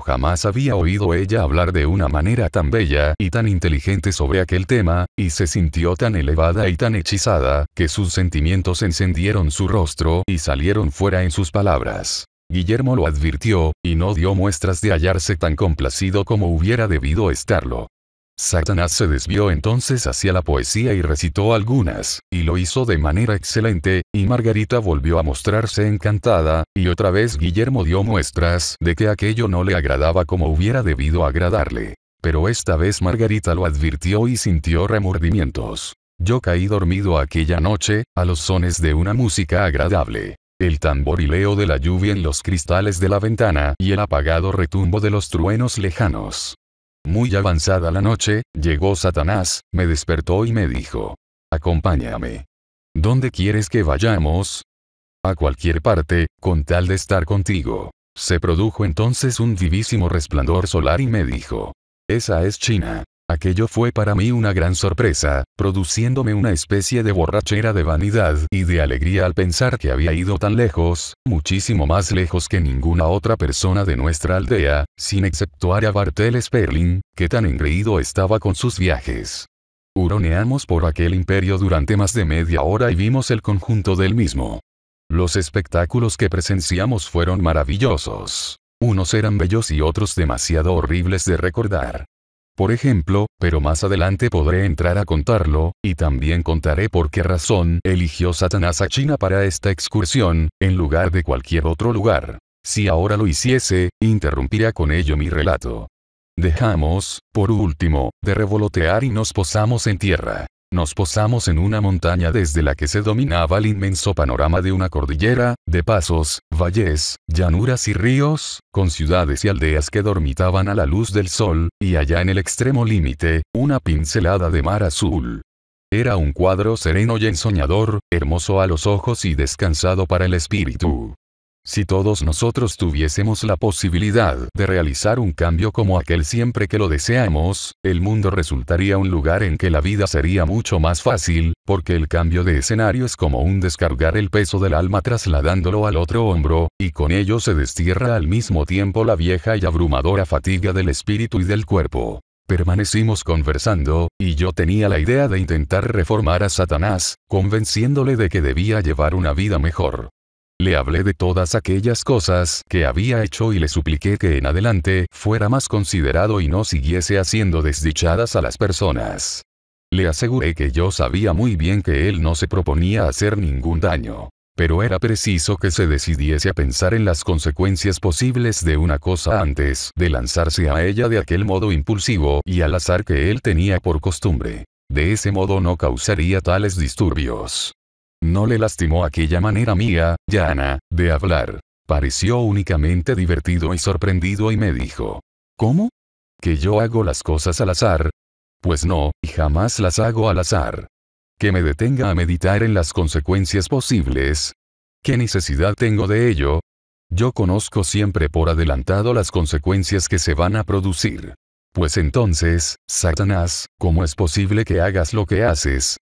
S1: Jamás había oído ella hablar de una manera tan bella y tan inteligente sobre aquel tema, y se sintió tan elevada y tan hechizada, que sus sentimientos encendieron su rostro y salieron fuera en sus palabras. Guillermo lo advirtió, y no dio muestras de hallarse tan complacido como hubiera debido estarlo. Satanás se desvió entonces hacia la poesía y recitó algunas, y lo hizo de manera excelente, y Margarita volvió a mostrarse encantada, y otra vez Guillermo dio muestras de que aquello no le agradaba como hubiera debido agradarle. Pero esta vez Margarita lo advirtió y sintió remordimientos. Yo caí dormido aquella noche, a los sones de una música agradable. El tamborileo de la lluvia en los cristales de la ventana y el apagado retumbo de los truenos lejanos. Muy avanzada la noche, llegó Satanás, me despertó y me dijo, acompáñame. ¿Dónde quieres que vayamos? A cualquier parte, con tal de estar contigo. Se produjo entonces un vivísimo resplandor solar y me dijo, esa es China. Aquello fue para mí una gran sorpresa, produciéndome una especie de borrachera de vanidad y de alegría al pensar que había ido tan lejos, muchísimo más lejos que ninguna otra persona de nuestra aldea, sin exceptuar a Bartel Sperling, que tan engreído estaba con sus viajes. Huroneamos por aquel imperio durante más de media hora y vimos el conjunto del mismo. Los espectáculos que presenciamos fueron maravillosos. Unos eran bellos y otros demasiado horribles de recordar por ejemplo, pero más adelante podré entrar a contarlo, y también contaré por qué razón eligió Satanás a China para esta excursión, en lugar de cualquier otro lugar. Si ahora lo hiciese, interrumpiría con ello mi relato. Dejamos, por último, de revolotear y nos posamos en tierra nos posamos en una montaña desde la que se dominaba el inmenso panorama de una cordillera, de pasos, valles, llanuras y ríos, con ciudades y aldeas que dormitaban a la luz del sol, y allá en el extremo límite, una pincelada de mar azul. Era un cuadro sereno y ensoñador, hermoso a los ojos y descansado para el espíritu. Si todos nosotros tuviésemos la posibilidad de realizar un cambio como aquel siempre que lo deseamos, el mundo resultaría un lugar en que la vida sería mucho más fácil, porque el cambio de escenario es como un descargar el peso del alma trasladándolo al otro hombro, y con ello se destierra al mismo tiempo la vieja y abrumadora fatiga del espíritu y del cuerpo. Permanecimos conversando, y yo tenía la idea de intentar reformar a Satanás, convenciéndole de que debía llevar una vida mejor. Le hablé de todas aquellas cosas que había hecho y le supliqué que en adelante fuera más considerado y no siguiese haciendo desdichadas a las personas. Le aseguré que yo sabía muy bien que él no se proponía hacer ningún daño, pero era preciso que se decidiese a pensar en las consecuencias posibles de una cosa antes de lanzarse a ella de aquel modo impulsivo y al azar que él tenía por costumbre. De ese modo no causaría tales disturbios. No le lastimó aquella manera mía, llana, de hablar. Pareció únicamente divertido y sorprendido y me dijo. ¿Cómo? ¿Que yo hago las cosas al azar? Pues no, y jamás las hago al azar. Que me detenga a meditar en las consecuencias posibles. ¿Qué necesidad tengo de ello? Yo conozco siempre por adelantado las consecuencias que se van a producir. Pues entonces, Satanás, ¿cómo es posible que hagas lo que haces?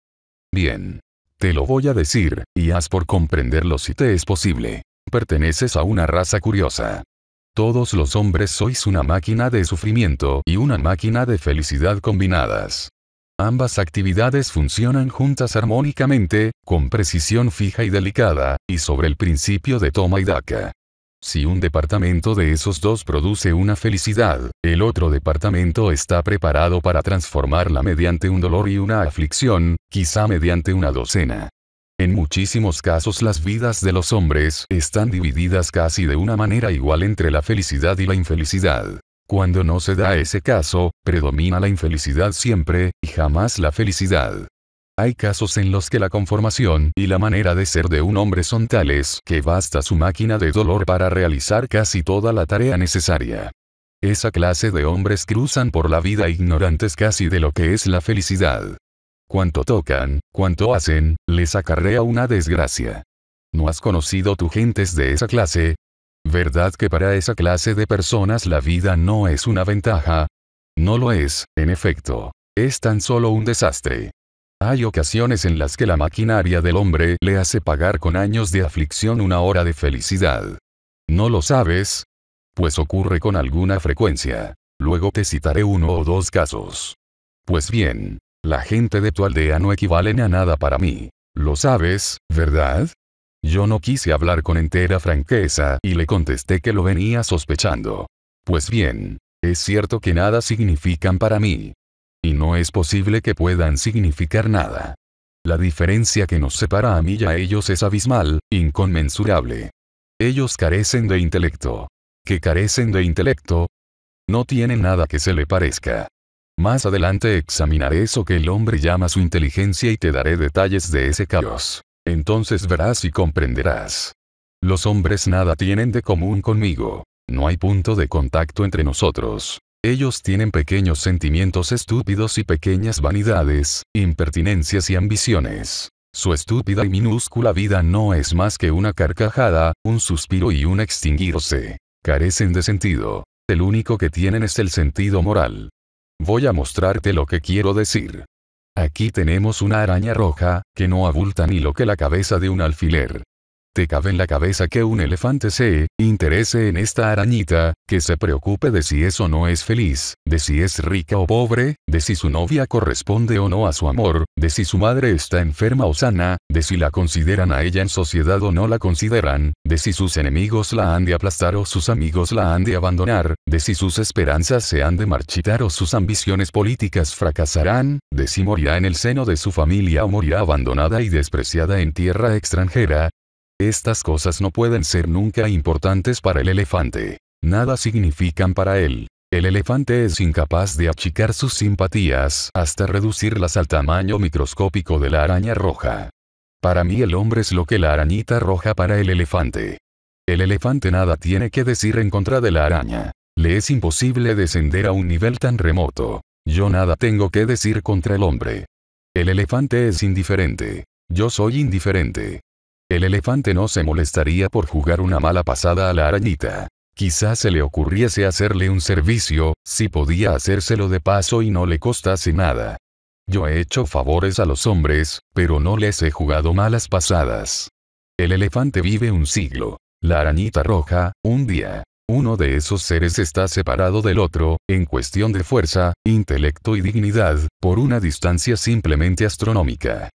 S1: Bien, te lo voy a decir, y haz por comprenderlo si te es posible. Perteneces a una raza curiosa. Todos los hombres sois una máquina de sufrimiento y una máquina de felicidad combinadas. Ambas actividades funcionan juntas armónicamente, con precisión fija y delicada, y sobre el principio de toma y daca. Si un departamento de esos dos produce una felicidad, el otro departamento está preparado para transformarla mediante un dolor y una aflicción, quizá mediante una docena. En muchísimos casos las vidas de los hombres están divididas casi de una manera igual entre la felicidad y la infelicidad. Cuando no se da ese caso, predomina la infelicidad siempre, y jamás la felicidad. Hay casos en los que la conformación y la manera de ser de un hombre son tales que basta su máquina de dolor para realizar casi toda la tarea necesaria. Esa clase de hombres cruzan por la vida ignorantes casi de lo que es la felicidad. Cuanto tocan, cuanto hacen, les acarrea una desgracia. ¿No has conocido tu gentes de esa clase? ¿Verdad que para esa clase de personas la vida no es una ventaja? No lo es, en efecto. Es tan solo un desastre. Hay ocasiones en las que la maquinaria del hombre le hace pagar con años de aflicción una hora de felicidad. ¿No lo sabes? Pues ocurre con alguna frecuencia. Luego te citaré uno o dos casos. Pues bien, la gente de tu aldea no equivalen a nada para mí. Lo sabes, ¿verdad? Yo no quise hablar con entera franqueza y le contesté que lo venía sospechando. Pues bien, es cierto que nada significan para mí, y no es posible que puedan significar nada. La diferencia que nos separa a mí y a ellos es abismal, inconmensurable. Ellos carecen de intelecto. ¿Qué carecen de intelecto? No tienen nada que se le parezca. Más adelante examinaré eso que el hombre llama su inteligencia y te daré detalles de ese caos. Entonces verás y comprenderás. Los hombres nada tienen de común conmigo. No hay punto de contacto entre nosotros. Ellos tienen pequeños sentimientos estúpidos y pequeñas vanidades, impertinencias y ambiciones. Su estúpida y minúscula vida no es más que una carcajada, un suspiro y un extinguirse. Carecen de sentido. El único que tienen es el sentido moral. Voy a mostrarte lo que quiero decir. Aquí tenemos una araña roja, que no abulta ni lo que la cabeza de un alfiler. ¿Te cabe en la cabeza que un elefante se interese en esta arañita, que se preocupe de si es o no es feliz, de si es rica o pobre, de si su novia corresponde o no a su amor, de si su madre está enferma o sana, de si la consideran a ella en sociedad o no la consideran, de si sus enemigos la han de aplastar o sus amigos la han de abandonar, de si sus esperanzas se han de marchitar o sus ambiciones políticas fracasarán, de si morirá en el seno de su familia o morirá abandonada y despreciada en tierra extranjera, estas cosas no pueden ser nunca importantes para el elefante. Nada significan para él. El elefante es incapaz de achicar sus simpatías hasta reducirlas al tamaño microscópico de la araña roja. Para mí el hombre es lo que la arañita roja para el elefante. El elefante nada tiene que decir en contra de la araña. Le es imposible descender a un nivel tan remoto. Yo nada tengo que decir contra el hombre. El elefante es indiferente. Yo soy indiferente. El elefante no se molestaría por jugar una mala pasada a la arañita. Quizás se le ocurriese hacerle un servicio, si podía hacérselo de paso y no le costase nada. Yo he hecho favores a los hombres, pero no les he jugado malas pasadas. El elefante vive un siglo. La arañita roja, un día. Uno de esos seres está separado del otro, en cuestión de fuerza, intelecto y dignidad, por una distancia simplemente astronómica.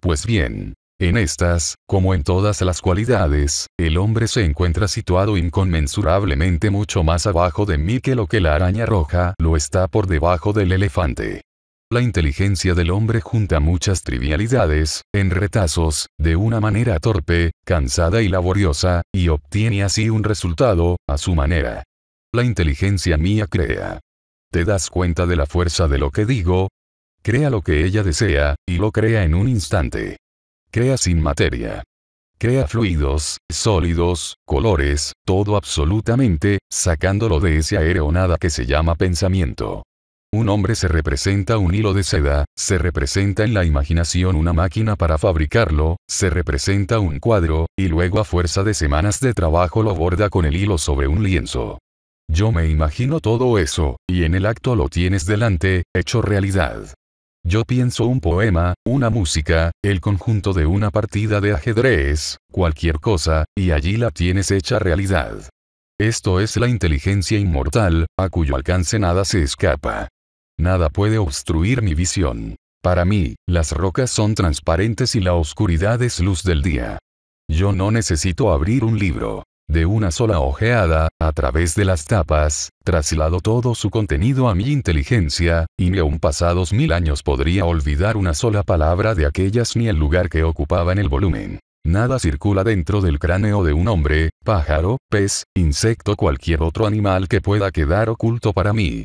S1: Pues bien, en estas, como en todas las cualidades, el hombre se encuentra situado inconmensurablemente mucho más abajo de mí que lo que la araña roja lo está por debajo del elefante. La inteligencia del hombre junta muchas trivialidades, en retazos, de una manera torpe, cansada y laboriosa, y obtiene así un resultado, a su manera. La inteligencia mía crea. ¿Te das cuenta de la fuerza de lo que digo? Crea lo que ella desea, y lo crea en un instante. Crea sin materia. Crea fluidos, sólidos, colores, todo absolutamente, sacándolo de ese aeronada que se llama pensamiento. Un hombre se representa un hilo de seda, se representa en la imaginación una máquina para fabricarlo, se representa un cuadro, y luego a fuerza de semanas de trabajo lo borda con el hilo sobre un lienzo. Yo me imagino todo eso, y en el acto lo tienes delante, hecho realidad. Yo pienso un poema, una música, el conjunto de una partida de ajedrez, cualquier cosa, y allí la tienes hecha realidad. Esto es la inteligencia inmortal, a cuyo alcance nada se escapa. Nada puede obstruir mi visión. Para mí, las rocas son transparentes y la oscuridad es luz del día. Yo no necesito abrir un libro. De una sola ojeada, a través de las tapas, traslado todo su contenido a mi inteligencia, y ni aun pasados mil años podría olvidar una sola palabra de aquellas ni el lugar que ocupaba en el volumen. Nada circula dentro del cráneo de un hombre, pájaro, pez, insecto, o cualquier otro animal que pueda quedar oculto para mí.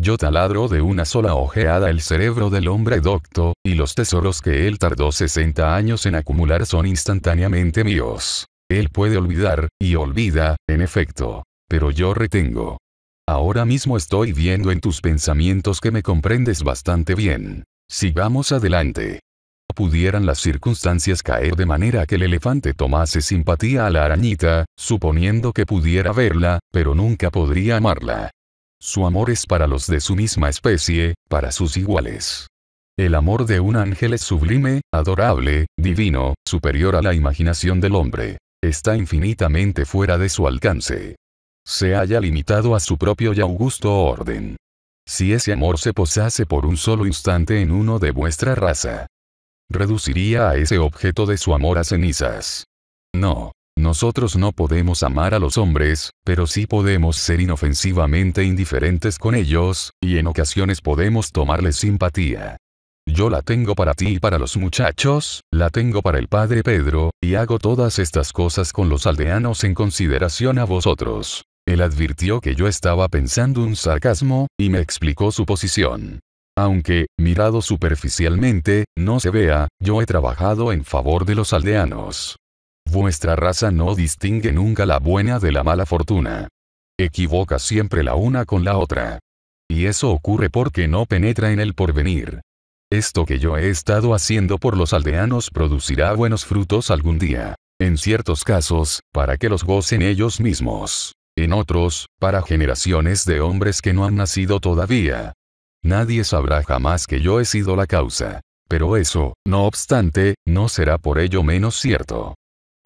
S1: Yo taladro de una sola ojeada el cerebro del hombre docto, y los tesoros que él tardó 60 años en acumular son instantáneamente míos. Él puede olvidar, y olvida, en efecto. Pero yo retengo. Ahora mismo estoy viendo en tus pensamientos que me comprendes bastante bien. Sigamos adelante. Pudieran las circunstancias caer de manera que el elefante tomase simpatía a la arañita, suponiendo que pudiera verla, pero nunca podría amarla. Su amor es para los de su misma especie, para sus iguales. El amor de un ángel es sublime, adorable, divino, superior a la imaginación del hombre está infinitamente fuera de su alcance. Se haya limitado a su propio y augusto orden. Si ese amor se posase por un solo instante en uno de vuestra raza, reduciría a ese objeto de su amor a cenizas. No, nosotros no podemos amar a los hombres, pero sí podemos ser inofensivamente indiferentes con ellos, y en ocasiones podemos tomarles simpatía. Yo la tengo para ti y para los muchachos, la tengo para el padre Pedro, y hago todas estas cosas con los aldeanos en consideración a vosotros. Él advirtió que yo estaba pensando un sarcasmo, y me explicó su posición. Aunque, mirado superficialmente, no se vea, yo he trabajado en favor de los aldeanos. Vuestra raza no distingue nunca la buena de la mala fortuna. Equivoca siempre la una con la otra. Y eso ocurre porque no penetra en el porvenir. Esto que yo he estado haciendo por los aldeanos producirá buenos frutos algún día. En ciertos casos, para que los gocen ellos mismos. En otros, para generaciones de hombres que no han nacido todavía. Nadie sabrá jamás que yo he sido la causa. Pero eso, no obstante, no será por ello menos cierto.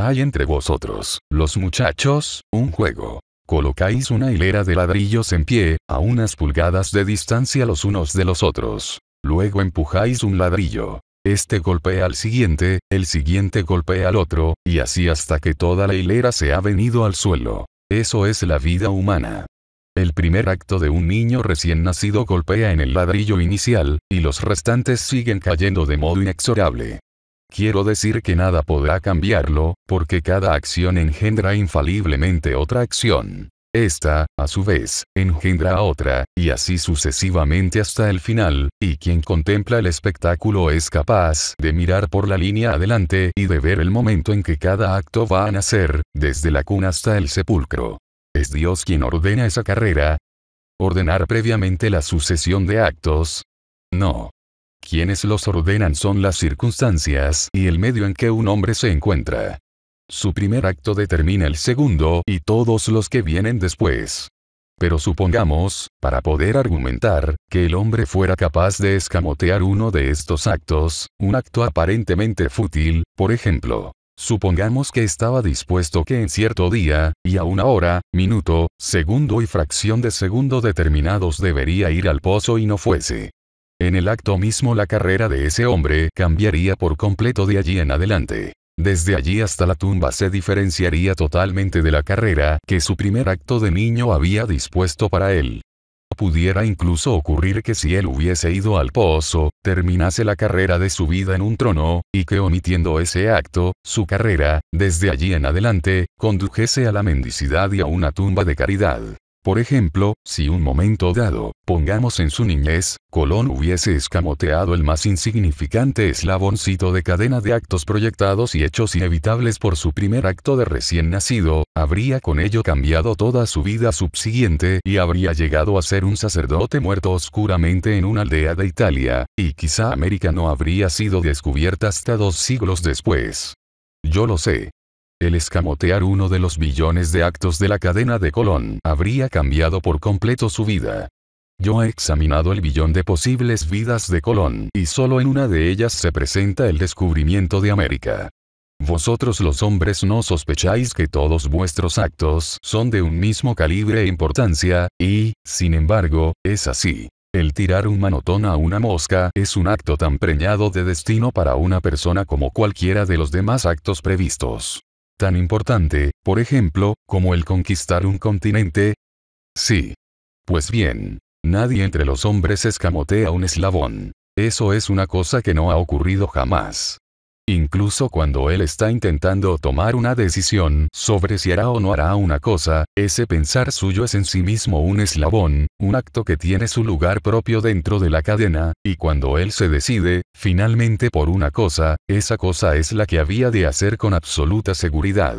S1: Hay entre vosotros, los muchachos, un juego. Colocáis una hilera de ladrillos en pie, a unas pulgadas de distancia los unos de los otros. Luego empujáis un ladrillo. Este golpea al siguiente, el siguiente golpea al otro, y así hasta que toda la hilera se ha venido al suelo. Eso es la vida humana. El primer acto de un niño recién nacido golpea en el ladrillo inicial, y los restantes siguen cayendo de modo inexorable. Quiero decir que nada podrá cambiarlo, porque cada acción engendra infaliblemente otra acción. Esta, a su vez, engendra a otra, y así sucesivamente hasta el final, y quien contempla el espectáculo es capaz de mirar por la línea adelante y de ver el momento en que cada acto va a nacer, desde la cuna hasta el sepulcro. Es Dios quien ordena esa carrera. ¿Ordenar previamente la sucesión de actos? No. Quienes los ordenan son las circunstancias y el medio en que un hombre se encuentra. Su primer acto determina el segundo y todos los que vienen después. Pero supongamos, para poder argumentar, que el hombre fuera capaz de escamotear uno de estos actos, un acto aparentemente fútil, por ejemplo. Supongamos que estaba dispuesto que en cierto día, y a una hora, minuto, segundo y fracción de segundo determinados debería ir al pozo y no fuese. En el acto mismo la carrera de ese hombre cambiaría por completo de allí en adelante. Desde allí hasta la tumba se diferenciaría totalmente de la carrera que su primer acto de niño había dispuesto para él. Pudiera incluso ocurrir que si él hubiese ido al pozo, terminase la carrera de su vida en un trono, y que omitiendo ese acto, su carrera, desde allí en adelante, condujese a la mendicidad y a una tumba de caridad. Por ejemplo, si un momento dado, pongamos en su niñez, Colón hubiese escamoteado el más insignificante eslaboncito de cadena de actos proyectados y hechos inevitables por su primer acto de recién nacido, habría con ello cambiado toda su vida subsiguiente y habría llegado a ser un sacerdote muerto oscuramente en una aldea de Italia, y quizá América no habría sido descubierta hasta dos siglos después. Yo lo sé. El escamotear uno de los billones de actos de la cadena de Colón habría cambiado por completo su vida. Yo he examinado el billón de posibles vidas de Colón y solo en una de ellas se presenta el descubrimiento de América. Vosotros los hombres no sospecháis que todos vuestros actos son de un mismo calibre e importancia, y, sin embargo, es así. El tirar un manotón a una mosca es un acto tan preñado de destino para una persona como cualquiera de los demás actos previstos tan importante, por ejemplo, como el conquistar un continente? Sí. Pues bien, nadie entre los hombres escamotea un eslabón. Eso es una cosa que no ha ocurrido jamás. Incluso cuando él está intentando tomar una decisión sobre si hará o no hará una cosa, ese pensar suyo es en sí mismo un eslabón, un acto que tiene su lugar propio dentro de la cadena, y cuando él se decide, finalmente por una cosa, esa cosa es la que había de hacer con absoluta seguridad.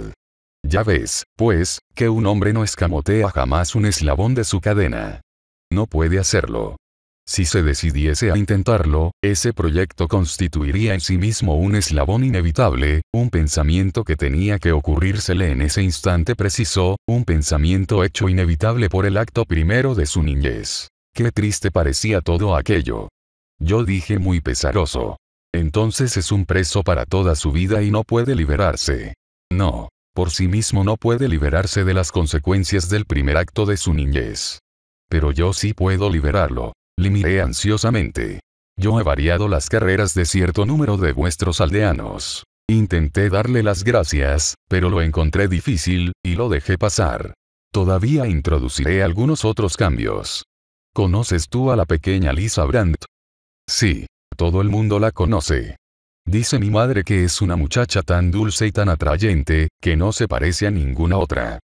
S1: Ya ves, pues, que un hombre no escamotea jamás un eslabón de su cadena. No puede hacerlo. Si se decidiese a intentarlo, ese proyecto constituiría en sí mismo un eslabón inevitable, un pensamiento que tenía que ocurrírsele en ese instante preciso, un pensamiento hecho inevitable por el acto primero de su niñez. Qué triste parecía todo aquello. Yo dije muy pesaroso. Entonces es un preso para toda su vida y no puede liberarse. No, por sí mismo no puede liberarse de las consecuencias del primer acto de su niñez. Pero yo sí puedo liberarlo. Le miré ansiosamente. Yo he variado las carreras de cierto número de vuestros aldeanos. Intenté darle las gracias, pero lo encontré difícil, y lo dejé pasar. Todavía introduciré algunos otros cambios. ¿Conoces tú a la pequeña Lisa Brandt? Sí, todo el mundo la conoce. Dice mi madre que es una muchacha tan dulce y tan atrayente, que no se parece a ninguna otra.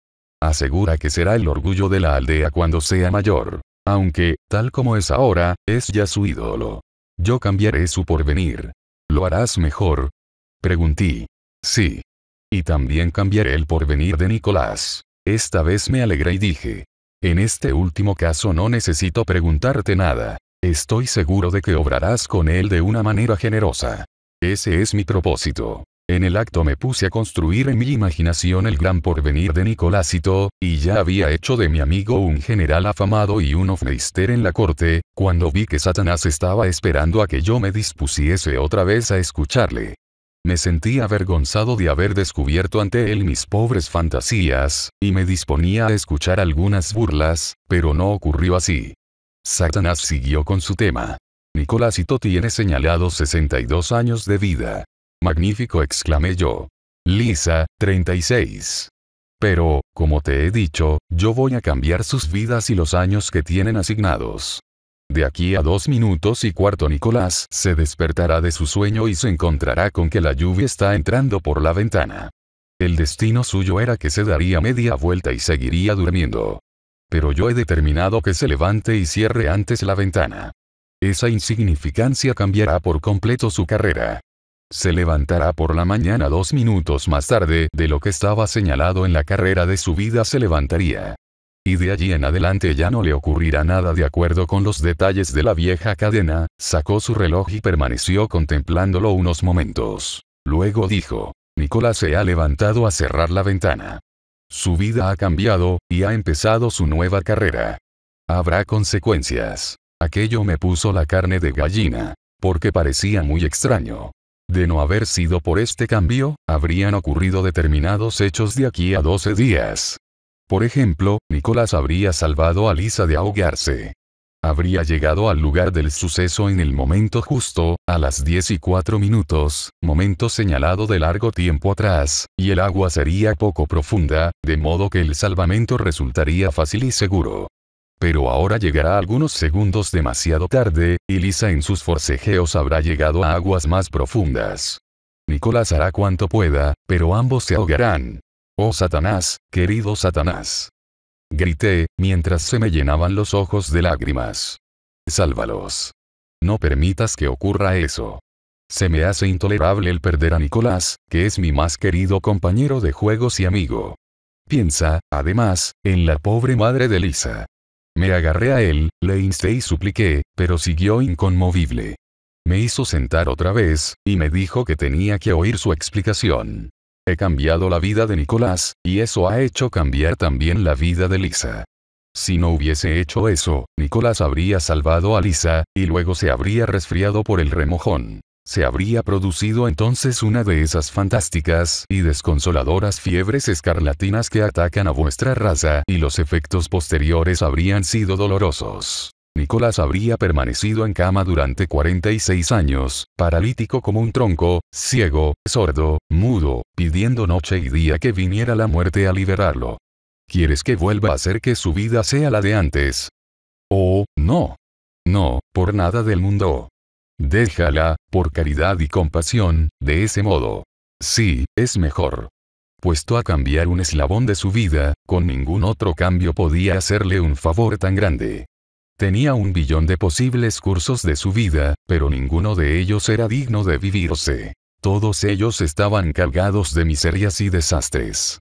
S1: Asegura que será el orgullo de la aldea cuando sea mayor. Aunque, tal como es ahora, es ya su ídolo. Yo cambiaré su porvenir. ¿Lo harás mejor? Pregunté. Sí. Y también cambiaré el porvenir de Nicolás. Esta vez me alegré y dije. En este último caso no necesito preguntarte nada. Estoy seguro de que obrarás con él de una manera generosa. Ese es mi propósito. En el acto me puse a construir en mi imaginación el gran porvenir de Nicolásito, y ya había hecho de mi amigo un general afamado y un ofneister en la corte, cuando vi que Satanás estaba esperando a que yo me dispusiese otra vez a escucharle. Me sentí avergonzado de haber descubierto ante él mis pobres fantasías, y me disponía a escuchar algunas burlas, pero no ocurrió así. Satanás siguió con su tema. Nicolásito tiene señalado 62 años de vida. Magnífico, exclamé yo. Lisa, 36. Pero, como te he dicho, yo voy a cambiar sus vidas y los años que tienen asignados. De aquí a dos minutos y cuarto Nicolás se despertará de su sueño y se encontrará con que la lluvia está entrando por la ventana. El destino suyo era que se daría media vuelta y seguiría durmiendo. Pero yo he determinado que se levante y cierre antes la ventana. Esa insignificancia cambiará por completo su carrera se levantará por la mañana dos minutos más tarde de lo que estaba señalado en la carrera de su vida se levantaría. Y de allí en adelante ya no le ocurrirá nada de acuerdo con los detalles de la vieja cadena, sacó su reloj y permaneció contemplándolo unos momentos. Luego dijo, Nicolás se ha levantado a cerrar la ventana. Su vida ha cambiado, y ha empezado su nueva carrera. Habrá consecuencias. Aquello me puso la carne de gallina. Porque parecía muy extraño. De no haber sido por este cambio, habrían ocurrido determinados hechos de aquí a 12 días. Por ejemplo, Nicolás habría salvado a Lisa de ahogarse. Habría llegado al lugar del suceso en el momento justo, a las 10 y cuatro minutos, momento señalado de largo tiempo atrás, y el agua sería poco profunda, de modo que el salvamento resultaría fácil y seguro pero ahora llegará algunos segundos demasiado tarde, y Lisa en sus forcejeos habrá llegado a aguas más profundas. Nicolás hará cuanto pueda, pero ambos se ahogarán. Oh Satanás, querido Satanás. Grité, mientras se me llenaban los ojos de lágrimas. Sálvalos. No permitas que ocurra eso. Se me hace intolerable el perder a Nicolás, que es mi más querido compañero de juegos y amigo. Piensa, además, en la pobre madre de Lisa. Me agarré a él, le insté y supliqué, pero siguió inconmovible. Me hizo sentar otra vez, y me dijo que tenía que oír su explicación. He cambiado la vida de Nicolás, y eso ha hecho cambiar también la vida de Lisa. Si no hubiese hecho eso, Nicolás habría salvado a Lisa, y luego se habría resfriado por el remojón. Se habría producido entonces una de esas fantásticas y desconsoladoras fiebres escarlatinas que atacan a vuestra raza y los efectos posteriores habrían sido dolorosos. Nicolás habría permanecido en cama durante 46 años, paralítico como un tronco, ciego, sordo, mudo, pidiendo noche y día que viniera la muerte a liberarlo. ¿Quieres que vuelva a hacer que su vida sea la de antes? Oh, no. No, por nada del mundo. Déjala, por caridad y compasión, de ese modo. Sí, es mejor. Puesto a cambiar un eslabón de su vida, con ningún otro cambio podía hacerle un favor tan grande. Tenía un billón de posibles cursos de su vida, pero ninguno de ellos era digno de vivirse. Todos ellos estaban cargados de miserias y desastres.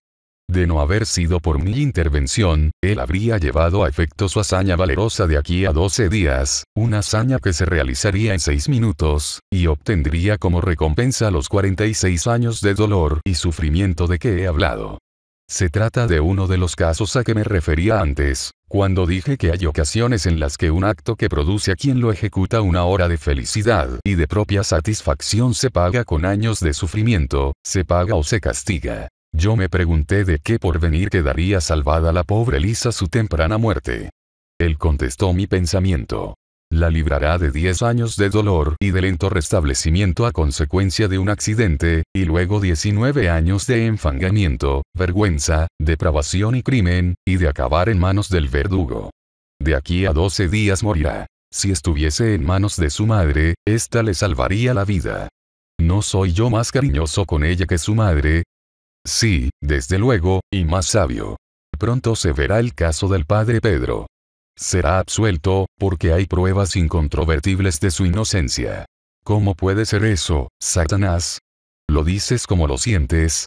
S1: De no haber sido por mi intervención, él habría llevado a efecto su hazaña valerosa de aquí a 12 días, una hazaña que se realizaría en 6 minutos, y obtendría como recompensa los 46 años de dolor y sufrimiento de que he hablado. Se trata de uno de los casos a que me refería antes, cuando dije que hay ocasiones en las que un acto que produce a quien lo ejecuta una hora de felicidad y de propia satisfacción se paga con años de sufrimiento, se paga o se castiga. Yo me pregunté de qué porvenir quedaría salvada la pobre Lisa su temprana muerte. Él contestó mi pensamiento. La librará de 10 años de dolor y de lento restablecimiento a consecuencia de un accidente, y luego 19 años de enfangamiento, vergüenza, depravación y crimen, y de acabar en manos del verdugo. De aquí a 12 días morirá. Si estuviese en manos de su madre, ésta le salvaría la vida. No soy yo más cariñoso con ella que su madre, Sí, desde luego, y más sabio. Pronto se verá el caso del padre Pedro. Será absuelto, porque hay pruebas incontrovertibles de su inocencia. ¿Cómo puede ser eso, Satanás? ¿Lo dices como lo sientes?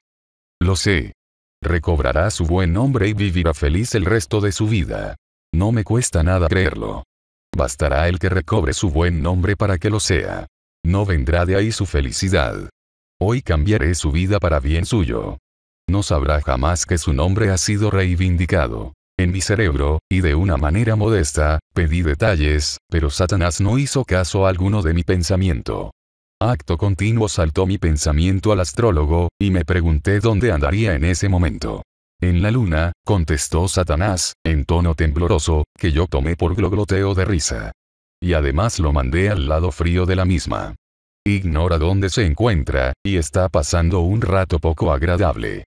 S1: Lo sé. Recobrará su buen nombre y vivirá feliz el resto de su vida. No me cuesta nada creerlo. Bastará el que recobre su buen nombre para que lo sea. No vendrá de ahí su felicidad. Hoy cambiaré su vida para bien suyo no sabrá jamás que su nombre ha sido reivindicado. En mi cerebro, y de una manera modesta, pedí detalles, pero Satanás no hizo caso alguno de mi pensamiento. Acto continuo saltó mi pensamiento al astrólogo, y me pregunté dónde andaría en ese momento. En la luna, contestó Satanás, en tono tembloroso, que yo tomé por glogloteo de risa. Y además lo mandé al lado frío de la misma. Ignora dónde se encuentra, y está pasando un rato poco agradable.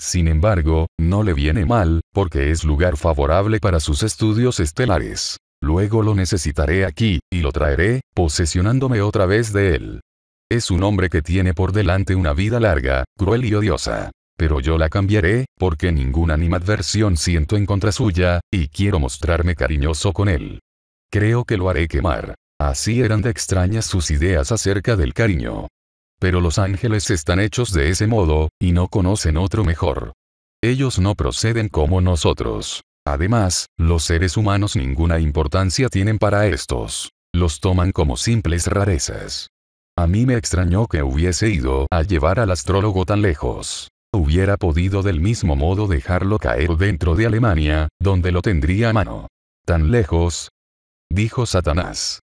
S1: Sin embargo, no le viene mal, porque es lugar favorable para sus estudios estelares. Luego lo necesitaré aquí, y lo traeré, posesionándome otra vez de él. Es un hombre que tiene por delante una vida larga, cruel y odiosa. Pero yo la cambiaré, porque ninguna animadversión siento en contra suya, y quiero mostrarme cariñoso con él. Creo que lo haré quemar. Así eran de extrañas sus ideas acerca del cariño. Pero los ángeles están hechos de ese modo, y no conocen otro mejor. Ellos no proceden como nosotros. Además, los seres humanos ninguna importancia tienen para estos. Los toman como simples rarezas. A mí me extrañó que hubiese ido a llevar al astrólogo tan lejos. Hubiera podido del mismo modo dejarlo caer dentro de Alemania, donde lo tendría a mano. Tan lejos. Dijo Satanás.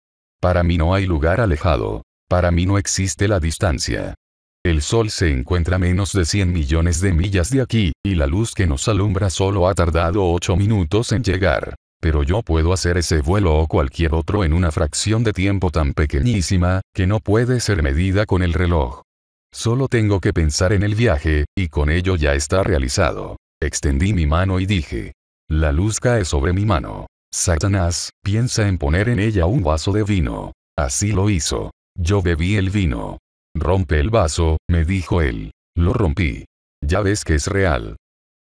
S1: Para mí no hay lugar alejado, para mí no existe la distancia. El Sol se encuentra a menos de 100 millones de millas de aquí, y la luz que nos alumbra solo ha tardado 8 minutos en llegar. Pero yo puedo hacer ese vuelo o cualquier otro en una fracción de tiempo tan pequeñísima, que no puede ser medida con el reloj. Solo tengo que pensar en el viaje, y con ello ya está realizado. Extendí mi mano y dije. La luz cae sobre mi mano. Satanás, piensa en poner en ella un vaso de vino. Así lo hizo. Yo bebí el vino. Rompe el vaso, me dijo él. Lo rompí. Ya ves que es real.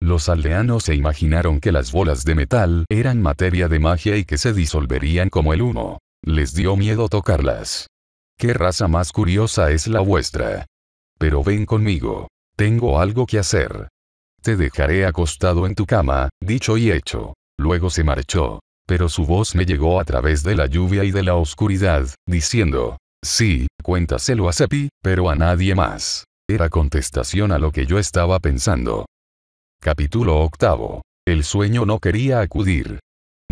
S1: Los aldeanos se imaginaron que las bolas de metal eran materia de magia y que se disolverían como el humo. Les dio miedo tocarlas. ¿Qué raza más curiosa es la vuestra? Pero ven conmigo. Tengo algo que hacer. Te dejaré acostado en tu cama, dicho y hecho. Luego se marchó. Pero su voz me llegó a través de la lluvia y de la oscuridad, diciendo, Sí, cuéntaselo a Sepi, pero a nadie más. Era contestación a lo que yo estaba pensando. Capítulo octavo. El sueño no quería acudir.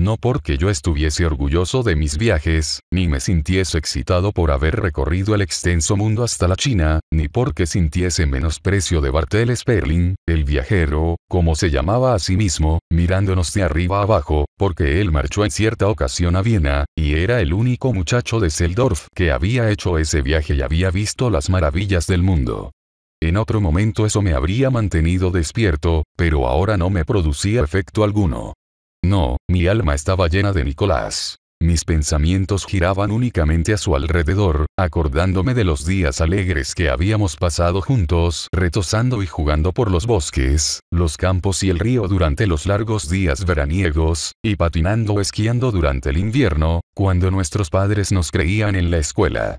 S1: No porque yo estuviese orgulloso de mis viajes, ni me sintiese excitado por haber recorrido el extenso mundo hasta la China, ni porque sintiese menosprecio de Bartel Sperling, el viajero, como se llamaba a sí mismo, mirándonos de arriba abajo, porque él marchó en cierta ocasión a Viena, y era el único muchacho de Seldorf que había hecho ese viaje y había visto las maravillas del mundo. En otro momento eso me habría mantenido despierto, pero ahora no me producía efecto alguno. No, mi alma estaba llena de Nicolás. Mis pensamientos giraban únicamente a su alrededor, acordándome de los días alegres que habíamos pasado juntos, retosando y jugando por los bosques, los campos y el río durante los largos días veraniegos, y patinando o esquiando durante el invierno, cuando nuestros padres nos creían en la escuela.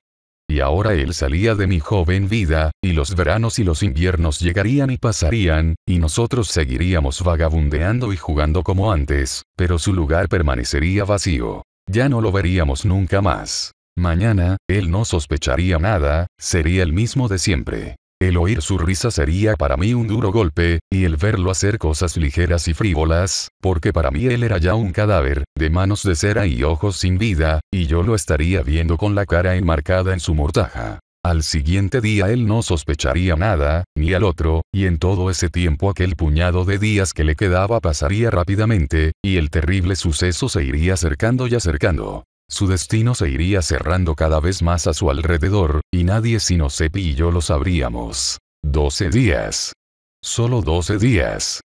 S1: Y ahora él salía de mi joven vida, y los veranos y los inviernos llegarían y pasarían, y nosotros seguiríamos vagabundeando y jugando como antes, pero su lugar permanecería vacío. Ya no lo veríamos nunca más. Mañana, él no sospecharía nada, sería el mismo de siempre. El oír su risa sería para mí un duro golpe, y el verlo hacer cosas ligeras y frívolas, porque para mí él era ya un cadáver, de manos de cera y ojos sin vida, y yo lo estaría viendo con la cara enmarcada en su mortaja. Al siguiente día él no sospecharía nada, ni al otro, y en todo ese tiempo aquel puñado de días que le quedaba pasaría rápidamente, y el terrible suceso se iría acercando y acercando. Su destino se iría cerrando cada vez más a su alrededor, y nadie sino Sepi y yo lo sabríamos. 12 días. Solo 12 días.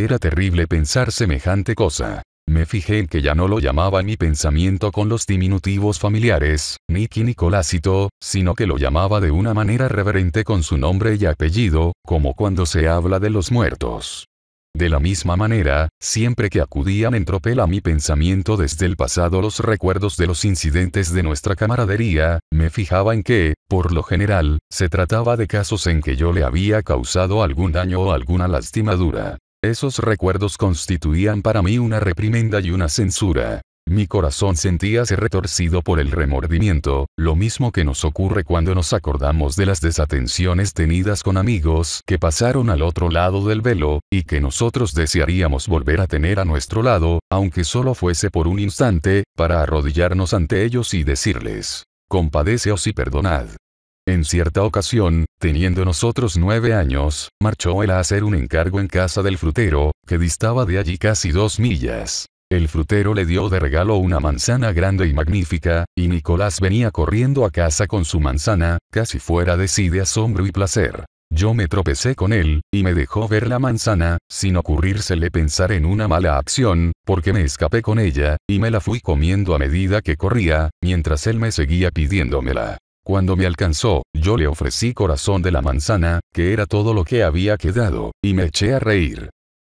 S1: Era terrible pensar semejante cosa. Me fijé en que ya no lo llamaba mi pensamiento con los diminutivos familiares, Nicky Nicolásito, sino que lo llamaba de una manera reverente con su nombre y apellido, como cuando se habla de los muertos. De la misma manera, siempre que acudían en tropel a mi pensamiento desde el pasado los recuerdos de los incidentes de nuestra camaradería, me fijaba en que, por lo general, se trataba de casos en que yo le había causado algún daño o alguna lastimadura. Esos recuerdos constituían para mí una reprimenda y una censura. Mi corazón sentíase retorcido por el remordimiento, lo mismo que nos ocurre cuando nos acordamos de las desatenciones tenidas con amigos que pasaron al otro lado del velo, y que nosotros desearíamos volver a tener a nuestro lado, aunque solo fuese por un instante, para arrodillarnos ante ellos y decirles, compadeceos y perdonad. En cierta ocasión, teniendo nosotros nueve años, marchó él a hacer un encargo en casa del frutero, que distaba de allí casi dos millas. El frutero le dio de regalo una manzana grande y magnífica, y Nicolás venía corriendo a casa con su manzana, casi fuera de sí de asombro y placer. Yo me tropecé con él, y me dejó ver la manzana, sin ocurrírsele pensar en una mala acción, porque me escapé con ella, y me la fui comiendo a medida que corría, mientras él me seguía pidiéndomela. Cuando me alcanzó, yo le ofrecí corazón de la manzana, que era todo lo que había quedado, y me eché a reír.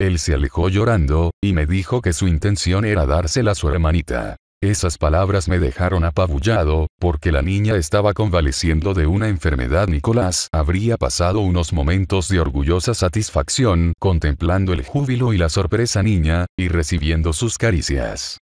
S1: Él se alejó llorando, y me dijo que su intención era dársela a su hermanita. Esas palabras me dejaron apabullado, porque la niña estaba convaleciendo de una enfermedad. Nicolás habría pasado unos momentos de orgullosa satisfacción, contemplando el júbilo y la sorpresa niña, y recibiendo sus caricias.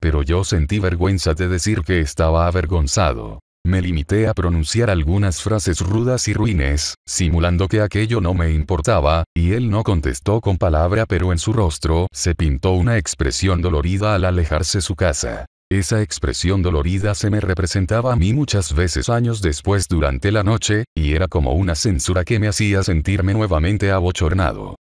S1: Pero yo sentí vergüenza de decir que estaba avergonzado. Me limité a pronunciar algunas frases rudas y ruines, simulando que aquello no me importaba, y él no contestó con palabra pero en su rostro se pintó una expresión dolorida al alejarse su casa. Esa expresión dolorida se me representaba a mí muchas veces años después durante la noche, y era como una censura que me hacía sentirme nuevamente abochornado.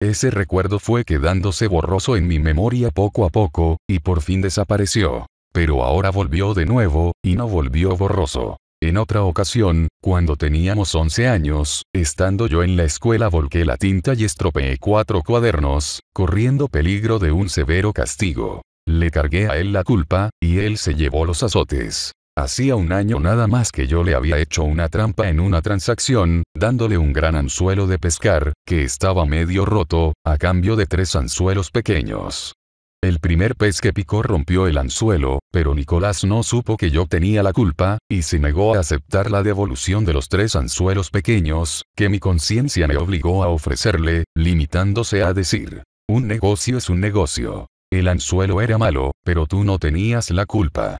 S1: Ese recuerdo fue quedándose borroso en mi memoria poco a poco, y por fin desapareció pero ahora volvió de nuevo, y no volvió borroso. En otra ocasión, cuando teníamos 11 años, estando yo en la escuela volqué la tinta y estropeé cuatro cuadernos, corriendo peligro de un severo castigo. Le cargué a él la culpa, y él se llevó los azotes. Hacía un año nada más que yo le había hecho una trampa en una transacción, dándole un gran anzuelo de pescar, que estaba medio roto, a cambio de tres anzuelos pequeños. El primer pez que picó rompió el anzuelo, pero Nicolás no supo que yo tenía la culpa, y se negó a aceptar la devolución de los tres anzuelos pequeños, que mi conciencia me obligó a ofrecerle, limitándose a decir, un negocio es un negocio. El anzuelo era malo, pero tú no tenías la culpa.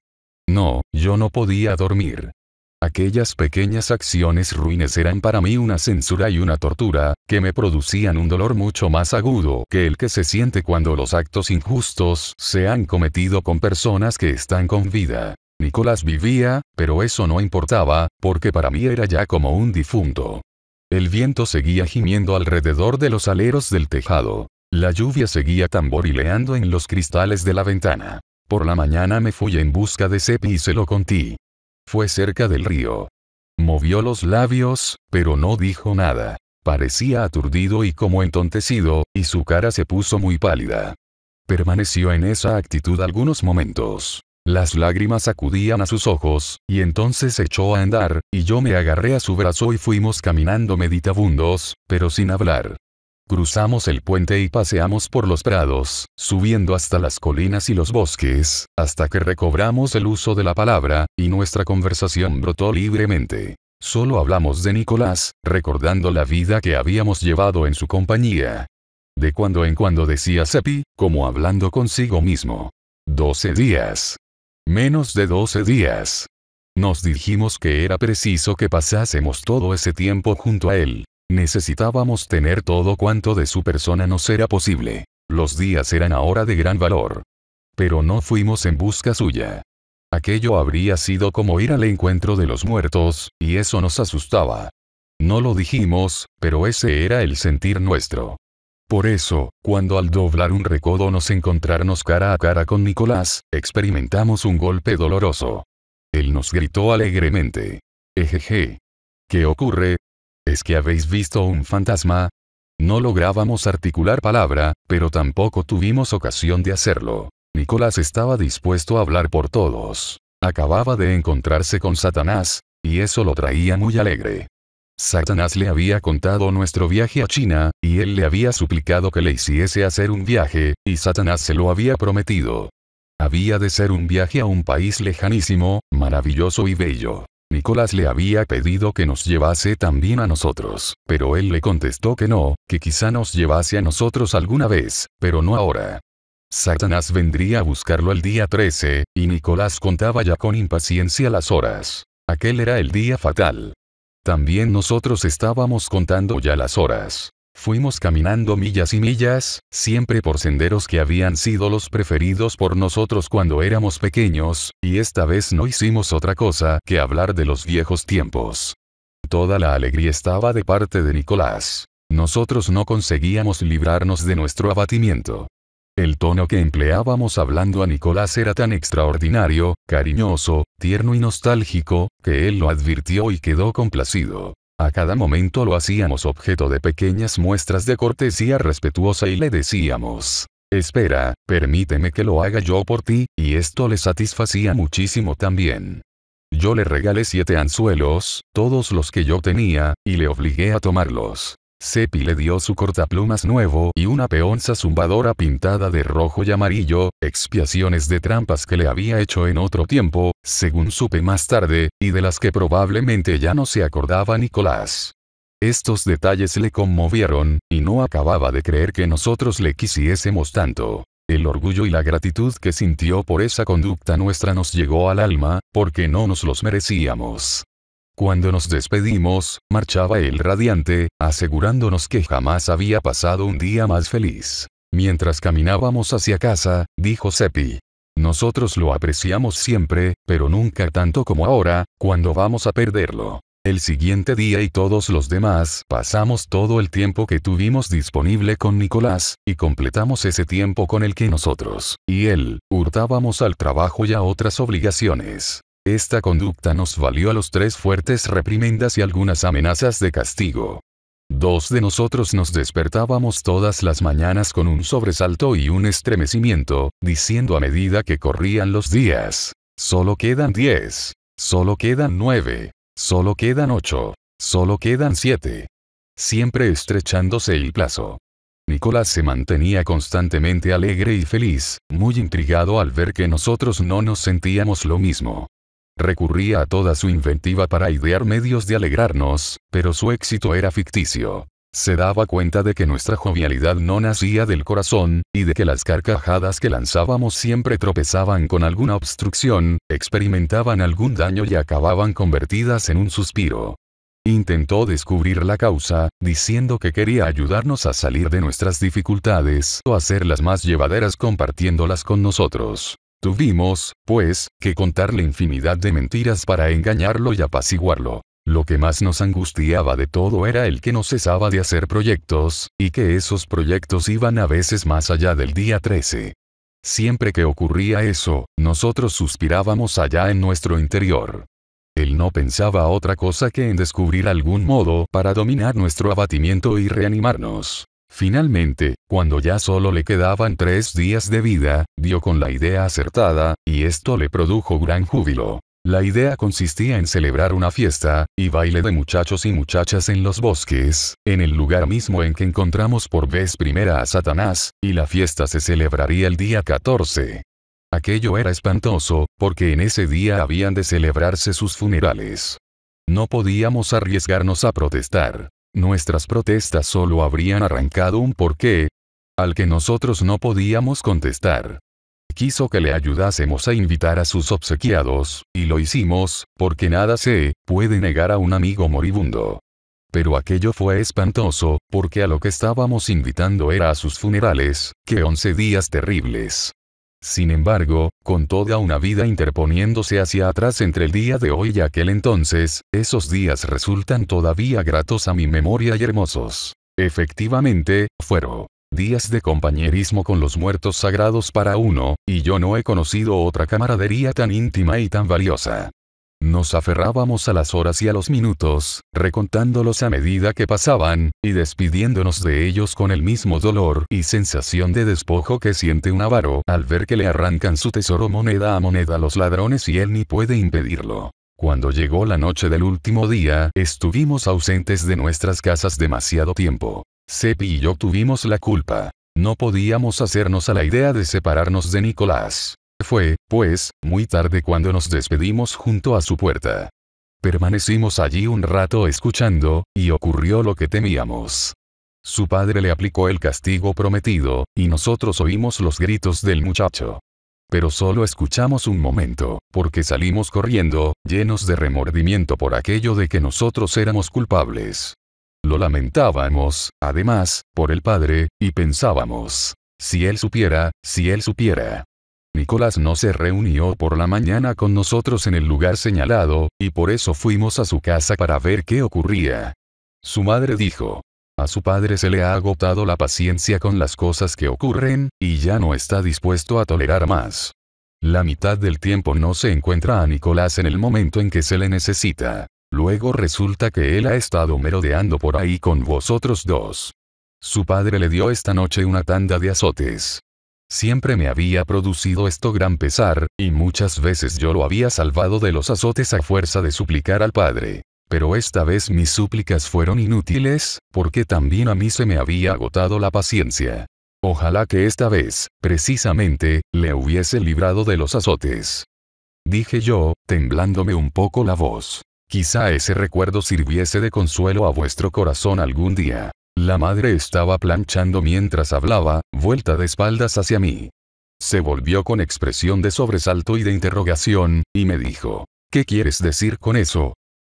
S1: No, yo no podía dormir. Aquellas pequeñas acciones ruines eran para mí una censura y una tortura, que me producían un dolor mucho más agudo que el que se siente cuando los actos injustos se han cometido con personas que están con vida. Nicolás vivía, pero eso no importaba, porque para mí era ya como un difunto. El viento seguía gimiendo alrededor de los aleros del tejado. La lluvia seguía tamborileando en los cristales de la ventana. Por la mañana me fui en busca de Sepi y se lo conté. Fue cerca del río. Movió los labios, pero no dijo nada. Parecía aturdido y como entontecido, y su cara se puso muy pálida. Permaneció en esa actitud algunos momentos. Las lágrimas acudían a sus ojos, y entonces echó a andar, y yo me agarré a su brazo y fuimos caminando meditabundos, pero sin hablar. Cruzamos el puente y paseamos por los prados, subiendo hasta las colinas y los bosques, hasta que recobramos el uso de la palabra, y nuestra conversación brotó libremente. Solo hablamos de Nicolás, recordando la vida que habíamos llevado en su compañía. De cuando en cuando decía Sepi, como hablando consigo mismo. Doce días. Menos de doce días. Nos dijimos que era preciso que pasásemos todo ese tiempo junto a él, Necesitábamos tener todo cuanto de su persona nos era posible. Los días eran ahora de gran valor. Pero no fuimos en busca suya. Aquello habría sido como ir al encuentro de los muertos, y eso nos asustaba. No lo dijimos, pero ese era el sentir nuestro. Por eso, cuando al doblar un recodo nos encontrarnos cara a cara con Nicolás, experimentamos un golpe doloroso. Él nos gritó alegremente. Ejeje. ¿Qué ocurre, ¿Es que habéis visto un fantasma? No lográbamos articular palabra, pero tampoco tuvimos ocasión de hacerlo. Nicolás estaba dispuesto a hablar por todos. Acababa de encontrarse con Satanás, y eso lo traía muy alegre. Satanás le había contado nuestro viaje a China, y él le había suplicado que le hiciese hacer un viaje, y Satanás se lo había prometido. Había de ser un viaje a un país lejanísimo, maravilloso y bello. Nicolás le había pedido que nos llevase también a nosotros, pero él le contestó que no, que quizá nos llevase a nosotros alguna vez, pero no ahora. Satanás vendría a buscarlo el día 13, y Nicolás contaba ya con impaciencia las horas. Aquel era el día fatal. También nosotros estábamos contando ya las horas. Fuimos caminando millas y millas, siempre por senderos que habían sido los preferidos por nosotros cuando éramos pequeños, y esta vez no hicimos otra cosa que hablar de los viejos tiempos. Toda la alegría estaba de parte de Nicolás. Nosotros no conseguíamos librarnos de nuestro abatimiento. El tono que empleábamos hablando a Nicolás era tan extraordinario, cariñoso, tierno y nostálgico, que él lo advirtió y quedó complacido. A cada momento lo hacíamos objeto de pequeñas muestras de cortesía respetuosa y le decíamos, espera, permíteme que lo haga yo por ti, y esto le satisfacía muchísimo también. Yo le regalé siete anzuelos, todos los que yo tenía, y le obligué a tomarlos. Sepi le dio su cortaplumas nuevo y una peonza zumbadora pintada de rojo y amarillo, expiaciones de trampas que le había hecho en otro tiempo, según supe más tarde, y de las que probablemente ya no se acordaba Nicolás. Estos detalles le conmovieron, y no acababa de creer que nosotros le quisiésemos tanto. El orgullo y la gratitud que sintió por esa conducta nuestra nos llegó al alma, porque no nos los merecíamos. Cuando nos despedimos, marchaba el radiante, asegurándonos que jamás había pasado un día más feliz. Mientras caminábamos hacia casa, dijo Seppi. Nosotros lo apreciamos siempre, pero nunca tanto como ahora, cuando vamos a perderlo. El siguiente día y todos los demás pasamos todo el tiempo que tuvimos disponible con Nicolás, y completamos ese tiempo con el que nosotros, y él, hurtábamos al trabajo y a otras obligaciones. Esta conducta nos valió a los tres fuertes reprimendas y algunas amenazas de castigo. Dos de nosotros nos despertábamos todas las mañanas con un sobresalto y un estremecimiento, diciendo a medida que corrían los días, solo quedan diez, solo quedan nueve, solo quedan ocho, solo quedan siete. Siempre estrechándose el plazo. Nicolás se mantenía constantemente alegre y feliz, muy intrigado al ver que nosotros no nos sentíamos lo mismo. Recurría a toda su inventiva para idear medios de alegrarnos, pero su éxito era ficticio. Se daba cuenta de que nuestra jovialidad no nacía del corazón, y de que las carcajadas que lanzábamos siempre tropezaban con alguna obstrucción, experimentaban algún daño y acababan convertidas en un suspiro. Intentó descubrir la causa, diciendo que quería ayudarnos a salir de nuestras dificultades o hacerlas más llevaderas compartiéndolas con nosotros. Tuvimos, pues, que contarle infinidad de mentiras para engañarlo y apaciguarlo. Lo que más nos angustiaba de todo era el que no cesaba de hacer proyectos, y que esos proyectos iban a veces más allá del día 13. Siempre que ocurría eso, nosotros suspirábamos allá en nuestro interior. Él no pensaba otra cosa que en descubrir algún modo para dominar nuestro abatimiento y reanimarnos. Finalmente, cuando ya solo le quedaban tres días de vida, dio con la idea acertada, y esto le produjo gran júbilo. La idea consistía en celebrar una fiesta, y baile de muchachos y muchachas en los bosques, en el lugar mismo en que encontramos por vez primera a Satanás, y la fiesta se celebraría el día 14. Aquello era espantoso, porque en ese día habían de celebrarse sus funerales. No podíamos arriesgarnos a protestar nuestras protestas solo habrían arrancado un porqué, al que nosotros no podíamos contestar. Quiso que le ayudásemos a invitar a sus obsequiados, y lo hicimos, porque nada se puede negar a un amigo moribundo. Pero aquello fue espantoso, porque a lo que estábamos invitando era a sus funerales, que once días terribles. Sin embargo, con toda una vida interponiéndose hacia atrás entre el día de hoy y aquel entonces, esos días resultan todavía gratos a mi memoria y hermosos. Efectivamente, fueron días de compañerismo con los muertos sagrados para uno, y yo no he conocido otra camaradería tan íntima y tan valiosa. Nos aferrábamos a las horas y a los minutos, recontándolos a medida que pasaban, y despidiéndonos de ellos con el mismo dolor y sensación de despojo que siente un avaro al ver que le arrancan su tesoro moneda a moneda a los ladrones y él ni puede impedirlo. Cuando llegó la noche del último día, estuvimos ausentes de nuestras casas demasiado tiempo. Sepi y yo tuvimos la culpa. No podíamos hacernos a la idea de separarnos de Nicolás. Fue, pues, muy tarde cuando nos despedimos junto a su puerta. Permanecimos allí un rato escuchando, y ocurrió lo que temíamos. Su padre le aplicó el castigo prometido, y nosotros oímos los gritos del muchacho. Pero solo escuchamos un momento, porque salimos corriendo, llenos de remordimiento por aquello de que nosotros éramos culpables. Lo lamentábamos, además, por el padre, y pensábamos, si él supiera, si él supiera. Nicolás no se reunió por la mañana con nosotros en el lugar señalado, y por eso fuimos a su casa para ver qué ocurría. Su madre dijo, a su padre se le ha agotado la paciencia con las cosas que ocurren, y ya no está dispuesto a tolerar más. La mitad del tiempo no se encuentra a Nicolás en el momento en que se le necesita. Luego resulta que él ha estado merodeando por ahí con vosotros dos. Su padre le dio esta noche una tanda de azotes. Siempre me había producido esto gran pesar, y muchas veces yo lo había salvado de los azotes a fuerza de suplicar al Padre. Pero esta vez mis súplicas fueron inútiles, porque también a mí se me había agotado la paciencia. Ojalá que esta vez, precisamente, le hubiese librado de los azotes. Dije yo, temblándome un poco la voz. Quizá ese recuerdo sirviese de consuelo a vuestro corazón algún día. La madre estaba planchando mientras hablaba, vuelta de espaldas hacia mí. Se volvió con expresión de sobresalto y de interrogación, y me dijo, ¿qué quieres decir con eso?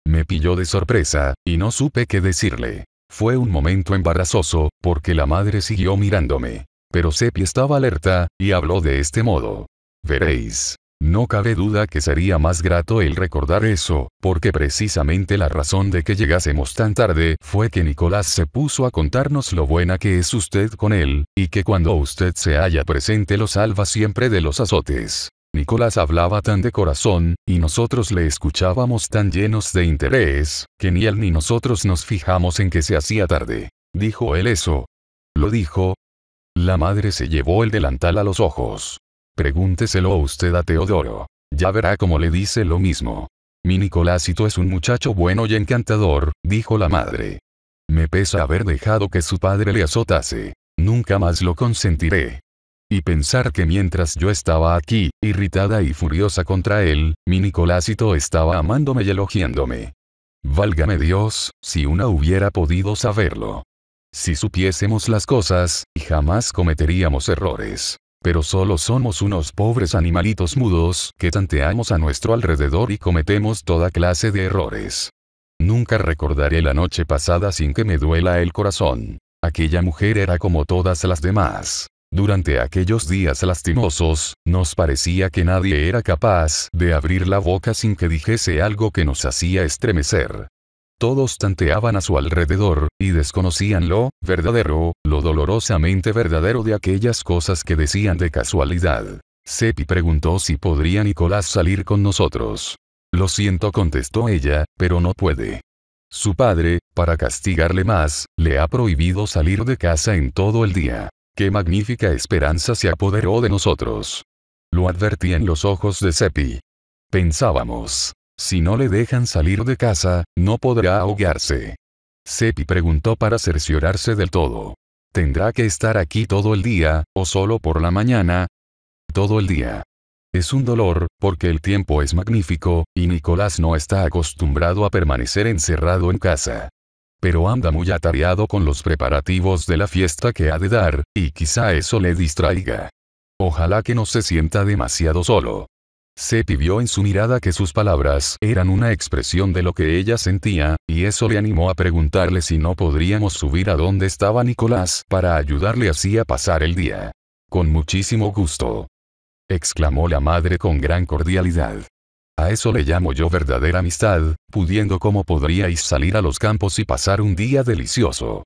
S1: Me pilló de sorpresa, y no supe qué decirle. Fue un momento embarazoso, porque la madre siguió mirándome. Pero Sepi estaba alerta, y habló de este modo. Veréis. No cabe duda que sería más grato el recordar eso, porque precisamente la razón de que llegásemos tan tarde fue que Nicolás se puso a contarnos lo buena que es usted con él, y que cuando usted se halla presente lo salva siempre de los azotes. Nicolás hablaba tan de corazón, y nosotros le escuchábamos tan llenos de interés, que ni él ni nosotros nos fijamos en que se hacía tarde. Dijo él eso. Lo dijo. La madre se llevó el delantal a los ojos. Pregúnteselo a usted a Teodoro. Ya verá cómo le dice lo mismo. Mi Nicolásito es un muchacho bueno y encantador, dijo la madre. Me pesa haber dejado que su padre le azotase. Nunca más lo consentiré. Y pensar que mientras yo estaba aquí, irritada y furiosa contra él, mi Nicolásito estaba amándome y elogiándome. Válgame Dios, si una hubiera podido saberlo. Si supiésemos las cosas, jamás cometeríamos errores. Pero solo somos unos pobres animalitos mudos que tanteamos a nuestro alrededor y cometemos toda clase de errores. Nunca recordaré la noche pasada sin que me duela el corazón. Aquella mujer era como todas las demás. Durante aquellos días lastimosos, nos parecía que nadie era capaz de abrir la boca sin que dijese algo que nos hacía estremecer. Todos tanteaban a su alrededor, y desconocían lo verdadero, lo dolorosamente verdadero de aquellas cosas que decían de casualidad. Seppi preguntó si podría Nicolás salir con nosotros. Lo siento contestó ella, pero no puede. Su padre, para castigarle más, le ha prohibido salir de casa en todo el día. ¡Qué magnífica esperanza se apoderó de nosotros! Lo advertí en los ojos de Seppi. Pensábamos, si no le dejan salir de casa, no podrá ahogarse. Sepi preguntó para cerciorarse del todo. ¿Tendrá que estar aquí todo el día, o solo por la mañana? Todo el día. Es un dolor, porque el tiempo es magnífico, y Nicolás no está acostumbrado a permanecer encerrado en casa. Pero anda muy atareado con los preparativos de la fiesta que ha de dar, y quizá eso le distraiga. Ojalá que no se sienta demasiado solo. Se vio en su mirada que sus palabras eran una expresión de lo que ella sentía, y eso le animó a preguntarle si no podríamos subir a donde estaba Nicolás para ayudarle así a pasar el día. Con muchísimo gusto. exclamó la madre con gran cordialidad. A eso le llamo yo verdadera amistad, pudiendo como podríais salir a los campos y pasar un día delicioso.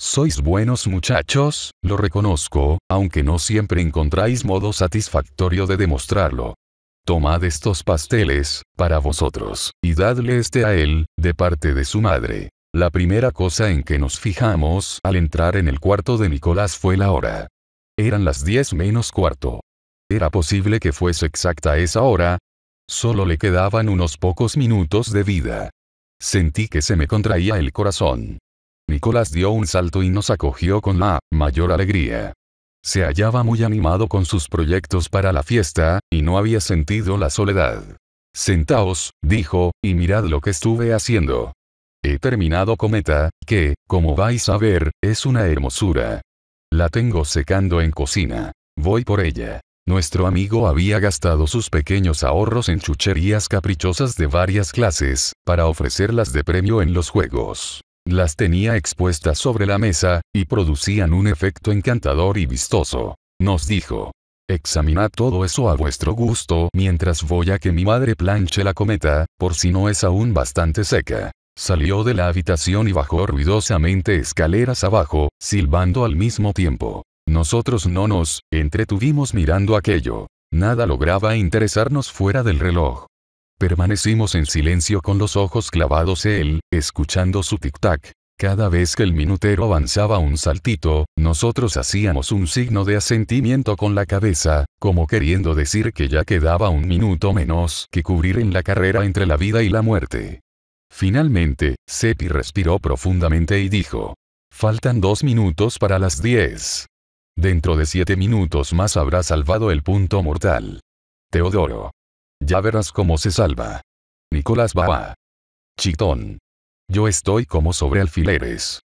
S1: Sois buenos muchachos, lo reconozco, aunque no siempre encontráis modo satisfactorio de demostrarlo tomad estos pasteles, para vosotros, y dadle este a él, de parte de su madre. La primera cosa en que nos fijamos al entrar en el cuarto de Nicolás fue la hora. Eran las diez menos cuarto. ¿Era posible que fuese exacta esa hora? Solo le quedaban unos pocos minutos de vida. Sentí que se me contraía el corazón. Nicolás dio un salto y nos acogió con la mayor alegría. Se hallaba muy animado con sus proyectos para la fiesta, y no había sentido la soledad. Sentaos, dijo, y mirad lo que estuve haciendo. He terminado Cometa, que, como vais a ver, es una hermosura. La tengo secando en cocina. Voy por ella. Nuestro amigo había gastado sus pequeños ahorros en chucherías caprichosas de varias clases, para ofrecerlas de premio en los juegos. Las tenía expuestas sobre la mesa, y producían un efecto encantador y vistoso. Nos dijo. Examinad todo eso a vuestro gusto mientras voy a que mi madre planche la cometa, por si no es aún bastante seca. Salió de la habitación y bajó ruidosamente escaleras abajo, silbando al mismo tiempo. Nosotros no nos entretuvimos mirando aquello. Nada lograba interesarnos fuera del reloj. Permanecimos en silencio con los ojos clavados en él, escuchando su tic-tac. Cada vez que el minutero avanzaba un saltito, nosotros hacíamos un signo de asentimiento con la cabeza, como queriendo decir que ya quedaba un minuto menos que cubrir en la carrera entre la vida y la muerte. Finalmente, Sepi respiró profundamente y dijo, Faltan dos minutos para las diez. Dentro de siete minutos más habrá salvado el punto mortal. Teodoro. Ya verás cómo se salva. Nicolás Baba. Chitón. Yo estoy como sobre alfileres.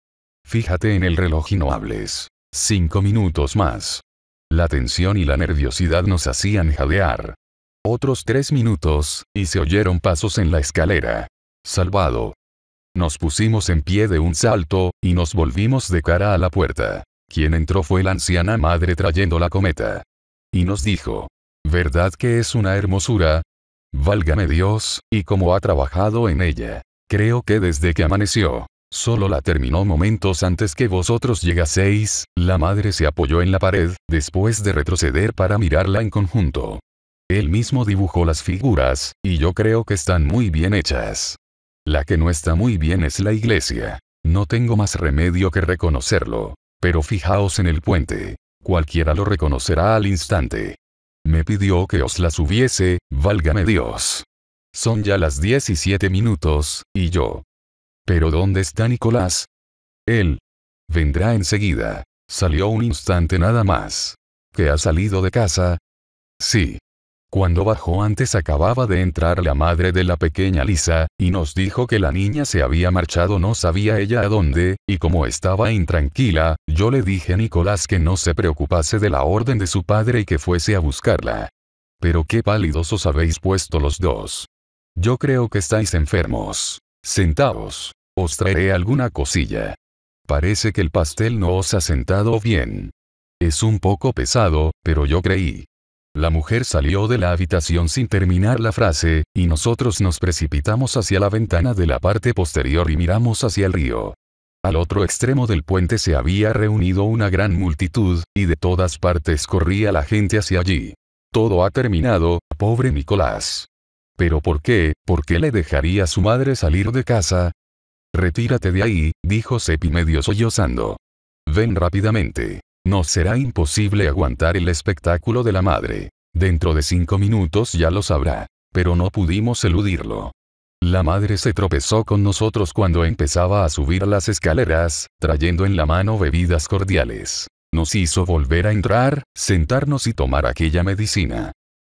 S1: Fíjate en el reloj y no hables. Cinco minutos más. La tensión y la nerviosidad nos hacían jadear. Otros tres minutos, y se oyeron pasos en la escalera. Salvado. Nos pusimos en pie de un salto, y nos volvimos de cara a la puerta. Quien entró fue la anciana madre trayendo la cometa. Y nos dijo, ¿Verdad que es una hermosura? Válgame Dios, y cómo ha trabajado en ella. Creo que desde que amaneció, solo la terminó momentos antes que vosotros llegaseis, la madre se apoyó en la pared, después de retroceder para mirarla en conjunto. Él mismo dibujó las figuras, y yo creo que están muy bien hechas. La que no está muy bien es la iglesia. No tengo más remedio que reconocerlo. Pero fijaos en el puente. Cualquiera lo reconocerá al instante. Me pidió que os las subiese, válgame Dios. Son ya las 17 minutos, y yo. ¿Pero dónde está Nicolás? Él. Vendrá enseguida. Salió un instante nada más. ¿Que ha salido de casa? Sí. Cuando bajó antes acababa de entrar la madre de la pequeña Lisa, y nos dijo que la niña se había marchado no sabía ella a dónde, y como estaba intranquila, yo le dije a Nicolás que no se preocupase de la orden de su padre y que fuese a buscarla. Pero qué pálidos os habéis puesto los dos. Yo creo que estáis enfermos. Sentaos. Os traeré alguna cosilla. Parece que el pastel no os ha sentado bien. Es un poco pesado, pero yo creí, la mujer salió de la habitación sin terminar la frase, y nosotros nos precipitamos hacia la ventana de la parte posterior y miramos hacia el río. Al otro extremo del puente se había reunido una gran multitud, y de todas partes corría la gente hacia allí. Todo ha terminado, pobre Nicolás. ¿Pero por qué? ¿Por qué le dejaría a su madre salir de casa? Retírate de ahí, dijo Sepi medio sollozando. Ven rápidamente. Nos será imposible aguantar el espectáculo de la madre. Dentro de cinco minutos ya lo sabrá. Pero no pudimos eludirlo. La madre se tropezó con nosotros cuando empezaba a subir las escaleras, trayendo en la mano bebidas cordiales. Nos hizo volver a entrar, sentarnos y tomar aquella medicina.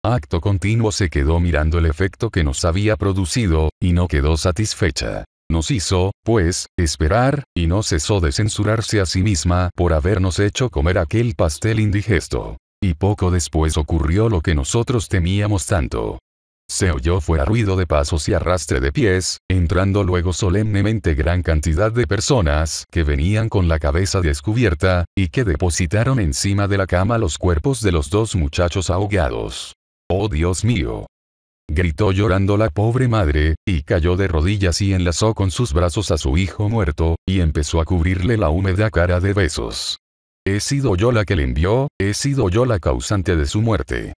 S1: Acto continuo se quedó mirando el efecto que nos había producido, y no quedó satisfecha. Nos hizo, pues, esperar, y no cesó de censurarse a sí misma por habernos hecho comer aquel pastel indigesto. Y poco después ocurrió lo que nosotros temíamos tanto. Se oyó fuera ruido de pasos y arrastre de pies, entrando luego solemnemente gran cantidad de personas que venían con la cabeza descubierta, y que depositaron encima de la cama los cuerpos de los dos muchachos ahogados. Oh Dios mío, Gritó llorando la pobre madre, y cayó de rodillas y enlazó con sus brazos a su hijo muerto, y empezó a cubrirle la húmeda cara de besos. He sido yo la que le envió, he sido yo la causante de su muerte.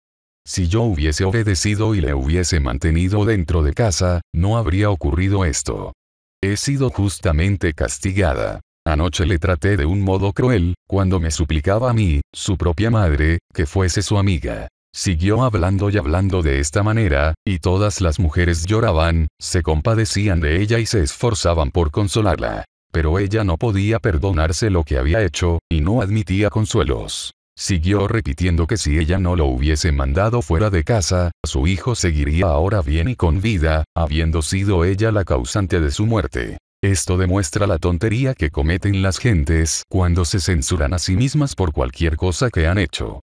S1: Si yo hubiese obedecido y le hubiese mantenido dentro de casa, no habría ocurrido esto. He sido justamente castigada. Anoche le traté de un modo cruel, cuando me suplicaba a mí, su propia madre, que fuese su amiga. Siguió hablando y hablando de esta manera, y todas las mujeres lloraban, se compadecían de ella y se esforzaban por consolarla. Pero ella no podía perdonarse lo que había hecho, y no admitía consuelos. Siguió repitiendo que si ella no lo hubiese mandado fuera de casa, su hijo seguiría ahora bien y con vida, habiendo sido ella la causante de su muerte. Esto demuestra la tontería que cometen las gentes cuando se censuran a sí mismas por cualquier cosa que han hecho.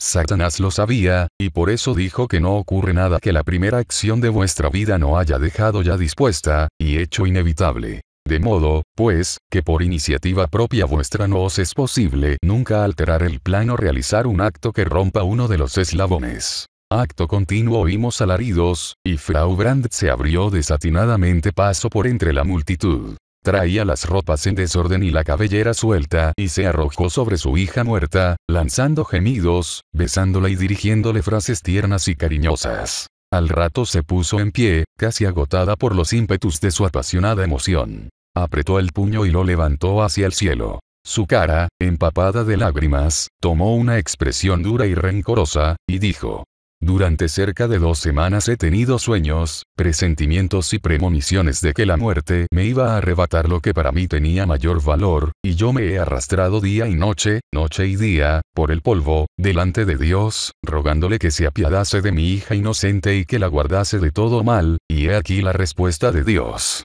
S1: Satanás lo sabía, y por eso dijo que no ocurre nada que la primera acción de vuestra vida no haya dejado ya dispuesta, y hecho inevitable. De modo, pues, que por iniciativa propia vuestra no os es posible nunca alterar el plan o realizar un acto que rompa uno de los eslabones. Acto continuo oímos alaridos, y Frau Brandt se abrió desatinadamente paso por entre la multitud. Traía las ropas en desorden y la cabellera suelta y se arrojó sobre su hija muerta, lanzando gemidos, besándola y dirigiéndole frases tiernas y cariñosas. Al rato se puso en pie, casi agotada por los ímpetus de su apasionada emoción. Apretó el puño y lo levantó hacia el cielo. Su cara, empapada de lágrimas, tomó una expresión dura y rencorosa, y dijo, durante cerca de dos semanas he tenido sueños, presentimientos y premoniciones de que la muerte me iba a arrebatar lo que para mí tenía mayor valor, y yo me he arrastrado día y noche, noche y día, por el polvo, delante de Dios, rogándole que se apiadase de mi hija inocente y que la guardase de todo mal, y he aquí la respuesta de Dios.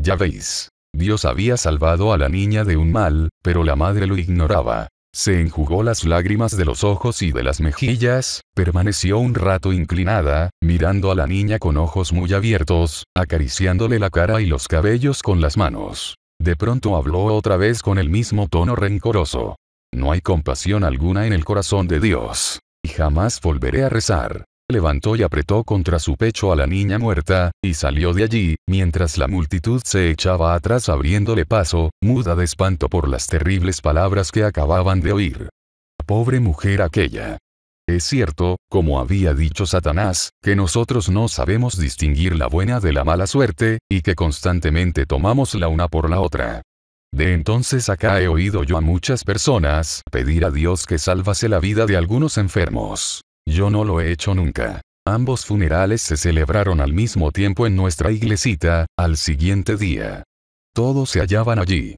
S1: Ya veis. Dios había salvado a la niña de un mal, pero la madre lo ignoraba. Se enjugó las lágrimas de los ojos y de las mejillas, permaneció un rato inclinada, mirando a la niña con ojos muy abiertos, acariciándole la cara y los cabellos con las manos. De pronto habló otra vez con el mismo tono rencoroso. No hay compasión alguna en el corazón de Dios. Y jamás volveré a rezar levantó y apretó contra su pecho a la niña muerta, y salió de allí, mientras la multitud se echaba atrás abriéndole paso, muda de espanto por las terribles palabras que acababan de oír. Pobre mujer aquella. Es cierto, como había dicho Satanás, que nosotros no sabemos distinguir la buena de la mala suerte, y que constantemente tomamos la una por la otra. De entonces acá he oído yo a muchas personas pedir a Dios que salvase la vida de algunos enfermos. Yo no lo he hecho nunca. Ambos funerales se celebraron al mismo tiempo en nuestra iglesita, al siguiente día. Todos se hallaban allí.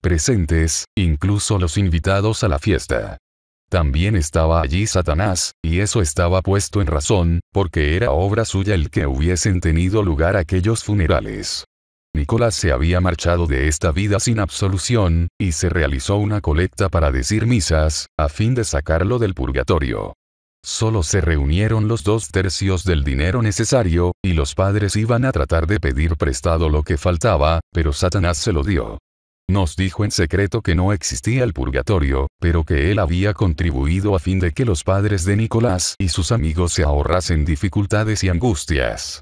S1: Presentes, incluso los invitados a la fiesta. También estaba allí Satanás, y eso estaba puesto en razón, porque era obra suya el que hubiesen tenido lugar aquellos funerales. Nicolás se había marchado de esta vida sin absolución, y se realizó una colecta para decir misas, a fin de sacarlo del purgatorio. Solo se reunieron los dos tercios del dinero necesario, y los padres iban a tratar de pedir prestado lo que faltaba, pero Satanás se lo dio. Nos dijo en secreto que no existía el purgatorio, pero que él había contribuido a fin de que los padres de Nicolás y sus amigos se ahorrasen dificultades y angustias.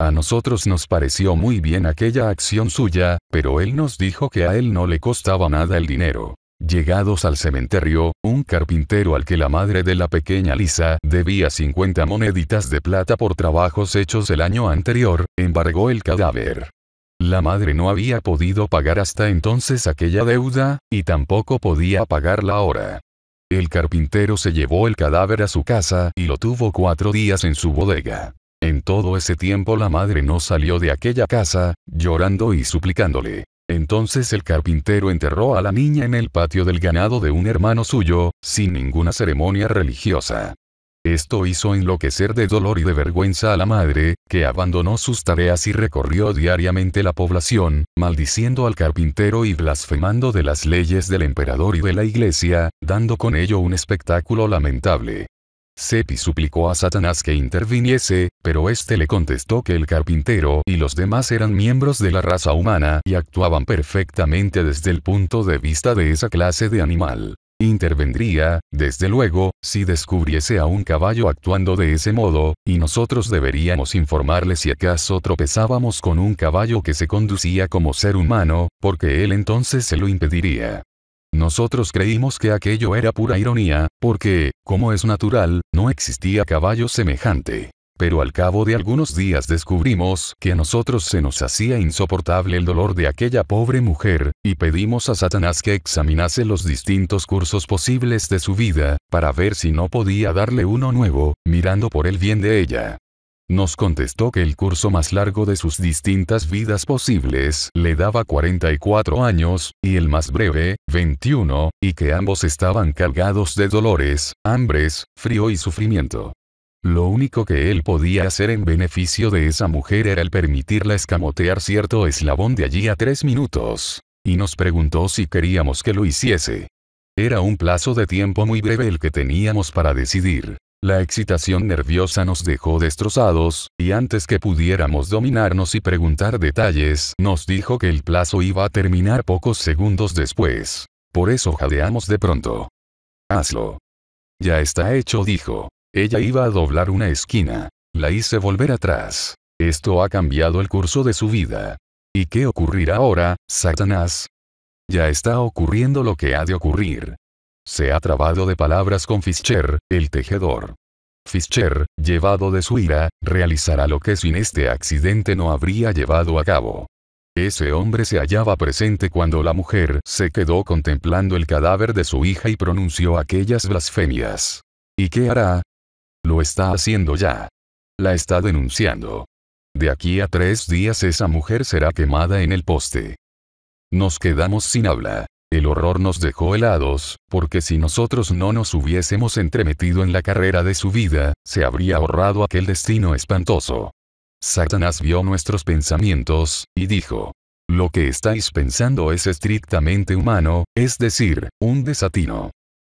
S1: A nosotros nos pareció muy bien aquella acción suya, pero él nos dijo que a él no le costaba nada el dinero. Llegados al cementerio, un carpintero al que la madre de la pequeña Lisa debía 50 moneditas de plata por trabajos hechos el año anterior, embargó el cadáver. La madre no había podido pagar hasta entonces aquella deuda, y tampoco podía pagarla ahora. El carpintero se llevó el cadáver a su casa y lo tuvo cuatro días en su bodega. En todo ese tiempo la madre no salió de aquella casa, llorando y suplicándole. Entonces el carpintero enterró a la niña en el patio del ganado de un hermano suyo, sin ninguna ceremonia religiosa. Esto hizo enloquecer de dolor y de vergüenza a la madre, que abandonó sus tareas y recorrió diariamente la población, maldiciendo al carpintero y blasfemando de las leyes del emperador y de la iglesia, dando con ello un espectáculo lamentable. Sepi suplicó a Satanás que interviniese, pero éste le contestó que el carpintero y los demás eran miembros de la raza humana y actuaban perfectamente desde el punto de vista de esa clase de animal. Intervendría, desde luego, si descubriese a un caballo actuando de ese modo, y nosotros deberíamos informarle si acaso tropezábamos con un caballo que se conducía como ser humano, porque él entonces se lo impediría. Nosotros creímos que aquello era pura ironía, porque, como es natural, no existía caballo semejante. Pero al cabo de algunos días descubrimos que a nosotros se nos hacía insoportable el dolor de aquella pobre mujer, y pedimos a Satanás que examinase los distintos cursos posibles de su vida, para ver si no podía darle uno nuevo, mirando por el bien de ella. Nos contestó que el curso más largo de sus distintas vidas posibles le daba 44 años, y el más breve, 21, y que ambos estaban cargados de dolores, hambres, frío y sufrimiento. Lo único que él podía hacer en beneficio de esa mujer era el permitirla escamotear cierto eslabón de allí a tres minutos. Y nos preguntó si queríamos que lo hiciese. Era un plazo de tiempo muy breve el que teníamos para decidir. La excitación nerviosa nos dejó destrozados, y antes que pudiéramos dominarnos y preguntar detalles, nos dijo que el plazo iba a terminar pocos segundos después. Por eso jadeamos de pronto. Hazlo. Ya está hecho, dijo. Ella iba a doblar una esquina. La hice volver atrás. Esto ha cambiado el curso de su vida. ¿Y qué ocurrirá ahora, Satanás? Ya está ocurriendo lo que ha de ocurrir se ha trabado de palabras con Fischer, el tejedor. Fischer, llevado de su ira, realizará lo que sin este accidente no habría llevado a cabo. Ese hombre se hallaba presente cuando la mujer se quedó contemplando el cadáver de su hija y pronunció aquellas blasfemias. ¿Y qué hará? Lo está haciendo ya. La está denunciando. De aquí a tres días esa mujer será quemada en el poste. Nos quedamos sin habla. El horror nos dejó helados, porque si nosotros no nos hubiésemos entremetido en la carrera de su vida, se habría ahorrado aquel destino espantoso. Satanás vio nuestros pensamientos, y dijo, lo que estáis pensando es estrictamente humano, es decir, un desatino.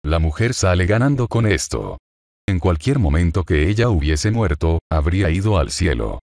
S1: La mujer sale ganando con esto. En cualquier momento que ella hubiese muerto, habría ido al cielo.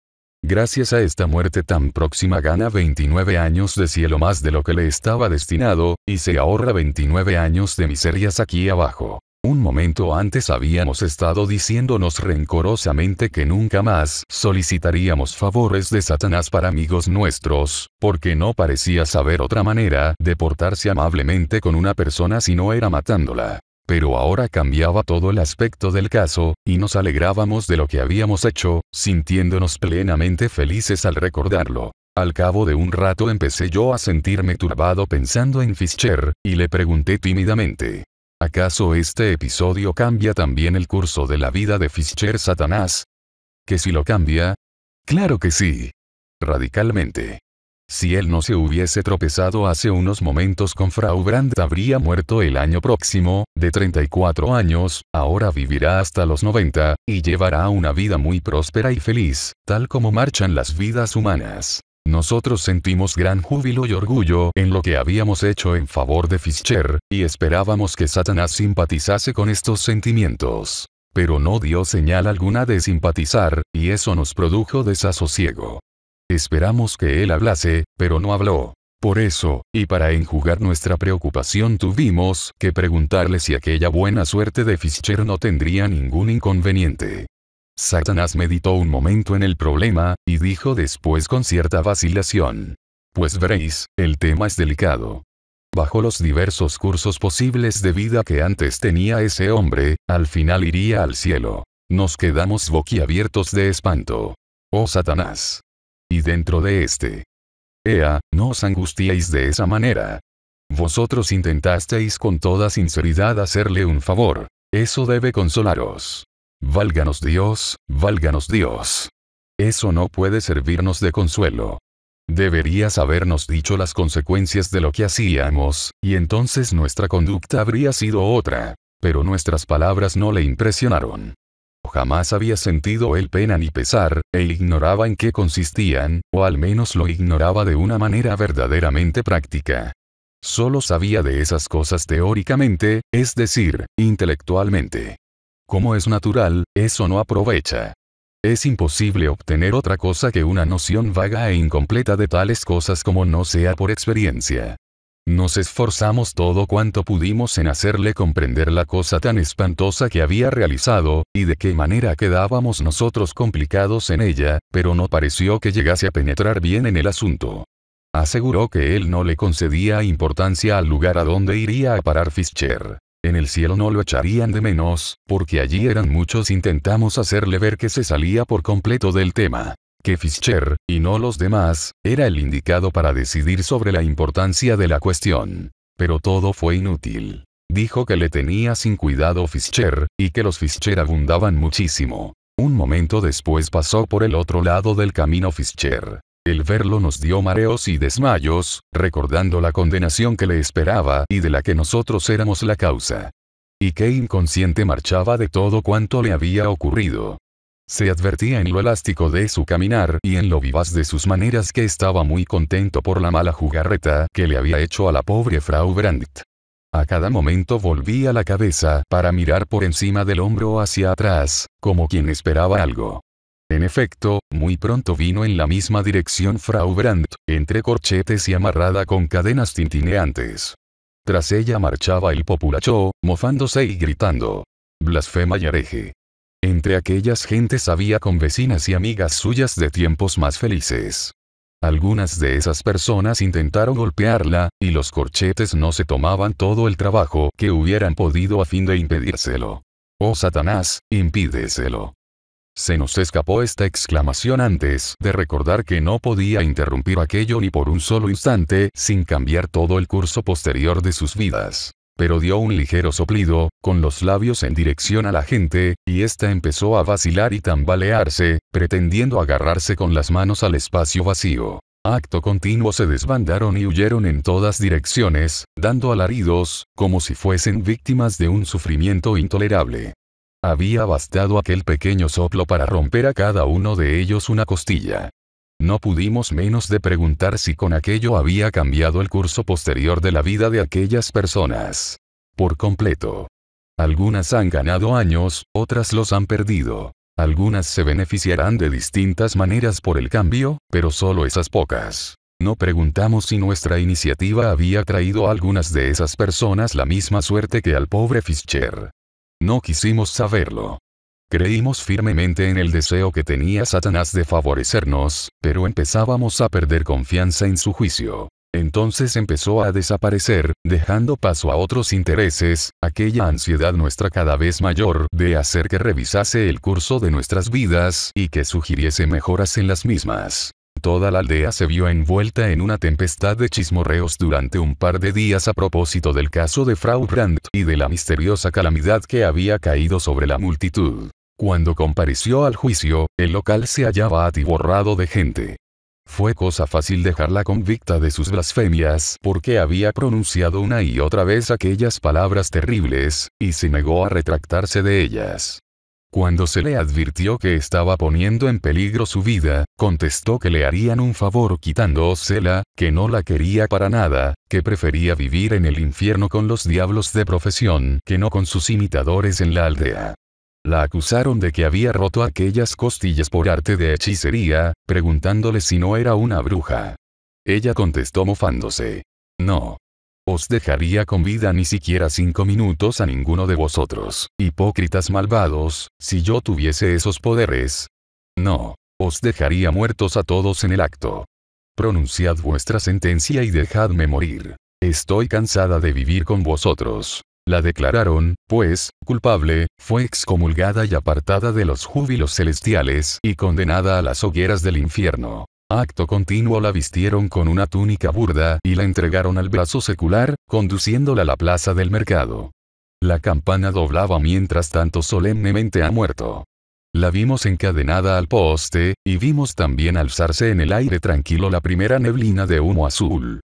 S1: Gracias a esta muerte tan próxima gana 29 años de cielo más de lo que le estaba destinado, y se ahorra 29 años de miserias aquí abajo. Un momento antes habíamos estado diciéndonos rencorosamente que nunca más solicitaríamos favores de Satanás para amigos nuestros, porque no parecía saber otra manera de portarse amablemente con una persona si no era matándola pero ahora cambiaba todo el aspecto del caso, y nos alegrábamos de lo que habíamos hecho, sintiéndonos plenamente felices al recordarlo. Al cabo de un rato empecé yo a sentirme turbado pensando en Fischer, y le pregunté tímidamente. ¿Acaso este episodio cambia también el curso de la vida de Fischer Satanás? ¿Que si lo cambia? Claro que sí. Radicalmente. Si él no se hubiese tropezado hace unos momentos con Frau Brandt habría muerto el año próximo, de 34 años, ahora vivirá hasta los 90, y llevará una vida muy próspera y feliz, tal como marchan las vidas humanas. Nosotros sentimos gran júbilo y orgullo en lo que habíamos hecho en favor de Fischer, y esperábamos que Satanás simpatizase con estos sentimientos. Pero no dio señal alguna de simpatizar, y eso nos produjo desasosiego. Esperamos que él hablase, pero no habló. Por eso, y para enjugar nuestra preocupación tuvimos que preguntarle si aquella buena suerte de Fischer no tendría ningún inconveniente. Satanás meditó un momento en el problema, y dijo después con cierta vacilación. Pues veréis, el tema es delicado. Bajo los diversos cursos posibles de vida que antes tenía ese hombre, al final iría al cielo. Nos quedamos boquiabiertos de espanto. Oh Satanás, y dentro de este, Ea, no os angustiéis de esa manera. Vosotros intentasteis con toda sinceridad hacerle un favor. Eso debe consolaros. Válganos Dios, válganos Dios. Eso no puede servirnos de consuelo. Deberías habernos dicho las consecuencias de lo que hacíamos, y entonces nuestra conducta habría sido otra. Pero nuestras palabras no le impresionaron. Jamás había sentido el pena ni pesar, e ignoraba en qué consistían, o al menos lo ignoraba de una manera verdaderamente práctica. Solo sabía de esas cosas teóricamente, es decir, intelectualmente. Como es natural, eso no aprovecha. Es imposible obtener otra cosa que una noción vaga e incompleta de tales cosas como no sea por experiencia. Nos esforzamos todo cuanto pudimos en hacerle comprender la cosa tan espantosa que había realizado, y de qué manera quedábamos nosotros complicados en ella, pero no pareció que llegase a penetrar bien en el asunto. Aseguró que él no le concedía importancia al lugar a donde iría a parar Fischer. En el cielo no lo echarían de menos, porque allí eran muchos. Intentamos hacerle ver que se salía por completo del tema que Fischer, y no los demás, era el indicado para decidir sobre la importancia de la cuestión. Pero todo fue inútil. Dijo que le tenía sin cuidado Fischer, y que los Fischer abundaban muchísimo. Un momento después pasó por el otro lado del camino Fischer. El verlo nos dio mareos y desmayos, recordando la condenación que le esperaba y de la que nosotros éramos la causa. Y que inconsciente marchaba de todo cuanto le había ocurrido. Se advertía en lo elástico de su caminar y en lo vivaz de sus maneras que estaba muy contento por la mala jugarreta que le había hecho a la pobre Frau Brandt. A cada momento volvía la cabeza para mirar por encima del hombro hacia atrás, como quien esperaba algo. En efecto, muy pronto vino en la misma dirección Frau Brandt, entre corchetes y amarrada con cadenas tintineantes. Tras ella marchaba el populacho, mofándose y gritando. Blasfema y areje. Entre aquellas gentes había vecinas y amigas suyas de tiempos más felices. Algunas de esas personas intentaron golpearla, y los corchetes no se tomaban todo el trabajo que hubieran podido a fin de impedírselo. Oh Satanás, impídeselo. Se nos escapó esta exclamación antes de recordar que no podía interrumpir aquello ni por un solo instante sin cambiar todo el curso posterior de sus vidas pero dio un ligero soplido, con los labios en dirección a la gente, y ésta empezó a vacilar y tambalearse, pretendiendo agarrarse con las manos al espacio vacío. Acto continuo se desbandaron y huyeron en todas direcciones, dando alaridos, como si fuesen víctimas de un sufrimiento intolerable. Había bastado aquel pequeño soplo para romper a cada uno de ellos una costilla. No pudimos menos de preguntar si con aquello había cambiado el curso posterior de la vida de aquellas personas. Por completo. Algunas han ganado años, otras los han perdido. Algunas se beneficiarán de distintas maneras por el cambio, pero solo esas pocas. No preguntamos si nuestra iniciativa había traído a algunas de esas personas la misma suerte que al pobre Fischer. No quisimos saberlo. Creímos firmemente en el deseo que tenía Satanás de favorecernos, pero empezábamos a perder confianza en su juicio. Entonces empezó a desaparecer, dejando paso a otros intereses, aquella ansiedad nuestra cada vez mayor de hacer que revisase el curso de nuestras vidas y que sugiriese mejoras en las mismas. Toda la aldea se vio envuelta en una tempestad de chismorreos durante un par de días a propósito del caso de Frau Brandt y de la misteriosa calamidad que había caído sobre la multitud. Cuando compareció al juicio, el local se hallaba atiborrado de gente. Fue cosa fácil dejarla convicta de sus blasfemias porque había pronunciado una y otra vez aquellas palabras terribles, y se negó a retractarse de ellas. Cuando se le advirtió que estaba poniendo en peligro su vida, contestó que le harían un favor quitándosela, que no la quería para nada, que prefería vivir en el infierno con los diablos de profesión que no con sus imitadores en la aldea. La acusaron de que había roto aquellas costillas por arte de hechicería, preguntándole si no era una bruja. Ella contestó mofándose. No. Os dejaría con vida ni siquiera cinco minutos a ninguno de vosotros, hipócritas malvados, si yo tuviese esos poderes. No. Os dejaría muertos a todos en el acto. Pronunciad vuestra sentencia y dejadme morir. Estoy cansada de vivir con vosotros. La declararon, pues, culpable, fue excomulgada y apartada de los júbilos celestiales y condenada a las hogueras del infierno. Acto continuo la vistieron con una túnica burda y la entregaron al brazo secular, conduciéndola a la plaza del mercado. La campana doblaba mientras tanto solemnemente ha muerto. La vimos encadenada al poste, y vimos también alzarse en el aire tranquilo la primera neblina de humo azul.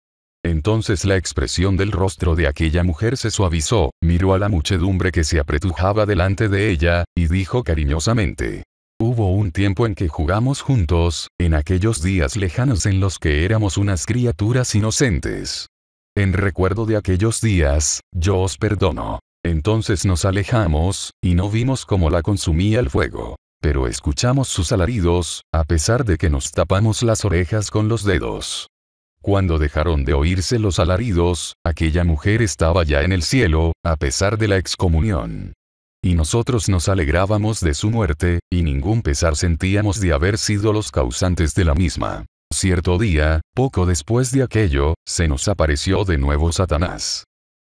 S1: Entonces la expresión del rostro de aquella mujer se suavizó, miró a la muchedumbre que se apretujaba delante de ella, y dijo cariñosamente. Hubo un tiempo en que jugamos juntos, en aquellos días lejanos en los que éramos unas criaturas inocentes. En recuerdo de aquellos días, yo os perdono. Entonces nos alejamos, y no vimos cómo la consumía el fuego. Pero escuchamos sus alaridos, a pesar de que nos tapamos las orejas con los dedos. Cuando dejaron de oírse los alaridos, aquella mujer estaba ya en el cielo, a pesar de la excomunión. Y nosotros nos alegrábamos de su muerte, y ningún pesar sentíamos de haber sido los causantes de la misma. Cierto día, poco después de aquello, se nos apareció de nuevo Satanás.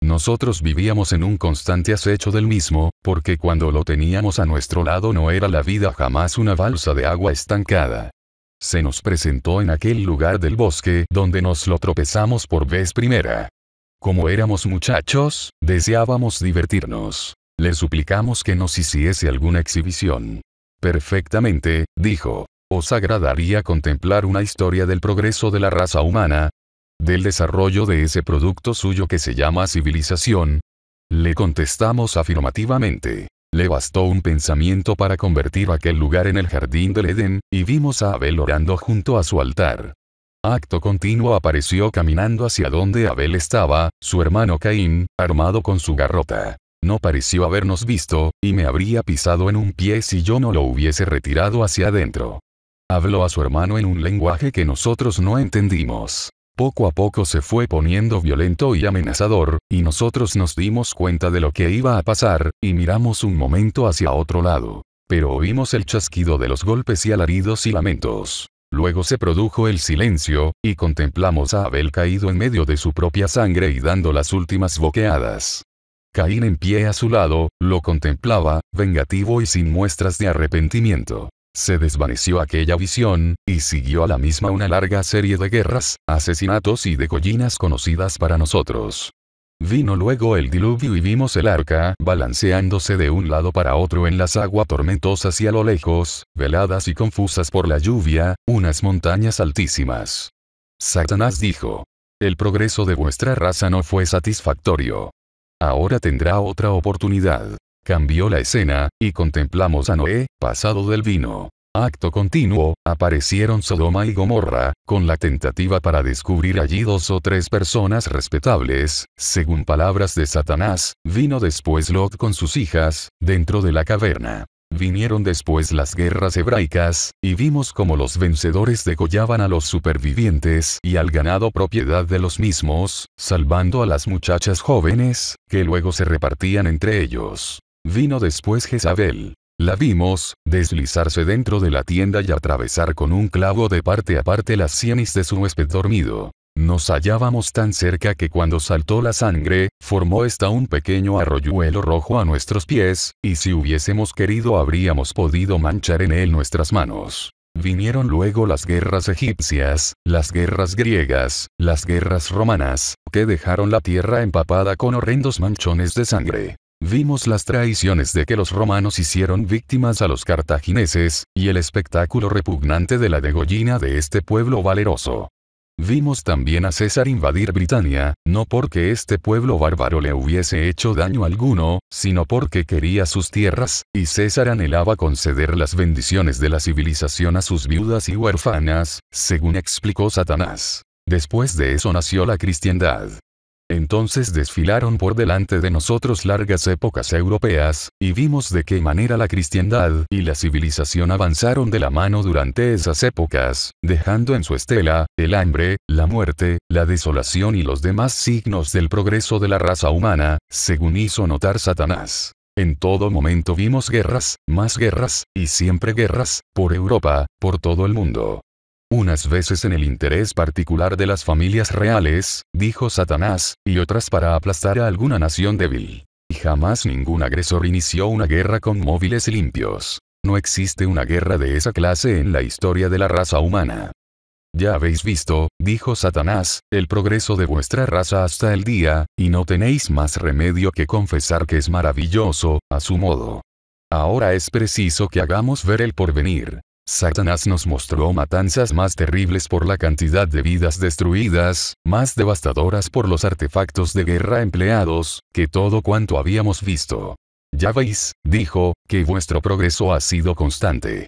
S1: Nosotros vivíamos en un constante acecho del mismo, porque cuando lo teníamos a nuestro lado no era la vida jamás una balsa de agua estancada. Se nos presentó en aquel lugar del bosque donde nos lo tropezamos por vez primera. Como éramos muchachos, deseábamos divertirnos. Le suplicamos que nos hiciese alguna exhibición. Perfectamente, dijo. ¿Os agradaría contemplar una historia del progreso de la raza humana? ¿Del desarrollo de ese producto suyo que se llama civilización? Le contestamos afirmativamente. Le bastó un pensamiento para convertir aquel lugar en el jardín del Edén, y vimos a Abel orando junto a su altar. Acto continuo apareció caminando hacia donde Abel estaba, su hermano Caín, armado con su garrota. No pareció habernos visto, y me habría pisado en un pie si yo no lo hubiese retirado hacia adentro. Habló a su hermano en un lenguaje que nosotros no entendimos. Poco a poco se fue poniendo violento y amenazador, y nosotros nos dimos cuenta de lo que iba a pasar, y miramos un momento hacia otro lado. Pero oímos el chasquido de los golpes y alaridos y lamentos. Luego se produjo el silencio, y contemplamos a Abel caído en medio de su propia sangre y dando las últimas boqueadas. Caín en pie a su lado, lo contemplaba, vengativo y sin muestras de arrepentimiento. Se desvaneció aquella visión, y siguió a la misma una larga serie de guerras, asesinatos y de collinas conocidas para nosotros. Vino luego el diluvio y vimos el arca, balanceándose de un lado para otro en las aguas tormentosas y a lo lejos, veladas y confusas por la lluvia, unas montañas altísimas. Satanás dijo, el progreso de vuestra raza no fue satisfactorio. Ahora tendrá otra oportunidad. Cambió la escena, y contemplamos a Noé, pasado del vino. Acto continuo, aparecieron Sodoma y Gomorra, con la tentativa para descubrir allí dos o tres personas respetables, según palabras de Satanás, vino después Lot con sus hijas, dentro de la caverna. Vinieron después las guerras hebraicas, y vimos como los vencedores degollaban a los supervivientes y al ganado propiedad de los mismos, salvando a las muchachas jóvenes, que luego se repartían entre ellos. Vino después Jezabel. La vimos, deslizarse dentro de la tienda y atravesar con un clavo de parte a parte las sienes de su huésped dormido. Nos hallábamos tan cerca que cuando saltó la sangre, formó esta un pequeño arroyuelo rojo a nuestros pies, y si hubiésemos querido habríamos podido manchar en él nuestras manos. Vinieron luego las guerras egipcias, las guerras griegas, las guerras romanas, que dejaron la tierra empapada con horrendos manchones de sangre. Vimos las traiciones de que los romanos hicieron víctimas a los cartagineses, y el espectáculo repugnante de la degollina de este pueblo valeroso. Vimos también a César invadir Britania, no porque este pueblo bárbaro le hubiese hecho daño alguno, sino porque quería sus tierras, y César anhelaba conceder las bendiciones de la civilización a sus viudas y huérfanas, según explicó Satanás. Después de eso nació la cristiandad. Entonces desfilaron por delante de nosotros largas épocas europeas, y vimos de qué manera la cristiandad y la civilización avanzaron de la mano durante esas épocas, dejando en su estela, el hambre, la muerte, la desolación y los demás signos del progreso de la raza humana, según hizo notar Satanás. En todo momento vimos guerras, más guerras, y siempre guerras, por Europa, por todo el mundo unas veces en el interés particular de las familias reales, dijo Satanás, y otras para aplastar a alguna nación débil. Y jamás ningún agresor inició una guerra con móviles limpios. No existe una guerra de esa clase en la historia de la raza humana. Ya habéis visto, dijo Satanás, el progreso de vuestra raza hasta el día, y no tenéis más remedio que confesar que es maravilloso, a su modo. Ahora es preciso que hagamos ver el porvenir. Satanás nos mostró matanzas más terribles por la cantidad de vidas destruidas, más devastadoras por los artefactos de guerra empleados, que todo cuanto habíamos visto. Ya veis, dijo, que vuestro progreso ha sido constante.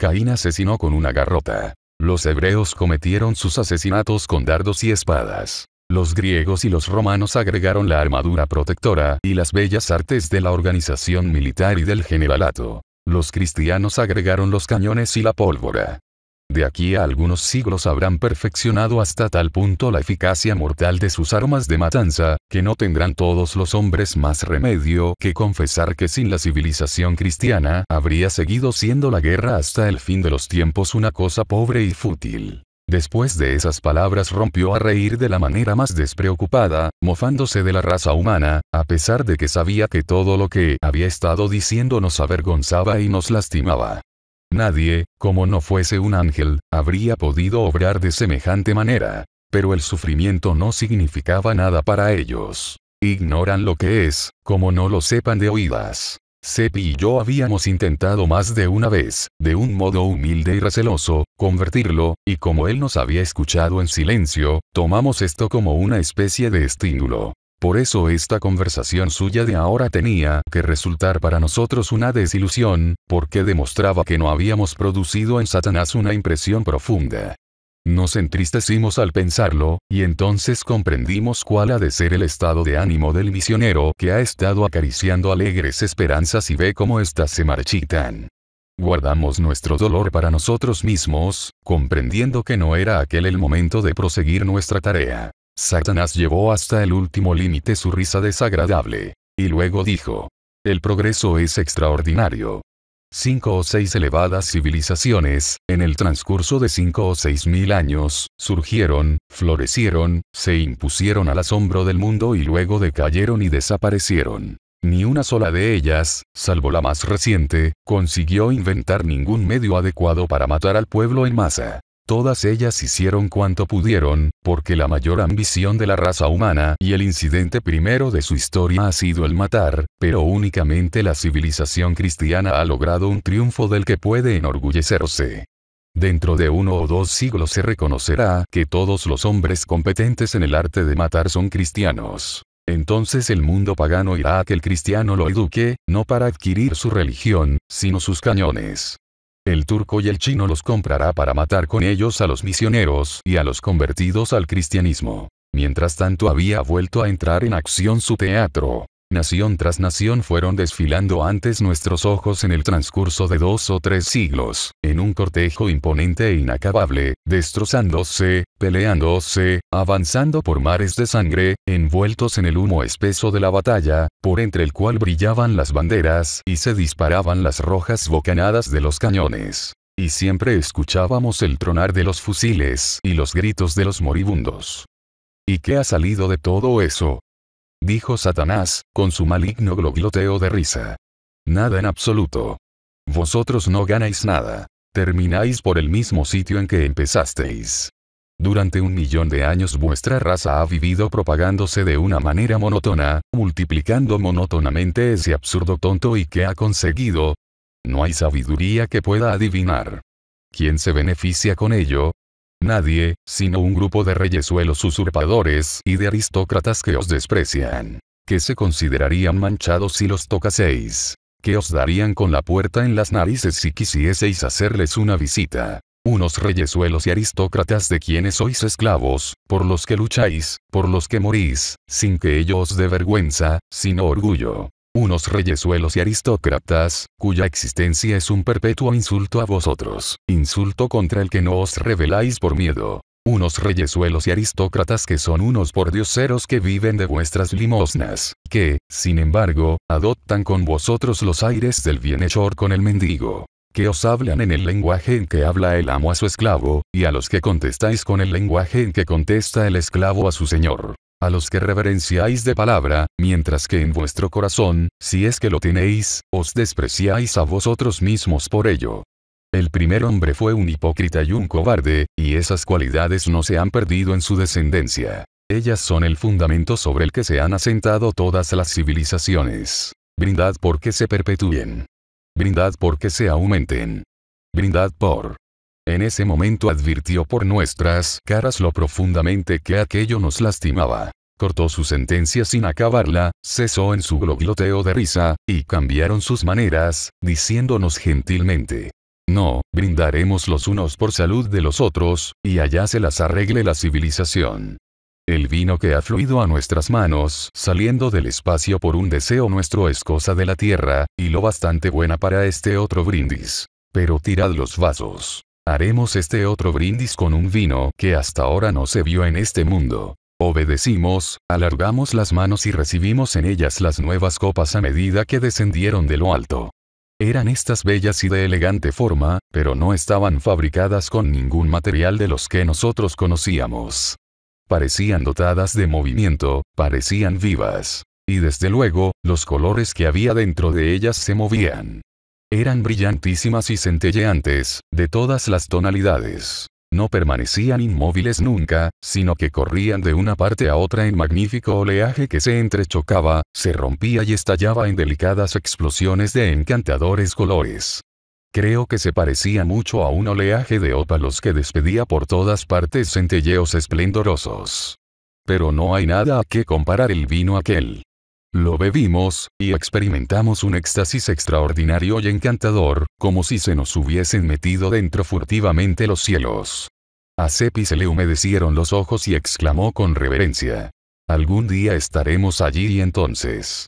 S1: Caín asesinó con una garrota. Los hebreos cometieron sus asesinatos con dardos y espadas. Los griegos y los romanos agregaron la armadura protectora y las bellas artes de la organización militar y del generalato. Los cristianos agregaron los cañones y la pólvora. De aquí a algunos siglos habrán perfeccionado hasta tal punto la eficacia mortal de sus armas de matanza, que no tendrán todos los hombres más remedio que confesar que sin la civilización cristiana habría seguido siendo la guerra hasta el fin de los tiempos una cosa pobre y fútil. Después de esas palabras rompió a reír de la manera más despreocupada, mofándose de la raza humana, a pesar de que sabía que todo lo que había estado diciendo nos avergonzaba y nos lastimaba. Nadie, como no fuese un ángel, habría podido obrar de semejante manera. Pero el sufrimiento no significaba nada para ellos. Ignoran lo que es, como no lo sepan de oídas. Seppi y yo habíamos intentado más de una vez, de un modo humilde y receloso, convertirlo, y como él nos había escuchado en silencio, tomamos esto como una especie de estímulo. Por eso esta conversación suya de ahora tenía que resultar para nosotros una desilusión, porque demostraba que no habíamos producido en Satanás una impresión profunda. Nos entristecimos al pensarlo, y entonces comprendimos cuál ha de ser el estado de ánimo del misionero que ha estado acariciando alegres esperanzas y ve cómo éstas se marchitan. Guardamos nuestro dolor para nosotros mismos, comprendiendo que no era aquel el momento de proseguir nuestra tarea. Satanás llevó hasta el último límite su risa desagradable. Y luego dijo, el progreso es extraordinario cinco o seis elevadas civilizaciones, en el transcurso de cinco o seis mil años, surgieron, florecieron, se impusieron al asombro del mundo y luego decayeron y desaparecieron. Ni una sola de ellas, salvo la más reciente, consiguió inventar ningún medio adecuado para matar al pueblo en masa. Todas ellas hicieron cuanto pudieron, porque la mayor ambición de la raza humana y el incidente primero de su historia ha sido el matar, pero únicamente la civilización cristiana ha logrado un triunfo del que puede enorgullecerse. Dentro de uno o dos siglos se reconocerá que todos los hombres competentes en el arte de matar son cristianos. Entonces el mundo pagano irá a que el cristiano lo eduque, no para adquirir su religión, sino sus cañones el turco y el chino los comprará para matar con ellos a los misioneros y a los convertidos al cristianismo. Mientras tanto había vuelto a entrar en acción su teatro nación tras nación fueron desfilando antes nuestros ojos en el transcurso de dos o tres siglos, en un cortejo imponente e inacabable, destrozándose, peleándose, avanzando por mares de sangre, envueltos en el humo espeso de la batalla, por entre el cual brillaban las banderas y se disparaban las rojas bocanadas de los cañones. Y siempre escuchábamos el tronar de los fusiles y los gritos de los moribundos. ¿Y qué ha salido de todo eso? dijo Satanás, con su maligno glogloteo de risa. Nada en absoluto. Vosotros no ganáis nada. Termináis por el mismo sitio en que empezasteis. Durante un millón de años vuestra raza ha vivido propagándose de una manera monótona, multiplicando monótonamente ese absurdo tonto y que ha conseguido. No hay sabiduría que pueda adivinar. ¿Quién se beneficia con ello? nadie, sino un grupo de reyesuelos usurpadores y de aristócratas que os desprecian. Que se considerarían manchados si los tocaseis. Que os darían con la puerta en las narices si quisieseis hacerles una visita. Unos reyesuelos y aristócratas de quienes sois esclavos, por los que lucháis, por los que morís, sin que ellos os dé vergüenza, sino orgullo unos reyesuelos y aristócratas, cuya existencia es un perpetuo insulto a vosotros, insulto contra el que no os reveláis por miedo. Unos reyesuelos y aristócratas que son unos pordioseros que viven de vuestras limosnas, que, sin embargo, adoptan con vosotros los aires del bienhechor con el mendigo que os hablan en el lenguaje en que habla el amo a su esclavo, y a los que contestáis con el lenguaje en que contesta el esclavo a su señor a los que reverenciáis de palabra, mientras que en vuestro corazón, si es que lo tenéis, os despreciáis a vosotros mismos por ello. El primer hombre fue un hipócrita y un cobarde, y esas cualidades no se han perdido en su descendencia. Ellas son el fundamento sobre el que se han asentado todas las civilizaciones. Brindad porque se perpetúen. Brindad porque se aumenten. Brindad por en ese momento advirtió por nuestras caras lo profundamente que aquello nos lastimaba. Cortó su sentencia sin acabarla, cesó en su glogloteo de risa, y cambiaron sus maneras, diciéndonos gentilmente. No, brindaremos los unos por salud de los otros, y allá se las arregle la civilización. El vino que ha fluido a nuestras manos, saliendo del espacio por un deseo nuestro es cosa de la tierra, y lo bastante buena para este otro brindis. Pero tirad los vasos haremos este otro brindis con un vino que hasta ahora no se vio en este mundo. Obedecimos, alargamos las manos y recibimos en ellas las nuevas copas a medida que descendieron de lo alto. Eran estas bellas y de elegante forma, pero no estaban fabricadas con ningún material de los que nosotros conocíamos. Parecían dotadas de movimiento, parecían vivas. Y desde luego, los colores que había dentro de ellas se movían. Eran brillantísimas y centelleantes, de todas las tonalidades. No permanecían inmóviles nunca, sino que corrían de una parte a otra en magnífico oleaje que se entrechocaba, se rompía y estallaba en delicadas explosiones de encantadores colores. Creo que se parecía mucho a un oleaje de ópalos que despedía por todas partes centelleos esplendorosos. Pero no hay nada a que comparar el vino aquel. Lo bebimos, y experimentamos un éxtasis extraordinario y encantador, como si se nos hubiesen metido dentro furtivamente los cielos. A Sepi se le humedecieron los ojos y exclamó con reverencia. Algún día estaremos allí y entonces.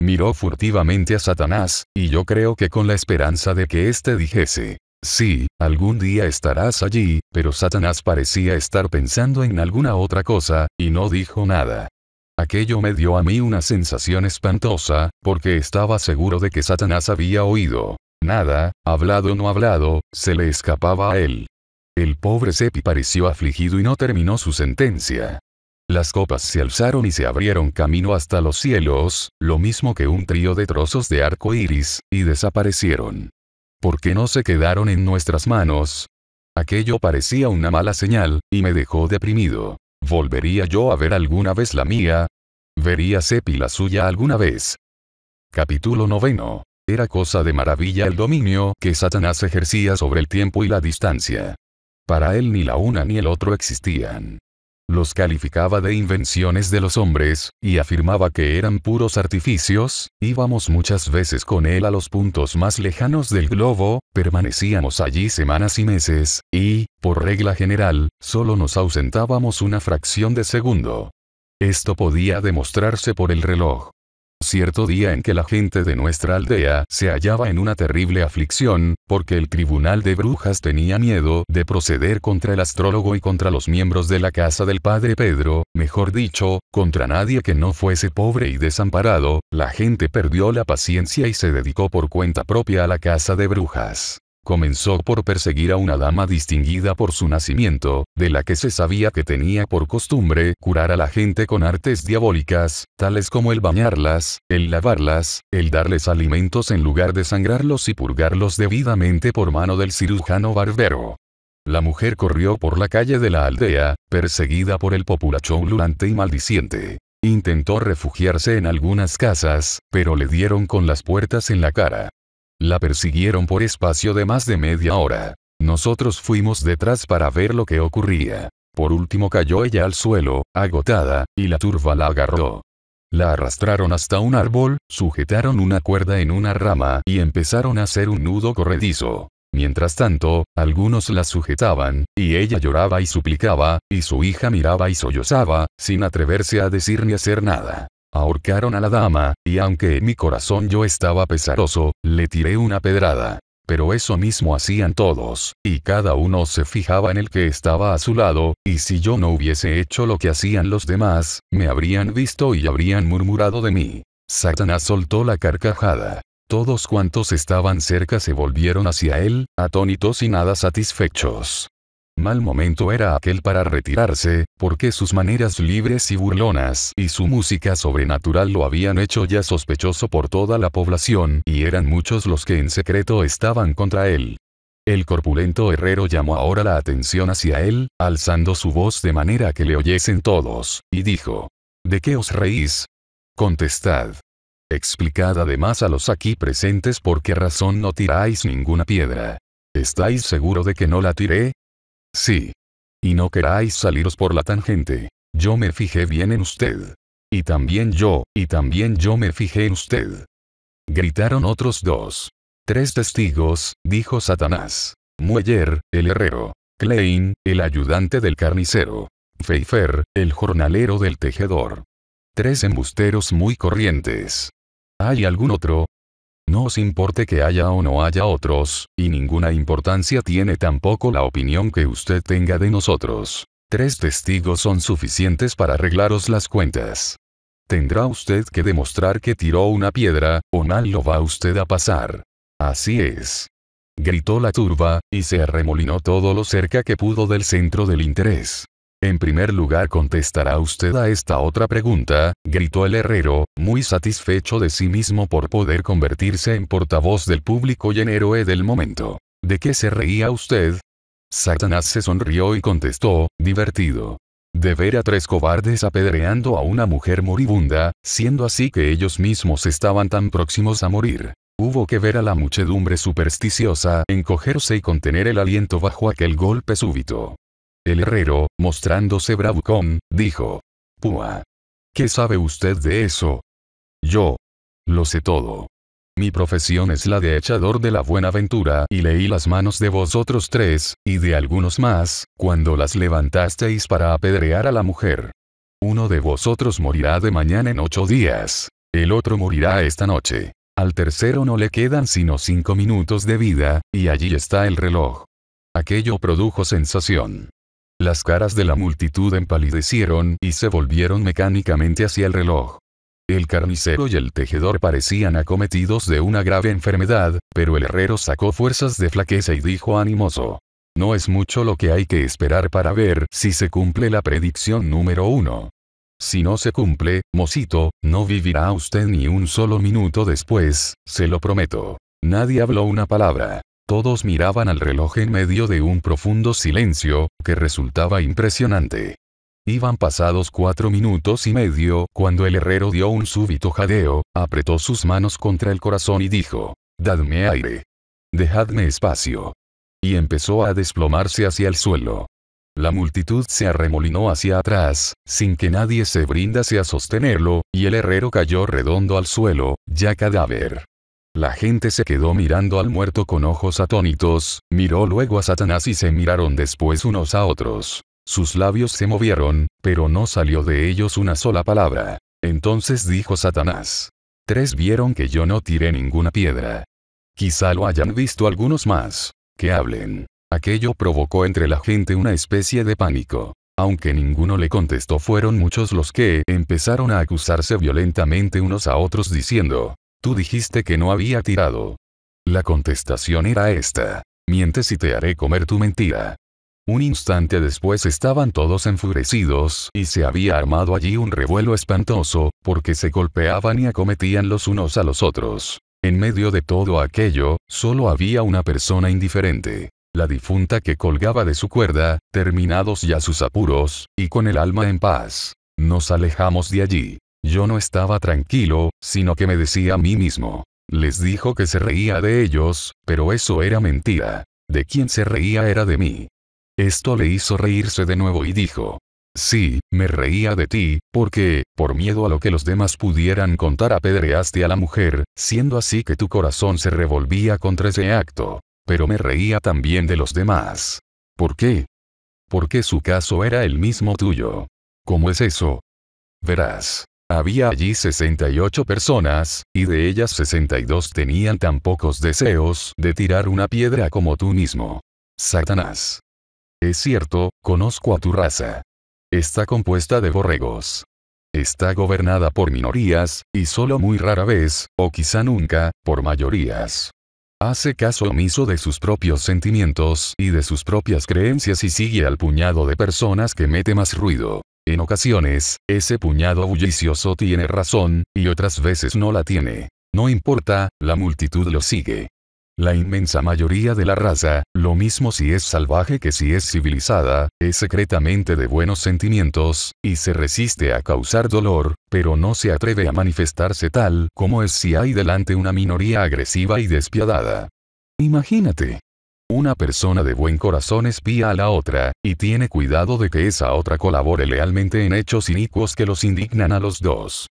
S1: Miró furtivamente a Satanás, y yo creo que con la esperanza de que éste dijese, Sí, algún día estarás allí, pero Satanás parecía estar pensando en alguna otra cosa, y no dijo nada. Aquello me dio a mí una sensación espantosa, porque estaba seguro de que Satanás había oído. Nada, hablado o no hablado, se le escapaba a él. El pobre Sepi pareció afligido y no terminó su sentencia. Las copas se alzaron y se abrieron camino hasta los cielos, lo mismo que un trío de trozos de arco iris, y desaparecieron. ¿Por qué no se quedaron en nuestras manos? Aquello parecía una mala señal, y me dejó deprimido. ¿Volvería yo a ver alguna vez la mía? ¿Vería Sepi la suya alguna vez? Capítulo noveno. Era cosa de maravilla el dominio que Satanás ejercía sobre el tiempo y la distancia. Para él ni la una ni el otro existían. Los calificaba de invenciones de los hombres, y afirmaba que eran puros artificios, íbamos muchas veces con él a los puntos más lejanos del globo, permanecíamos allí semanas y meses, y, por regla general, solo nos ausentábamos una fracción de segundo. Esto podía demostrarse por el reloj cierto día en que la gente de nuestra aldea se hallaba en una terrible aflicción, porque el tribunal de brujas tenía miedo de proceder contra el astrólogo y contra los miembros de la casa del padre Pedro, mejor dicho, contra nadie que no fuese pobre y desamparado, la gente perdió la paciencia y se dedicó por cuenta propia a la casa de brujas. Comenzó por perseguir a una dama distinguida por su nacimiento, de la que se sabía que tenía por costumbre curar a la gente con artes diabólicas, tales como el bañarlas, el lavarlas, el darles alimentos en lugar de sangrarlos y purgarlos debidamente por mano del cirujano barbero. La mujer corrió por la calle de la aldea, perseguida por el populacho ululante y maldiciente. Intentó refugiarse en algunas casas, pero le dieron con las puertas en la cara. La persiguieron por espacio de más de media hora. Nosotros fuimos detrás para ver lo que ocurría. Por último cayó ella al suelo, agotada, y la turba la agarró. La arrastraron hasta un árbol, sujetaron una cuerda en una rama y empezaron a hacer un nudo corredizo. Mientras tanto, algunos la sujetaban, y ella lloraba y suplicaba, y su hija miraba y sollozaba, sin atreverse a decir ni hacer nada. Ahorcaron a la dama, y aunque en mi corazón yo estaba pesaroso, le tiré una pedrada. Pero eso mismo hacían todos, y cada uno se fijaba en el que estaba a su lado, y si yo no hubiese hecho lo que hacían los demás, me habrían visto y habrían murmurado de mí. Satanás soltó la carcajada. Todos cuantos estaban cerca se volvieron hacia él, atónitos y nada satisfechos. Mal momento era aquel para retirarse, porque sus maneras libres y burlonas y su música sobrenatural lo habían hecho ya sospechoso por toda la población, y eran muchos los que en secreto estaban contra él. El corpulento herrero llamó ahora la atención hacia él, alzando su voz de manera que le oyesen todos, y dijo, ¿De qué os reís? Contestad. Explicad además a los aquí presentes por qué razón no tiráis ninguna piedra. ¿Estáis seguro de que no la tiré? Sí. Y no queráis saliros por la tangente. Yo me fijé bien en usted. Y también yo, y también yo me fijé en usted. Gritaron otros dos. Tres testigos, dijo Satanás. Mueller, el herrero. Klein, el ayudante del carnicero. Pfeiffer, el jornalero del tejedor. Tres embusteros muy corrientes. ¿Hay algún otro? No os importe que haya o no haya otros, y ninguna importancia tiene tampoco la opinión que usted tenga de nosotros. Tres testigos son suficientes para arreglaros las cuentas. Tendrá usted que demostrar que tiró una piedra, o mal lo va usted a pasar. Así es. Gritó la turba, y se arremolinó todo lo cerca que pudo del centro del interés. En primer lugar contestará usted a esta otra pregunta, gritó el herrero, muy satisfecho de sí mismo por poder convertirse en portavoz del público y en héroe del momento. ¿De qué se reía usted? Satanás se sonrió y contestó, divertido. De ver a tres cobardes apedreando a una mujer moribunda, siendo así que ellos mismos estaban tan próximos a morir. Hubo que ver a la muchedumbre supersticiosa encogerse y contener el aliento bajo aquel golpe súbito. El herrero, mostrándose bravucón, dijo. Pua, ¿Qué sabe usted de eso? Yo. Lo sé todo. Mi profesión es la de echador de la buena ventura y leí las manos de vosotros tres, y de algunos más, cuando las levantasteis para apedrear a la mujer. Uno de vosotros morirá de mañana en ocho días. El otro morirá esta noche. Al tercero no le quedan sino cinco minutos de vida, y allí está el reloj. Aquello produjo sensación. Las caras de la multitud empalidecieron y se volvieron mecánicamente hacia el reloj. El carnicero y el tejedor parecían acometidos de una grave enfermedad, pero el herrero sacó fuerzas de flaqueza y dijo animoso. No es mucho lo que hay que esperar para ver si se cumple la predicción número uno. Si no se cumple, mocito, no vivirá usted ni un solo minuto después, se lo prometo. Nadie habló una palabra. Todos miraban al reloj en medio de un profundo silencio, que resultaba impresionante. Iban pasados cuatro minutos y medio cuando el herrero dio un súbito jadeo, apretó sus manos contra el corazón y dijo, Dadme aire. Dejadme espacio. Y empezó a desplomarse hacia el suelo. La multitud se arremolinó hacia atrás, sin que nadie se brindase a sostenerlo, y el herrero cayó redondo al suelo, ya cadáver. La gente se quedó mirando al muerto con ojos atónitos, miró luego a Satanás y se miraron después unos a otros. Sus labios se movieron, pero no salió de ellos una sola palabra. Entonces dijo Satanás. Tres vieron que yo no tiré ninguna piedra. Quizá lo hayan visto algunos más. Que hablen. Aquello provocó entre la gente una especie de pánico. Aunque ninguno le contestó fueron muchos los que empezaron a acusarse violentamente unos a otros diciendo, Tú dijiste que no había tirado. La contestación era esta. Mientes y te haré comer tu mentira. Un instante después estaban todos enfurecidos, y se había armado allí un revuelo espantoso, porque se golpeaban y acometían los unos a los otros. En medio de todo aquello, solo había una persona indiferente. La difunta que colgaba de su cuerda, terminados ya sus apuros, y con el alma en paz. Nos alejamos de allí. Yo no estaba tranquilo, sino que me decía a mí mismo. Les dijo que se reía de ellos, pero eso era mentira. De quien se reía era de mí. Esto le hizo reírse de nuevo y dijo, Sí, me reía de ti, porque, por miedo a lo que los demás pudieran contar, apedreaste a la mujer, siendo así que tu corazón se revolvía contra ese acto. Pero me reía también de los demás. ¿Por qué? Porque su caso era el mismo tuyo. ¿Cómo es eso? Verás. Había allí 68 personas, y de ellas 62 tenían tan pocos deseos de tirar una piedra como tú mismo. Satanás. Es cierto, conozco a tu raza. Está compuesta de borregos. Está gobernada por minorías, y solo muy rara vez, o quizá nunca, por mayorías. Hace caso omiso de sus propios sentimientos y de sus propias creencias y sigue al puñado de personas que mete más ruido. En ocasiones, ese puñado bullicioso tiene razón, y otras veces no la tiene. No importa, la multitud lo sigue. La inmensa mayoría de la raza, lo mismo si es salvaje que si es civilizada, es secretamente de buenos sentimientos, y se resiste a causar dolor, pero no se atreve a manifestarse tal como es si hay delante una minoría agresiva y despiadada. Imagínate, una persona de buen corazón espía a la otra, y tiene cuidado de que esa otra colabore lealmente en hechos inicuos que los indignan a los dos.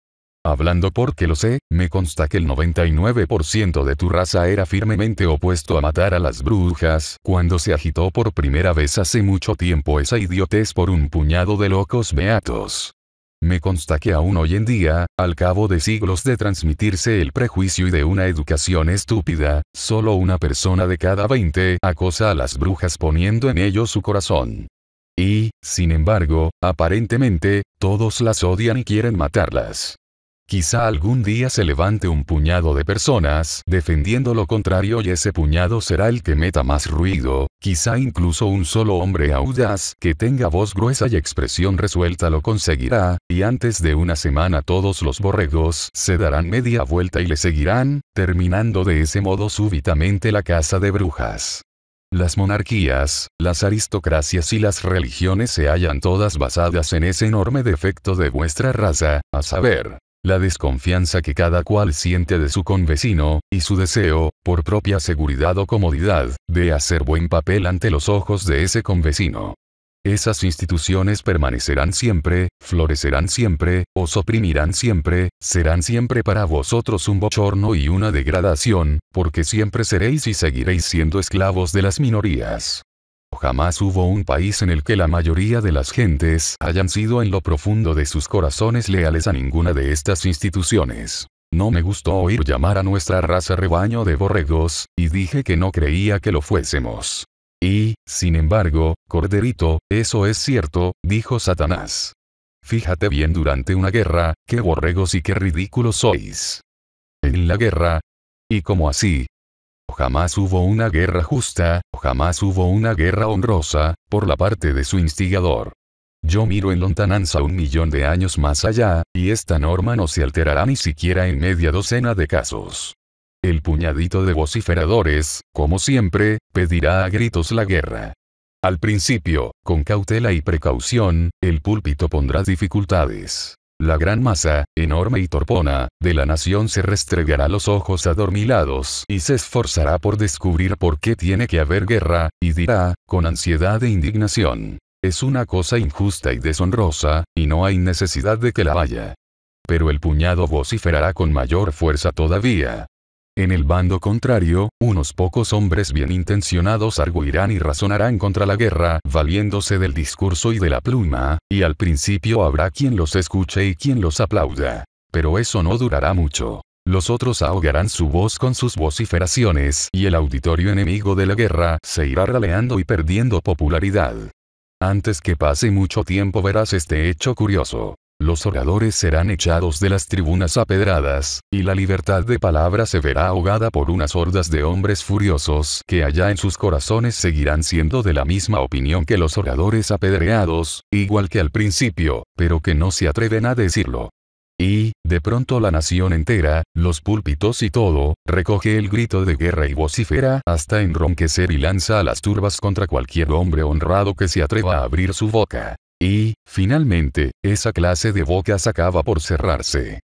S1: Hablando porque lo sé, me consta que el 99% de tu raza era firmemente opuesto a matar a las brujas, cuando se agitó por primera vez hace mucho tiempo esa idiotez por un puñado de locos beatos. Me consta que aún hoy en día, al cabo de siglos de transmitirse el prejuicio y de una educación estúpida, solo una persona de cada 20 acosa a las brujas poniendo en ello su corazón. Y, sin embargo, aparentemente, todos las odian y quieren matarlas. Quizá algún día se levante un puñado de personas defendiendo lo contrario y ese puñado será el que meta más ruido, quizá incluso un solo hombre audaz que tenga voz gruesa y expresión resuelta lo conseguirá, y antes de una semana todos los borregos se darán media vuelta y le seguirán, terminando de ese modo súbitamente la casa de brujas. Las monarquías, las aristocracias y las religiones se hallan todas basadas en ese enorme defecto de vuestra raza, a saber, la desconfianza que cada cual siente de su convecino, y su deseo, por propia seguridad o comodidad, de hacer buen papel ante los ojos de ese convecino. Esas instituciones permanecerán siempre, florecerán siempre, os oprimirán siempre, serán siempre para vosotros un bochorno y una degradación, porque siempre seréis y seguiréis siendo esclavos de las minorías. Jamás hubo un país en el que la mayoría de las gentes hayan sido en lo profundo de sus corazones leales a ninguna de estas instituciones. No me gustó oír llamar a nuestra raza rebaño de borregos, y dije que no creía que lo fuésemos. Y, sin embargo, Corderito, eso es cierto, dijo Satanás. Fíjate bien durante una guerra, qué borregos y qué ridículos sois. En la guerra. Y como así, Jamás hubo una guerra justa, jamás hubo una guerra honrosa, por la parte de su instigador. Yo miro en lontananza un millón de años más allá, y esta norma no se alterará ni siquiera en media docena de casos. El puñadito de vociferadores, como siempre, pedirá a gritos la guerra. Al principio, con cautela y precaución, el púlpito pondrá dificultades. La gran masa, enorme y torpona, de la nación se restregará los ojos adormilados y se esforzará por descubrir por qué tiene que haber guerra, y dirá, con ansiedad e indignación. Es una cosa injusta y deshonrosa, y no hay necesidad de que la haya. Pero el puñado vociferará con mayor fuerza todavía. En el bando contrario, unos pocos hombres bien intencionados arguirán y razonarán contra la guerra, valiéndose del discurso y de la pluma, y al principio habrá quien los escuche y quien los aplauda. Pero eso no durará mucho. Los otros ahogarán su voz con sus vociferaciones, y el auditorio enemigo de la guerra se irá raleando y perdiendo popularidad. Antes que pase mucho tiempo verás este hecho curioso. Los oradores serán echados de las tribunas apedradas, y la libertad de palabra se verá ahogada por unas hordas de hombres furiosos que allá en sus corazones seguirán siendo de la misma opinión que los oradores apedreados, igual que al principio, pero que no se atreven a decirlo. Y, de pronto la nación entera, los púlpitos y todo, recoge el grito de guerra y vocifera hasta enronquecer y lanza a las turbas contra cualquier hombre honrado que se atreva a abrir su boca. Y, finalmente, esa clase de bocas acaba por cerrarse.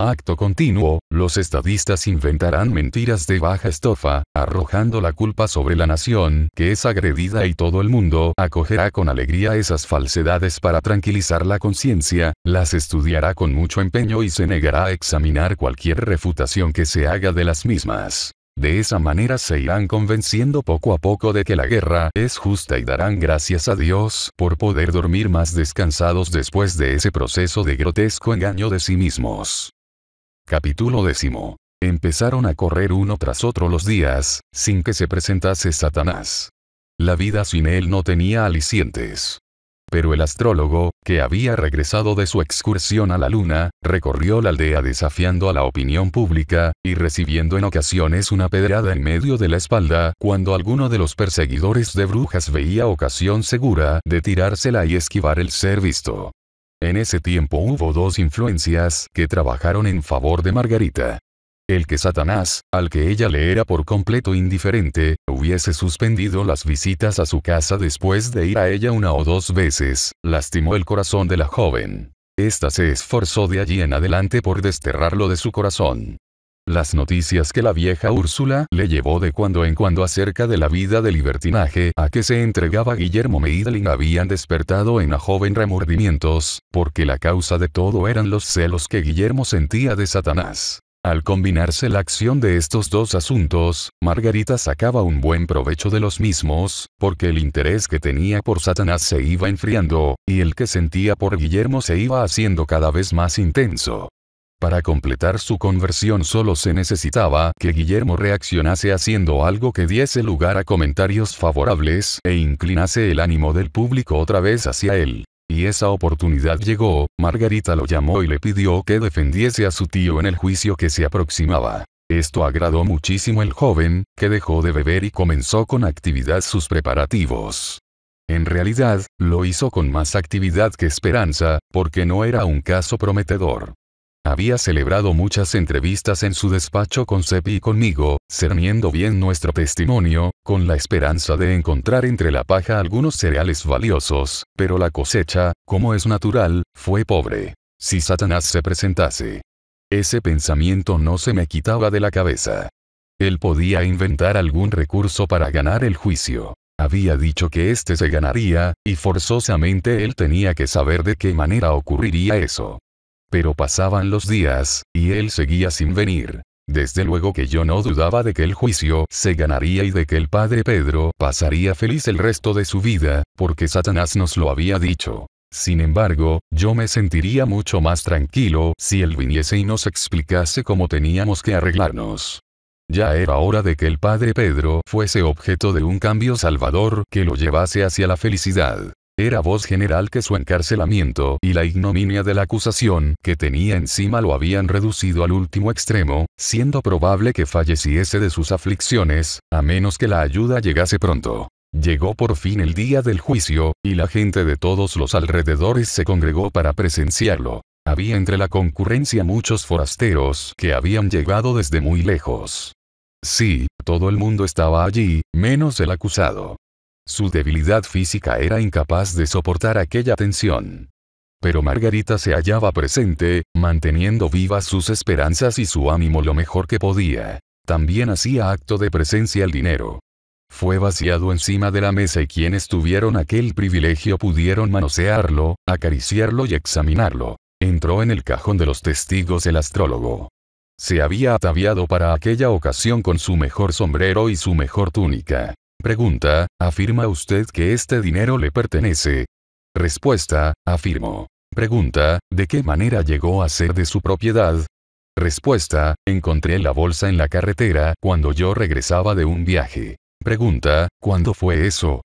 S1: Acto continuo, los estadistas inventarán mentiras de baja estofa, arrojando la culpa sobre la nación que es agredida y todo el mundo acogerá con alegría esas falsedades para tranquilizar la conciencia, las estudiará con mucho empeño y se negará a examinar cualquier refutación que se haga de las mismas. De esa manera se irán convenciendo poco a poco de que la guerra es justa y darán gracias a Dios por poder dormir más descansados después de ese proceso de grotesco engaño de sí mismos. Capítulo décimo. Empezaron a correr uno tras otro los días, sin que se presentase Satanás. La vida sin él no tenía alicientes pero el astrólogo, que había regresado de su excursión a la luna, recorrió la aldea desafiando a la opinión pública, y recibiendo en ocasiones una pedrada en medio de la espalda, cuando alguno de los perseguidores de brujas veía ocasión segura de tirársela y esquivar el ser visto. En ese tiempo hubo dos influencias que trabajaron en favor de Margarita el que Satanás, al que ella le era por completo indiferente, hubiese suspendido las visitas a su casa después de ir a ella una o dos veces, lastimó el corazón de la joven. Esta se esforzó de allí en adelante por desterrarlo de su corazón. Las noticias que la vieja Úrsula le llevó de cuando en cuando acerca de la vida de libertinaje a que se entregaba Guillermo Meidling habían despertado en la joven remordimientos, porque la causa de todo eran los celos que Guillermo sentía de Satanás. Al combinarse la acción de estos dos asuntos, Margarita sacaba un buen provecho de los mismos, porque el interés que tenía por Satanás se iba enfriando, y el que sentía por Guillermo se iba haciendo cada vez más intenso. Para completar su conversión solo se necesitaba que Guillermo reaccionase haciendo algo que diese lugar a comentarios favorables e inclinase el ánimo del público otra vez hacia él. Y esa oportunidad llegó, Margarita lo llamó y le pidió que defendiese a su tío en el juicio que se aproximaba. Esto agradó muchísimo al joven, que dejó de beber y comenzó con actividad sus preparativos. En realidad, lo hizo con más actividad que esperanza, porque no era un caso prometedor. Había celebrado muchas entrevistas en su despacho con Sepi y conmigo, cerniendo bien nuestro testimonio, con la esperanza de encontrar entre la paja algunos cereales valiosos, pero la cosecha, como es natural, fue pobre. Si Satanás se presentase. Ese pensamiento no se me quitaba de la cabeza. Él podía inventar algún recurso para ganar el juicio. Había dicho que éste se ganaría, y forzosamente él tenía que saber de qué manera ocurriría eso. Pero pasaban los días, y él seguía sin venir. Desde luego que yo no dudaba de que el juicio se ganaría y de que el padre Pedro pasaría feliz el resto de su vida, porque Satanás nos lo había dicho. Sin embargo, yo me sentiría mucho más tranquilo si él viniese y nos explicase cómo teníamos que arreglarnos. Ya era hora de que el padre Pedro fuese objeto de un cambio salvador que lo llevase hacia la felicidad. Era voz general que su encarcelamiento y la ignominia de la acusación que tenía encima lo habían reducido al último extremo, siendo probable que falleciese de sus aflicciones, a menos que la ayuda llegase pronto. Llegó por fin el día del juicio, y la gente de todos los alrededores se congregó para presenciarlo. Había entre la concurrencia muchos forasteros que habían llegado desde muy lejos. Sí, todo el mundo estaba allí, menos el acusado. Su debilidad física era incapaz de soportar aquella tensión. Pero Margarita se hallaba presente, manteniendo vivas sus esperanzas y su ánimo lo mejor que podía. También hacía acto de presencia el dinero. Fue vaciado encima de la mesa y quienes tuvieron aquel privilegio pudieron manosearlo, acariciarlo y examinarlo. Entró en el cajón de los testigos el astrólogo. Se había ataviado para aquella ocasión con su mejor sombrero y su mejor túnica. Pregunta, ¿afirma usted que este dinero le pertenece? Respuesta, afirmo. Pregunta, ¿de qué manera llegó a ser de su propiedad? Respuesta, encontré la bolsa en la carretera cuando yo regresaba de un viaje. Pregunta, ¿cuándo fue eso?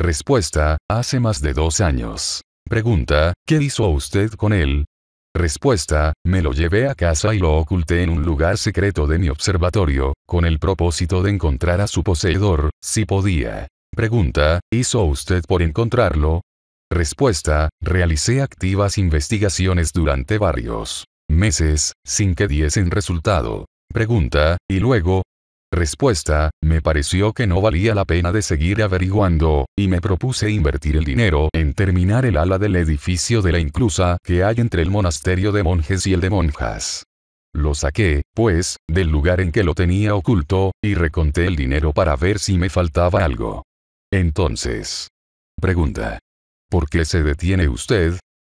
S1: Respuesta, hace más de dos años. Pregunta, ¿qué hizo usted con él? Respuesta, me lo llevé a casa y lo oculté en un lugar secreto de mi observatorio, con el propósito de encontrar a su poseedor, si podía. Pregunta, ¿hizo usted por encontrarlo? Respuesta, realicé activas investigaciones durante varios meses, sin que diesen resultado. Pregunta, ¿y luego, Respuesta, me pareció que no valía la pena de seguir averiguando, y me propuse invertir el dinero en terminar el ala del edificio de la inclusa que hay entre el monasterio de monjes y el de monjas. Lo saqué, pues, del lugar en que lo tenía oculto, y reconté el dinero para ver si me faltaba algo. Entonces. Pregunta. ¿Por qué se detiene usted?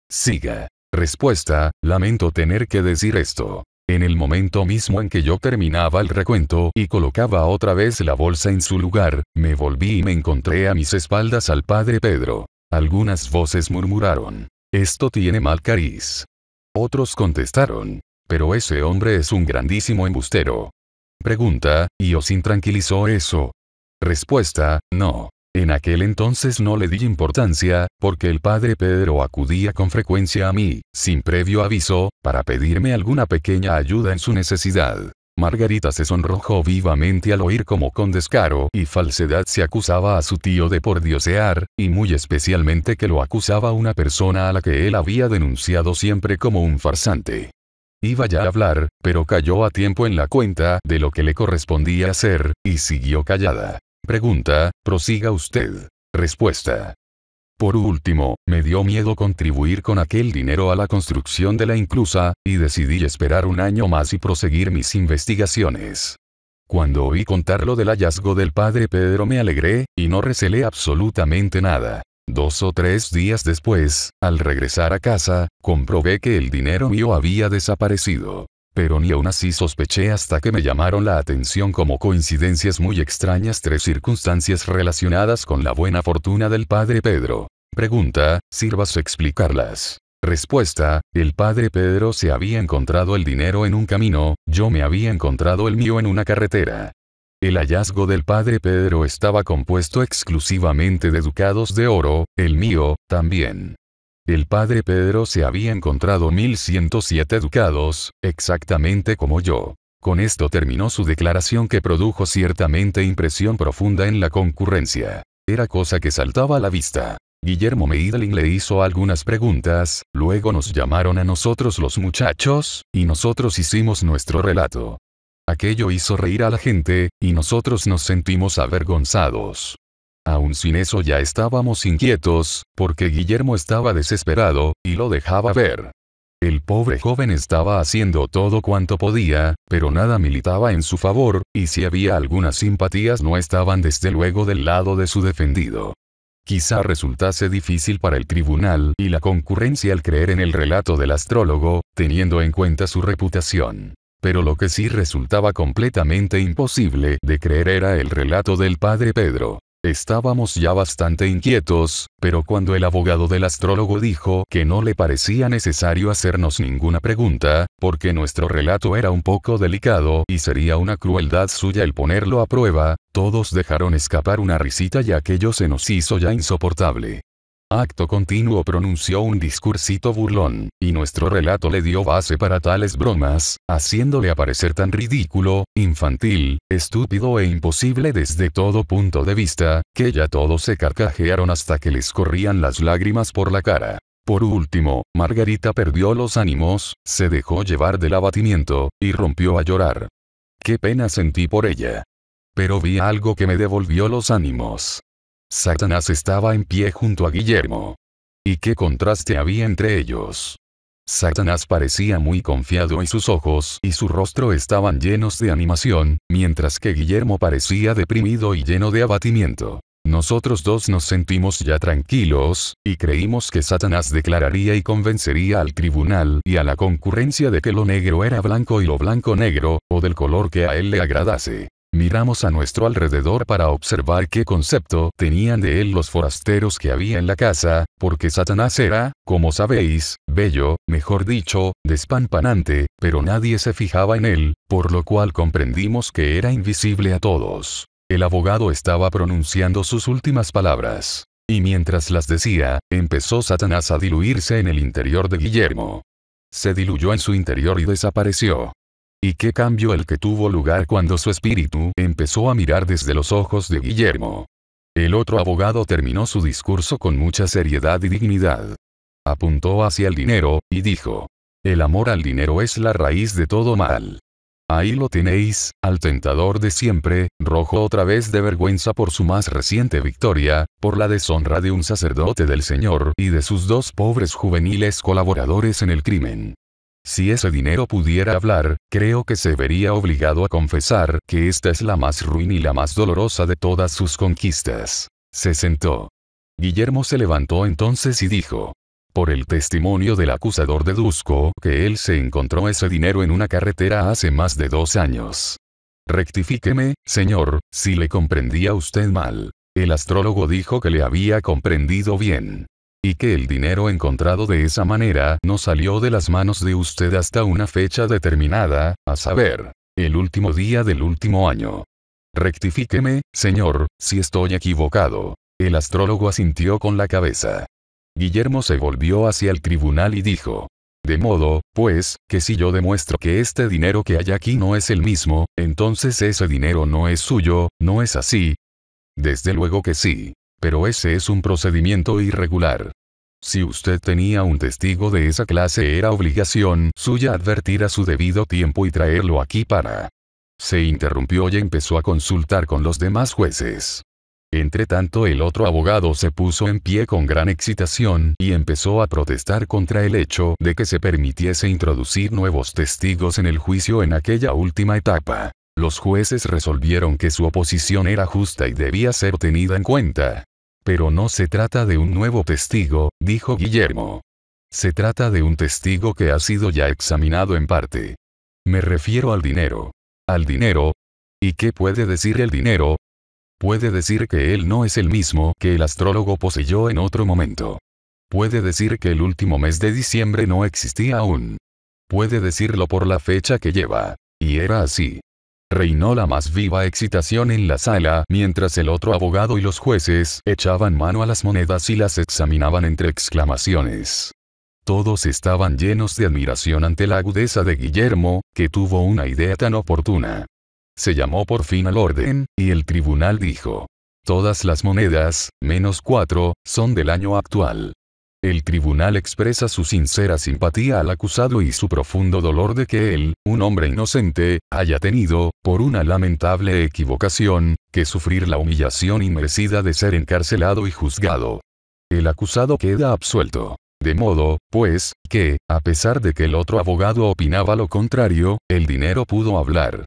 S1: Siga. Respuesta, lamento tener que decir esto. En el momento mismo en que yo terminaba el recuento y colocaba otra vez la bolsa en su lugar, me volví y me encontré a mis espaldas al padre Pedro. Algunas voces murmuraron, esto tiene mal cariz. Otros contestaron, pero ese hombre es un grandísimo embustero. Pregunta, ¿y os intranquilizó eso? Respuesta, no. En aquel entonces no le di importancia, porque el padre Pedro acudía con frecuencia a mí, sin previo aviso, para pedirme alguna pequeña ayuda en su necesidad. Margarita se sonrojó vivamente al oír cómo con descaro y falsedad se acusaba a su tío de pordiosear, y muy especialmente que lo acusaba una persona a la que él había denunciado siempre como un farsante. Iba ya a hablar, pero cayó a tiempo en la cuenta de lo que le correspondía hacer, y siguió callada. Pregunta, prosiga usted. Respuesta. Por último, me dio miedo contribuir con aquel dinero a la construcción de la inclusa, y decidí esperar un año más y proseguir mis investigaciones. Cuando oí contar lo del hallazgo del padre Pedro me alegré, y no recelé absolutamente nada. Dos o tres días después, al regresar a casa, comprobé que el dinero mío había desaparecido. Pero ni aún así sospeché hasta que me llamaron la atención como coincidencias muy extrañas tres circunstancias relacionadas con la buena fortuna del padre Pedro. Pregunta, sirvas explicarlas. Respuesta, el padre Pedro se había encontrado el dinero en un camino, yo me había encontrado el mío en una carretera. El hallazgo del padre Pedro estaba compuesto exclusivamente de ducados de oro, el mío, también. El padre Pedro se había encontrado 1107 ducados, exactamente como yo. Con esto terminó su declaración que produjo ciertamente impresión profunda en la concurrencia. Era cosa que saltaba a la vista. Guillermo Meidling le hizo algunas preguntas, luego nos llamaron a nosotros los muchachos, y nosotros hicimos nuestro relato. Aquello hizo reír a la gente, y nosotros nos sentimos avergonzados. Aún sin eso ya estábamos inquietos, porque Guillermo estaba desesperado, y lo dejaba ver. El pobre joven estaba haciendo todo cuanto podía, pero nada militaba en su favor, y si había algunas simpatías no estaban desde luego del lado de su defendido. Quizá resultase difícil para el tribunal y la concurrencia al creer en el relato del astrólogo, teniendo en cuenta su reputación. Pero lo que sí resultaba completamente imposible de creer era el relato del padre Pedro. Estábamos ya bastante inquietos, pero cuando el abogado del astrólogo dijo que no le parecía necesario hacernos ninguna pregunta, porque nuestro relato era un poco delicado y sería una crueldad suya el ponerlo a prueba, todos dejaron escapar una risita y aquello se nos hizo ya insoportable acto continuo pronunció un discursito burlón, y nuestro relato le dio base para tales bromas, haciéndole aparecer tan ridículo, infantil, estúpido e imposible desde todo punto de vista, que ya todos se carcajearon hasta que les corrían las lágrimas por la cara. Por último, Margarita perdió los ánimos, se dejó llevar del abatimiento, y rompió a llorar. Qué pena sentí por ella. Pero vi algo que me devolvió los ánimos. Satanás estaba en pie junto a Guillermo. ¿Y qué contraste había entre ellos? Satanás parecía muy confiado y sus ojos y su rostro estaban llenos de animación, mientras que Guillermo parecía deprimido y lleno de abatimiento. Nosotros dos nos sentimos ya tranquilos, y creímos que Satanás declararía y convencería al tribunal y a la concurrencia de que lo negro era blanco y lo blanco negro, o del color que a él le agradase. Miramos a nuestro alrededor para observar qué concepto tenían de él los forasteros que había en la casa, porque Satanás era, como sabéis, bello, mejor dicho, despampanante, pero nadie se fijaba en él, por lo cual comprendimos que era invisible a todos. El abogado estaba pronunciando sus últimas palabras. Y mientras las decía, empezó Satanás a diluirse en el interior de Guillermo. Se diluyó en su interior y desapareció. Y qué cambio el que tuvo lugar cuando su espíritu empezó a mirar desde los ojos de Guillermo. El otro abogado terminó su discurso con mucha seriedad y dignidad. Apuntó hacia el dinero, y dijo, el amor al dinero es la raíz de todo mal. Ahí lo tenéis, al tentador de siempre, rojo otra vez de vergüenza por su más reciente victoria, por la deshonra de un sacerdote del Señor y de sus dos pobres juveniles colaboradores en el crimen. Si ese dinero pudiera hablar, creo que se vería obligado a confesar que esta es la más ruin y la más dolorosa de todas sus conquistas. Se sentó. Guillermo se levantó entonces y dijo, por el testimonio del acusador de deduzco que él se encontró ese dinero en una carretera hace más de dos años. Rectifíqueme, señor, si le comprendía usted mal. El astrólogo dijo que le había comprendido bien y que el dinero encontrado de esa manera no salió de las manos de usted hasta una fecha determinada, a saber, el último día del último año. Rectifíqueme, señor, si estoy equivocado. El astrólogo asintió con la cabeza. Guillermo se volvió hacia el tribunal y dijo, de modo, pues, que si yo demuestro que este dinero que hay aquí no es el mismo, entonces ese dinero no es suyo, ¿no es así? Desde luego que sí. Pero ese es un procedimiento irregular. Si usted tenía un testigo de esa clase era obligación suya advertir a su debido tiempo y traerlo aquí para... Se interrumpió y empezó a consultar con los demás jueces. tanto el otro abogado se puso en pie con gran excitación y empezó a protestar contra el hecho de que se permitiese introducir nuevos testigos en el juicio en aquella última etapa. Los jueces resolvieron que su oposición era justa y debía ser tenida en cuenta, pero no se trata de un nuevo testigo, dijo Guillermo. Se trata de un testigo que ha sido ya examinado en parte. Me refiero al dinero. Al dinero. ¿Y qué puede decir el dinero? Puede decir que él no es el mismo que el astrólogo poseyó en otro momento. Puede decir que el último mes de diciembre no existía aún. Puede decirlo por la fecha que lleva. Y era así. Reinó la más viva excitación en la sala, mientras el otro abogado y los jueces echaban mano a las monedas y las examinaban entre exclamaciones. Todos estaban llenos de admiración ante la agudeza de Guillermo, que tuvo una idea tan oportuna. Se llamó por fin al orden, y el tribunal dijo. Todas las monedas, menos cuatro, son del año actual. El tribunal expresa su sincera simpatía al acusado y su profundo dolor de que él, un hombre inocente, haya tenido, por una lamentable equivocación, que sufrir la humillación inmerecida de ser encarcelado y juzgado. El acusado queda absuelto. De modo, pues, que, a pesar de que el otro abogado opinaba lo contrario, el dinero pudo hablar.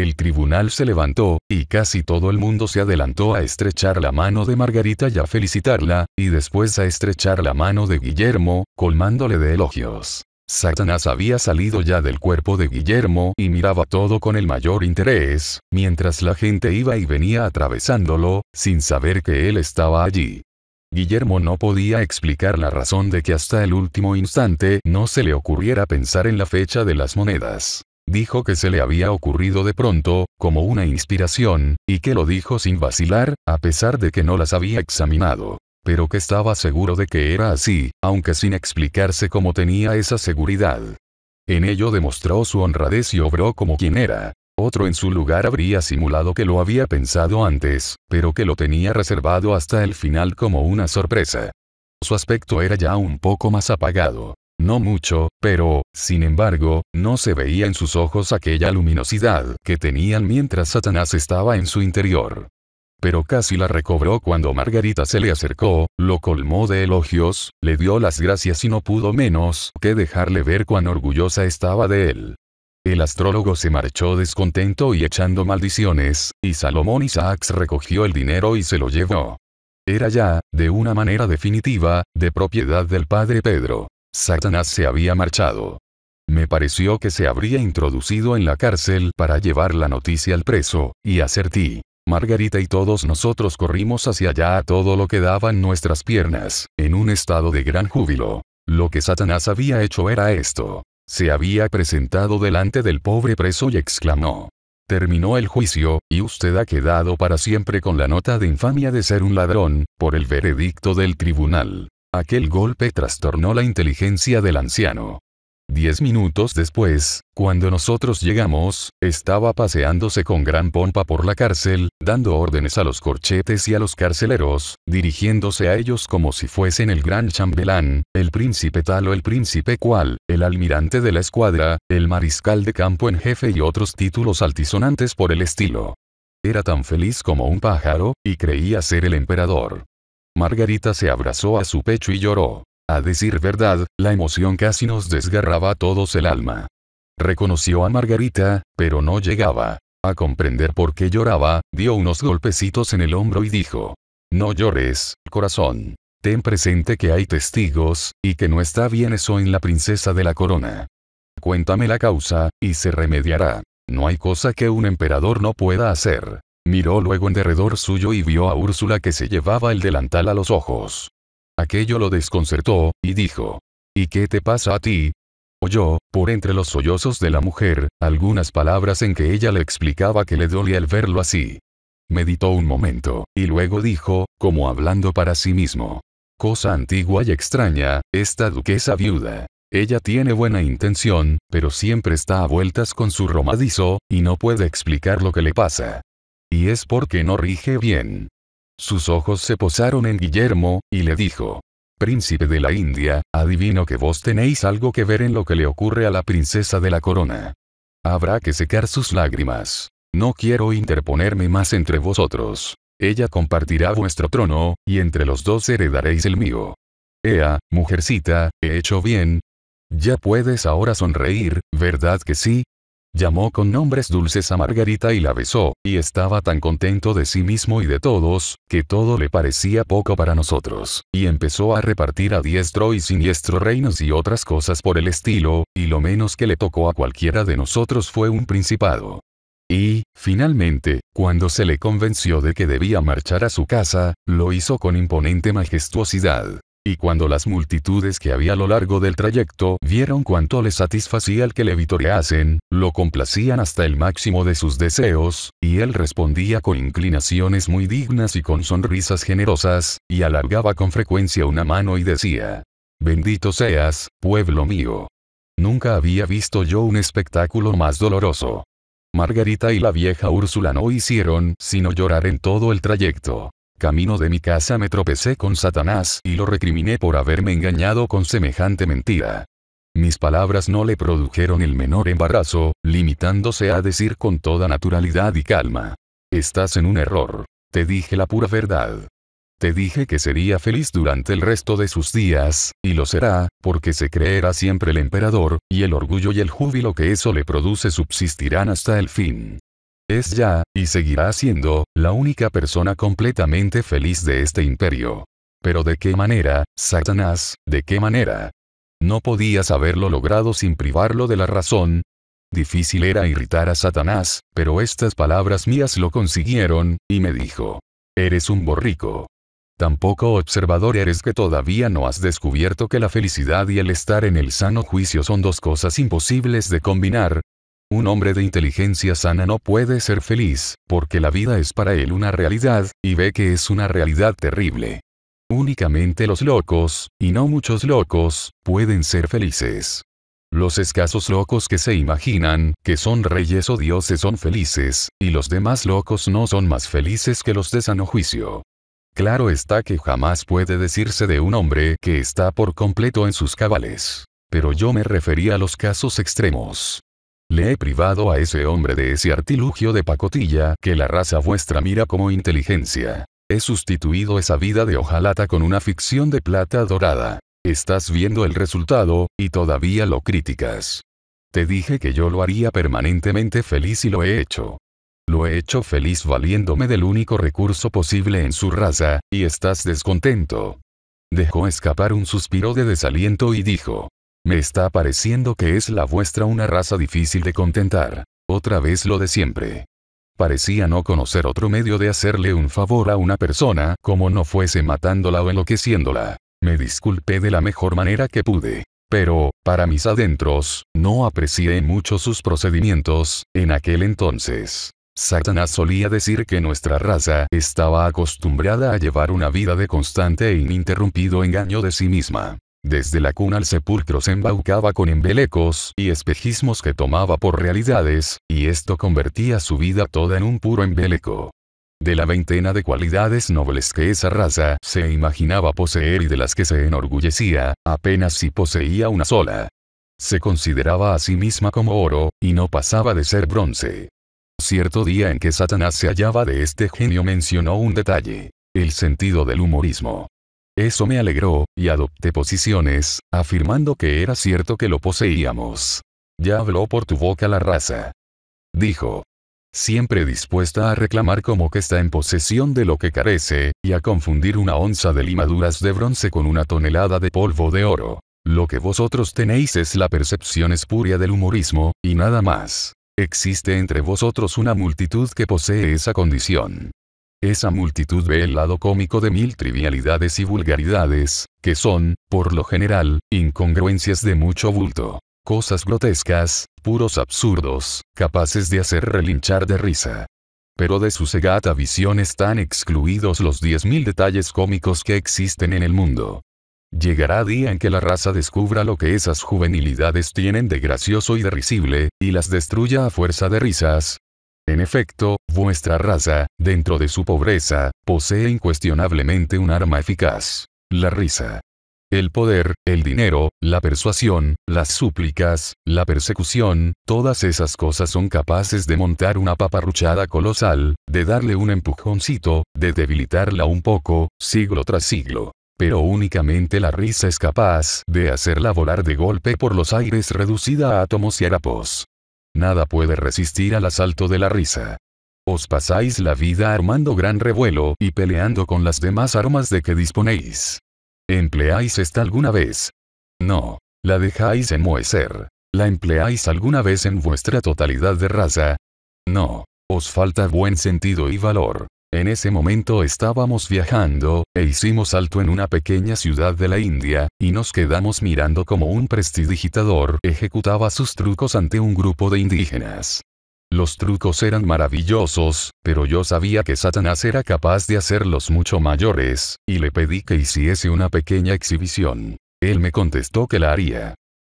S1: El tribunal se levantó, y casi todo el mundo se adelantó a estrechar la mano de Margarita y a felicitarla, y después a estrechar la mano de Guillermo, colmándole de elogios. Satanás había salido ya del cuerpo de Guillermo y miraba todo con el mayor interés, mientras la gente iba y venía atravesándolo, sin saber que él estaba allí. Guillermo no podía explicar la razón de que hasta el último instante no se le ocurriera pensar en la fecha de las monedas dijo que se le había ocurrido de pronto, como una inspiración, y que lo dijo sin vacilar, a pesar de que no las había examinado pero que estaba seguro de que era así, aunque sin explicarse cómo tenía esa seguridad. En ello demostró su honradez y obró como quien era. Otro en su lugar habría simulado que lo había pensado antes, pero que lo tenía reservado hasta el final como una sorpresa. Su aspecto era ya un poco más apagado. No mucho, pero, sin embargo, no se veía en sus ojos aquella luminosidad que tenían mientras Satanás estaba en su interior. Pero casi la recobró cuando Margarita se le acercó, lo colmó de elogios, le dio las gracias y no pudo menos que dejarle ver cuán orgullosa estaba de él. El astrólogo se marchó descontento y echando maldiciones, y Salomón Isaacs recogió el dinero y se lo llevó. Era ya, de una manera definitiva, de propiedad del padre Pedro. Satanás se había marchado. Me pareció que se habría introducido en la cárcel para llevar la noticia al preso, y acertí. Margarita y todos nosotros corrimos hacia allá a todo lo que daban nuestras piernas, en un estado de gran júbilo. Lo que Satanás había hecho era esto. Se había presentado delante del pobre preso y exclamó. Terminó el juicio, y usted ha quedado para siempre con la nota de infamia de ser un ladrón, por el veredicto del tribunal. Aquel golpe trastornó la inteligencia del anciano. Diez minutos después, cuando nosotros llegamos, estaba paseándose con gran pompa por la cárcel, dando órdenes a los corchetes y a los carceleros, dirigiéndose a ellos como si fuesen el gran chambelán, el príncipe tal o el príncipe cual, el almirante de la escuadra, el mariscal de campo en jefe y otros títulos altisonantes por el estilo. Era tan feliz como un pájaro, y creía ser el emperador. Margarita se abrazó a su pecho y lloró. A decir verdad, la emoción casi nos desgarraba a todos el alma. Reconoció a Margarita, pero no llegaba a comprender por qué lloraba, dio unos golpecitos en el hombro y dijo, No llores, corazón. Ten presente que hay testigos, y que no está bien eso en la princesa de la corona. Cuéntame la causa, y se remediará. No hay cosa que un emperador no pueda hacer. Miró luego en derredor suyo y vio a Úrsula que se llevaba el delantal a los ojos. Aquello lo desconcertó, y dijo, ¿Y qué te pasa a ti? Oyó, por entre los sollozos de la mujer, algunas palabras en que ella le explicaba que le dolía el verlo así. Meditó un momento, y luego dijo, como hablando para sí mismo. Cosa antigua y extraña, esta duquesa viuda. Ella tiene buena intención, pero siempre está a vueltas con su romadizo, y no puede explicar lo que le pasa. Y es porque no rige bien. Sus ojos se posaron en Guillermo, y le dijo, Príncipe de la India, adivino que vos tenéis algo que ver en lo que le ocurre a la princesa de la corona. Habrá que secar sus lágrimas. No quiero interponerme más entre vosotros. Ella compartirá vuestro trono, y entre los dos heredaréis el mío. Ea, mujercita, he hecho bien. Ya puedes ahora sonreír, ¿verdad que sí? Llamó con nombres dulces a Margarita y la besó, y estaba tan contento de sí mismo y de todos, que todo le parecía poco para nosotros, y empezó a repartir a diestro y siniestro reinos y otras cosas por el estilo, y lo menos que le tocó a cualquiera de nosotros fue un principado. Y, finalmente, cuando se le convenció de que debía marchar a su casa, lo hizo con imponente majestuosidad. Y cuando las multitudes que había a lo largo del trayecto vieron cuánto le satisfacía el que le vitoreasen, lo complacían hasta el máximo de sus deseos, y él respondía con inclinaciones muy dignas y con sonrisas generosas, y alargaba con frecuencia una mano y decía, Bendito seas, pueblo mío. Nunca había visto yo un espectáculo más doloroso. Margarita y la vieja Úrsula no hicieron sino llorar en todo el trayecto. Camino de mi casa me tropecé con Satanás y lo recriminé por haberme engañado con semejante mentira. Mis palabras no le produjeron el menor embarazo, limitándose a decir con toda naturalidad y calma. Estás en un error. Te dije la pura verdad. Te dije que sería feliz durante el resto de sus días, y lo será, porque se creerá siempre el emperador, y el orgullo y el júbilo que eso le produce subsistirán hasta el fin es ya, y seguirá siendo, la única persona completamente feliz de este imperio. Pero ¿de qué manera, Satanás, de qué manera? ¿No podías haberlo logrado sin privarlo de la razón? Difícil era irritar a Satanás, pero estas palabras mías lo consiguieron, y me dijo, Eres un borrico. Tampoco observador eres que todavía no has descubierto que la felicidad y el estar en el sano juicio son dos cosas imposibles de combinar, un hombre de inteligencia sana no puede ser feliz, porque la vida es para él una realidad, y ve que es una realidad terrible. Únicamente los locos, y no muchos locos, pueden ser felices. Los escasos locos que se imaginan que son reyes o dioses son felices, y los demás locos no son más felices que los de sano juicio. Claro está que jamás puede decirse de un hombre que está por completo en sus cabales. Pero yo me refería a los casos extremos. Le he privado a ese hombre de ese artilugio de pacotilla que la raza vuestra mira como inteligencia. He sustituido esa vida de hojalata con una ficción de plata dorada. Estás viendo el resultado, y todavía lo criticas. Te dije que yo lo haría permanentemente feliz y lo he hecho. Lo he hecho feliz valiéndome del único recurso posible en su raza, y estás descontento. Dejó escapar un suspiro de desaliento y dijo, me está pareciendo que es la vuestra una raza difícil de contentar. Otra vez lo de siempre. Parecía no conocer otro medio de hacerle un favor a una persona, como no fuese matándola o enloqueciéndola. Me disculpé de la mejor manera que pude. Pero, para mis adentros, no aprecié mucho sus procedimientos, en aquel entonces. Satanás solía decir que nuestra raza estaba acostumbrada a llevar una vida de constante e ininterrumpido engaño de sí misma. Desde la cuna al sepulcro se embaucaba con embelecos y espejismos que tomaba por realidades, y esto convertía su vida toda en un puro embeleco. De la veintena de cualidades nobles que esa raza se imaginaba poseer y de las que se enorgullecía, apenas si poseía una sola. Se consideraba a sí misma como oro, y no pasaba de ser bronce. Cierto día en que Satanás se hallaba de este genio mencionó un detalle, el sentido del humorismo. Eso me alegró, y adopté posiciones, afirmando que era cierto que lo poseíamos. Ya habló por tu boca la raza. Dijo. Siempre dispuesta a reclamar como que está en posesión de lo que carece, y a confundir una onza de limaduras de bronce con una tonelada de polvo de oro. Lo que vosotros tenéis es la percepción espuria del humorismo, y nada más. Existe entre vosotros una multitud que posee esa condición. Esa multitud ve el lado cómico de mil trivialidades y vulgaridades, que son, por lo general, incongruencias de mucho bulto. Cosas grotescas, puros absurdos, capaces de hacer relinchar de risa. Pero de su cegata visión están excluidos los 10.000 detalles cómicos que existen en el mundo. Llegará día en que la raza descubra lo que esas juvenilidades tienen de gracioso y de risible, y las destruya a fuerza de risas, en efecto, vuestra raza, dentro de su pobreza, posee incuestionablemente un arma eficaz. La risa. El poder, el dinero, la persuasión, las súplicas, la persecución, todas esas cosas son capaces de montar una paparruchada colosal, de darle un empujoncito, de debilitarla un poco, siglo tras siglo. Pero únicamente la risa es capaz de hacerla volar de golpe por los aires reducida a átomos y harapos. Nada puede resistir al asalto de la risa. Os pasáis la vida armando gran revuelo y peleando con las demás armas de que disponéis. ¿Empleáis esta alguna vez? No. La dejáis enmohecer. ¿La empleáis alguna vez en vuestra totalidad de raza? No. Os falta buen sentido y valor. En ese momento estábamos viajando, e hicimos alto en una pequeña ciudad de la India, y nos quedamos mirando como un prestidigitador ejecutaba sus trucos ante un grupo de indígenas. Los trucos eran maravillosos, pero yo sabía que Satanás era capaz de hacerlos mucho mayores, y le pedí que hiciese una pequeña exhibición. Él me contestó que la haría.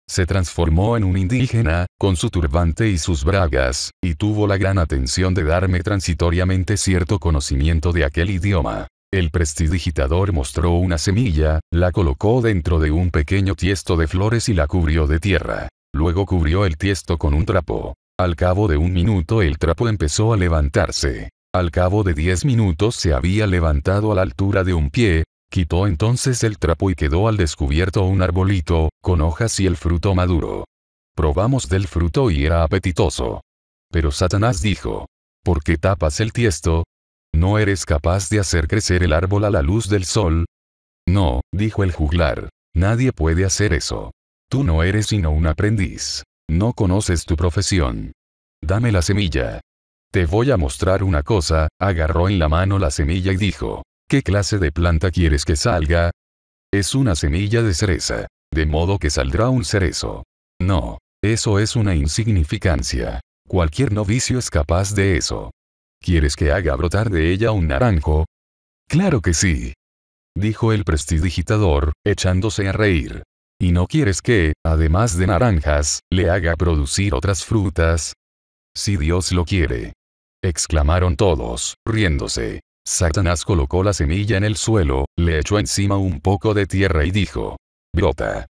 S1: Se transformó en un indígena, con su turbante y sus bragas, y tuvo la gran atención de darme transitoriamente cierto conocimiento de aquel idioma. El prestidigitador mostró una semilla, la colocó dentro de un pequeño tiesto de flores y la cubrió de tierra. Luego cubrió el tiesto con un trapo. Al cabo de un minuto el trapo empezó a levantarse. Al cabo de diez minutos se había levantado a la altura de un pie, Quitó entonces el trapo y quedó al descubierto un arbolito, con hojas y el fruto maduro. Probamos del fruto y era apetitoso. Pero Satanás dijo, ¿por qué tapas el tiesto? ¿No eres capaz de hacer crecer el árbol a la luz del sol? No, dijo el juglar, nadie puede hacer eso. Tú no eres sino un aprendiz. No conoces tu profesión. Dame la semilla. Te voy a mostrar una cosa, agarró en la mano la semilla y dijo, ¿Qué clase de planta quieres que salga? Es una semilla de cereza. De modo que saldrá un cerezo. No. Eso es una insignificancia. Cualquier novicio es capaz de eso. ¿Quieres que haga brotar de ella un naranjo? Claro que sí. Dijo el prestidigitador, echándose a reír. ¿Y no quieres que, además de naranjas, le haga producir otras frutas? Si Dios lo quiere. Exclamaron todos, riéndose. Satanás colocó la semilla en el suelo, le echó encima un poco de tierra y dijo, brota.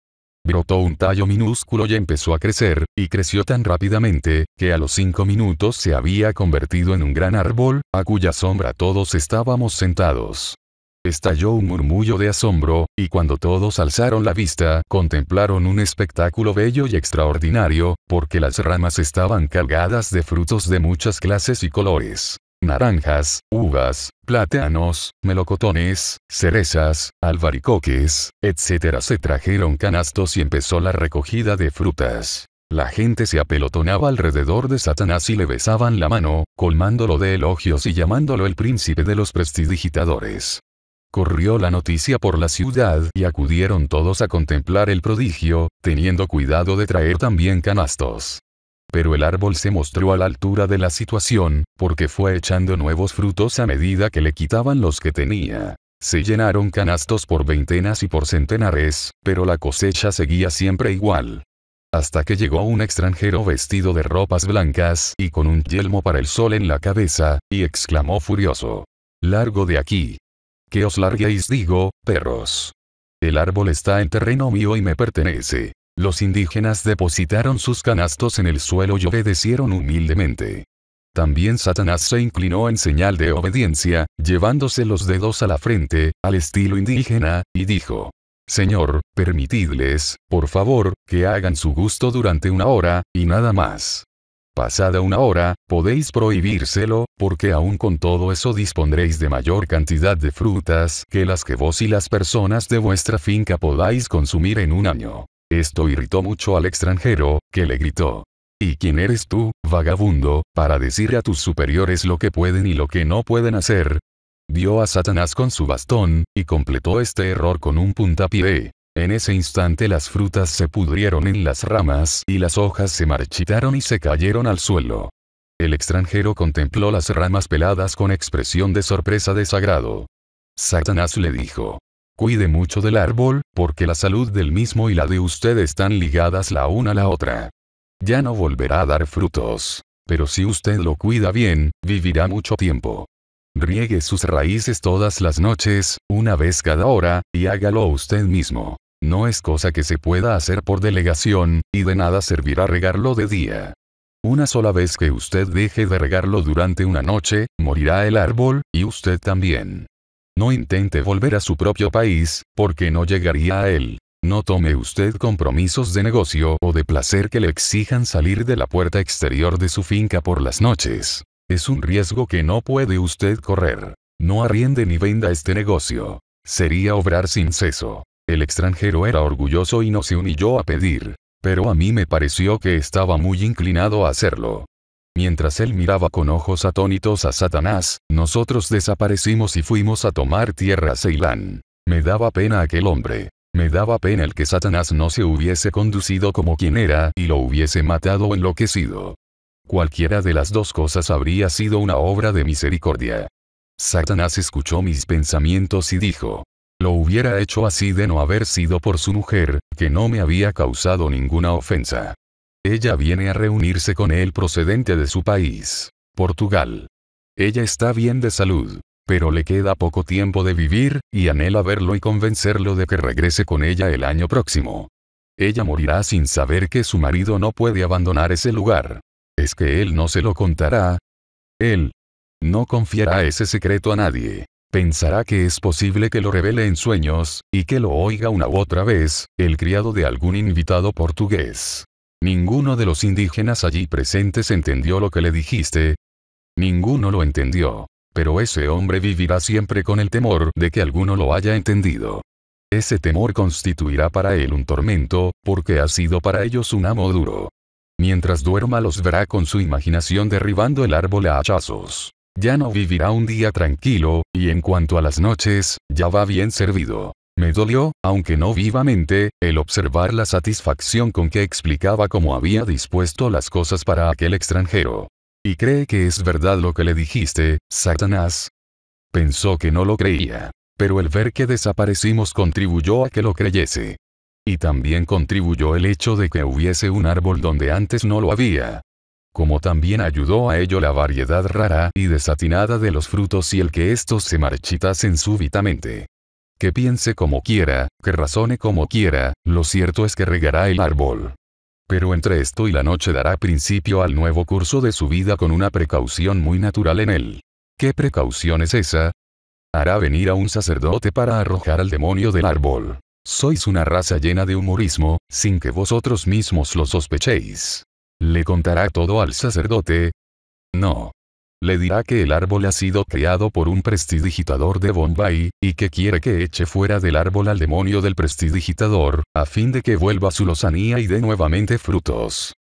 S1: Brotó un tallo minúsculo y empezó a crecer, y creció tan rápidamente, que a los cinco minutos se había convertido en un gran árbol, a cuya sombra todos estábamos sentados. Estalló un murmullo de asombro, y cuando todos alzaron la vista, contemplaron un espectáculo bello y extraordinario, porque las ramas estaban cargadas de frutos de muchas clases y colores naranjas, uvas, plátanos, melocotones, cerezas, albaricoques, etc. Se trajeron canastos y empezó la recogida de frutas. La gente se apelotonaba alrededor de Satanás y le besaban la mano, colmándolo de elogios y llamándolo el príncipe de los prestidigitadores. Corrió la noticia por la ciudad y acudieron todos a contemplar el prodigio, teniendo cuidado de traer también canastos pero el árbol se mostró a la altura de la situación, porque fue echando nuevos frutos a medida que le quitaban los que tenía. Se llenaron canastos por veintenas y por centenares, pero la cosecha seguía siempre igual. Hasta que llegó un extranjero vestido de ropas blancas y con un yelmo para el sol en la cabeza, y exclamó furioso. Largo de aquí. Que os larguéis digo, perros. El árbol está en terreno mío y me pertenece. Los indígenas depositaron sus canastos en el suelo y obedecieron humildemente. También Satanás se inclinó en señal de obediencia, llevándose los dedos a la frente, al estilo indígena, y dijo, Señor, permitidles, por favor, que hagan su gusto durante una hora, y nada más. Pasada una hora, podéis prohibírselo, porque aún con todo eso dispondréis de mayor cantidad de frutas que las que vos y las personas de vuestra finca podáis consumir en un año. Esto irritó mucho al extranjero, que le gritó. ¿Y quién eres tú, vagabundo, para decir a tus superiores lo que pueden y lo que no pueden hacer? Dio a Satanás con su bastón, y completó este error con un puntapié. En ese instante las frutas se pudrieron en las ramas y las hojas se marchitaron y se cayeron al suelo. El extranjero contempló las ramas peladas con expresión de sorpresa desagrado. Satanás le dijo, Cuide mucho del árbol, porque la salud del mismo y la de usted están ligadas la una a la otra. Ya no volverá a dar frutos. Pero si usted lo cuida bien, vivirá mucho tiempo. Riegue sus raíces todas las noches, una vez cada hora, y hágalo usted mismo. No es cosa que se pueda hacer por delegación, y de nada servirá regarlo de día. Una sola vez que usted deje de regarlo durante una noche, morirá el árbol, y usted también. No intente volver a su propio país, porque no llegaría a él. No tome usted compromisos de negocio o de placer que le exijan salir de la puerta exterior de su finca por las noches. Es un riesgo que no puede usted correr. No arriende ni venda este negocio. Sería obrar sin ceso. El extranjero era orgulloso y no se humilló a pedir. Pero a mí me pareció que estaba muy inclinado a hacerlo. Mientras él miraba con ojos atónitos a Satanás, nosotros desaparecimos y fuimos a tomar tierra a Ceilán. Me daba pena aquel hombre. Me daba pena el que Satanás no se hubiese conducido como quien era y lo hubiese matado o enloquecido. Cualquiera de las dos cosas habría sido una obra de misericordia. Satanás escuchó mis pensamientos y dijo, lo hubiera hecho así de no haber sido por su mujer, que no me había causado ninguna ofensa. Ella viene a reunirse con él procedente de su país, Portugal. Ella está bien de salud, pero le queda poco tiempo de vivir, y anhela verlo y convencerlo de que regrese con ella el año próximo. Ella morirá sin saber que su marido no puede abandonar ese lugar. Es que él no se lo contará. Él no confiará ese secreto a nadie. Pensará que es posible que lo revele en sueños, y que lo oiga una u otra vez, el criado de algún invitado portugués. Ninguno de los indígenas allí presentes entendió lo que le dijiste. Ninguno lo entendió. Pero ese hombre vivirá siempre con el temor de que alguno lo haya entendido. Ese temor constituirá para él un tormento, porque ha sido para ellos un amo duro. Mientras duerma los verá con su imaginación derribando el árbol a hachazos. Ya no vivirá un día tranquilo, y en cuanto a las noches, ya va bien servido. Me dolió, aunque no vivamente, el observar la satisfacción con que explicaba cómo había dispuesto las cosas para aquel extranjero. ¿Y cree que es verdad lo que le dijiste, Satanás? Pensó que no lo creía. Pero el ver que desaparecimos contribuyó a que lo creyese. Y también contribuyó el hecho de que hubiese un árbol donde antes no lo había. Como también ayudó a ello la variedad rara y desatinada de los frutos y el que estos se marchitasen súbitamente que piense como quiera, que razone como quiera, lo cierto es que regará el árbol. Pero entre esto y la noche dará principio al nuevo curso de su vida con una precaución muy natural en él. ¿Qué precaución es esa? Hará venir a un sacerdote para arrojar al demonio del árbol. Sois una raza llena de humorismo, sin que vosotros mismos lo sospechéis. ¿Le contará todo al sacerdote? No, le dirá que el árbol ha sido creado por un prestidigitador de Bombay, y que quiere que eche fuera del árbol al demonio del prestidigitador, a fin de que vuelva su lozanía y dé nuevamente frutos.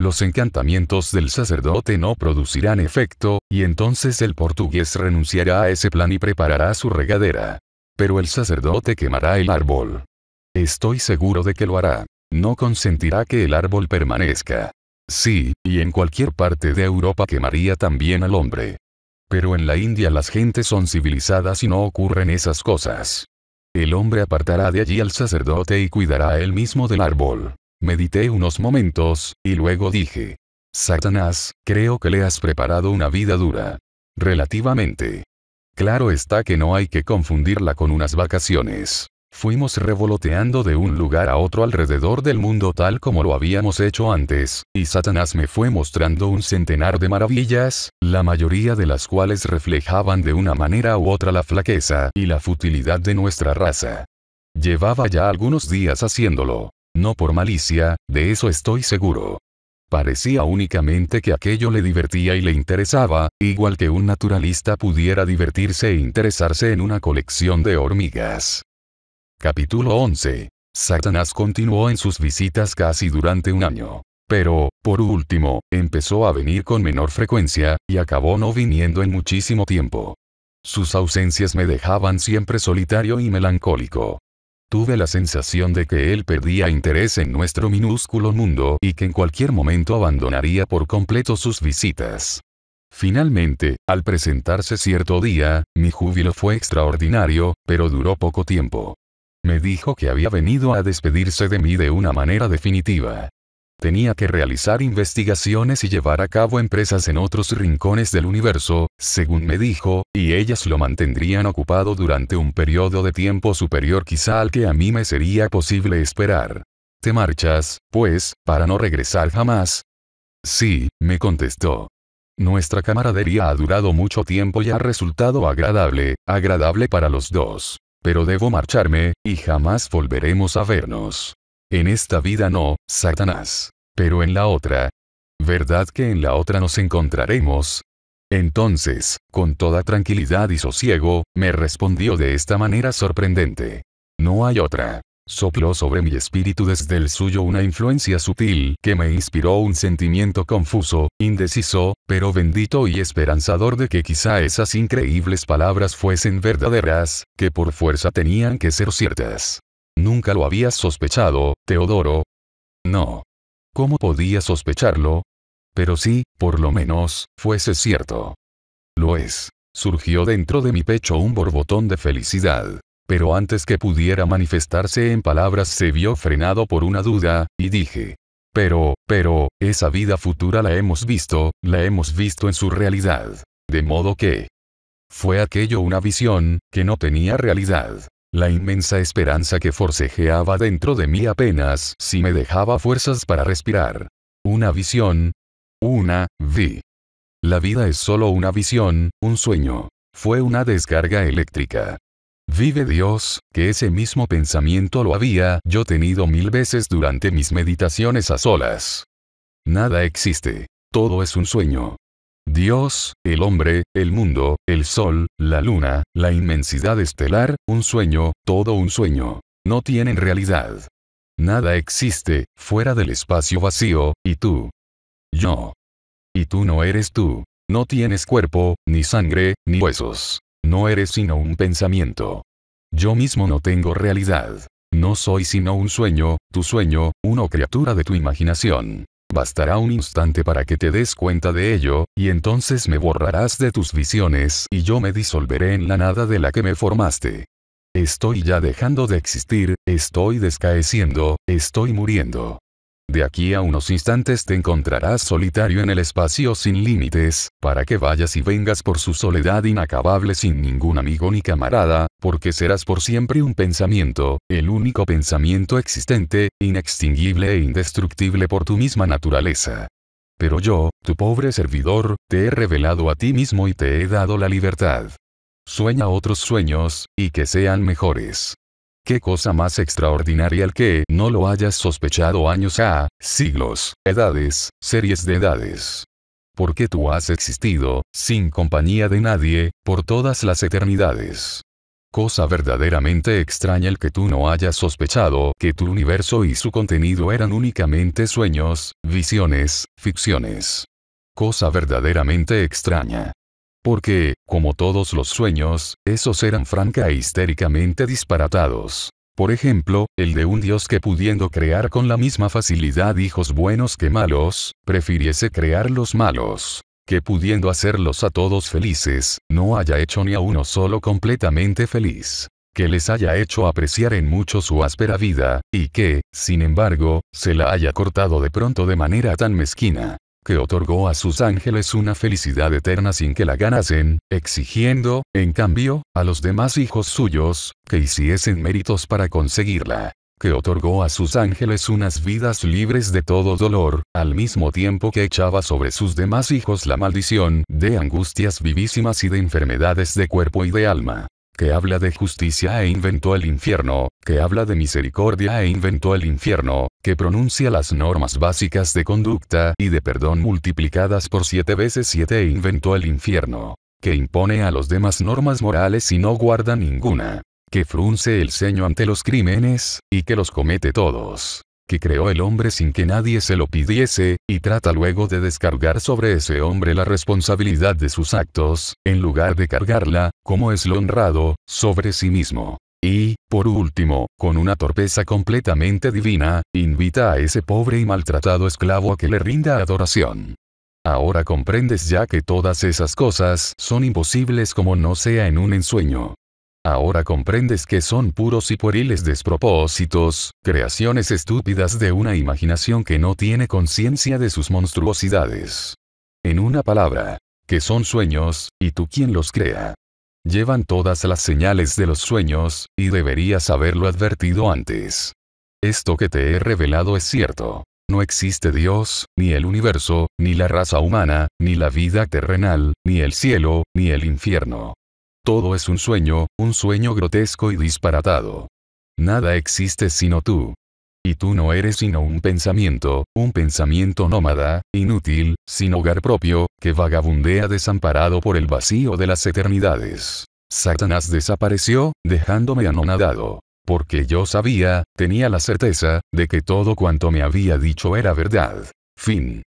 S1: Los encantamientos del sacerdote no producirán efecto, y entonces el portugués renunciará a ese plan y preparará su regadera. Pero el sacerdote quemará el árbol. Estoy seguro de que lo hará. No consentirá que el árbol permanezca. Sí, y en cualquier parte de Europa quemaría también al hombre. Pero en la India las gentes son civilizadas y no ocurren esas cosas. El hombre apartará de allí al sacerdote y cuidará él mismo del árbol. Medité unos momentos, y luego dije, Satanás, creo que le has preparado una vida dura. Relativamente. Claro está que no hay que confundirla con unas vacaciones. Fuimos revoloteando de un lugar a otro alrededor del mundo tal como lo habíamos hecho antes, y Satanás me fue mostrando un centenar de maravillas, la mayoría de las cuales reflejaban de una manera u otra la flaqueza y la futilidad de nuestra raza. Llevaba ya algunos días haciéndolo. No por malicia, de eso estoy seguro. Parecía únicamente que aquello le divertía y le interesaba, igual que un naturalista pudiera divertirse e interesarse en una colección de hormigas. Capítulo 11. Satanás continuó en sus visitas casi durante un año. Pero, por último, empezó a venir con menor frecuencia, y acabó no viniendo en muchísimo tiempo. Sus ausencias me dejaban siempre solitario y melancólico. Tuve la sensación de que él perdía interés en nuestro minúsculo mundo y que en cualquier momento abandonaría por completo sus visitas. Finalmente, al presentarse cierto día, mi júbilo fue extraordinario, pero duró poco tiempo. Me dijo que había venido a despedirse de mí de una manera definitiva. Tenía que realizar investigaciones y llevar a cabo empresas en otros rincones del universo, según me dijo, y ellas lo mantendrían ocupado durante un periodo de tiempo superior quizá al que a mí me sería posible esperar. ¿Te marchas, pues, para no regresar jamás? Sí, me contestó. Nuestra camaradería ha durado mucho tiempo y ha resultado agradable, agradable para los dos. Pero debo marcharme, y jamás volveremos a vernos. En esta vida no, Satanás. Pero en la otra. ¿Verdad que en la otra nos encontraremos? Entonces, con toda tranquilidad y sosiego, me respondió de esta manera sorprendente. No hay otra sopló sobre mi espíritu desde el suyo una influencia sutil que me inspiró un sentimiento confuso, indeciso, pero bendito y esperanzador de que quizá esas increíbles palabras fuesen verdaderas, que por fuerza tenían que ser ciertas. Nunca lo habías sospechado, Teodoro. No. ¿Cómo podía sospecharlo? Pero sí, por lo menos, fuese cierto. Lo es. Surgió dentro de mi pecho un borbotón de felicidad pero antes que pudiera manifestarse en palabras se vio frenado por una duda, y dije, pero, pero, esa vida futura la hemos visto, la hemos visto en su realidad. De modo que... Fue aquello una visión, que no tenía realidad. La inmensa esperanza que forcejeaba dentro de mí apenas si me dejaba fuerzas para respirar. Una visión. Una, vi. La vida es solo una visión, un sueño. Fue una descarga eléctrica. Vive Dios, que ese mismo pensamiento lo había yo tenido mil veces durante mis meditaciones a solas. Nada existe. Todo es un sueño. Dios, el hombre, el mundo, el sol, la luna, la inmensidad estelar, un sueño, todo un sueño. No tienen realidad. Nada existe, fuera del espacio vacío, y tú. Yo. Y tú no eres tú. No tienes cuerpo, ni sangre, ni huesos. No eres sino un pensamiento. Yo mismo no tengo realidad. No soy sino un sueño, tu sueño, una criatura de tu imaginación. Bastará un instante para que te des cuenta de ello, y entonces me borrarás de tus visiones y yo me disolveré en la nada de la que me formaste. Estoy ya dejando de existir, estoy descaeciendo, estoy muriendo. De aquí a unos instantes te encontrarás solitario en el espacio sin límites, para que vayas y vengas por su soledad inacabable sin ningún amigo ni camarada, porque serás por siempre un pensamiento, el único pensamiento existente, inextinguible e indestructible por tu misma naturaleza. Pero yo, tu pobre servidor, te he revelado a ti mismo y te he dado la libertad. Sueña otros sueños, y que sean mejores. Qué cosa más extraordinaria el que no lo hayas sospechado años a, siglos, edades, series de edades. Porque tú has existido, sin compañía de nadie, por todas las eternidades. Cosa verdaderamente extraña el que tú no hayas sospechado que tu universo y su contenido eran únicamente sueños, visiones, ficciones. Cosa verdaderamente extraña. Porque, como todos los sueños, esos eran franca e histéricamente disparatados. Por ejemplo, el de un dios que pudiendo crear con la misma facilidad hijos buenos que malos, prefiriese crear los malos. Que pudiendo hacerlos a todos felices, no haya hecho ni a uno solo completamente feliz. Que les haya hecho apreciar en mucho su áspera vida, y que, sin embargo, se la haya cortado de pronto de manera tan mezquina, que otorgó a sus ángeles una felicidad eterna sin que la ganasen, exigiendo, en cambio, a los demás hijos suyos, que hiciesen méritos para conseguirla que otorgó a sus ángeles unas vidas libres de todo dolor, al mismo tiempo que echaba sobre sus demás hijos la maldición de angustias vivísimas y de enfermedades de cuerpo y de alma que habla de justicia e inventó el infierno, que habla de misericordia e inventó el infierno, que pronuncia las normas básicas de conducta y de perdón multiplicadas por siete veces siete e inventó el infierno, que impone a los demás normas morales y no guarda ninguna, que frunce el ceño ante los crímenes, y que los comete todos que creó el hombre sin que nadie se lo pidiese, y trata luego de descargar sobre ese hombre la responsabilidad de sus actos, en lugar de cargarla, como es lo honrado, sobre sí mismo. Y, por último, con una torpeza completamente divina, invita a ese pobre y maltratado esclavo a que le rinda adoración. Ahora comprendes ya que todas esas cosas son imposibles como no sea en un ensueño. Ahora comprendes que son puros y pueriles despropósitos, creaciones estúpidas de una imaginación que no tiene conciencia de sus monstruosidades. En una palabra, que son sueños, y tú quien los crea. Llevan todas las señales de los sueños, y deberías haberlo advertido antes. Esto que te he revelado es cierto. No existe Dios, ni el universo, ni la raza humana, ni la vida terrenal, ni el cielo, ni el infierno. Todo es un sueño, un sueño grotesco y disparatado. Nada existe sino tú. Y tú no eres sino un pensamiento, un pensamiento nómada, inútil, sin hogar propio, que vagabundea desamparado por el vacío de las eternidades. Satanás desapareció, dejándome anonadado. Porque yo sabía, tenía la certeza, de que todo cuanto me había dicho era verdad. Fin.